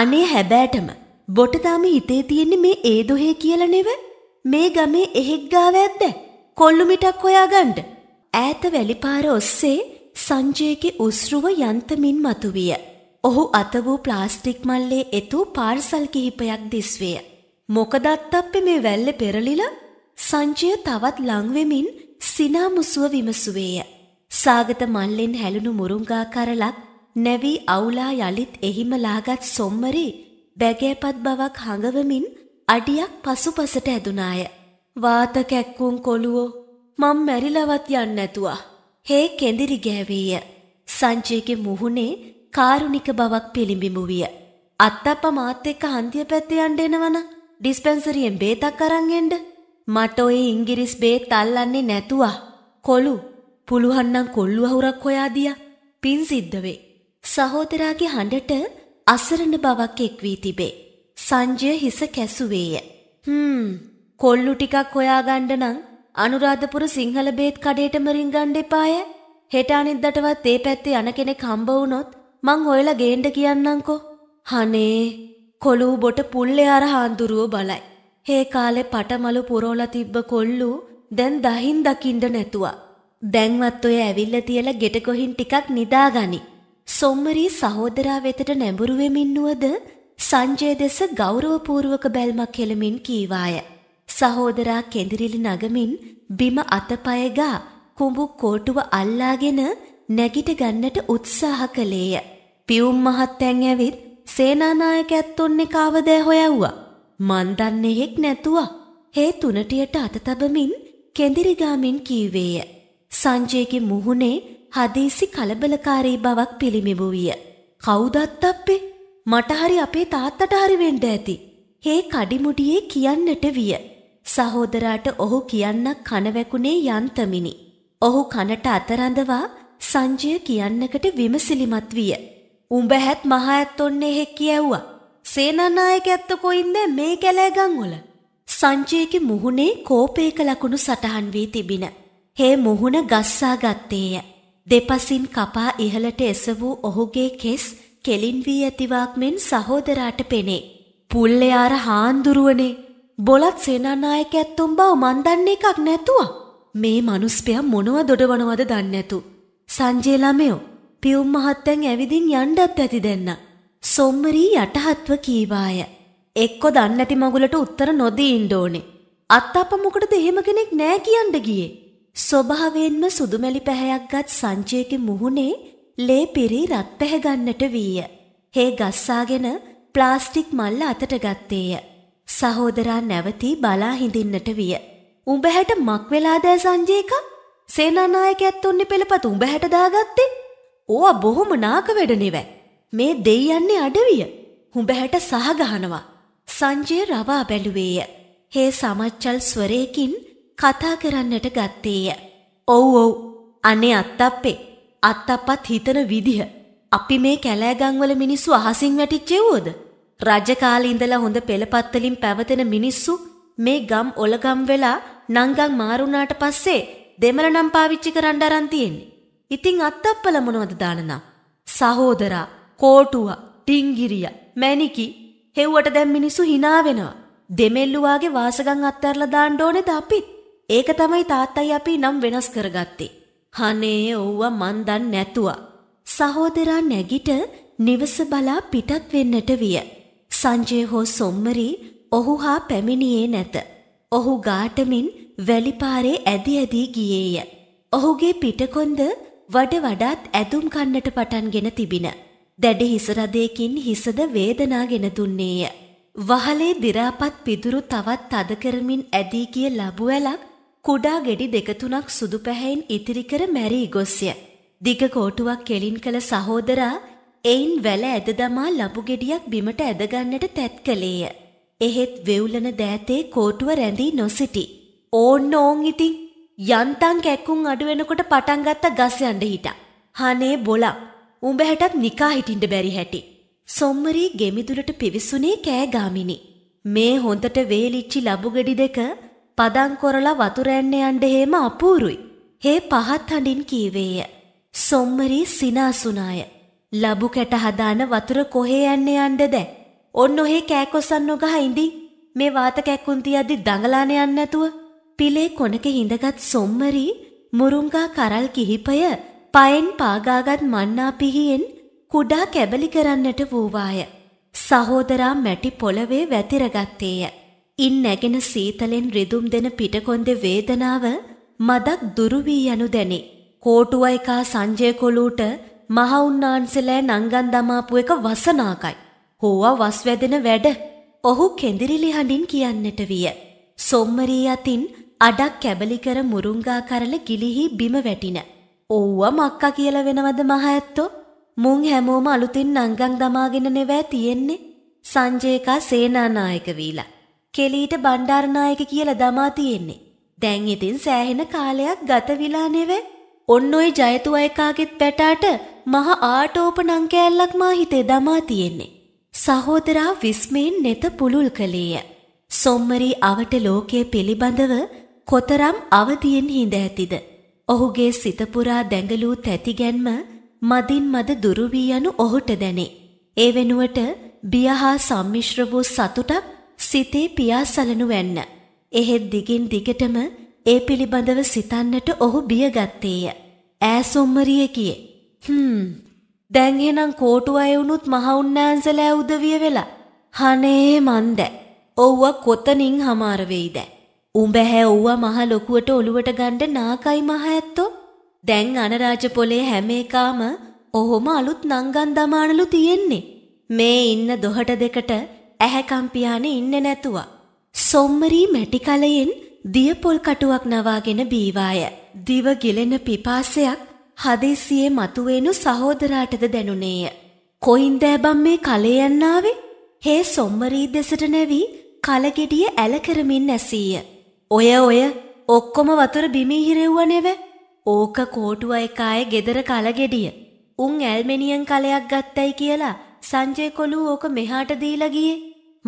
අනේ හැබෑටම. බොටතාම හිතේ තියෙන්නේ මේ ඒදොහේ කියල නෙව. මේ ගමේ එහෙක් ගාව ඇද්ද. කොල්ලු මිටක් හොයාගන්ඩ. ඈත වැලිපාර ඔස්සේ සංජයගේ උස්රුව යන්තමින් මතුවිය. ඔහු අත වූ ප්ලාස්ටික් මල්ලේ එතු පාර්සල් කිහිපයක් දිස්විය. මොකදත් අප්පේ මේ වැල්ලේ පෙරලිලා සංජය තවත් ලං වෙමින් සිනාමුසුව විමසුවේය. සාගත මල්ලෙන් හැලුණු මුරුංගා කරලක් නැවි අවුලා යලිත් එහිම ලාගත් සොම්මරි බැගෑපත් බවක් හඟවමින් අඩියක් පසුපසට ඇදුනාය. වාත කැක්කුම් කොළුවෝ මම් මැරිලවත් යන්න නැතුවා. හේ කෙඳිරි ගෑවේය. සංජයගේ මුහුණේ කාරුණික බවක් පිළිඹිඹු විය. අත්තප්ප මාත් එක්ක හන්දිය පැත්තේ යන්න එනවනම් ඩිස්පැන්සරියෙන් බේතක් අරන්ගෙන්ඩ මට ඔය ඉංගිරිස් බේත් අල්ලන්නේ නැතුවා. කොළු පුළුවන්නම් කොල්ලු අහුරක් හොයාදිය පින් සිද්ධවේ. සහෝදරාගේ හඬට අසරණ බවක් එක්වී තිබේ. සංජය හිස කැසුවේය. හ්ම් කොල්ලු ටිකක් හොයාගණ්ඩ නං අනුරාධපුර සිංහල බේත් කඩේටම රිංගණ්ඩ එපාය. හෙට අනිද්දටවත් ඒ පැත්තේ යන කෙනෙක් හම්බ වුණොත් මං හොයලා ගේන්න කියන්නම්කෝ. හනේ කොළූ බොට පුල්ලයාර හාන්දුරුවෝ බලයි. හේ කාලෙ පටමලු පුරෝල තිබ්බ කොල්ලු දැන් දහින් දකිින්ඩ නැතුවා. දැන්වත් ඔය ඇවිල්ල තියල ගෙටකොහින් ටිකක් නිදාගනි. සොම්මරී සහෝදරා වෙතට නැඹුරුවෙමින්නුවද සංජය දෙස ගෞරවපූර්ුවක බැල්මක් කෙළමින් කීවාය. සහෝදරා කෙදිරිලි නගමින් බිම අතපයගා කුඹු කෝටුව අල්ලාගෙන නැගිට ගන්නට උත්සාහ කළේය. පියුම් මහත්තැන් ඇවිත් සේනානායක ඇත්තොන්නේ කාවදෑ හොයව්වා. මන් දන්නේ හෙක් නැතුවා. හේ තුනටියට අත තබමින් කෙඳිරිගාමින් කීවේය. සංජයගේ මුහුණේ හදීසි කලබලකාරී බවක් පිළිමිබු විය. කවුදත් අප්පේ? මට හරි අපේ තාත්තට හරි වෙන්න ඇති. හේ කඩිමුඩියේ කියන්නට විය. සහෝදරාට ඔහු කියන්න කනවැකුණේ යන්තමිනි. ඔහු කනට අතරඳවා සංජය කියන්නකට විමසිලිමත් විය. උඹ හැත් මහා ඇත්තොන්නේ එහෙක් කියැව්වා. සේනනායක ඇත්ත කොයින්ද මේ කැලෑගං වල. සංජයකි මුහුණේ කෝපයක ලකුණු සටහන් වී තිබින. හේ මුහුණ ගස්සා ගත්තේය. දෙපසින් කපා ඉහළට එස වූ ඔහුගේ කෙස් කෙලින් වී ඇතිවාක් මෙන් සහෝදරාට පෙනේ. පුල්ලයාර හාන්දුරුවනේ. බොලත් සේනානායක ඇත්තුම් බව මන්දන්නේ එකක් නැතුව. මේ මනුස්පයා මොනව දොඩවනවද දන්නැතු. සංජේලාමයෝ පියුම් මහත්තැන් ඇවිදින් යණ්ඩත් ඇති දෙන්න. සොම්මරී යටහත්ව කීවාය. එක්කො දන්නැති මගුලට උත්තර නොදී ඉන්ඩෝනේ. අත්තාප මොකටද එහෙම කෙනෙක් නෑ කියන්න ගියේ. ස්වභාවයෙන්ම සුදුමැලි පැහැයක් ගත් සංජයගේ මුහුණේ ලේ පිරි රත් පැහැගන්නට වීය. හේ ගස්සාගෙන ප්ලාස්ටික් මල්ල අතට ගත්තේය. සහෝදරා නැවතී බලා හිඳින්නට විය. උඹ හැට මක් වෙලාදෑ සංජයක? සේනානායක ඇත්තුන්නේ පෙළපත උඹ හැට දාගත්තේ? ඕවා බොහොම නාක වැඩ නෙවැ. මේ දෙයියන්නේ අඩවිය. හුඹැහැට සහගහනවා. සංජය රවා බැලුවේය. හේ සමච්චල් ස්වරයකින් කතා කරන්නට ගත්තේය. ඔව් ඔව්. අනේ අත්තප්පේ. අත්තප්පත් හිතන විදිහ. අපි මේ කැලෑගංවල මිනිස්සු අහසින් වැටිච්චෙවෝද? රජ කාලේ ඉඳලා හොඳ පෙළපත්වලින් පැවතෙන මිනිස්සු මේ ගම් ඔලගම් වෙලා නංගන් මාරුණාට පස්සේ දෙමළ නම් පාවිච්චි කරන්න අරන් තියෙන්නේ. ඉතිං අත්තප්පල මොනවද දානනම්. සහෝදරා කෝටුව ටිංගිරිය මැනිකි හෙව්වට දැම් මිනිස්සු හිනාවෙනවා. දෙමෙල්ලුවාගේ වාසගං අත්තර්ල දාන්න ඕනෙද අපිත්. ඒක තමයි තාත්තයි අපි නම් වෙනස් කරගත්තේ. හනේ ඔව්ව මන් දන් නැතුවා. සහෝදරා නැගිට නිවස බලා පිටත් වෙන්නට විය. සංජය හෝ සොම්මරි ඔහු හා පැමිණියේ නැත. ඔහු ගාටමින් වැලිපාරේ ඇදි ඇදී ගියේය. ඔහුගේ පිටකොන්ද වඩ වඩාත් ඇදුම් කන්නට පටන්ගෙන තිබින. දැඩි හිසරදයකින් හිසද වේදනාගෙන දුන්නේය. වහලේ දිරාපත් පිදුරු තවත් තද කරමින් ඇදී ගිය ලබුවැලක් කුඩා ගෙඩි දෙක තුනක් සුදු පැහැයෙන් ඉතිරි කර මැරී ගොස්ය. දිග කෝටුවක් කෙලින් කළ සහෝදරා එයින් වැල ඇද දමා ලබු ගෙඩියක් බිමට ඇදගන්නට තැත් කළේය. එහෙත් වෙවුලන දෑතේ කෝටුව රැඳී නොසිටි. ඕන්න ඕන් ඉතින් යන්තන් කැක්කුන් අඩුවෙනකොට පටන්ගත්ත ගස් යන්ඩ හිටා. හනේ බොලා උඹැහැටත් නිකා හිටින්ට බැරි හැටි. සොම්මරී ගෙමිදුලට පිවිසුනේ කෑගාමිනි. මේ හොඳට වේලිච්චි ලබුගෙඩි දෙක පදංකොරලා වතුරැන්න යන්ඩ හේම අපූරුයි. හේ පහත් හඬින් කීවේය. සොම්මරී සිනාසුනාය. ලබු කැට හදාන වතුර කොහේ යන්නේ යන්ඩ දැ. ඔන්න ඔහේ කෑකොසන් නොගහ ඉඳින් මේ වාත කැක්කුන් තියද්දි දඟලාන යන්න නැතුව පිලේ කොනක හිඳගත් සොම්මරි මුරුංගා කරල් කිහිපය පයෙන් පාගාගත් මන්නා පිහියෙන් කුඩා කැබලි කරන්නට වූවාය. සහෝදරා මැටි පොළවේ වැතිරගත්තේය. ඉන් නැගෙන සීතලෙන් රිදුම් දෙන පිටකොන්ද වේදනාව මදක් දුරු වී යනු දැනේ. කෝටුවයිකා සංජය කොළූට මහඋන්නාන්සලෑ නංගන් දමාපු එක වසනාකයි. හෝවා වස් වැදෙන වැඩ. ඔහු කෙඳිරිලි හඬින් කියන්නට විය. සොම්මරී අතින් අඩක් කැබලි කර මුරුංගා කරල ගිලිහි බිම වැටින. ඔව්ව මක්කා කියල වෙනවද මහ ඇත්තෝ මුං හැමෝම අලුතින් නංගං දමාගෙන නෙවෑ තියෙන්නේ සංජයකා සේනානායක වීලා. කෙලීට බණ්ඩාරනායක කියල දමා තියෙන්නේ. දැන් ඉතින් සෑහෙන කාලයක් ගත විලා නෙවේ ඔන්න ඔය ජයතු අයකාගෙත් පැටාට මහ ආටෝප නංකෑල්ලක් මා හිතේ දමා තියෙන්නේ. සහෝදරා විස්මයෙන් නෙත පුළුල් කළේය. සොම්මරී අවට ලෝකය පිළිබඳව කොතරම් අවදියෙන් හිඳ ඇතිද. ඔහුගේ සිතපුරා දැඟලූ තැතිගැන්ම මදින් මද දුරුවී යනු ඔහුට දැනේ. ඒ වෙනුවට බියහා සම්මිශ්‍ර වූ සතුටක් සිතේ පියාසලනු වැන්න. එහෙත් දිගින් දිගටම ඒ පිළිබඳව සිතන්නට ඔහු බියගත්තේය. ඈසොම්මරිය කියේ. හ්ම්. දැන් එහෙනම් කෝටු අය වුණුත් මහඋන්නාන්සලා උදවිය වෙලා. හනේ මන්ද. ඔව්ව කොතනින් හමාර වෙයිද? උඹ හැව්වා මහ ලොකුවට ඔළුවට ගන්න නාකයි මහ ඇත්තෝ. දැන් අනරාජ පොලේ හැම එකාම ඔහොම අලුත් නංගන් දමානලු තියෙන්නේ. මේ ඉන්න දොහට දෙකට ඇහැකම් පියානේ ඉන්නේ නැතුව. සොම්මරී මැටි කලයෙන් දිය පොල් කටුවක් නවාගෙන බීවාය. දිව ගිලෙන පිපාසයක් හදිසියේ මතුවෙනු සහෝදරාටද දැනුනේය. කොයින්ද බම් මේ කලේ යන්නාවේ? හේ සොම්මරී දෙසට නැවි කලගෙඩිය ඇල කරමින් ඇසීය. ඔය ඔය ඔක්කොම වතුර බිමී හිරෙව්ව නෙව. ඕක කෝටුව එකායේ ගෙදර කලගෙඩිය. උන් ඇල්මෙනියන් කලයක් ගත්තයි කියලා සංජය කොළු ඕක මෙහාට දීලා ගියේ.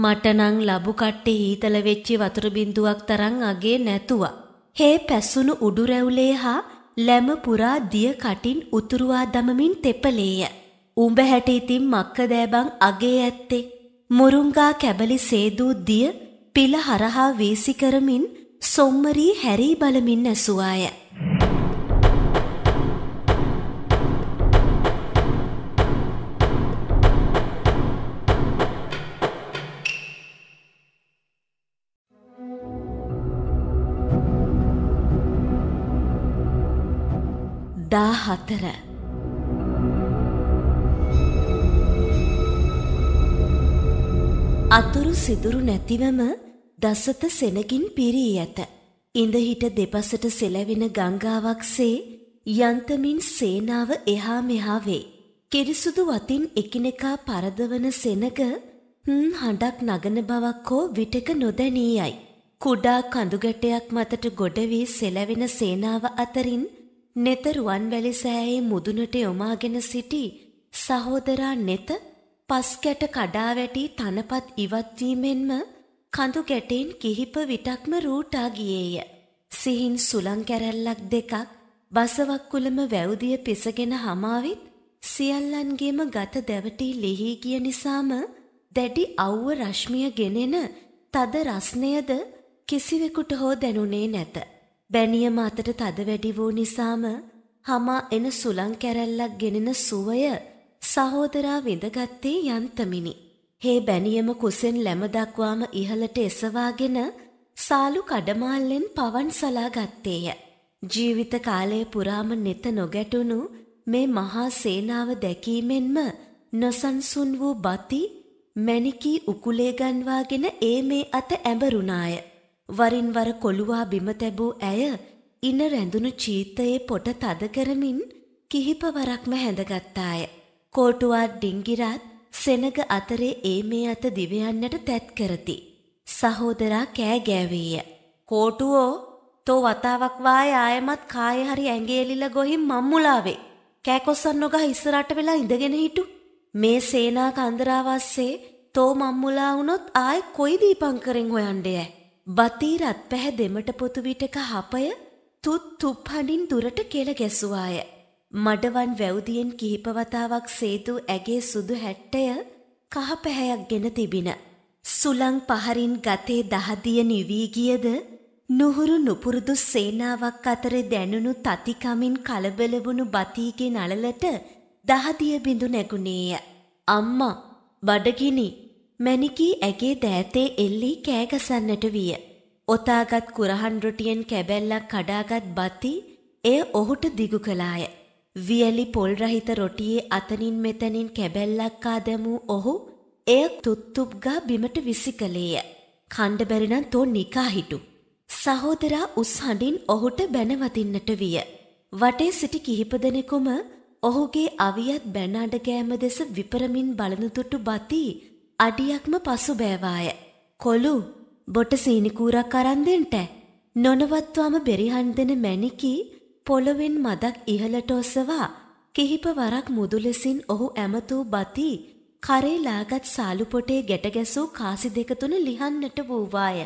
මට නම් ලබු කට්ටේ හීතල වෙච්ච වතුර බින්දුවක් තරම් අගේ නැතුවා. හේ පැසුණු උඩු රැවුලේ හා ලැම පුරා දිය කටින් උතුරුවා දමමින් තෙපලේය. උඹ හැට ඉතින් මක්ක දෑබං අගේ ඇත්තේ. මුරුංගා කැබලි සේදූ දිය පිළ හරහා වීසි කරමින් සොම්මරී හැරී බලමින් ඇසුවාය. දා හතර අතුරු සිදුරු නැතිවම දසත සෙනගින් පිරී ඇත. ඉඳහිට දෙපසට සෙලවෙන ගංගාවක්සේ යන්තමින් සේනාව එහා මෙහා වේ. කිරිසුදු වතින් එකිනෙකා පරදවන සෙනග හඬක් නගන බවක් හෝ විටක නොදැනීයයි. කුඩා කඳුගැටයක් මතට ගොඩ වී සෙලවෙන සේනාව අතරින් නෙත රුවන්වැලි සෑයේ මුදුනට යොමාගෙන සිටි සහෝදරා නෙත පස්කැට කඩා වැටි තනපත් ඉවත්වීමෙන්ම කඳු ගැටෙන් කිහිප විටක්ම රූටා ගියේය. සිහින් සුළං කැරැල්ලක් දෙකක් බසවක්කුලම වැවුදිය පිසගෙන හමාවිත් සියල්ලන්ගේම ගත දැවටි ලිහි ගිය නිසාම දැඩි අව්ව රශ්මිය ගෙනෙන තද රස්නයද කිසිවෙකුට හෝ දැනුනේ නැත. බැනියම අතට තද වැඩි වූ නිසාම හමා එන සුළං කැරැල්ලක් ගෙනෙන සුවය සහෝදරා විඳගත්තේ යන්තමිනි. හේ බැනියම කුසෙන් ලැම දක්වාම ඉහළට එසවාගෙන සාලු කඩමාල්ලෙන් පවන් සලා ගත්තේය. ජීවිත කාලය පුරාම නෙත නොගැටුණු මේ මහා සේනාව දැකීමෙන්ම නොසන්සුන් වූ බති මැණිකී උකුලේ ගන්වාගෙන ඒ මේ අත ඇඹරුණාය. වරින් වර කොළුවා බිම තැබූ ඇය ඉන රැඳුණු චීතයේ පොට තද කරමින් කිහිපවරක්ම හැඳගත්තාය. කෝටුවා ඩිංගිරත් සෙනග අතරේ ඒ මේ අත දිවයන්නට තැත් කරති. සහෝදරා කෑ ගෑවේය. කෝටුවෝ තෝ වතාවක් වාය ආයමත් කාය හරි ඇඟේ එලිලා ගොහින් මම්මුලාවේ. කෑකොස්සන් නොගා ඉස්සරහට වෙලා ඉඳගෙන හිටු. මේ සේනා කන්දරාවස්සේ තෝ මම්මුලා වුණොත් ආයි කොයි දීපං කරෙන් හොයන්නේ ඈ. බතී රත් පැහැ දෙමට පොතු විටක හපය තුත් තුප්හඩින් දුරට කෙල ගැසුවාය. මඩවන් වැවුදියෙන් කිහිප වතාවක් සේතු ඇගේ සුදු හැට්ටය කහ පැහැයක් ගෙන තිබින. සුළං පහරින් ගතේ දහදිය නිවී ගියද නුහුරු නුපුරුදු සේනාවක් අතර දැනුණු තතිකමින් කලබල වුණු බතීගේ නළලට දහදිය බිඳු නැගුණේය. අම්මා බඩගිනි මැණිකී ඇගේ දෑතේ එල්ලි කෑගසන්නට විය. ඔතාගත් කුරහන් රොටියෙන් කැබැල්ලක් කඩාගත් බති එය ඔහුට දිගු කළාය. වියලි පොල් රහිත රොටියේ අතනින් මෙතනින් කැබැල්ලක් ආ දැමූ ඔහු එය තුත්තුප් ගා බිමට විසි කළේය. කණ්ඩ බැරි නම් තෝ නිකා හිටු. සහෝදරා උස් හඬින් ඔහුට බැනවදින්නට විය. වටේ සිටි කිහිප දෙනෙකුම ඔහුගේ අවියත් බැන අඩගෑම දෙස විපරමින් බලනුතුටු බති අඩියක්ම පසු බෑවාය. කොළු බොට සීනිකූරක් අරන් දෙන්ට. නොනවත්වාම බෙරිහන් දෙන මැණිකී පොළොවෙන් මදක් ඉහලට ඔසවා කිහිප වරක් මුදුලෙසින් ඔහු ඇමතූ බති කරේ ලාගත් සාලුපොටේ ගැටගැසූ කාසි දෙක තුන ලිහන්නට වූවාය.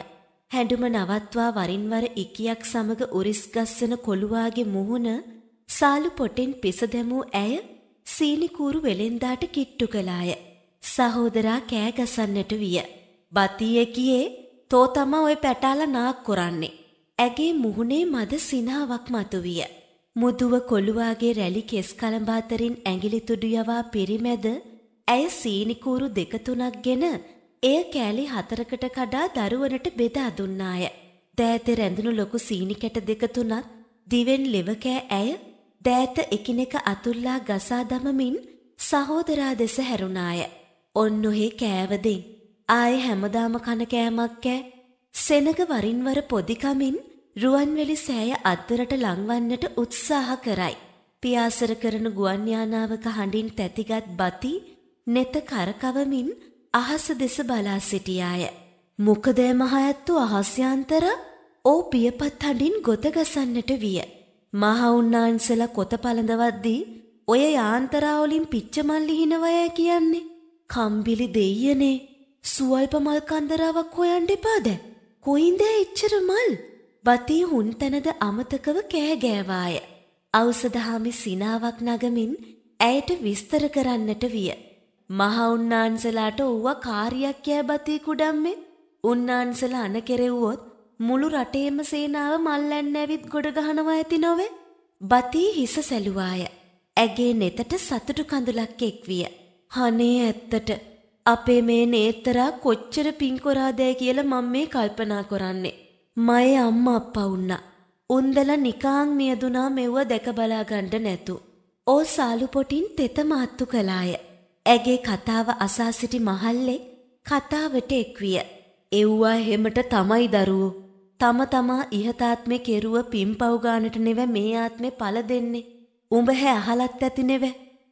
හැඩුම නවත්වා වරින්වර ඉකියක් සමග උරිස්ගස්සන කොළුවාගේ මුහුණ සාලුපොටෙන් පිස දැමූ ඇය සීනිකූරු වෙළෙන්දාට කිට්ටු කළාය. සහෝදරා කෑගසන්නට විය. බතිය කියේ තෝ තමා ඔය පැටාල නාක් කොරන්නේ. ඇගේ මුහුණේ මද සිනාවක් මතුවිය. මුදුව කොළුවාගේ රැලි කෙස් කලඹාතරින් ඇඟිලි තුඩු යවා පිරිමැද ඇය සීනිකූරු දෙක තුනක් ගෙන එය කෑලි හතරකට කඩා දරුවනට බෙදා දුන්නාය. දෑත රැඳුණු ලොකු සීනිකැට දෙක තුනක් දිවෙන් ලෙවකෑ ඇය දෑත එකිනෙක අතුල්ලා ගසා දමමින් සහෝදරා දෙස හැරුණාය. ඔන්නොහේ කෑවදින්. ආය හැමදාම කන කෑමක් කෑ සෙනග වරින් වර පොදිකමින් රුවන්වැලි සෑය අත්තරට ලංවන්නට උත්සාහ කරයි. පියාසර කරන ගුවන් යානාවක හඬින් තැතිගත් බති නෙත කරකවමින් අහස දෙස බලා සිටියාය. මොකද මහඇත්තු අහස්‍යන්තර ඕ පියපත් හඬින් ගොත ගසන්නට විය. මහවුන්නාන්සල කොත පළඳවද්දී ඔය යාන්තරාවලින් පිච්චමල්ලිහිනවය කියන්නේ. කම්බිලි දෙයනේ සුවල්ප මල් කන්දරාවක් හොයන්ඩ එපාදැ. කොයින්දෑ එච්චර මල් වතී හුන්තැනද අමතකව කෑගෑවාය. අවසදහාමි සිනාවක් නගමින් ඇයට විස්තර කරන්නට විය. මහඋන්නාන්සලාට ඔව්වා කාරියක් කෑ බතී කුඩම්මේ උන්නාන්සල අනකෙරෙව්වොත් මුළු රටේම සේනාව මල්ලැන්න ඇවිත් ගොඩ ගහනවා ඇති නොවේ. බතී හිස සැලුවාය. ඇගේ නෙතට සතුටු කඳුලක් එක්විය. හනේ ඇත්තට අපේ මේ නේත්තරා කොච්චර පින්කොරාදෑ කියලා මම මේ කල්පනා කරන්නේ. මයේ අම්මා අප්පා වුණා. උන්දලා නිකාං මියදුනා මෙව දැක බලා ගන්න නැතු. ඕ සාලු පොටින් තෙත මාත්තු කළාය. ඇගේ කතාව අසා සිටි මහල්ලේ කතාවට එක්විය. එව්වා හැමට තමයි දරුවෝ. තම තමා ඉහතාත්මේ කෙරුව පින්පව් ගානට නෙව මේ ආත්මේ පළ දෙන්නේ. උඹ හැ අහලත් ඇති නෙව.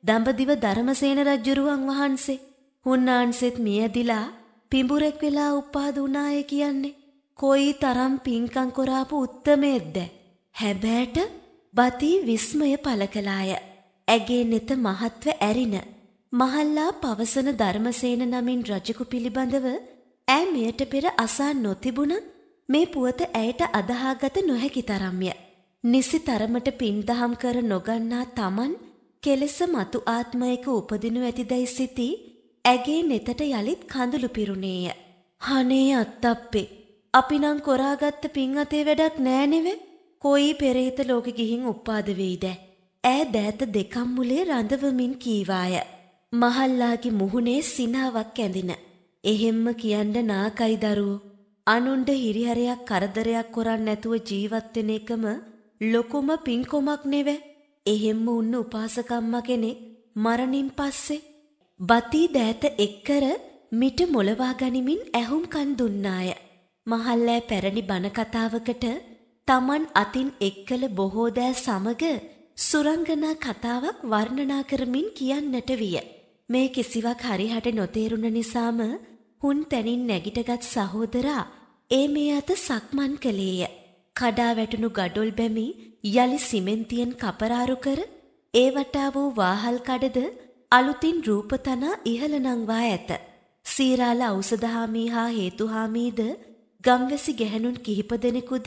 දඹදිව ධර්මසේන රජුරුවන් වහන්සේ උන්නාන්සෙත් මියදිලා පිඹුරෙක් වෙලා උපාද වුණාය කියන්නේ කොයි තරම් පින්කම් කරාපු උත්තමයෙක්ද හැබෑට බති විස්මය පළ කළාය ඇගේ නෙත මහත්ව ඇරින මහල්ලා පවසන ධර්මසේන නමින් රජෙකු පිළිබඳව ඈ මෙයට පෙර අසා නොතිබුණත් මේ පුවත ඇයට අදහාගත නොහැකි තරම්ය නිසි තරමට පින්දහම් කර නොගන්නා තමන් කෙලෙස මතු ආත්මයක උපදිනු ඇතිදැයි සිතී ඇගේ නෙතට යළිත් කඳුළු පිරුණේය. "හනේ අත්තප්පේ, අපි නම් කොරාගත්ත පින් අතේ වැඩක් නෑනෙවේ. කොයි පෙරේත ලෝකෙ ගිහින් උපාද වෙයිද?" ඈ දෑත දෙකම් මුලේ රඳවමින් කීවාය. මහල්ලාගේ මුහුණේ සිනාවක් ඇඳින. එහෙම්ම කියන්න නාකයි දරුවෝ. අනුන්ට හිරිහැරයක් කරදරයක් කොරන්න නැතුව ජීවත් වෙන එකම ලොකුම පින්කොමක් නෙවෙයි. එහෙම්ම උන්න උපාසකම්ම කෙනෙක් මරණින් පස්සේ බතී දෑත එක්කර මිට මොලවා ගනිමින් ඇහුම්කන් දුන්නාය. මහල්ලෑ පැරණි බණකතාවකට තමන් අතින් එක්කල බොහෝ දෑ සමග සුරංගනා කතාවක් වර්ණනා කරමින් කියන්නට විය. මේ කිසිවක් හරිහට නොතේරුණ නිසාම හුන් තැනින් නැගිටගත් සහෝදරා ඒ මේ අත සක්මන් කළේය. කඩා වැටුණු ගඩොල් බැමි යළි සිමෙන්තියෙන් කපරාරු කර ඒ වටා වූ වාහල් කඩද අලුතින් රූපතනා ඉහළ නංවා ඇත. සීරාල ඖෂධහාමී හා හේතුහාමීද ගම්වැසි ගැහැණුන් කිහිප දෙනෙකුද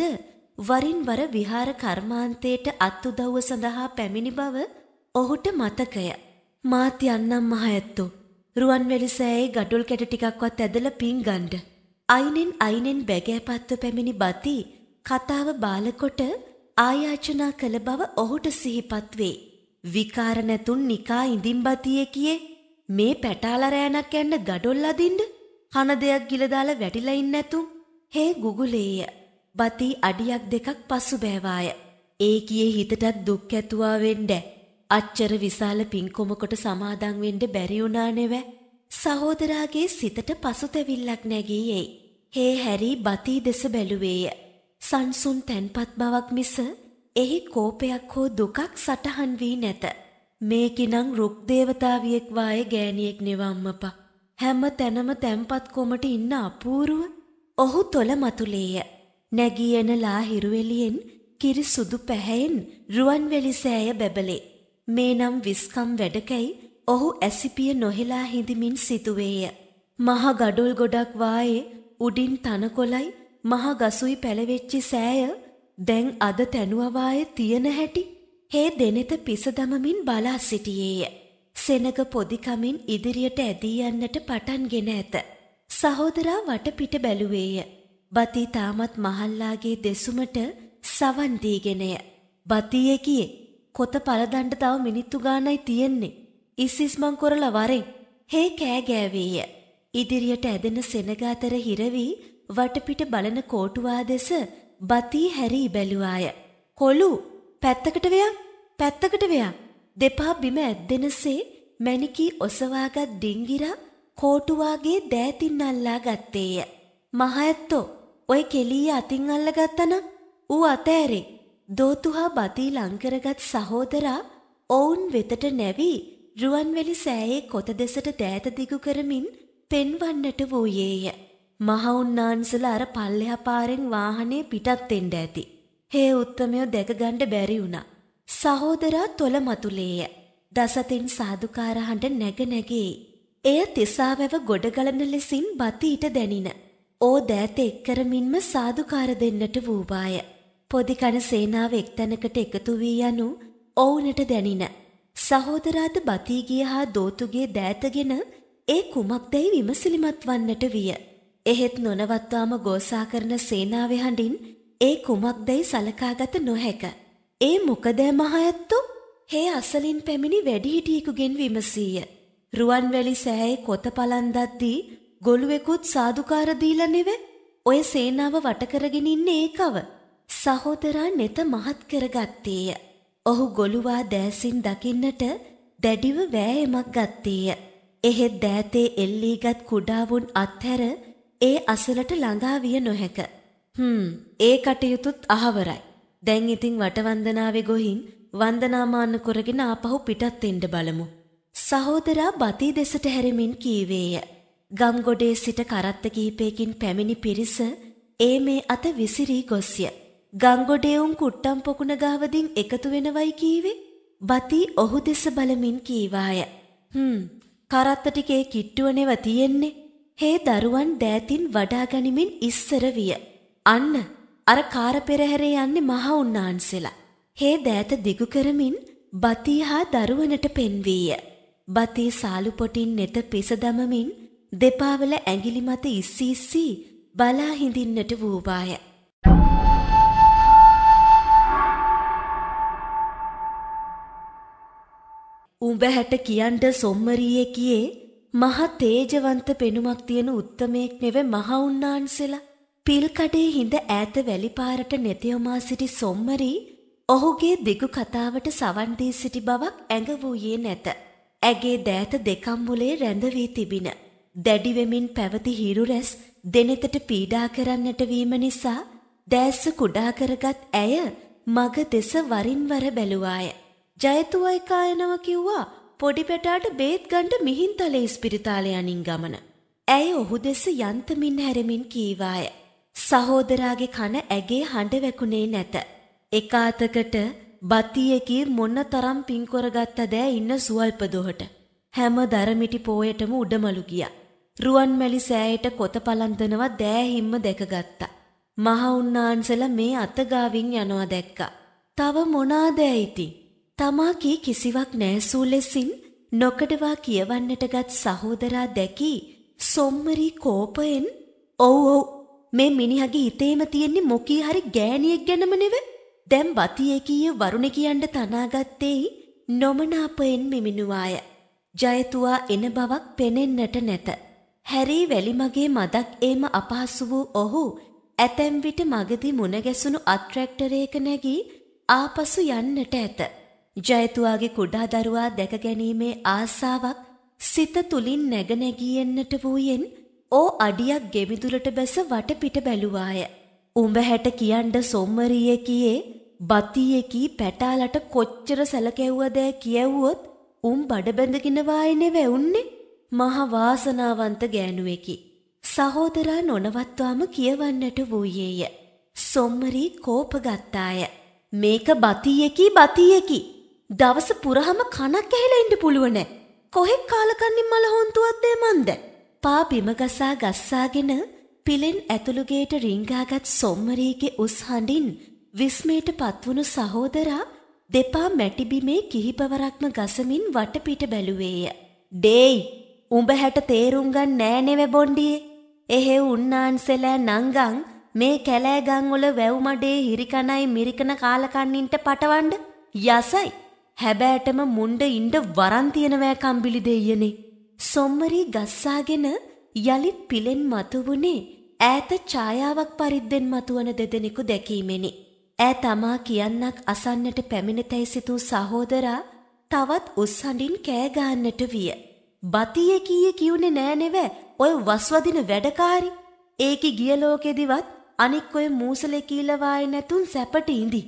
වරින් වර විහාර කර්මාන්තයට අත්උදව්ව සඳහා පැමිණි බව ඔහුට මතකය. මාත් යන්නම් මහඇත්තෝ. රුවන්වැලි සෑයේ ගඩොල් කැට ටිකක්වත් ඇදලා පින් ගන්ඩ. අයිනෙන් අයිනෙන් බැගෑපත්ව පැමිණි බති කතාව බාලකොට ආයාචනා කළ බව ඔහුට සිහිපත් වේ. විකාර නැතුන් නිකා ඉඳින් බතියේ කියේ මේ පැටාලරෑනක් ඇන්න ගඩොල් අදින්ඩ කන දෙයක් ගිලදාලා වැටිලා ඉන්න නැතුම් හේ ගුගුලේය බති අඩියක් දෙකක් පසු බෑවාය ඒ කියේ හිතටත් දුක් ඇතුවා වෙන්න අච්චර විශාල පින්කොමකට සමාදන් වෙන්න බැරි වුණා නෙවැ සහෝදරාගේ සිතට පසුතැවිල්ලක් නැගී එයි හේ හැරි බති දෙස බැලුවේය සංසුන් තැන්පත් බවක් මිස එහි කෝපයක් හෝ දුකක් සටහන් වී නැත. මේකිනං රුක් දේවතාවියෙක් වායේ ගෑණියෙක් නෙවම්මපා. හැම තැනම තැම්පත් කොමට ඉන්න අපූරුව ඔහු තොල මතුලේය. නැගී එන ලා හිරුවෙලියෙන් කිරි සුදු පැහැයෙන් රුවන්වැලි සෑය බැබලේ. මේ නම් විස්කම් වැඩකැයි ඔහු ඇසිපිය නොහෙලා හිඳමින් සිතුවේය. මහ ගඩොල් ගොඩක් වායේ උඩින් තනකොළයි මහ ගසුයි පැලවෙච්චි සෑය දැන් අද තැනුවවාය තියෙන හැටි හේ දෙනෙත පිස දමමින් බලා සිටියේය. සෙනග පොදිකමින් ඉදිරියට ඇදී යන්නට පටන්ගෙන ඇත. සහෝදරා වටපිට බැලුවේය. බති තාමත් මහල්ලාගේ දෙසුමට සවන් දීගෙනය. බතියේ කියේ කොත පළදණ්ඩ තව මිනිත්තු ගානයි තියෙන්නේ. ඉස්සිස්මන් කරලා වරෙන්. හේ කෑ ගෑවේය. ඉදිරියට ඇදෙන සෙනග අතර හිරවි වටපිට බලන කෝටුවා දෙස බතී හැරී බැලුවාය. කොළු පැත්තකට වෙයක් පැත්තකට වෙයක් දෙපා බිම ඇද්දෙනසේ මැණිකී ඔසවාගත් ඩිංගිරා කෝටුවාගේ දෑතින් අල්ලා ගත්තේය. මහඇත්තෝ ඔය කෙලිය අතින් අල්ලගත්තන ඌ අතෑරේ. දෝතුහා බතී ලංකරගත් සහෝදරා ඔවුන් වෙතට නැවී රුවන්වැලි සෑයේ කොත දෙසට දෑත දිගු කරමින් පෙන්වන්නට වූයේය. මහඋන්නාන්සල අර පල්ලෙහා පාරෙන් වාහනේ පිටත් වෙන්න ඇති. හේ උත්තමයෝ දැක ගන්න බැරි වුණා. සහෝදරා තොල මතුලේය. දසතින් සාදුකාරහන්ට නැග නැගේ. එය තිසාවැව ගොඩගලන ලෙසින් බතීට දැනින. ඕ දෑත එක්කරමින්ම සාදුකාර දෙන්නට වූවාය. පොදිකන සේනාව එක්තැනකට එකතු වී යනු ඔවුනට දැනින. සහෝදරාද බතීගිය හා දෝතුගේ දෑතගෙන ඒ කුමක්දැයි විමසිලිමත් වන්නට විය. එහෙත් නොනවත්වාම ගෝසා කරන සේනාවේ හඬින් ඒ කුමක්දැයි සලකාගත නොහැක. ඒ මොකදෑ මහඇත්තෝ හේ අසලින් පැමිණි වැඩිහිටියෙකුගෙන් විමසීය. රුවන්වැලි සෑයේ කොත පලන්දද්දී ගොළුවෙකුත් සාධකාර දීලා නෙවෙ ඔය සේනාව වටකරගෙන ඉන්නේ ඒකව. සහෝදරා නෙත මහත් කරගත්තේය. ඔහු ගොළුවා දෑසින් දකින්නට දැඩිව වෑයමක් ගත්තේය. එහෙත් දෑතේ එල්ලීගත් කුඩාවුන් අත්හැර ඒ අසලට ළඟා විය නොහැක. හ්ම් ඒ කටයුතුත් අහවරයි. දැන් ඉතින් වටවන්දනාවේ ගොහින් වන්දනාමාන කරගෙන ආපහු පිටත් එන්න බලමු. සහෝදරා බති දෙසට හැරෙමින් කීවේය. ගම්ගොඩේ සිට කරත්ත කිහිපයකින් පැමිණි පිරිස ඒ මේ අත විසිරී ගොස්ය. ගංගොඩේවුන් කුට්ටම් පොකුණ ගාවදින් එකතු වෙනවයි කීවේ. බති ඔහු දෙස බලමින් කීවාය. හ්ම් කරත්ත ටිකේ කිට්ටුව නෙව තියෙන්නේ. හේ දරුවන් දෑතින් වඩා ගනිමින් ඉස්සර විය. අන්න අර කාර පෙරහැරේ යන්නේ මහා උන්නාන්සෙලා. හේ දෑත දිගු කරමින් බතී හා දරුවනට පෙන්වීය. බතී සාලු පොටින් නෙත පිස දමමින් දෙපා වල ඇඟිලි මත ඉස්සී ඉස්සී බලා හිඳින්නට වූවාය. උඹ හැට කියන්ට සොම්මරියේ කියේ මහා තේජවන්ත පෙනුමක් තියෙන උත්තමයෙක් නෙවෙ මහා උන්නාන්සෙලා. පිල්කඩේ හිඳ ඈත වැලිපාරට නැතිවමා සිටි සොම්මරී ඔහුගේ දිගු කතාවට සවන් දී සිටි බවක් ඇඟ වූයේ නැත. ඇගේ දෑත දෙකම් මුලේ රැඳ වී තිබින. දැඩි වෙමින් පැවති හිරු රැස් දෙනෙතට පීඩා කරන්නට වීම නිසා දැස්ස කුඩා කරගත් ඇය මග දෙස වරින් වර බැලුවාය. ජයතුවයි කායනව කිව්වා පොඩි පැටාට බේත් ගණ්ඩ මිහින්තලේ ස්පිරිතාලය යනින් ගමන. ඇය ඔහු දෙස යන්තමින් හැරමින් කීවාය. සහෝදරාගේ කන ඇගේ හඬ වැකුණේ නැත. එක අතකට බතියකී මොන්න තරම් පින්කොරගත්ත දෑ ඉන්න සුවල්ප දොහට. හැම දරමිටි පෝයටම උඩමලු ගිය. රුවන් මැලි සෑයට කොත පලන්දනවා දෑහිම්ම දැකගත්තා. මහඋන්නාන්සල මේ අතගාවින් යනවා දැක්කා. තව මොනාදෑ ඉතින්. තමා කී කිසිවක් නෑසූ ලෙසින් නොකඩවා කියවන්නටගත් සහෝදරා දැකී සොම්මරී කෝපයෙන් ඔව් ඔව් මේ මිනිහගේ හිතේම තියෙන්නේ මොකී හරි ගෑණියෙක් ගැනම නෙව දැන් වතියේ කීය වරුණ කියන්න තනාගත්තේයි නොමනාපයෙන් මිමිනුවාය ජයතුවා එන බවක් පෙනෙන්නට නැත හැරී වැලි මගේ මදක් ඒම අපහසු වූ ඔහු ඇතැම් විට මගදී මුණ ගැසුණු අත් ට්‍රැක්ටරයක නැගී ආපසු යන්නට ඇත ජයතුවාගේ කුඩා දරුවා දැක ගැනීමේ ආසාවක් සිත තුලින් නැගනැගී එන්නට වූයෙන් ඕ අඩියක් ගෙමිදුලට බැස වටපිට බැලුවාය. උඹ හැට කියන්න සොම්මරියේ කියේ බතියේ කී පැටාලට කොච්චර සැලකැව්වද කියවුවොත් උම් බඩ බැඳගෙන වායනේ වැවුන්නේ මහ වාසනාවන්ත ගෑනුවෙකි. සහෝදරා නොනවත්වාම කියවන්නට වූයේය. සොම්මරී කෝප ගත්තාය. මේක බතියකි බතියකි දවස පුරහම කනක් ඇහිලා ඉන්න පුළුවන්. කොහෙක් කාලකන්නින් මල හොන්තුවත් දේ මන්ද? පා බිම ගසා ගස්සාගෙන පිලෙන් ඇතුළු ගේට රිංගාගත් සොම්මරීගේ උස් හඬින් විස්මයට පත්වුණු සහෝදරා දෙපා මැටිබිමේ කිහිපවරක්ම ගසමින් වටපිට බැලුවේය. "ඩේයි, උඹ හැට තේරුම් ගන්න නෑ නෙවෙ බොණ්ඩියේ. එහෙ උන්නාන්සෙලා නංගන් මේ කැලෑ ගම් වල වැව් මඩේ හිරිකණයි මිරිකන කාලකන්නින්ට පටවන්න යසයි." හැබෑටම මුණ්ඩ ඉන්ඩ වරන් තියනවෑ කම්බිලි දෙයනේ. සොම්මරී ගස්සාගෙන යළිත් පිලෙන් මතුවුණේ ඈත ඡායාවක් පරිද්දෙන් මතුවන දෙදෙනෙකු දැකීමෙනි. ඈ තමා කියන්නක් අසන්නට පැමිණතැයි සිතූ සහෝදරා තවත් උස්සඩින් කෑගාන්නට විය. බතිය කීය කිවුනේ නෑනෙව ඔය වස්වදින වැඩකාරි. ඒකි ගියලෝකෙදිවත් අනික් ඔය මූසලෙ කීලවාය නැතුන් සැපට ඉඳී.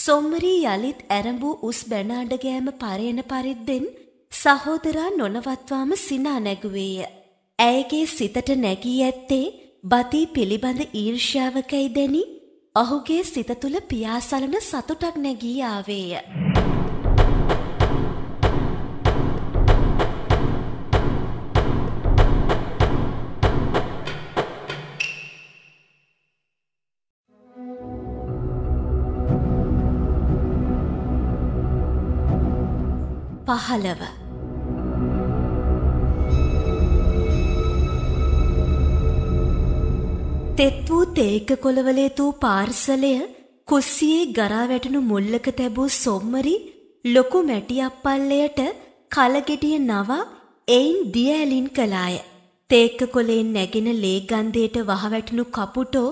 සොම්මරී යළිත් ඇරඹූ උස් බැනාඩ ගෑම පරයන පරිද්දෙන් සහෝදරා නොනවත්වාම සිනා නැගුවේය. ඇයගේ සිතට නැගී ඇත්තේ බතී පිළිබඳ ඊර්ෂ්‍යාවකයි දැනි ඔහුගේ සිත තුළ පියාසලන සතුටක් නැගී ආවේය. පහළව. තෙත් වූ තේක කොළවලේ තූ පාර්සලය කුස්සියේ ගරා වැටුණු මුල්ලක තැබූ සොම්මරි ලොකු මැටි අපල්ලයට කලගෙඩිය නවා එයින් දිය ඇලින් කළාය. තේක්ක කොලෙන් නැගෙන ලේ ගන්ධයට වහවැටුණු කපුටෝ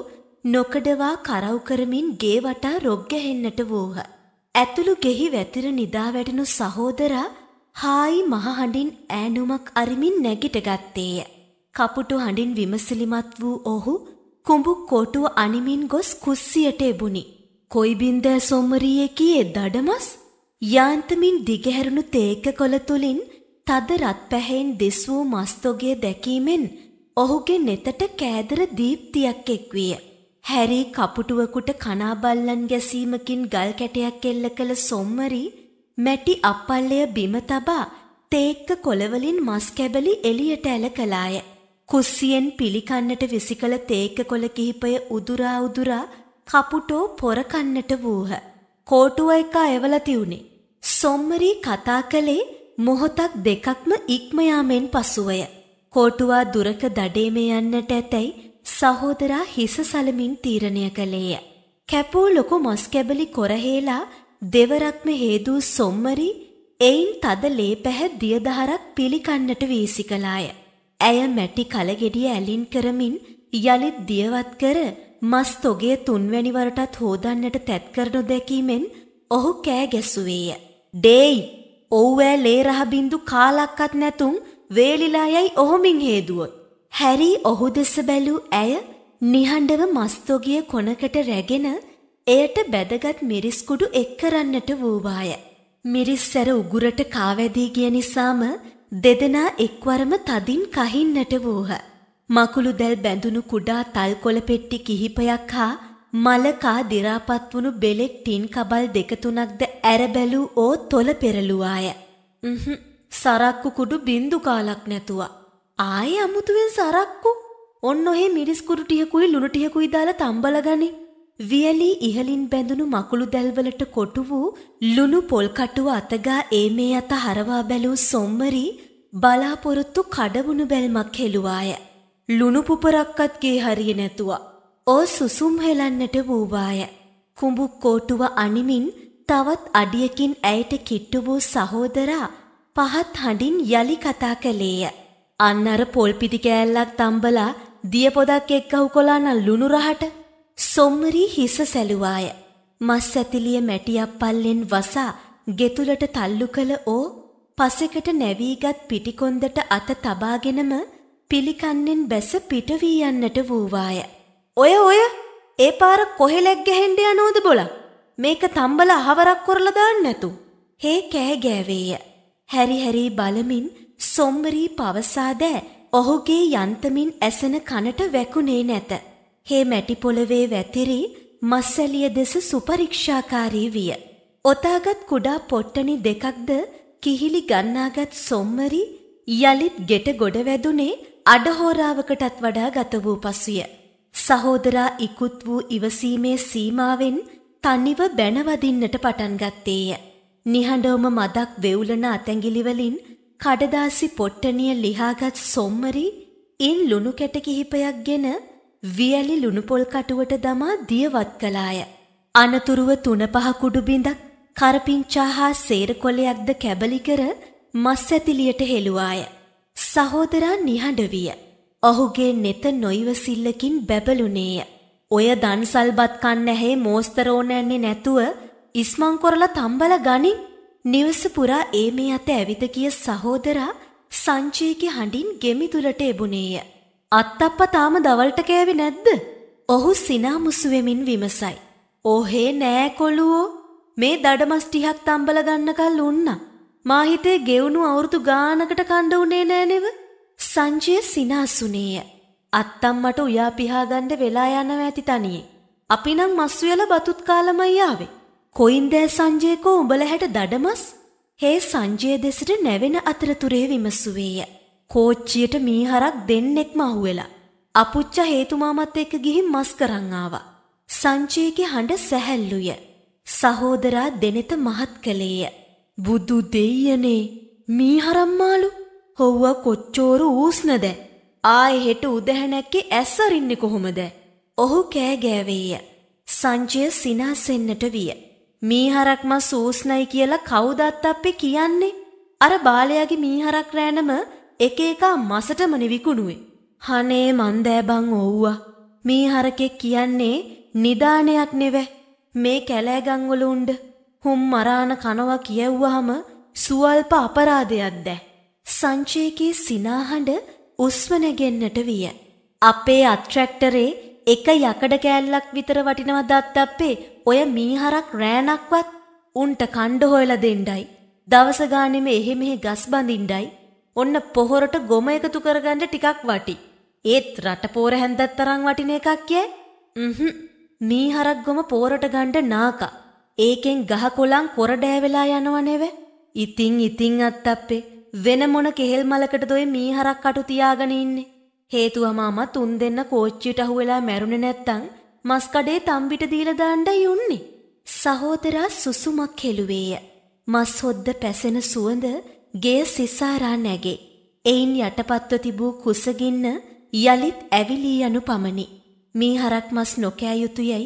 නොකඩවා කරව් කරමින් ගේ වටා රොග්ගැහෙන්නට වූහ. ඇතුළු ගෙහි වැතිර නිදා වැටෙනු සහෝදරා හායි මහහඬින් ඈනුමක් අරිමින් නැගිට ගත්තේය. කපුටු හඬින් විමසිලිමත් වූ ඔහු කුඹු කොටුව අනිමින් ගොස් කුස්සියට එබුණි. කොයිබින්ද සොම්මරියකියේ දඩමස් යාන්තමින් දිගහැරුණු තේක කොළ තුලින් තද රත් පැහැයෙන් දිස් වූ මස්තොගය දැකීමෙන් ඔහුගේ නෙතට කෑදර දීප්තියක් එක්විය. හැරී කපුටුවකුට කනාබල්ලන් ගැසීමකින් ගල් කැටයක් එල්ල කළ සොම්මරි මැටි අපල්ලය බිම තබා තේක්ක කොළවලින් මස් කැබලි එළියට ඇල කළාය. කුස්සියෙන් පිළිකන්නට විසිකළ තේක්ක කොළ කිහිපය උදුරා උදුරා කපුටෝ පොරකන්නට වූහ. කෝටුව එකා එවල තිවුණේ. සොම්මරී කතා කළේ මොහොතක් දෙකක්ම ඉක්මයාමෙන් පසුවය. කෝටුවා දුරක දඩේම යන්නට ඇතැයි සහෝදරා හිස සලමින් තීරණය කළේය. කැපූ ලොකු මස් කැබලි කොරහේලා දෙවරක්ම හේදූ සොම්මරි එයින් තද ලේ පැහැ දියදහරක් පිළිකන්නට වීසි කළාය. ඇය මැටි කලගෙඩිය ඇලින් කරමින් යළිත් දියවත් කර මස් තොගේ තුන්වැනි වරටත් හෝදන්නට තැත් කර නොදැකීමෙන් ඔහු කෑ ගැසුවේය. "ඩේයි, ඔව්වෑ ලේ රහ බින්දු කාලක්වත් නැතුම් වේලිලා යයි ඔහොමින් හේදුවොත්" හැරි ඔහු දෙස බැලූ ඇය නිහඬව මස්තොගිය කොනකට රැගෙන එයට බැදගත් මිරිස්කුඩු එක් කරන්නට වූවාය. මිරිස්සර උගුරට කාවැදී ගිය නිසාම දෙදෙනා එක්වරම තදින් කහින්නට වූහ. මකුළු දැල් බැඳුණු කුඩා තල් කොළ පෙට්ටි කිහිපයක් හා මලකා දිරාපත් වුණු බෙලෙක් ටින් කබල් දෙක තුනක්ද ඇර බැලූ ඕ තොල පෙරළුවාය. හ්ම් සරක්කු කුඩු බින්දු කාලක් නැතුවා. ආයේ අමුතුවෙන් සරක්කු ඔන්න ඔහේ මිරිස් කුරු ටියකුයි ලුණු ටියකුයි දාලා තම්බල ගනි. වියලී ඉහලින් බැඳුණු මකුළු දැල්වලට කොටු වූ ලුණු පොල් කටුව අතගා ඒ මේ අත හරවා බැලූ සොම්මරි බලාපොරොත්තු කඩවුණු බැල්මක් හෙළුවාය. ලුණු පුපරක්කත් ගේ හරිය නැතුවා. ඕ සුසුම් හෙලන්නට වූවාය. කුඹු කෝටුව අනිමින් තවත් අඩියකින් ඇයට කිට්ටු වූ සහෝදරා පහත් හඬින් යලි කතා කළේය. අන්න අර පොල් පිටි කෑල්ලක් තම්බලා දිය පොදක් එක්ක උකොලාන ලුණු රහට සොම්මරී හිස සැලුවාය. මස් ඇතිලිය මැටි අපල්ලෙන් වසා ගෙතුලට තල්ලු කළ ඕ පසෙකට නැවීගත් පිටිකොන්දට අත තබාගෙනම පිළිකන්නෙන් බැස පිටවී යන්නට වූවාය. ඔය ඔය ඒ පාර කොහෙලැක් ගැහෙන්ඩ යනෝද බොල මේක තම්බල අහවරක් කොරලා දාන්න නැතු. හේ කෑ ගෑවේය. හැරි හැරි බලමින් සොම්බරී පවසා දෑ ඔහුගේ යන්තමින් ඇසෙන කනට වැකුණේ නැත. හේ මැටි පොළවේ වැතිරි මස්සැලිය දෙස සුපරීක්ෂාකාරී විය. ඔතාගත් කුඩා පොට්ටනි දෙකක්ද කිහිලි ගන්නාගත් සොම්මරි යළිත් ගෙට ගොඩ වැදුනේ අඩහෝරාවකටත් වඩා ගත වූ පසුය. සහෝදරා ඉකුත් වූ ඉවසීමේ සීමාවෙන් තනිව බැනවදින්නට පටන් ගත්තේය. නිහඬවම මදක් වෙවුලන අතැඟිලිවලින් කඩදාසි පොට්ටනිය ලිහාගත් සොම්මරි ඉන් ලුණු කැට කිහිපයක් ගෙන වියලි ලුණුපොල් කටුවට දමා දියවත් කළාය. අනතුරුව තුන පහ කුඩු බිඳක් කරපිංචා හා සේරකොලයක්ද කැබලි කර මස් ඇතිලියට හෙළුවාය. සහෝදරා නිහඬ විය. ඔහුගේ නෙත නොයිවසිල්ලකින් බැබළුණේය. ඔය දන්සල්බත් කන්න ඇහි මෝස්තරෝනැන්නේ නැතුව ඉස්මං කොරලා තම්බල ගනින් නිවස පුරා ඒ මේ අත ඇවිද ගිය සහෝදරා සංජයගේ හඬින් ගෙමි තුලට එබුණේය. අත්තප්ප තාම දවල්ට කෑවේ නැද්ද? ඔහු සිනාමුසු වෙමින් විමසයි. "ඔහේ නෑ කොළුවෝ. මේ දඩමස් ටිකක් තම්බල ගන්නකල් උන්නා. මා හිතේ ගෙවුණු අවුරුදු ගානකට කණ්ඩ උනේ නෑ නෙව." සංජය සිනාසුනේය. "අත්තම්මට උයා පිහා ගන්න වෙලා යනවා ඇති තනියේ. අපි නම් මස් වෙලා බතුත් කාලමයි ආවේ." කොයින්දෑ සංජයකෝ උඹල හැට දඩමස් හේ සංජය දෙසට නැවෙන අතරතුරේ විමසුවේය. කෝච්චියට මීහරක් දෙන්නෙක් මහුවෙලා. අපුච්ච හේතුමාමත් එක්ක ගිහින් මස් කරංආවා. සංජයගේ හඬ සැහැල්ලුය. සහෝදරා දෙනෙත මහත් කළේය. බුදු දෙයනේ මීහරම්මාලු හොව්ව කොච්චෝරු ඌස්නද. ආය හෙට උදැහැනැක්කේ ඇස්සරින්නේ කොහොමද. ඔහු කෑ ගෑවේය. සංජය සිනාසෙන්නට විය. මීහරක් මස් සූස්නයි කියලා කවුදත් අපේ කියන්නේ? අර බාලයාගේ මීහරක් රෑනම එක එක මසටමනි විකුණුවේ. හනේ මන්දෑබං ඕව්වා. මීහරකෙක් කියන්නේ නිදානයක් නෙවෙයි. මේ කැලෑගම් වල උණ්ඩ හුම් මරාන කනවා කියවුවාම සුවල්ප අපරාධයක් දැ. සංචේකේ සිනාහඬ උස්ම නැගෙන්නට විය. අපේ අත්ට්‍රැක්ටරේ එක යකඩ කෑල්ලක් විතර වටිනවා දත් අපේ ඔය මීහරක් රෑනක්වත් උන්ට කණ්ඩ හොයලා දෙන්නයි. දවස ගානෙම එහෙ මෙහෙ ගස් බඳින්නයි. ඔන්න පොහොරට ගොම එකතු කරගන්න ටිකක් වටි. ඒත් රට පෝර හැන්දත් තරම් වටින එකක් යෑ. හ්ම් මීහරක් ගොම පෝරට ගණ්ඩ නාකා. ඒකෙන් ගහකොලන් කොරඩෑ වෙලා යනව නෙව. ඉතින් ඉතින් අත්තප්පේ වෙන මොන කෙහෙල් මලකටද ඔය මීහරක් අටු තියාගෙන ඉන්නේ. හේතුව මාමා තුන් දෙන්න කෝච්චියට අහුවෙලා මැරුණේ නැත්තම් මස් කඩේ තම්බිට දීලා දාන්නයි උන්නේ. සහෝදරා සුසුමක් හෙළුවේය. මස් හොද්ද පැසෙන සුවඳ ගේ සිසාරා නැගේ. එයින් යටපත්ව තිබූ කුසගින්න යලිත් ඇවිලී යනු පමණි. මේ හරක් මස් නොකෑ යුතුයයි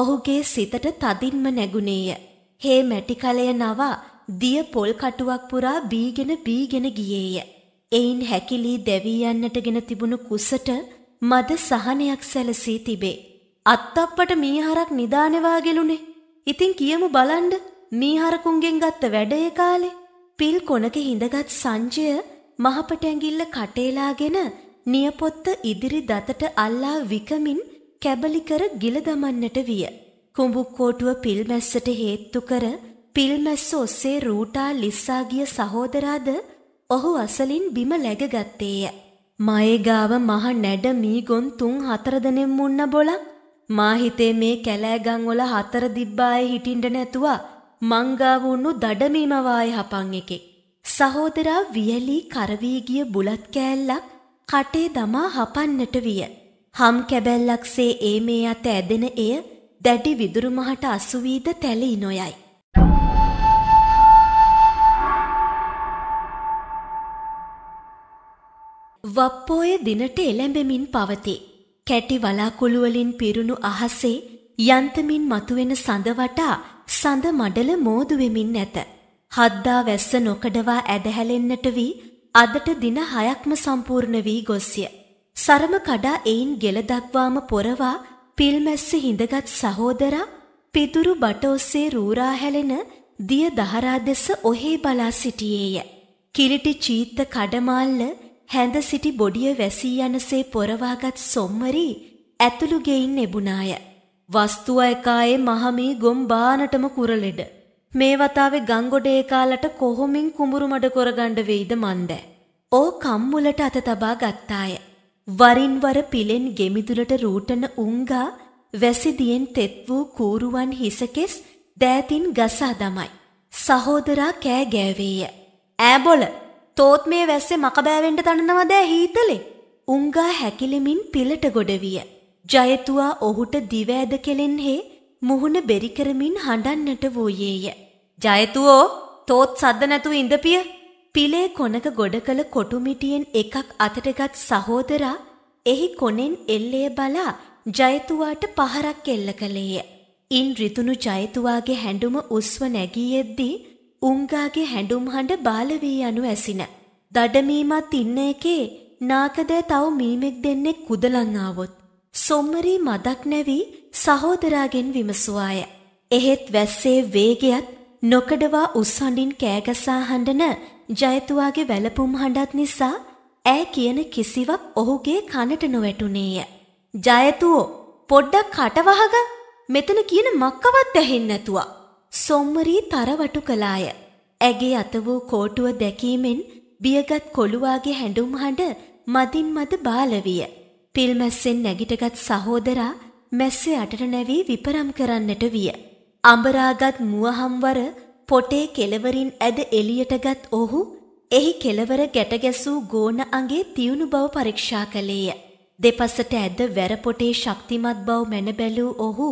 ඔහුගේ සිතට තදින්ම නැගුණේය. හේ මැටි කලය නවා දිය පොල් කටුවක් පුරා බීගෙන බීගෙන ගියේය. එයින් හැකිලී දැවී යන්නටගෙන තිබුණු කුසට මද සහනයක් සැලසී තිබේ. අත්තප්පට මීහරක් නිදානවා ගෙලුනේ. ඉතින් කියමු බලන්ඩ මීහරකුන්ගෙන් ගත්ත වැඩේ කාලේ පිල් කොනක හිඳගත් සංජය මහපටැඟිල්ල කටේලාගෙන නියපොත්ත ඉදිරි දතට අල්ලා විකමින් කැබලි කර ගිල දමන්නට විය. කුඹුක්කෝටුව පිල්මැස්සට හේත්තු කර පිල්මැස්ස ඔස්සේ රූටා ලිස්සා ගිය සහෝදරාද ඔහු අසලින් බිම läගගත්තේය. මයේ ගාව මහ නැඩ මීගොන් තුන් හතර දෙනෙම් මුන්න බොලක් මා හිතේ මේ කැලෑගම් වල හතර දිබ්බායේ හිටින්න නැතුවා මංගාව වුණු දඩමීම වායේ හපන් එකේ සහෝදරා වියලි කරවී ගිය බුලත් කෑල්ලක් කටේ දමා හපන්නට විය හම් කැබැල්ලක්සේ ඒ මේ අත ඇදෙන එය දැඩි විදුරු මහට අසු වීද තැලී නොයයි වප්පෝය දිනට එළඹෙමින් පවතී කැටි වලාකුළු වලින් පිරුණු අහසේ යන්තමින් මතුවෙන සඳ වටා සඳ මඩල මෝදු වෙමින් ඇත. හද්දා වැස්ස නොකඩවා ඇදහැලෙන්නට වී අදට දින 6ක්ම සම්පූර්ණ වී ගොස්ය. සරම කඩා එයින් ගෙල දක්වාම පොරවා පිල්මැස්ස හිඳගත් සහෝදරා පිතුරු බට ඔස්සේ රූරා හැලෙන දිය දහරා දෙස ඔහේ බලා සිටියේය. කිලිටි චීත්ත කඩමාල්ල හැඳ සිටි බොඩිය වැසී යනසේ පොරවාගත් සොම්මරි ඇතුළු ගෙයින් එබුණාය. වස්තුව එකයේ මහමී ගොම් බානටම කුරලෙඩ. මේ වතාවේ ගංගොඩේ කාලට කොහොමින් කුඹුරු මඩ කොරගණ්ඩ වෙයිද මන්දෑ. ඕ කම්මුලට අත තබා ගත්තාය. වරින් වර පිලෙන් ගෙමිදුලට රූටන උංගා වැසිදියෙන් තෙත් වූ කූරුවන් හිසකෙස් දෑතින් ගසා දමයි. සහෝදරා කෑ ගෑවේය. ඈ බොල තෝත් මේ වැස්සේ මකබෑවෙන්ට තනනවා දෑ හීතලේ. උංගා හැකිලෙමින් පිලට ගොඩවිය. ජයතුවා ඔහුට දිවෑද කෙලෙන්හේ මුහුණ බෙරි කරමින් හඬන්නට වූයේය. ජයතුවෝ තෝත් සද්ද නැතුව ඉඳපිය. පිලේ කොනක ගොඩ කළ කොටුමිටියෙන් එකක් අතටගත් සහෝදරා එහි කොනෙන් එල්ලය බලා ජයතුවාට පහරක් එල්ල කළේය. ඉන් රිතුණු ජයතුවාගේ හැඬුම උස්ව නැගී යෙද්දී උංගාගේ හැඩුම් හඬ බාලවී යනු ඇසින. දඩමීමත් ඉන්න එකේ නාකදෑ තව මීමෙක් දෙන්නෙක් කුදලංආවොත්. සොම්මරී මදක් නැවී සහෝදරාගෙන් විමසුවාය. එහෙත් වැස්සේ වේගයත් නොකඩවා උස්සඩින් කෑගසා හඬන ජයතුවාගේ වැලපුම් හඬත් නිසා ඇ කියන කිසිවක් ඔහුගේ කනට නොවැටුනේය. ජයතුවෝ පොඩ්ඩක් කටවහග මෙතන කියන මක්කවත් ඇහෙන්නැතුවා. සොම්මරී තරවටු කළාය. ඇගේ අත වූ කෝටුව දැකීමෙන් බියගත් කොළුවාගේ හැඬුම් හඬ මදින් මද බාල විය. පිල්මැස්සෙන් නැගිටගත් සහෝදරා මැස්සේ අටට නැවී විපරම් කරන්නට විය. අඹරාගත් මුවහම්වර පොටේ කෙලවරින් ඇද එළියටගත් ඔහු එහි කෙලවර ගැට ගැසූ ගෝණ අඟේ තියුණු බව පරීක්ෂා කළේය. දෙපසට ඇද වැර පොටේ ශක්තිමත් බව මැන බැලූ ඔහු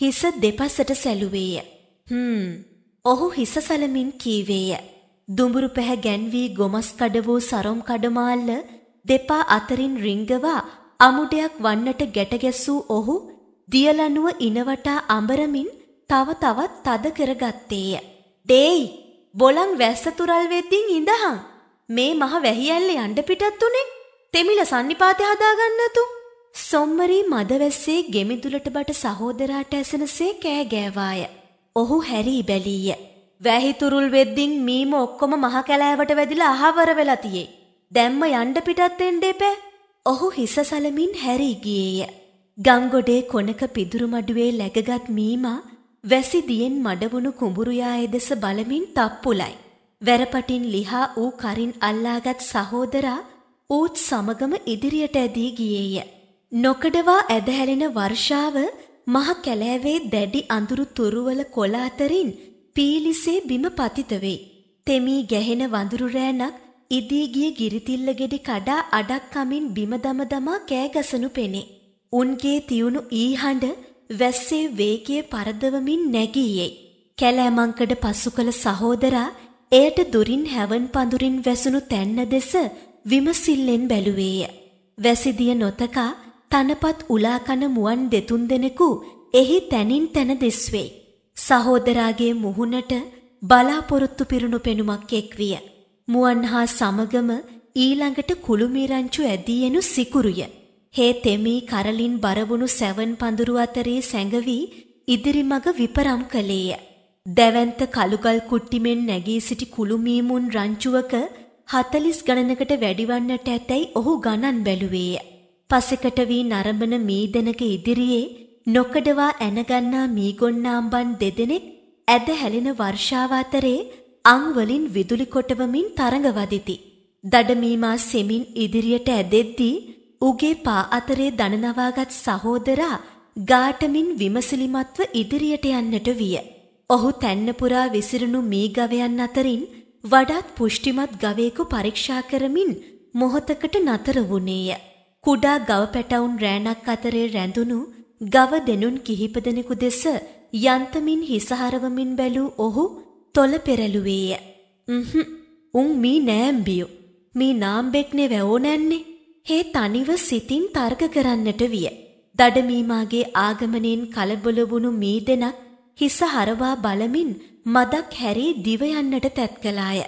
හිස දෙපසට සැලුවේය. හ්ම්. ඔහු හිස සැලමින් කීවේය. දුඹුරු පැහැ ගැන්වී ගොමස් කඩ වූ සරොම් කඩමාල්ල දෙපා අතරින් රිංගවා අමුඩයක් වන්නට ගැට ගැසූ ඔහු දියලනුව ඉනවටා අඹරමින් තව තවත් තද කරගත්තේය. "ඩේයි, බොලන් වැස්ස තුරල් වෙද්දින් ඉඳහන්. මේ මහ වැහියල්ල යන්න පිටත් උනේ තෙමිල sannipate හදාගන්නතු." සොම්මරී මදවැස්සේ ගෙමිදුලට බට සහෝදරාට ඇසෙනසේ කෑ ගෑවාය. ඔහු හැරී බැලීය. වැහිතුරුල් වෙද්දිින් මීම ඔක්කොම මහ කැලෑවට වැදිලා අහවර වෙලතියේ. දැම්ම යන්ඩ පිටත් එෙන්ඩෙපැ ඔහු හිස සලමින් හැරීගියේය. ගංගොඩේ කොනක පිදුරුමඩුවේ läගගත් මීමා වැසි දියෙන් මඩවුණු කුඹුරුයාය දෙස බලමින් තප්පුලයි. වැරපටින් ලිහා ඌ කරින් අල්ලාගත් සහෝදරා ඌත් සමගම ඉදිරියට ඇදී ගියේය. නොකඩවා ඇදහැලෙන වර්ෂාව මහ කැලෑවේ දැඩි අඳුරු තුරුවල කොළ අතරින් පීලිසේ බිම පතිත වෙයි. තෙමී ගැහෙන වඳුරු රෑනක් ඉදී ගිය ගිරිතිල්ල ගෙඩි කඩා අඩක් කමින් බිම දම දමා කෑගසනු පෙනේ. උන්ගේ තියුණු ඊහඬ වැස්සේ වේගයේ පරදවමින් නැගියේ. කැලෑමංකඩ පසු කළ සහෝදරා එයට දුරින් හැවන් පඳුරින් වැසුණු තැන්න දෙස විමසිල්ලෙන් බැලුවේය. වැසිදිය නොතකා තනපත් උලාකන මුවන් දෙතුන් දෙනෙකු එහි තැනින් තැන දිස්වෙයි. සහෝදරාගේ මුහුණට බලාපොරොත්තු පිරුණු පෙනුමක් එක්විය. මුවන් හා සමගම ඊළඟට කුළුමිරංචු ඇදීයනු සිකුරුය. හේ තෙමී කරලින් බරවුණු සැවන් පඳුරු අතරේ සැඟවී ඉදිරිමඟ විපරම් කළේය. දැවැන්ත කළුගල් කුට්ටිමෙන් නැගී සිටි කුළුමීමුන් රංචුවක හතලිස් ගණනකට වැඩිවන්නට ඇතැයි ඔහු ගණන් බැලුවේය. පසෙකට වී නරඹන මීදෙනක ඉදිරියේ නොකඩවා ඇනගන්නා මීගොන්නාම්බන් දෙදෙනෙක් ඇද හැලෙන වර්ෂාව අතරේ අංවලින් විදුලි කොටවමින් තරඟ වදිති. දඩමීමා සෙමින් ඉදිරියට ඇදෙද්දී උගේ පා අතරේ දනනවාගත් සහෝදරා ගාටමින් විමසිලිමත්ව ඉදිරියට යන්නට විය. ඔහු තැන්න පුරා විසිරුණු මී ගවයන් අතරින් වඩාත් පුෂ්ටිමත් ගවයෙකු පරීක්ෂා කරමින් මොහොතකට නතර වුණේය. කුඩා ගව පැටවුන් රෑනක් අතරේ රැඳුණු ගව දෙනුන් කිහිප දෙනෙකු දෙස යන්තමින් හිසහරවමින් බැලූ ඔහු තොල පෙරළුවේය. උහු උන් මී නෑම්බියෝ. මේ නාම්බෙක්නේ වැවෝනැන්නේ. හේ තනිව සිතින් තර්ක කරන්නට විය. දඩමීමාගේ ආගමනයෙන් කලබල වුණු මී දෙනක් හිස හරවා බලමින් මදක් හැරී දිව යන්නට තැත් කළාය.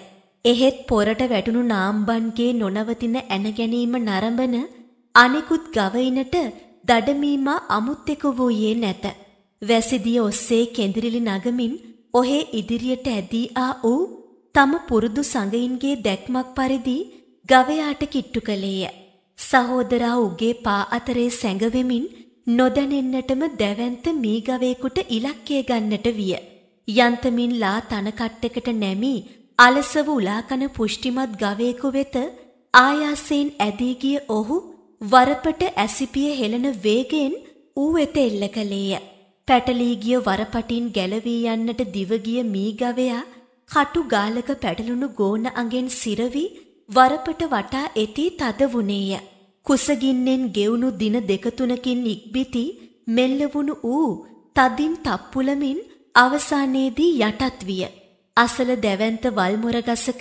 එහෙත් පොරට වැටුණු නාම්බන්ගේ නොනවතින ඇන ගැනීම නරඹන අනෙකුත් ගවයිනට දඩමීමා අමුත්තෙක වූයේ නැත. වැසිදිය ඔස්සේ කෙඳිරිලි නගමින් ඔහේ ඉදිරියට ඇදී ආ වූ තම පුරුදු සඟයින්ගේ දැක්මක් පරිදි ගවයාට කිට්ටු කළේය. සහෝදරා උගේ පා අතරේ සැඟවෙමින් නොදැනෙන්නටම දැවැන්ත මීගවයෙකුට ඉලක්කය ගන්නට විය. යන්තමින්ලා තනකට්ටකට නැමී අලසව උලාකන පුෂ්ටිමත් ගවයෙකු වෙත ආයාසයෙන් ඇදී ගිය ඔහු වරපට ඇසිපිය හෙළන වේගෙන් ඌ වෙත එල්ල කළේය. පැටලීගිය වරපටින් ගැලවී යන්නට දිවගිය මීගවයා කටු ගාලක පැටලුණු ගෝන අඟෙන් සිරවි වරපට වටා එතී තද වුණේය. කුසගින්නෙන් ගෙවුණු දින දෙක තුනකින් ඉක්බිති මෙල්ලවුණු ඌ තදින් තප්පුලමින් අවසානයේදී යටත් විය. අසල දැවැන්ත වල්මුරගසක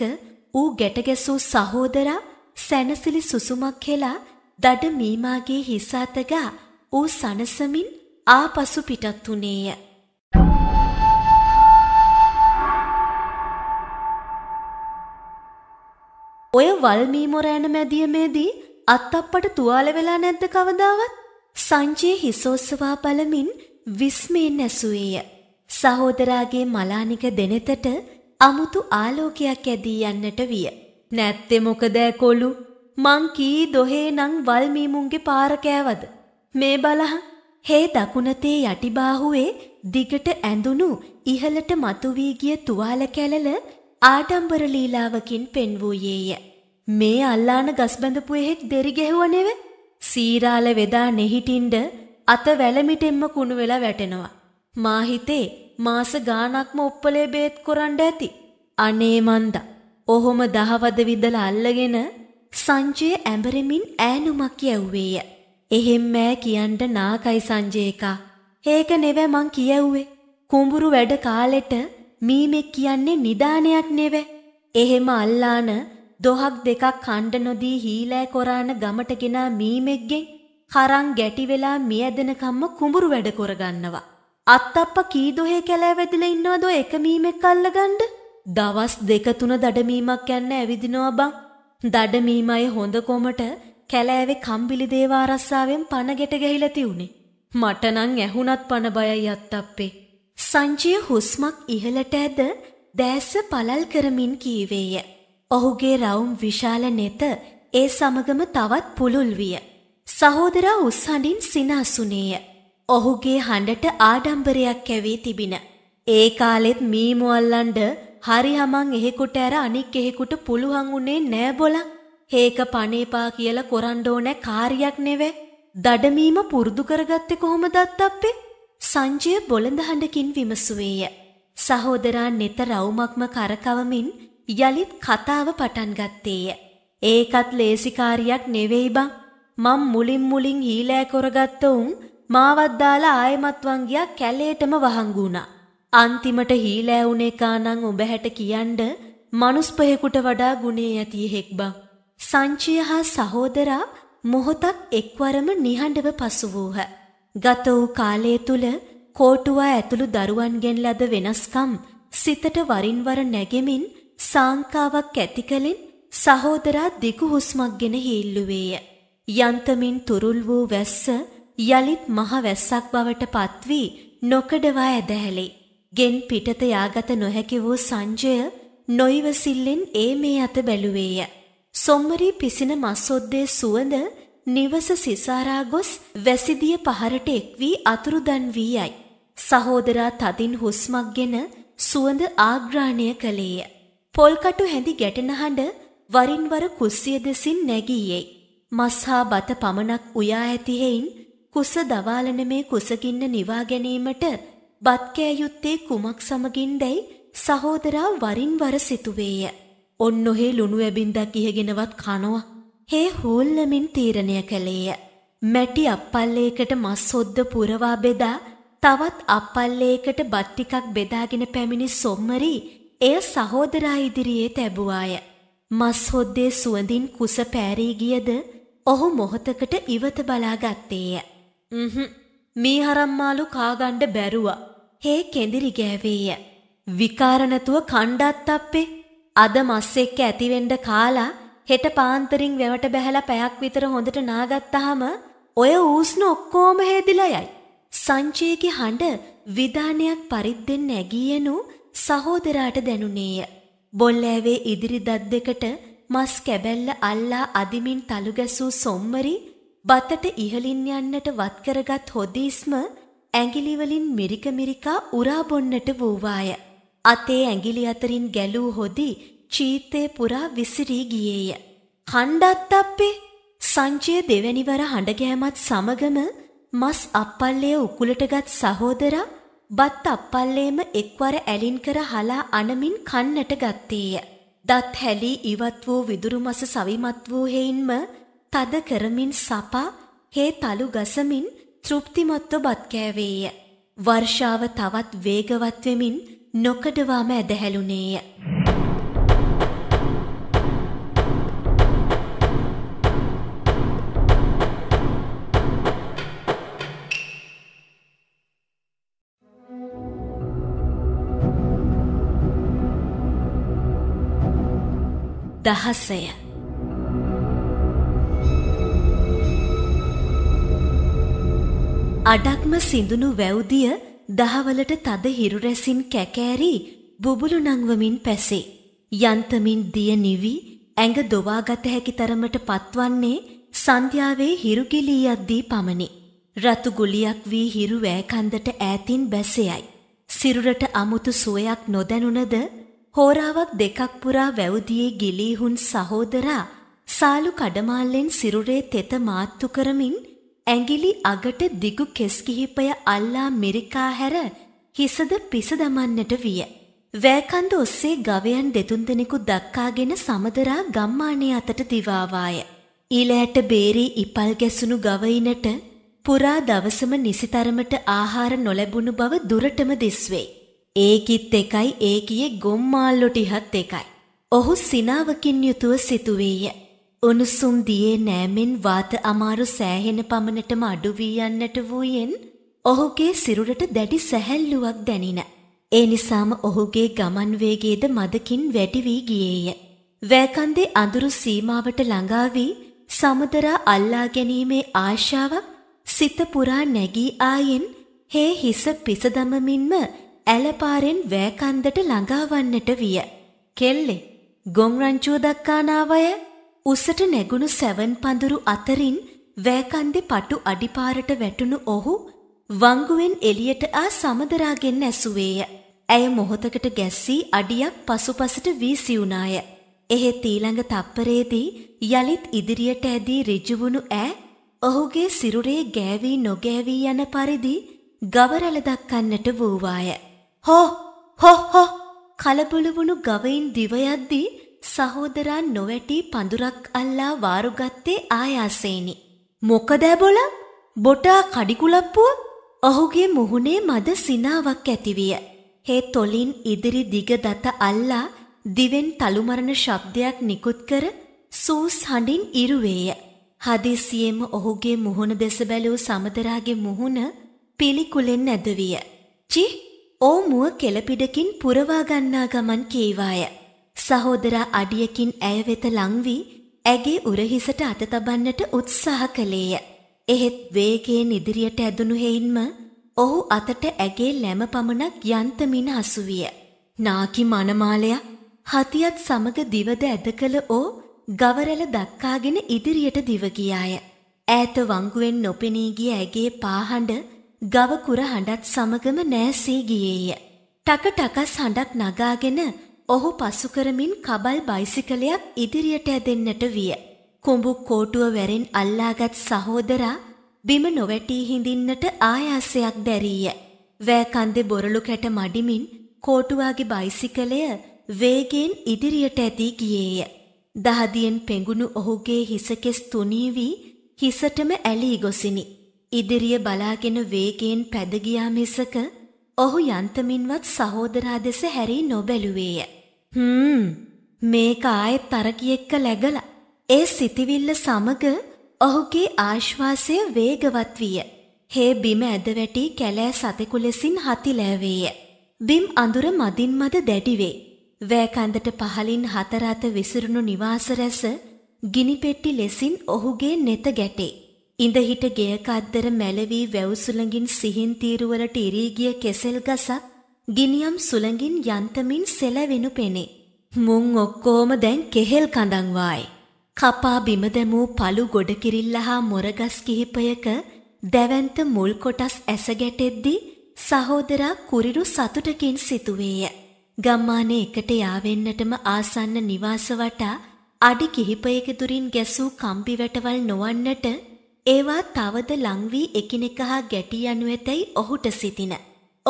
ඌ ගැටගැසූ සහෝදරා සැනසිලි සුසුමක් හෙලා දඩ මීමාගේ හිස අතගා ඌ සනසමින් ආපසු පිටත් වුණේය. ඔය වල් මී මොරෑන මැදියමේදී අත්තප්පට තුවාල වෙලා නැද්ද කවදාවත්? සංජය හිසෝස්සවා බලමින් විස්මයෙන් ඇසුවේය. සහෝදරාගේ මලානික දෙනෙතට අමුතු ආලෝකයක් ඇදී යන්නට විය. නැත්තේ මොකද කොළු මං කී දොහේනං වල්මීමුන්ගේ පාර කෑවද. මේ බලහන් හේ දකුණතේ යටිබාහුවේ දිගට ඇඳුණු ඉහළට මතුවී ගිය තුවාල කැලල ආඩම්බර ලීලාවකින් පෙන්වූයේය. මේ අල්ලාන ගස්බැඳපු එහෙක් දෙරි ගැහුව නෙව. සීරාල වෙදා නෙහිටින්ඩ අත වැලමිටෙම්ම කුණු වෙලා වැටෙනවා. මා හිතේ මාස ගානක්ම උප්පලේ බේත් කරන්න ඇති. අනේ මන්දා. ඔහොම දහවද විදලා අල්ලගෙන සංජය ඇඹරෙමින් ඈනුමක් යැව්වේය. එහෙම් ඈ කියන්න නාකයි සංජය එකා. ඒක නෙවෙයි මං කියව්වේ. කුඹුරු වැඩ කාලෙට මීමෙක් කියන්නේ නිදානයක් නෙවෙයි. එහෙම අල්ලාන දොහක් දෙකක් කණ්ඩ නොදී හීලෑ කොරාන ගමට ගෙනා මීමෙක්ගෙන් කරන් ගැටි වෙලා මියදෙනකම්ම කුඹුරු වැඩ කරගන්නවා. අත්තප්ප කී දොහේ කැලෑ වැදිලා ඉන්නවද එක මීමෙක් අල්ලගන්න? දවස් දෙක තුන දඩමීමක් යන්න ඇවිදිනවා බං. දඩමීමය හොඳකොමට කැලෑවේ කම්බිලි දේවාරස්සාවෙන් පණ ගෙට ගැහිලා තියුනේ. මට නම් ඇහුණත් පණ බයයි අත්තප්පේ. සංජය හුස්මක් ඉහළට ඇද දැස්ස පළල් කරමින් කීවේය. ඔහුගේ රවුම් විශාල නෙත ඒ සමගම තවත් පුළුල් විය. සහෝදරා උස්සඬින් සිනාසුනේය. ඔහුගේ හඬට ආඩම්බරයක් ඇවී තිබින. ඒ කාලෙත් මී මුවල්ලන්ඩ හරි හමං එහෙකුට ඇර අනික් එහෙකුට පුළුවන් උනේ නෑ බොලා. හේක පනේපා කියලා කොරන්ඩ ඕනෑ කාර්යයක් නෙවේ. දඩමීම පුරුදු කරගත්තේ කොහොමදත් අප්පේ? සංජය බොළඳ හඬකින් විමසුවේය. සහෝදරා නෙත රවුමක්ම කරකවමින් යලිත් කතාව පටන් ගත්තේය. ඒකත් ලේසිකාරියක් නෙවෙයි බං. මම් මුලින් මුලින් හීලෑ කොරගත්ත උන් මාවත් දාලා ආයෙමත් වංගියා කැලේටම වහංගු වුණා. අන්තිමට හීලෑ වුනේ කානං ඔබ හැට කියන්න මනුස්පයෙකුට වඩා ගුණේ ඇති එහෙක් බං. සංචය හා සහෝදරා මොහොතක් එක්වරම නිහඬව පසු වූහ. ගත වූ කාලය තුල කෝටුවා ඇතුළු දරුවන්ගෙන් ලද වෙනස්කම් සිතට වරින් වර නැගෙමින් සාංකාවක් ඇති කලෙන් සහෝදරා දිගු හුස්මක්ගෙන හීල්ලුවේය. යන්තමින් තුරුල් වූ වැස්ස යලිත් මහ වැස්සක් බවට පත්වී නොකඩවා ඇදහැලේ. ගෙන් පිටත යාගත නොහැකි වූ සංජය නොයිවසිල්ලෙන් ඒ මේ අත බැලුවේය. සොම්මරී පිසින මස්සොද්දේ සුවඳ නිවස සිසාරා ගොස් වැසිදිය පහරට එක් වී අතුරුදන් වී යයි. සහෝදරා තදින් හුස්මක්ගෙන සුවඳ ආග්‍රාණය කළේය. පොල්කටු හැඳි ගැටෙන හඬ වරින් වර කුස්සිය දෙසින් නැගීයේ. මස් හා බත පමණක් උයා ඇති හේයින් කුස දවාලන මේ කුසගින්න නිවා ගැනීමට බත්කෑ යුත්තේ කුමක් සමගින්දැයි සහෝදරා වරින් වර සිතුවේය. ඔන්න ඔහේ ලුණු ඇබින්දක් ඉහගෙනවත් කනවා. හේ හෝල්ලමින් තීරණය කළේය. මැටි අපල්ලේකට මස් හොද්ද පුරවා බෙදා තවත් අපල්ලේකට බත් ටිකක් බෙදාගෙන පැමිණි සොම්මරි එය සහෝදරා ඉදිරියේ තැබුවාය. මස් හොද්දේ සුවඳින් කුස පෑරී ගියද ඔහු මොහොතකට ඉවත බලාගත්තේය. හ්ම් මේ හරම්මාලු කාගණ්ඩ බැරුවා. හේ කෙඳිරි ගෑවේය. විකාරණතුව කණ්ඩත් අප්පේ අද මස් එක්ක ඇතිවෙන්ඩ කාලා හෙට පාන්තරින් වැවට බැහැලා පැයක් විතර හොඳට නාගත්තාම ඔය ඌස්න ඔක්කෝම හේදිලා යයි. සංචයේගේ හඬ විධානයක් පරිද්දෙන් නැගියනු සහෝදරාට දැනුනේය. බොල්ලෑවේ ඉදිරි දත් දෙකට මස් කැබැල්ල අල්ලා අදිමින් තලු ගැසූ සොම්මරි බතට ඉහලින් යන්නට වත් කරගත් හොදීස්ම ඇඟිලිවලින් මිරික මිරිකා උරා බොන්නට වූවාය. අතේ ඇඟිලි අතරින් ගැලූ හොදි චීතේ පුරා විසිරී ගියේය. කණ්ඩත් අප්පේ සංජය දෙවැනිවර හඬගෑමත් සමගම මස් අප්පල්ලය උකුලටගත් සහෝදරා බත් අප්පල්ලේම එක්වර ඇලින් කර හලා අනමින් කන්නට ගත්තේය. දත් හැලී ඉවත් වූ විදුරු මස සවිමත් වූ හෙයින්ම තද කරමින් සපා හේ තලු ගසමින් තෘප්තිමත්ව බත් කෑවේය. වර්ෂාව තවත් වේගවත් වෙමින් නොකඩවාම ඇදහැළුණේය. දහසය අඩක්ම සිඳුණු වැව්දිය දහවලට තද හිරුරැසින් කැකෑරී බුබුලු නංවමින් පැසේ. යන්තමින් දිය නිවි ඇඟ දොවාගත හැකි තරමට පත්වන්නේ සන්ධ්‍යාවේ හිරුගිලී යද්දී පමණි. රතු ගුලියක් වී හිරු වෑකන්දට ඈතින් බැසෙයයි. සිරුරට අමුතු සුවයක් නොදැනුණද හෝරාවක් දෙකක් පුරා වැවුදියේ ගිලීහුන් සහෝදරා සාලු කඩමාල්ලෙන් සිරුරේ තෙත මාත්තු කරමින් ඇඟිලි අගට දිගු කෙස් කිහිපය අල්ලා මිරිකා හැර හිසද පිස දමන්නට විය. වෑකන්ද ඔස්සේ ගවයන් දෙතුන් දෙනෙකු දක්කාගෙන සමදරා ගම්මානය අතට දිවාවාය. ඊලෑට බේරී ඉපල් ගැසුණු ගවයිනට පුරා දවසම නිසිතරමට ආහාර නොලැබුණු බව දුරටම දිස්වේ. ඒකිත් එකයි ඒකියේ ගොම්මාල්ලොටිහත් එකයි. ඔහු සිනාවකින් යුතුව සිතුවේය. උණුසුම් දියේ නෑමෙන් වාත අමාරු සෑහෙන පමණටම අඩු වී යන්නට වූයෙන් ඔහුගේ සිරුරට දැඩි සැහැල්ලුවක් දැනින. ඒ නිසාම ඔහුගේ ගමන් වේගයේද මදකින් වැඩි වී ගියේය. වැකන්දේ අඳුරු සීමාවට ළඟා වී සමුදරා අල්ලා ගැනීමේ ආශාවක් සිත පුරා නැගී ආයෙන් හේ හිස පිසදමමින්ම ඇලපාරෙන් වැකන්දට ළඟාවන්නට විය. කෙල්ලේ ගොම් රංචුව දක්කානාවය උසට නැගුණු සැවන් පඳුරු අතරින් වෑකන්දි පටු අඩිපාරට වැටුණු ඔහු වංගුවෙන් එලියට ආ සමදරාගෙන් ඇසුවේය. ඇය මොහොතකට ගැස්සී අඩියක් පසුපසට වීසිවුනාය. එහෙත් ඊළඟ තප්පරේදී යළිත් ඉදිරියට ඇදී ඍජුවුණු ඈ ඔහුගේ සිරුරේ ගෑවී නොගෑවී යන පරිදි ගවරල දක්කන්නට වූවාය. හෝ හෝ හෝ කලබල වුණු ගවයින් දිව යද්දී සහෝදරා නොවැටි පඳුරක් අල්ලා වාරුගත්තේ ආයාසේනි. මොකද බොල? බොටා කඩිකුලප්පුව ඔහුගේ මුහුණේ මද සිනාවක් ඇතිවිය. හේ තොලින් ඉදිරි දිග දත අල්ලා දිවෙන් තලුමරණ ශබ්දයක් නිකුත් කර සූස් හඬින් ඉරුවේය. හදිසියෙම ඔහුගේ මුහුණ දෙස බැලූ සමදරාගේ මුහුණ පිළිකුලෙන් නැදවිය. චි! ඕ මුව කෙළපිඩකින් පුරවා ගන්නා ගමන් කීවාය. සහෝදරා අඩියකින් ඇය වෙත ලංවී ඇගේ උරහිසට අත තබන්නට උත්සාහ කළේය. එහෙත් වේගයෙන් ඉදිරියට ඇදුණු හේින්ම ඔහු අතට ඇගේ ලැම පමණක් යන්තමින් හසු විය. නාකි මනමාලයා හතියත් සමග දිවද ඇද කළ ඕ ගවරල දක්කාගෙන ඉදිරියට දිව ගියාය. ඈත වංගුවෙන් නොපෙනී ගිය ඇගේ පාහඬ ගව කුර හඬත් සමගම නැසී ගියේය. ටක ටකස් හඬක් නගාගෙන ඔහු පසු කරමින් කබල් බයිසිකලයක් ඉදිරියට ඇදෙන්නට විය. කුඹු කෝටුව වැරෙන් අල්ලාගත් සහෝදරා බිම නොවැටී හිඳින්නට ආයාසයක් දැරීය. වෑ කන්දේ බොරළු කැට මඩිමින් කෝටුවාගේ බයිසිකලය වේගෙන් ඉදිරියට ඇදී ගියේය. දහදියෙන් පෙඟුණු ඔහුගේ හිසකෙස් තුනී වී හිසටම ඇලී ගොසිනි. ඉදිරිය බලාගෙන වේගයෙන් පැද ගියා මිසක ඔහු යන්තමින්වත් සහෝදරා දෙස හැරී නොබැලුවේය. හ්ම් මේක ආයෙත් තරකි එක්ක läගලා ඒ සිතිවිල්ල සමග ඔහුගේ ආශ්වාසය වේගවත් විය. හේ බිම ඇද වැටි කැලෑ සතෙකු ලෙසින් හතිලෑවේය. බිම් අඳුර මදින් මද දැඩිවේ. වෑ කඳට පහලින් හතර අත විසිරුණු නිවාස රැස ගිනි පෙට්ටි ලෙසින් ඔහුගේ නෙත ගැටේ. ඉඳ හිට ගෙයක අද්දර මැලවී වැවුසුලඟින් සිහින් තීරුවලට ඉරී ගිය කෙසෙල් ගසක් ගිනියම් සුළඟින් යන්තමින් සෙලවෙනු පෙනේ. මුං ඔක්කෝම දැන් කෙහෙල් කඳන් වායි. කපා බිම දැමූ පළු ගොඩ කිරිල්ල හා මොරගස් කිහිපයක දැවැන්ත මුල් කොටස් ඇස ගැටෙද්දි සහෝදරා කුරිරු සතුටකින් සිතුවේය. ගම්මානේ එකට යාවෙන්නටම ආසන්න නිවාස වටා අඩි කිහිපයක දුරින් ගැසූ කම්බි වැටවල් නොවන්නට ඒවා තවද ලංවී එකිනෙක හා ගැටි යනු ඇතැයි ඔහුට සිතින.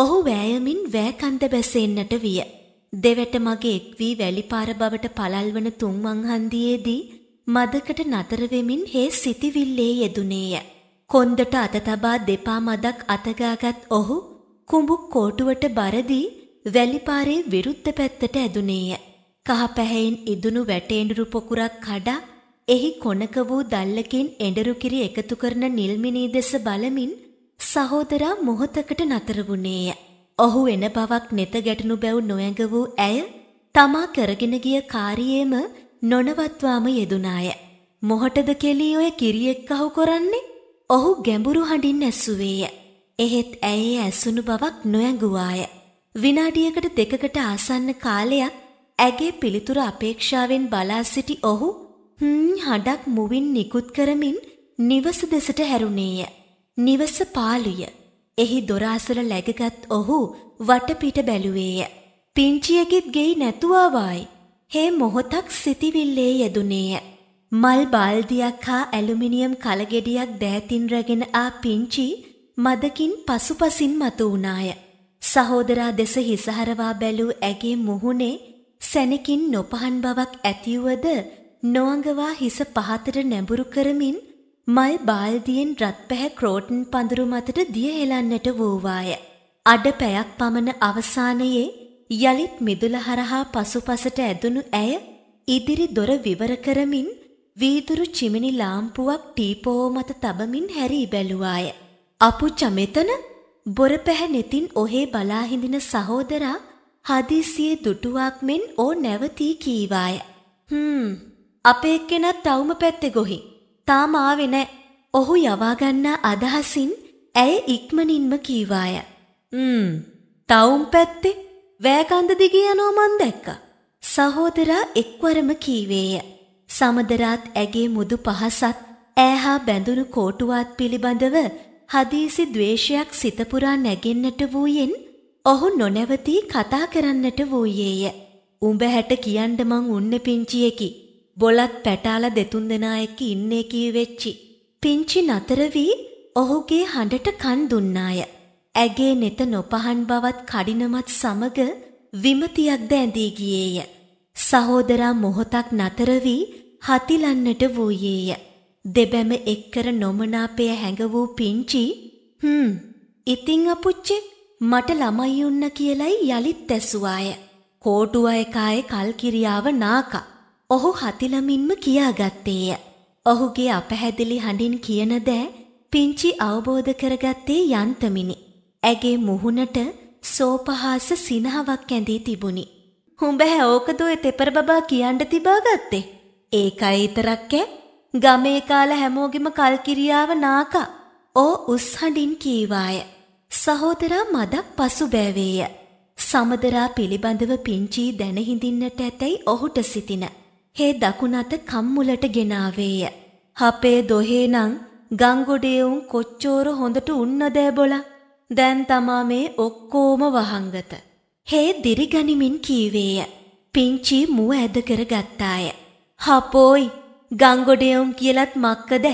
ඔහු වෑයමින් වෑකන්ද බැසෙන්නට විය. දෙවැට මගේ එක්වී වැලිපාර බවට පළල්වන තුන්වන් හන්දියේදී මදකට නතර වෙමින් හේ සිටිවිල්ලේ යෙදුනේය. කොන්දට අත තබා දෙපා මදක් අතගාගත් ඔහු කුඹුක් කෝටුවට බරදී වැලිපාරේ විරුද්ධ පැත්තට ඇදුනේය. කහ පැහැයෙන් ඉදුණු වැටේඬුරු පොකුරක් කඩා එහි කොනක වූ දල්ලකින් එඬරු කිරි එකතු කරන නිල්මිනී දෙස බලමින් සහෝදරා මොහොතකට නතර වුණේය. ඔහු එන බවක් නෙත ගැටනු බැව් නොඇඟ වූ ඇය තමා කරගෙන ගිය කාරියේම නොනවත්වාම යෙදුනාය. මොහටද කෙලී ඔය කිරියෙක් අහු කරන්නේ? ඔහු ගැඹුරු හඬින් ඇසුවේය. එහෙත් ඇයේ ඇසුණු බවක් නොඇඟුවාය. විනාඩියකට දෙකකට ආසන්න කාලයක් ඇගේ පිළිතුර අපේක්ෂාවෙන් බලා සිටි ඔහු හ්ම් හඬක් මුවින් නිකුත් කරමින් නිවස දෙසට හැරුණේය. නිවස පාලුය. එහි දොරාසල läගගත් ඔහු වටපිට බැලුවේය. පිංචියගෙත් ගෙයි නැතුවවායි. හේ මොහොතක් සිතිවිල්ලේ යෙදුනේය. මල් බාල්දියක් හා ඇලුමිනියම් කලගෙඩියක් දෑතින් රැගෙන ආ පිංචි මදකින් පසුපසින් මතු වුණාය. සහෝදරා දෙස හිසහරවා බැලූ ඇගේ මුහුණේ සැනකින් නොපහන් බවක් ඇතිවද නොඅඟවා හිස පහතට නැඹුරු කරමින් මල් බාල්දියෙන් රත්පැහැ ක්‍රෝටන් පඳුරු මතට දිය හෙලන්නට වූවාය. අඩ පැයක් පමණ අවසානයේ යළිත් මිදුල හරහා පසුපසට ඇදුණු ඇය ඉදිරි දොර විවර කරමින් වීදුරු චිමිනි ලාම්පුවක් ටීපෝ මත තබමින් හැරී බැලුවාය. අපුච්ච මෙතන බොර පැහැ නෙතින් ඔහේ බලාහිඳින සහෝදරා හදිසියේ දුටුවක් මෙන් ඕ නැවතී කීවාය. හ්ම් අපේ එක්කෙනත් තවුම පැත්තේ ගොහි තාම ආවේ නෑ. ඔහු යවාගන්නා අදහසින් ඇය ඉක්මනින්ම කීවාය. ම් තවුම් පැත්තේ වෑකන්ද දිගේ යනෝ මන් දැක්කා. සහෝදරා එක්වරම කීවේය. සමදරාත් ඇගේ මුදු පහසත් ඇහා බැඳුණු කෝටුවාත් පිළිබඳව හදීසි ද්වේෂයක් සිතපුරා නැගෙන්නට වූයෙන් ඔහු නොනැවතී කතා කරන්නට වූයේය. උඹ හැට කියන්න මං උන්න පිංචියකි. බොලත් පැටාලා දෙතුන් දෙනා එක්ක ඉන්නේ කී වෙච්චි. පිංචි නතර වී ඔහුගේ හඬට කන් දුන්නාය. ඇගේ නෙත නොපහන් බවත් කඩිනමත් සමග විමතියක්ද ඇඳී ගියේය. සහෝදරා මොහොතක් නතර වී හතිලන්නට වූයේය. දෙබැම එක්කර නොමනාපය හැඟ වූ පිංචි "හ්ම්, ඉතින් අපුච්චේ මට ළමයි උන්න" කියලයි යලිත් ඇසුවාය. කෝටුව එකායේ කල්කිරියාව නාකා ඔහු හතිලමින්ම කියාගත්තේය. ඔහුගේ අපැහැදිලි හඬින් කියන දෑ පිංචි අවබෝධ කරගත්තේ යන්තමිනි. ඇගේ මුහුණට සෝපහාස සිනහවක් ඇඳී තිබුණි. හුඹැහැ ඕකද ඔය තෙපර බබා කියන්න තිබාගත්තේ. ඒකයි ඉතරක් ඈ. ගමේ කාල හැමෝගෙම කල්කිරියාව නාකා. ඕ උස් හඬින් කීවාය. සහෝදරා මදක් පසුබෑවේය. සමදරා පිළිබඳව පිංචී දැනහිඳින්නට ඇතැයි ඔහුට සිතින. හේ දකුණත කම්මුලට ගෙනාවේය. හපේ දොහේනං ගංගොඩේ උන් කොච්චෝර හොඳට උන්නදෑ බොලා. දැන් තමා මේ ඔක්කෝම වහංගත. හේ දිරිගනිමින් කීවේය. පිංචි මුව ඇද කරගත්තාය. හපෝයි ගංගොඩේ උන් කියලත් මක්කද?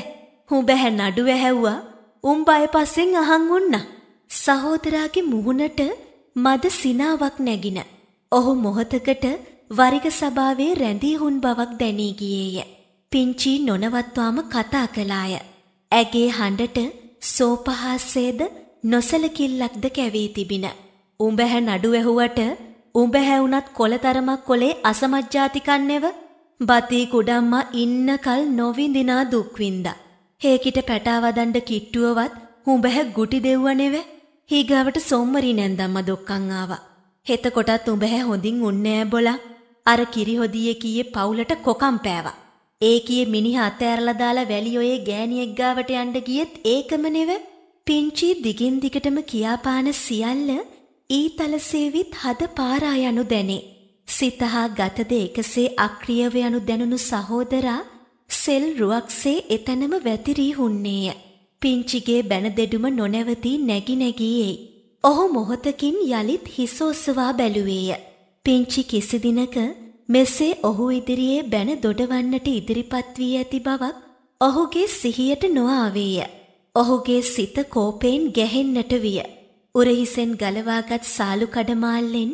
හුඹැහැ නඩු ඇහැව්වා. උඹ පස්සෙන් අහන් උන්න. සහෝදරාගේ මුහුණට මද සිනාවක් නැගින. ඔහු මොහතකට වරිග සභාවේ රැඳී හුන් බවක් දැනී ගියේය. පිංචී නොනවත්වාම කතා කළාය. ඇගේ හඬට සෝපහාසයේද නොසලකිල්ලක්ද කැවී තිබින. උඹැහැ නඩු ඇහුවට උඹැහැ වුණත් කොළතරමක් කොලේ අසමජ්ජාතිකන්නේව බතී කුඩම්මා ඉන්නකල් නොවිඳිනා දුක්වින්දා. හේකිට පැටාවදන්ඩ කිට්ටුවවත් හුඹැහැ ගුටි දෙව්ව නෙවෙ. හීගාවට සොම්මරි නැන්දම්ම දොක්කන් ආවා. හෙතකොටත් උඹැහැ හොඳින් උන්නේ බොලා අර කිරිහොදියේ කීයේ පවුලට කොකම් පෑවා. ඒ කීයේ මිනිහා අතෑරලා දාලා වැලිඔයේ ගෑණියෙක් ගාවට යන්න ගියෙත් ඒකම නෙව. පිංචි දිගින් දිගටම කියාපාන සියල්ල ඊතලසේවිත් හද පාරා යනු දැනේ. සිතහා ගතද එකසේ අක්‍රියව යනු දැනුණු සහෝදරා සෙල් රුවක්සේ එතැනම වැතිරී හුන්නේය. පිංචිගේ බැනදෙඩුම නොනැවතී නැගි නැගී එයි. ඔහු මොහොතකින් යළිත් හිසෝසවා බැලුවේය. පුංචි කිසි දිනක මෙසේ ඔහු ඉදිරියේ බැන දොඩවන්නට ඉදිරිපත් වී ඇති බවක් ඔහුගේ සිහියට නොආවේය. ඔහුගේ සිත කෝපයෙන් ගැහෙන්නට විය. උරහිසෙන් ගලවාගත් සාලු කඩමාල්ලෙන්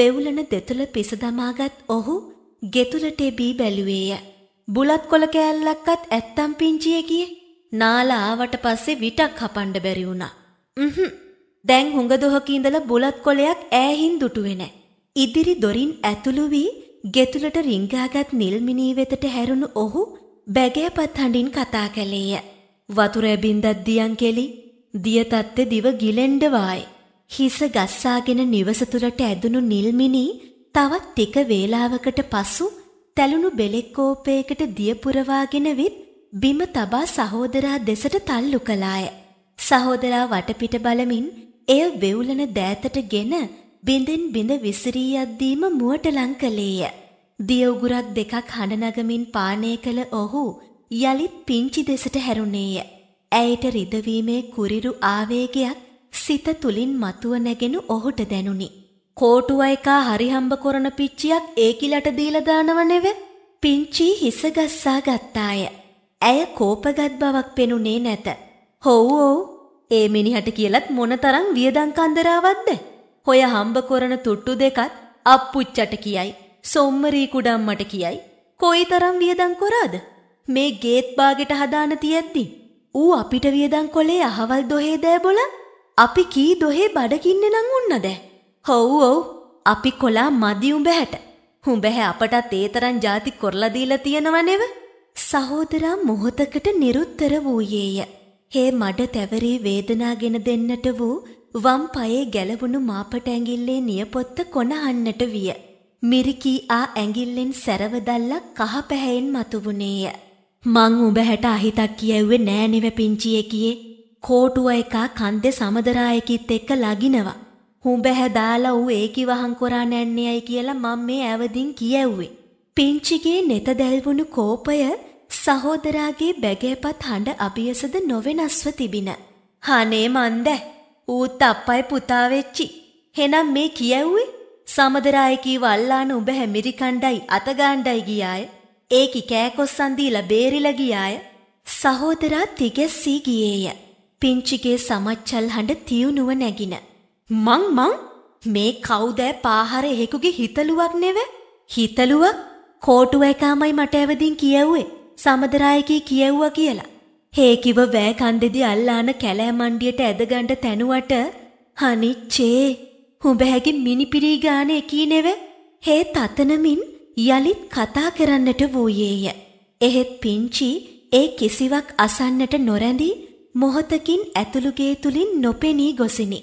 වෙවුලන දෙතුළ පිසදමාගත් ඔහු ගෙතුලට බී බැලුවේය. බුලත් කොළ කෑල්ලක්වත් ඇත්තම් පිංචිය ගියේ. නාලා ආවට පස්සේ විටක් හපන්න බැරි වුණා. හ්ම්ම්. දැන් හුඟ දොහක ඉඳලා බුලත් කොළයක් ඈහින් දුටුවේ නැහැ. ඉදිරි දොරින් ඇතුළු වී ගෙතුලට රිංගාගත් නිල්මිනී වෙතට හැරුණු ඔහු බැගෑපත් හඬින් කතා කළේය. වතුර ඇබින්දත් දියන් කෙලි දිය තත්ත්වේ දිව ගිලෙන්ඩ වායි. හිස ගස්සාගෙන නිවස තුලට ඇදුණු නිල්මිනී තවත් ටික වේලාවකට පසු තැළුණු බෙලෙක් කෝපයකට දිය පුරවාගෙන විත් බිම තබා සහෝදරා දෙසට තල්ලු කළාය. සහෝදරා වටපිට බලමින් එය වෙවුලන දෑතට ගෙන බිඳෙන් බිඳ විසිරී යද්දීම මුවට ලං කළේය. දිය උගුරක් දෙකක් හඬ නගමින් පානය කළ ඔහු යලිත් පිංචි දෙසට හැරුණේය. ඇයට රිදවීමේ කුරිරු ආවේගයක් සිත තුලින් මතුව නැගෙනු ඔහුට දැනුනි. කෝටුව එකා හරිහම්බ කරන පිච්චියක් ඒකිලට දීලා දානව නෙව පිංචි හිස ගස්සා ගත්තාය. ඇය කෝපගත් බවක් පෙනුනේ නැත. "හොව් ඔව්, ඒ මිනිහට කියලත් මොනතරම් වියදම් කන්දරාවක්ද?" හොය හම්බ කොරන තුට්ටු දෙකත් අප්පුච්චට කියයි සොම්මරී කුඩම්මට කියයි කොයි තරම් වියදං කොරාද මේ ගේත් බාගෙට හදාන තියෙද්දි ඌ අපිට වියදං කොලේ අහවල් දොහේ දෑ බොල අපි කී දොහේ බඩකින්න නං උන්නද හොව් ඔව් අපි කොලා මදි උඹැහැට උඹැහැ අපටත් ඒ තරම් ಜಾති කොරලා දීලා තියෙනවනේව සහෝදරා මොහොතකට නිරුත්තර වූයේය හේ මඩ තැවරී වේදනාගෙන දෙන්නට වූ වම් පයේ ගැලවුණු මාපට ඇඟිල්ලේ නියපොත්ත කොනහන්නට විය. මිරිකී ආ ඇඟිල්ලෙන් සැරවදල්ලක් කහ පැහැයෙන් මතුවුණේය. මං උඹහැට අහිතක් කියැව්වේ නෑනෙව පිංචිය කියේ. කෝටුව එකා කන්දෙ සමදරායකිත් එක්ක ලගිනවා. හුඹැහැ දාලා ඌ ඒකි වහන් කොරා නැන්නේයයි කියලා මම මේ ඇවදින් කියැව්වේ. පිංචිගේ නෙත දැල්වුණු කෝපය සහෝදරාගේ බැගෑපත් හඬ අභියසද නොවෙනස්ව තිබින. හනේ මන්දැ ඌත් අප්පයි පුතා වෙච්චි. එහෙනම් මේ කියැව්වේ සමදරාය කීව අල්ලාන උඹ හැමිරිකණ්ඩයි අතගාණ්ඩයි ගියාය. ඒකි කෑකොස්සන් දීලා බේරිලා ගියාය. සහෝදරා තිගැස්සී ගියේය. පිංචිගේ සමච්චල් හඬ තියුණුව නැගින. මං මං මේ කවුදෑ පාහර එහෙකුගේ හිතලුවක් නෙව? හිතලුවක් කෝටුව එකමයි මට ඇවදින් කියව්වේ. සමදරායකී කියව්වා කියලා. හේකිව වෑ කන්දෙදි අල්ලාන කැලෑ මණ්ඩියට ඇදගන්ඩ තැනුවට හනිච්චේ හුඹැහැගේ මිනිපිරී ගාන එකී නෙව හේ තතනමින් යළිත් කතා කරන්නට වූයේය. එහෙත් පිංචි ඒ කිසිවක් අසන්නට නොරැඳී මොහොතකින් ඇතුළුගේ තුලින් නොපෙනී ගොසිනි.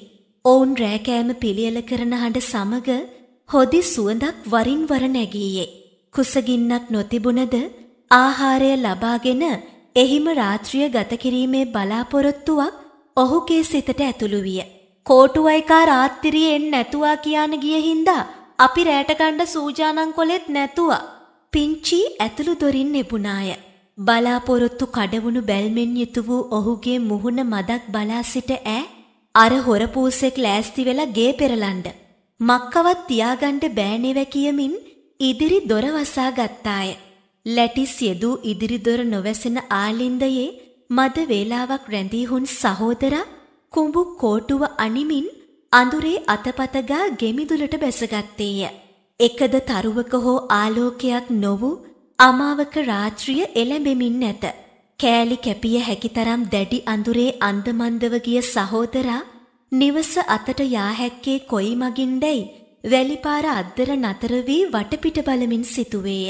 ඔවුන් රෑකෑම පිළියෙල කරන හඬ සමග හොදි සුවඳක් වරින් වර නැගීයේ. කුසගින්නක් නොතිබුණද ආහාරය ලබාගෙන එහිම රාත්‍රිය ගත කිරීමේ බලාපොරොත්තුවක් ඔහුගේ සිතට ඇතුළු විය. කෝටුවයිකා රාත්තිරිය එන්න නැතුවා කියන ගිය හින්දා අපි රෑටකණ්ඩ සූජානන් කොලෙත් නැතුවා. පිංචී ඇතුළු දොරින් එබුණාය. බලාපොරොත්තු කඩවුණු බැල්මෙන් යුතු වූ ඔහුගේ මුහුණ මදක් බලා සිට ඈ අර හොරපූසෙක් ලෑස්ති වෙලා ගේ පෙරලන්ඩ. මක්කවත් තියාගණ්ඩ බෑනෙවැ කියමින් ඉදිරි දොර වසා ගත්තාය. ලැටි සියදූ ඉදිරිදොර නොවැසෙන ආලින්දයේ මද වේලාවක් රැඳීහුන් සහෝදරා කුඹු කෝටුව අනිමින් අඳුරේ අතපතගා ගෙමිදුලට බැසගත්තේය. එකද තරුවක හෝ ආලෝකයක් නොවූ අමාවක රාත්‍රිය එළඹෙමින් නැත. කෑලි කැපිය හැකිතරම් දැඩි අඳුරේ අන්දමන්දව ගිය සහෝදරා නිවස අතට යා හැක්කේ කොයි මගින්දැයි වැලිපාර අද්දර නතර වී වටපිට බලමින් සිටුවේය.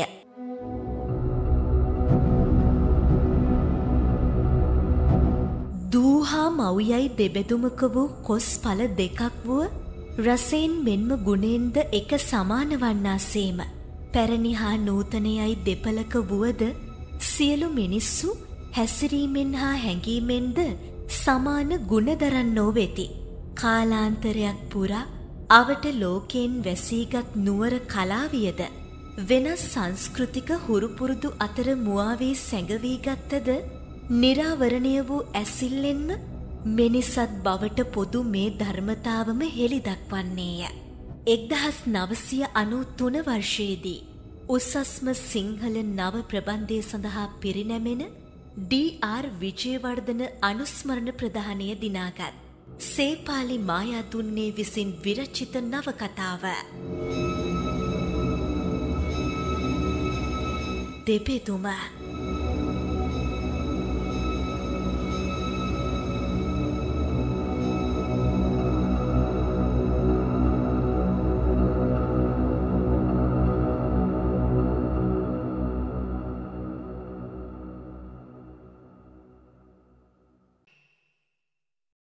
දූ හා මව්යයි දෙබෙදුමක වූ කොස් පල දෙකක් වුව රසයෙන් මෙන්ම ගුණෙන්ද එක සමාන වන්නාසේම පැරණි හා නූතනයයි දෙපලක වුවද සියලු මිනිස්සු හැසිරීමෙන් හා හැඟීමෙන්ද සමාන ගුණදරන් නොවෙති. කාලාන්තරයක් පුරා අවට ලෝකයෙන් වැසීගත් නුවර කලාවියද වෙනස් සංස්කෘතික හුරුපුරුදු අතර මුවාවී සැඟවී ගත්තද නිරාවරණය වූ ඇසිල්ලෙන්ම මිනිසත් බවට පොදු මේ ධර්මතාවම හෙළි දක්වන්නේය. එක්දහස් නවසය අනු තුන වර්ෂයේදී. උසස්ම සිංහල නව ප්‍රබන්ධය සඳහා පිරිනැමෙන ඩර් විජයවර්ධන අනුස්මරණ ප්‍රධානය දිනාගත්. සේපාලි මායා දුන්නේ විසින් විරචිත නවකතාව. දෙපෙතුමා